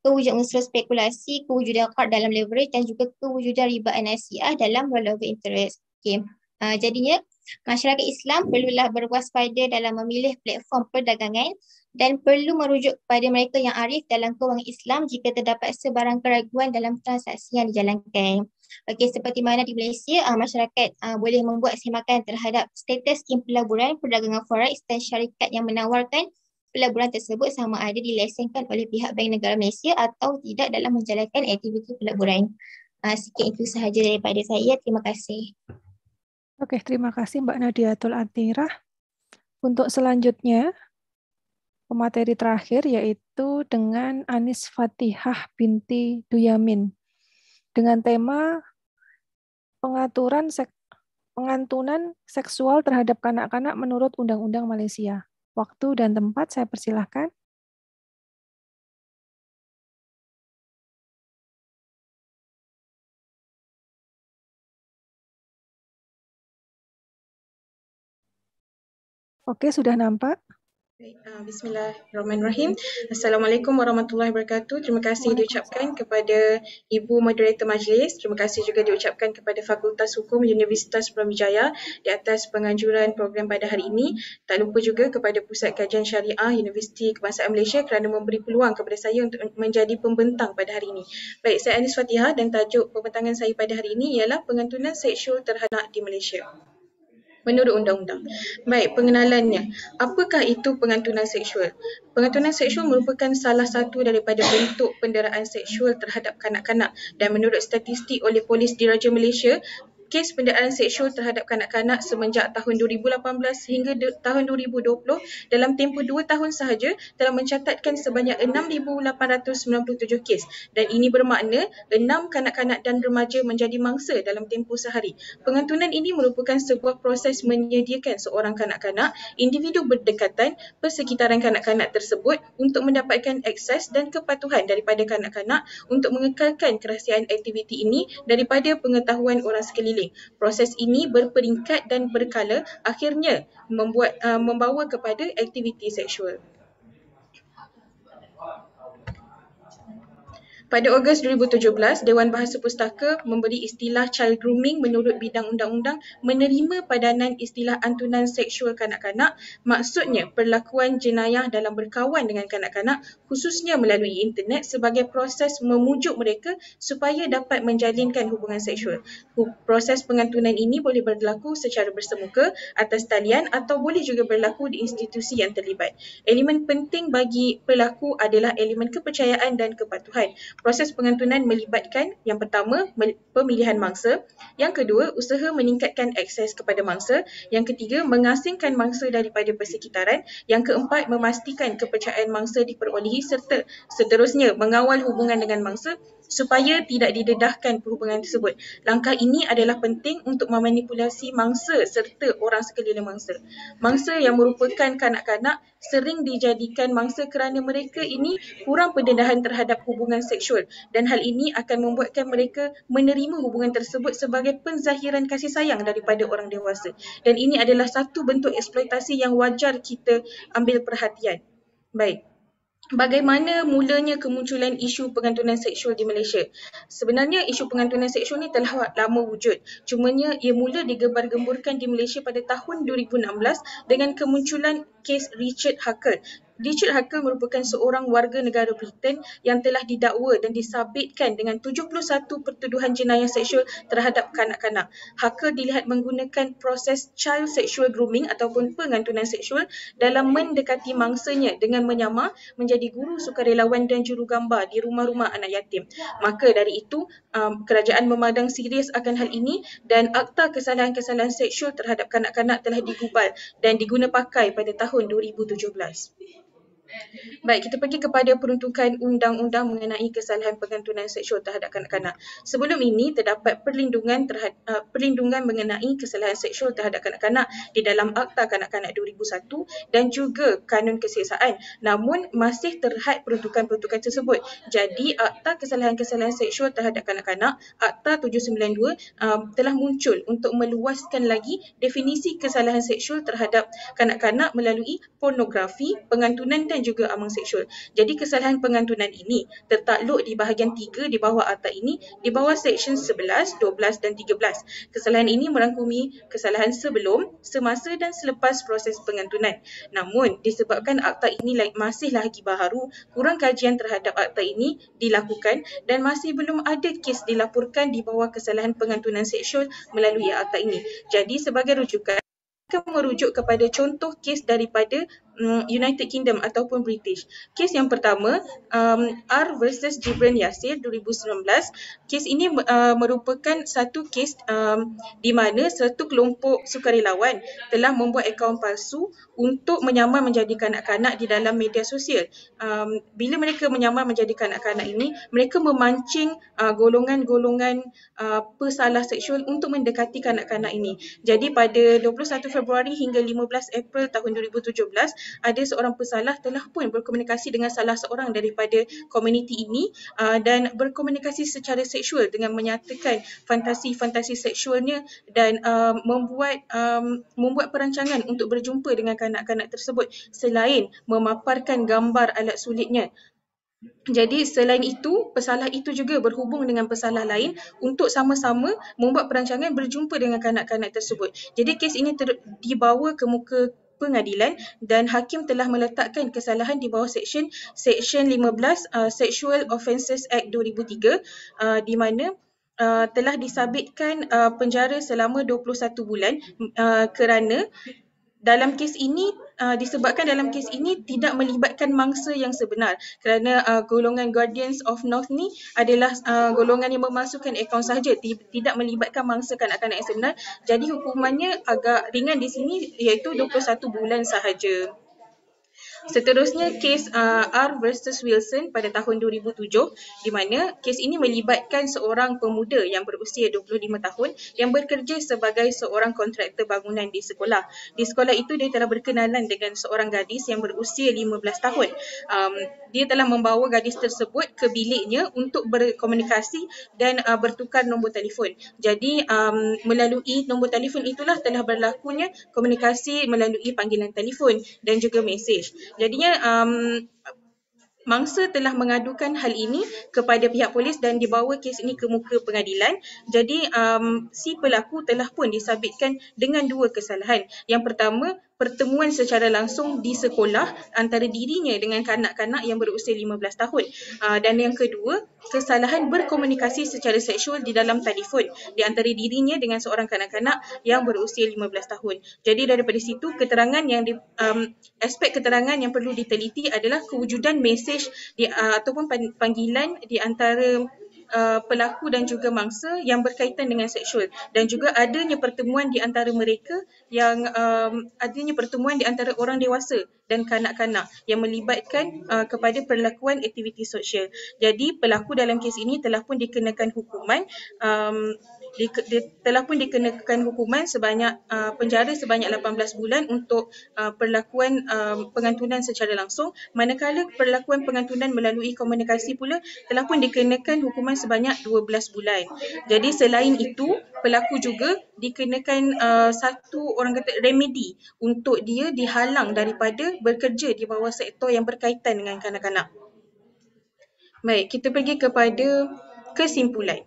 kewujudan unsur spekulasi, kewujudan khab dalam leverage dan juga kewujudan riba anasiah dalam rollover interest. Okay. Uh, ha, jadinya masyarakat Islam perlulah berwaspada dalam memilih platform perdagangan dan perlu merujuk kepada mereka yang arif dalam kewangan Islam jika terdapat sebarang keraguan dalam transaksi yang dijalankan. Okey, seperti mana di Malaysia, uh, masyarakat uh, boleh membuat semakan terhadap status skim pelaburan perdagangan forex dan syarikat yang menawarkan pelaburan tersebut sama ada dilesenkan oleh pihak Bank Negara Malaysia atau tidak dalam menjalankan aktiviti pelaburan. Uh, sikit itu sahaja daripada saya. Terima kasih. Okey, terima kasih Mbak Nadia Tul Antirah. Untuk selanjutnya, pemateri terakhir yaitu dengan Anis Fatihah binti Duyamin dengan tema pengaturan sek pengantunan seksual terhadap kanak-kanak menurut Undang-Undang Malaysia. Waktu dan tempat saya persilahkan. Oke, sudah nampak? Baik, uh, bismillahirrahmanirrahim. Assalamualaikum warahmatullahi wabarakatuh. Terima kasih diucapkan kepada Ibu Moderator Majlis. Terima kasih juga diucapkan kepada Fakultas Hukum Universitas Brawijaya di atas penganjuran program pada hari ini. Tak lupa juga kepada Pusat Kajian Syariah Universiti Kebangsaan Malaysia kerana memberi peluang kepada saya untuk menjadi pembentang pada hari ini. Baik, saya Anis Fatihah dan tajuk pembentangan saya pada hari ini ialah pengantunan seksual terhadap di Malaysia menurut undang-undang. Baik, pengenalannya. Apakah itu pengantunan seksual? Pengantunan seksual merupakan salah satu daripada bentuk penderaan seksual terhadap kanak-kanak dan menurut statistik oleh polis diraja Malaysia, kes pendaan seksual terhadap kanak-kanak semenjak tahun 2018 sehingga tahun 2020 dalam tempoh dua tahun sahaja telah mencatatkan sebanyak 6,897 kes dan ini bermakna enam kanak-kanak dan remaja menjadi mangsa dalam tempoh sehari. Pengantunan ini merupakan sebuah proses menyediakan seorang kanak-kanak, individu berdekatan, persekitaran kanak-kanak tersebut untuk mendapatkan akses dan kepatuhan daripada kanak-kanak untuk mengekalkan kerahsiaan aktiviti ini daripada pengetahuan orang sekeliling healing. Proses ini berperingkat dan berkala akhirnya membuat uh, membawa kepada aktiviti seksual. Pada Ogos 2017, Dewan Bahasa Pustaka memberi istilah child grooming menurut bidang undang-undang menerima padanan istilah antunan seksual kanak-kanak maksudnya perlakuan jenayah dalam berkawan dengan kanak-kanak khususnya melalui internet sebagai proses memujuk mereka supaya dapat menjalinkan hubungan seksual. Proses pengantunan ini boleh berlaku secara bersemuka atas talian atau boleh juga berlaku di institusi yang terlibat. Elemen penting bagi pelaku adalah elemen kepercayaan dan kepatuhan proses pengantunan melibatkan yang pertama pemilihan mangsa, yang kedua usaha meningkatkan akses kepada mangsa, yang ketiga mengasingkan mangsa daripada persekitaran, yang keempat memastikan kepercayaan mangsa diperolehi serta seterusnya mengawal hubungan dengan mangsa supaya tidak didedahkan perhubungan tersebut. Langkah ini adalah penting untuk memanipulasi mangsa serta orang sekeliling mangsa. Mangsa yang merupakan kanak-kanak sering dijadikan mangsa kerana mereka ini kurang pendedahan terhadap hubungan seksual dan hal ini akan membuatkan mereka menerima hubungan tersebut sebagai penzahiran kasih sayang daripada orang dewasa. Dan ini adalah satu bentuk eksploitasi yang wajar kita ambil perhatian. Baik bagaimana mulanya kemunculan isu pengantunan seksual di Malaysia. Sebenarnya isu pengantunan seksual ni telah lama wujud. Cumanya ia mula digembar-gemburkan di Malaysia pada tahun 2016 dengan kemunculan kes Richard Hacker Richard Hakel merupakan seorang warga negara Britain yang telah didakwa dan disabitkan dengan 71 pertuduhan jenayah seksual terhadap kanak-kanak. Hakel dilihat menggunakan proses child sexual grooming ataupun pengantunan seksual dalam mendekati mangsanya dengan menyamar menjadi guru sukarelawan dan jurugambar di rumah-rumah anak yatim. Maka dari itu, um, kerajaan memandang serius akan hal ini dan Akta Kesalahan-Kesalahan Seksual terhadap kanak-kanak telah digubal dan diguna pakai pada tahun 2017. Baik, kita pergi kepada peruntukan undang-undang mengenai kesalahan pengantunan seksual terhadap kanak-kanak. Sebelum ini terdapat perlindungan terhadap uh, perlindungan mengenai kesalahan seksual terhadap kanak-kanak di dalam Akta Kanak-kanak 2001 dan juga Kanun Kesiksaan. Namun masih terhad peruntukan-peruntukan tersebut. Jadi Akta Kesalahan-kesalahan Seksual terhadap Kanak-kanak Akta 792 uh, um, telah muncul untuk meluaskan lagi definisi kesalahan seksual terhadap kanak-kanak melalui pornografi, pengantunan dan dan juga amang seksual. Jadi kesalahan pengantunan ini tertakluk di bahagian 3 di bawah akta ini di bawah seksyen 11, 12 dan 13. Kesalahan ini merangkumi kesalahan sebelum, semasa dan selepas proses pengantunan. Namun disebabkan akta ini masih lagi baharu, kurang kajian terhadap akta ini dilakukan dan masih belum ada kes dilaporkan di bawah kesalahan pengantunan seksual melalui akta ini. Jadi sebagai rujukan akan merujuk kepada contoh kes daripada Uh, United Kingdom ataupun British. Kes yang pertama um, R versus Jibran Yasir 2019. Kes ini uh, merupakan satu kes um, di mana satu kelompok sukarelawan telah membuat akaun palsu untuk menyamar menjadi kanak-kanak di dalam media sosial. Um, bila mereka menyamar menjadi kanak-kanak ini, mereka memancing uh, golongan-golongan uh, pesalah seksual untuk mendekati kanak-kanak ini. Jadi pada 21 Februari hingga 15 April tahun 2017 ada seorang pesalah telah pun berkomunikasi dengan salah seorang daripada komuniti ini uh, dan berkomunikasi secara seksual dengan menyatakan fantasi-fantasi seksualnya dan um, membuat um, membuat perancangan untuk berjumpa dengan kanak-kanak tersebut selain memaparkan gambar alat sulitnya jadi selain itu, pesalah itu juga berhubung dengan pesalah lain untuk sama-sama membuat perancangan berjumpa dengan kanak-kanak tersebut. Jadi kes ini dibawa ke muka pengadilan dan hakim telah meletakkan kesalahan di bawah section section 15 uh, Sexual Offences Act 2003 uh, di mana Uh, telah disabitkan uh, penjara selama 21 bulan uh, kerana dalam kes ini Uh, disebabkan dalam kes ini tidak melibatkan mangsa yang sebenar kerana uh, golongan Guardians of North ni adalah uh, golongan yang memasukkan akaun sahaja t- tidak melibatkan mangsa kanak-kanak yang sebenar jadi hukumannya agak ringan di sini iaitu 21 bulan sahaja Seterusnya kes uh, R versus Wilson pada tahun 2007 di mana kes ini melibatkan seorang pemuda yang berusia 25 tahun yang bekerja sebagai seorang kontraktor bangunan di sekolah. Di sekolah itu dia telah berkenalan dengan seorang gadis yang berusia 15 tahun. Um, dia telah membawa gadis tersebut ke biliknya untuk berkomunikasi dan uh, bertukar nombor telefon. Jadi um, melalui nombor telefon itulah telah berlakunya komunikasi melalui panggilan telefon dan juga mesej. Jadinya um, mangsa telah mengadukan hal ini kepada pihak polis dan dibawa kes ini ke muka pengadilan. Jadi um, si pelaku telah pun disabitkan dengan dua kesalahan. Yang pertama, pertemuan secara langsung di sekolah antara dirinya dengan kanak-kanak yang berusia 15 tahun. Ah, dan yang kedua, kesalahan berkomunikasi secara seksual di dalam telefon di antara dirinya dengan seorang kanak-kanak yang berusia 15 tahun. Jadi daripada situ, keterangan yang di, um, aspek keterangan yang perlu diteliti adalah kewujudan mesej di, uh, ataupun panggilan di antara uh, pelaku dan juga mangsa yang berkaitan dengan seksual dan juga adanya pertemuan di antara mereka yang um, adanya pertemuan di antara orang dewasa dan kanak-kanak yang melibatkan uh, kepada perlakuan aktiviti sosial. Jadi pelaku dalam kes ini telah pun dikenakan hukuman um, dia telah pun dikenakan hukuman sebanyak uh, penjara sebanyak 18 bulan untuk uh, perlakuan uh, pengantunan secara langsung manakala perlakuan pengantunan melalui komunikasi pula telah pun dikenakan hukuman sebanyak 12 bulan jadi selain itu pelaku juga dikenakan uh, satu orang kata remedy untuk dia dihalang daripada bekerja di bawah sektor yang berkaitan dengan kanak-kanak baik kita pergi kepada kesimpulan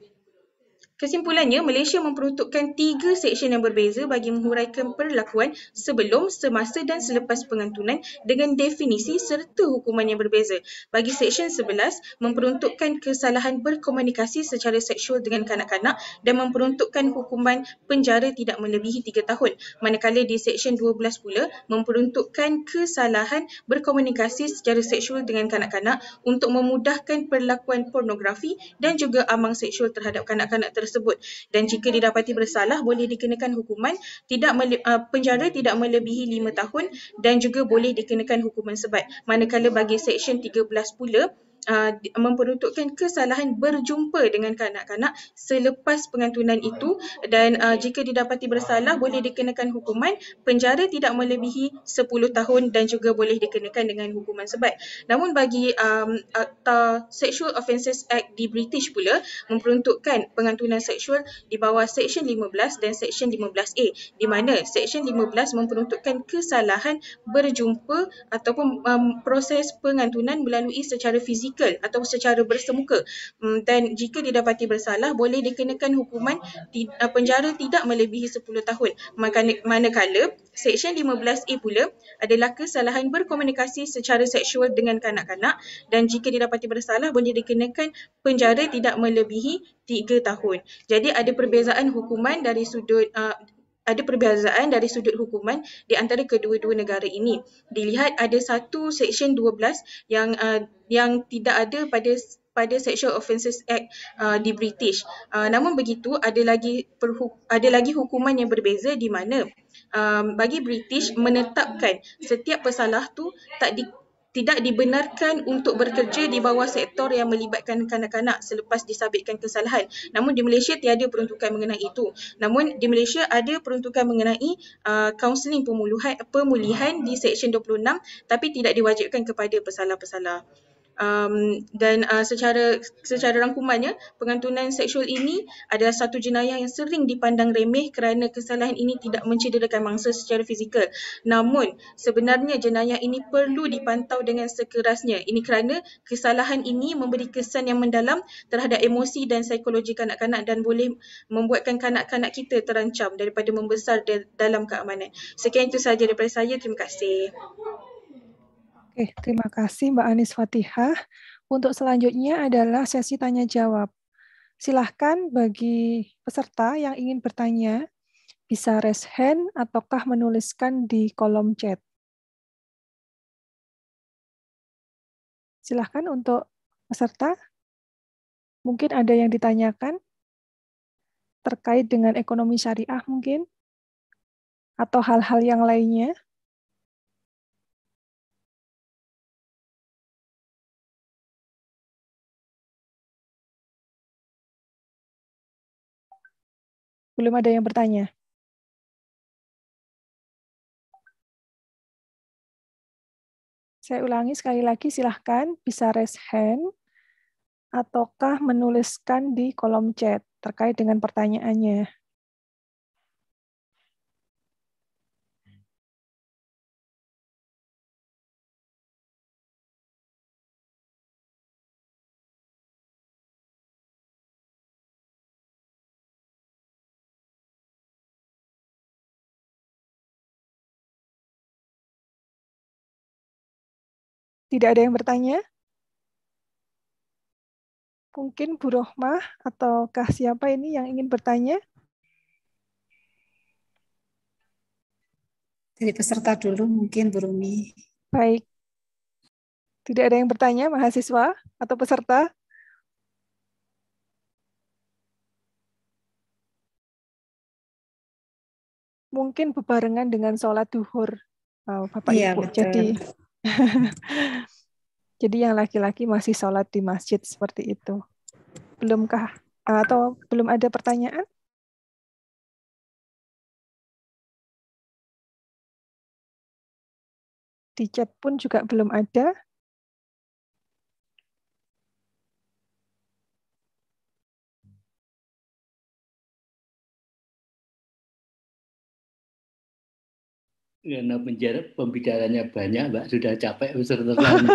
Kesimpulannya, Malaysia memperuntukkan tiga seksyen yang berbeza bagi menghuraikan perlakuan sebelum, semasa dan selepas pengantunan dengan definisi serta hukuman yang berbeza. Bagi seksyen 11, memperuntukkan kesalahan berkomunikasi secara seksual dengan kanak-kanak dan memperuntukkan hukuman penjara tidak melebihi tiga tahun. Manakala di seksyen 12 pula, memperuntukkan kesalahan berkomunikasi secara seksual dengan kanak-kanak untuk memudahkan perlakuan pornografi dan juga amang seksual terhadap kanak-kanak tersebut tersebut dan jika didapati bersalah boleh dikenakan hukuman tidak mele- uh, penjara tidak melebihi 5 tahun dan juga boleh dikenakan hukuman sebat manakala bagi seksyen 13 pula uh, memperuntukkan kesalahan berjumpa dengan kanak-kanak selepas pengantunan itu dan uh, jika didapati bersalah boleh dikenakan hukuman penjara tidak melebihi 10 tahun dan juga boleh dikenakan dengan hukuman sebat. Namun bagi um, Akta uh, Sexual Offences Act di British pula memperuntukkan pengantunan seksual di bawah Section 15 dan Section 15A di mana Section 15 memperuntukkan kesalahan berjumpa ataupun um, proses pengantunan melalui secara fizikal fizikal atau secara bersemuka mm, dan jika didapati bersalah boleh dikenakan hukuman eh, penjara tidak melebihi 10 tahun manakala Seksyen 15A pula adalah kesalahan berkomunikasi secara seksual dengan kanak-kanak dan jika didapati bersalah boleh dikenakan penjara tidak melebihi 3 tahun. Jadi ada perbezaan hukuman dari sudut uh, ada perbezaan dari sudut hukuman di antara kedua-dua negara ini. Dilihat ada satu section 12 yang uh, yang tidak ada pada pada Sexual Offences Act uh, di British. Uh, namun begitu ada lagi perhuk ada lagi hukuman yang berbeza di mana um, bagi British menetapkan setiap pesalah tu tak di tidak dibenarkan untuk bekerja di bawah sektor yang melibatkan kanak-kanak selepas disabitkan kesalahan. Namun di Malaysia tiada peruntukan mengenai itu. Namun di Malaysia ada peruntukan mengenai uh, kaunseling pemulihan di Seksyen 26 tapi tidak diwajibkan kepada pesalah-pesalah um, dan uh, secara secara rangkumannya pengantunan seksual ini adalah satu jenayah yang sering dipandang remeh kerana kesalahan ini tidak mencederakan mangsa secara fizikal namun sebenarnya jenayah ini perlu dipantau dengan sekerasnya ini kerana kesalahan ini memberi kesan yang mendalam terhadap emosi dan psikologi kanak-kanak dan boleh membuatkan kanak-kanak kita terancam daripada membesar dalam keamanan sekian itu sahaja daripada saya terima Terima kasih. Oke, terima kasih Mbak Anis Fatihah. Untuk selanjutnya adalah sesi tanya jawab. Silahkan bagi peserta yang ingin bertanya bisa raise hand ataukah menuliskan di kolom chat. Silahkan untuk peserta. Mungkin ada yang ditanyakan terkait dengan ekonomi syariah mungkin atau hal-hal yang lainnya. Belum ada yang bertanya? Saya ulangi sekali lagi, silahkan bisa raise hand ataukah menuliskan di kolom chat terkait dengan pertanyaannya. Tidak ada yang bertanya? Mungkin Bu Rohmah ataukah siapa ini yang ingin bertanya? Dari peserta dulu mungkin Bu Rumi. Baik. Tidak ada yang bertanya mahasiswa atau peserta? mungkin bebarengan dengan sholat duhur oh, Bapak iya, Ibu. betul. Jadi Jadi yang laki-laki masih sholat di masjid seperti itu. Belumkah atau belum ada pertanyaan? Di chat pun juga belum ada. karena penjara pembicaranya banyak mbak sudah capek unsur terlalu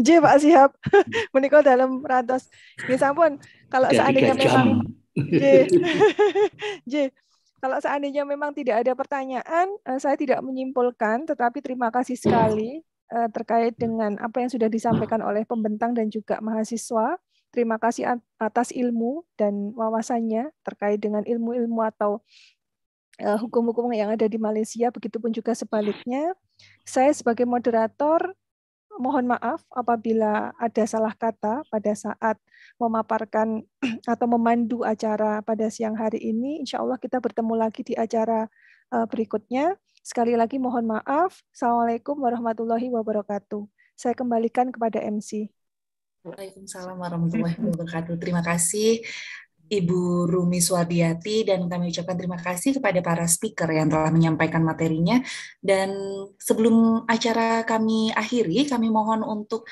J pak Sihab menikah dalam ratus ini ya sampun kalau seandainya memang J. J kalau seandainya memang tidak ada pertanyaan eh, saya tidak menyimpulkan tetapi terima kasih sekali eh, terkait dengan apa yang sudah disampaikan oleh pembentang dan juga mahasiswa terima kasih atas ilmu dan wawasannya terkait dengan ilmu-ilmu atau Eh, hukum-hukum yang ada di Malaysia, begitu pun juga sebaliknya. Saya sebagai moderator mohon maaf apabila ada salah kata pada saat memaparkan atau memandu acara pada siang hari ini. Insya Allah kita bertemu lagi di acara eh, berikutnya. Sekali lagi mohon maaf. Assalamualaikum warahmatullahi wabarakatuh. Saya kembalikan kepada MC. Waalaikumsalam warahmatullahi wabarakatuh. Terima kasih Ibu Rumi Swadiati dan kami ucapkan terima kasih kepada para speaker yang telah menyampaikan materinya dan sebelum acara kami akhiri kami mohon untuk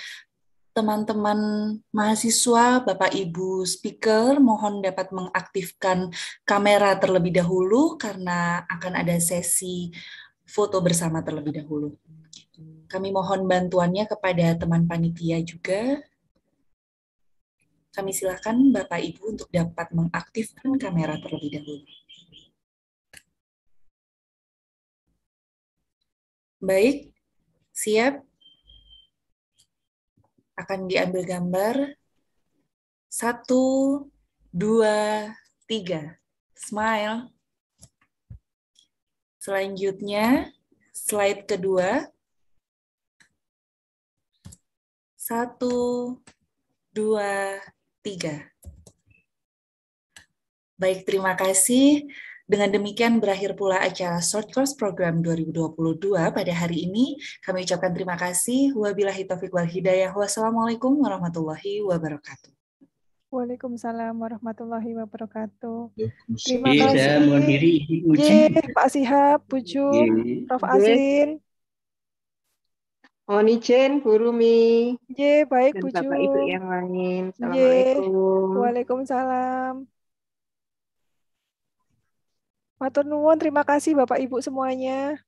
teman-teman mahasiswa, Bapak Ibu speaker, mohon dapat mengaktifkan kamera terlebih dahulu karena akan ada sesi foto bersama terlebih dahulu. Kami mohon bantuannya kepada teman panitia juga kami silakan Bapak Ibu untuk dapat mengaktifkan kamera terlebih dahulu. Baik, siap. Akan diambil gambar. Satu, dua, tiga. Smile. Selanjutnya, slide kedua. Satu, dua, tiga. Baik, terima kasih. Dengan demikian berakhir pula acara Short Course Program 2022 pada hari ini. Kami ucapkan terima kasih. Wabillahi taufiq wal hidayah. Wassalamualaikum warahmatullahi wabarakatuh. Waalaikumsalam warahmatullahi wabarakatuh. Terima iya, kasih. Mohon diri. Pak Sihab, Pucu, Prof. Azin izin, Bu Rumi. Ye, baik dan Bu Bapak Ibu yang lain. Assalamualaikum. Ye, Waalaikumsalam. Matur nuwun, terima kasih Bapak Ibu semuanya.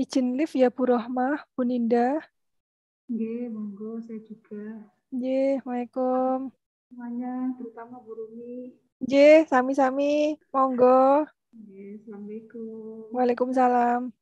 izin lift ya Bu Rohmah, Bu Ninda. Ye, monggo saya juga. Ye, Waalaikumsalam. Semuanya, terutama Bu Rumi. Ye, sami-sami. Monggo. Ye, Assalamualaikum. Waalaikumsalam.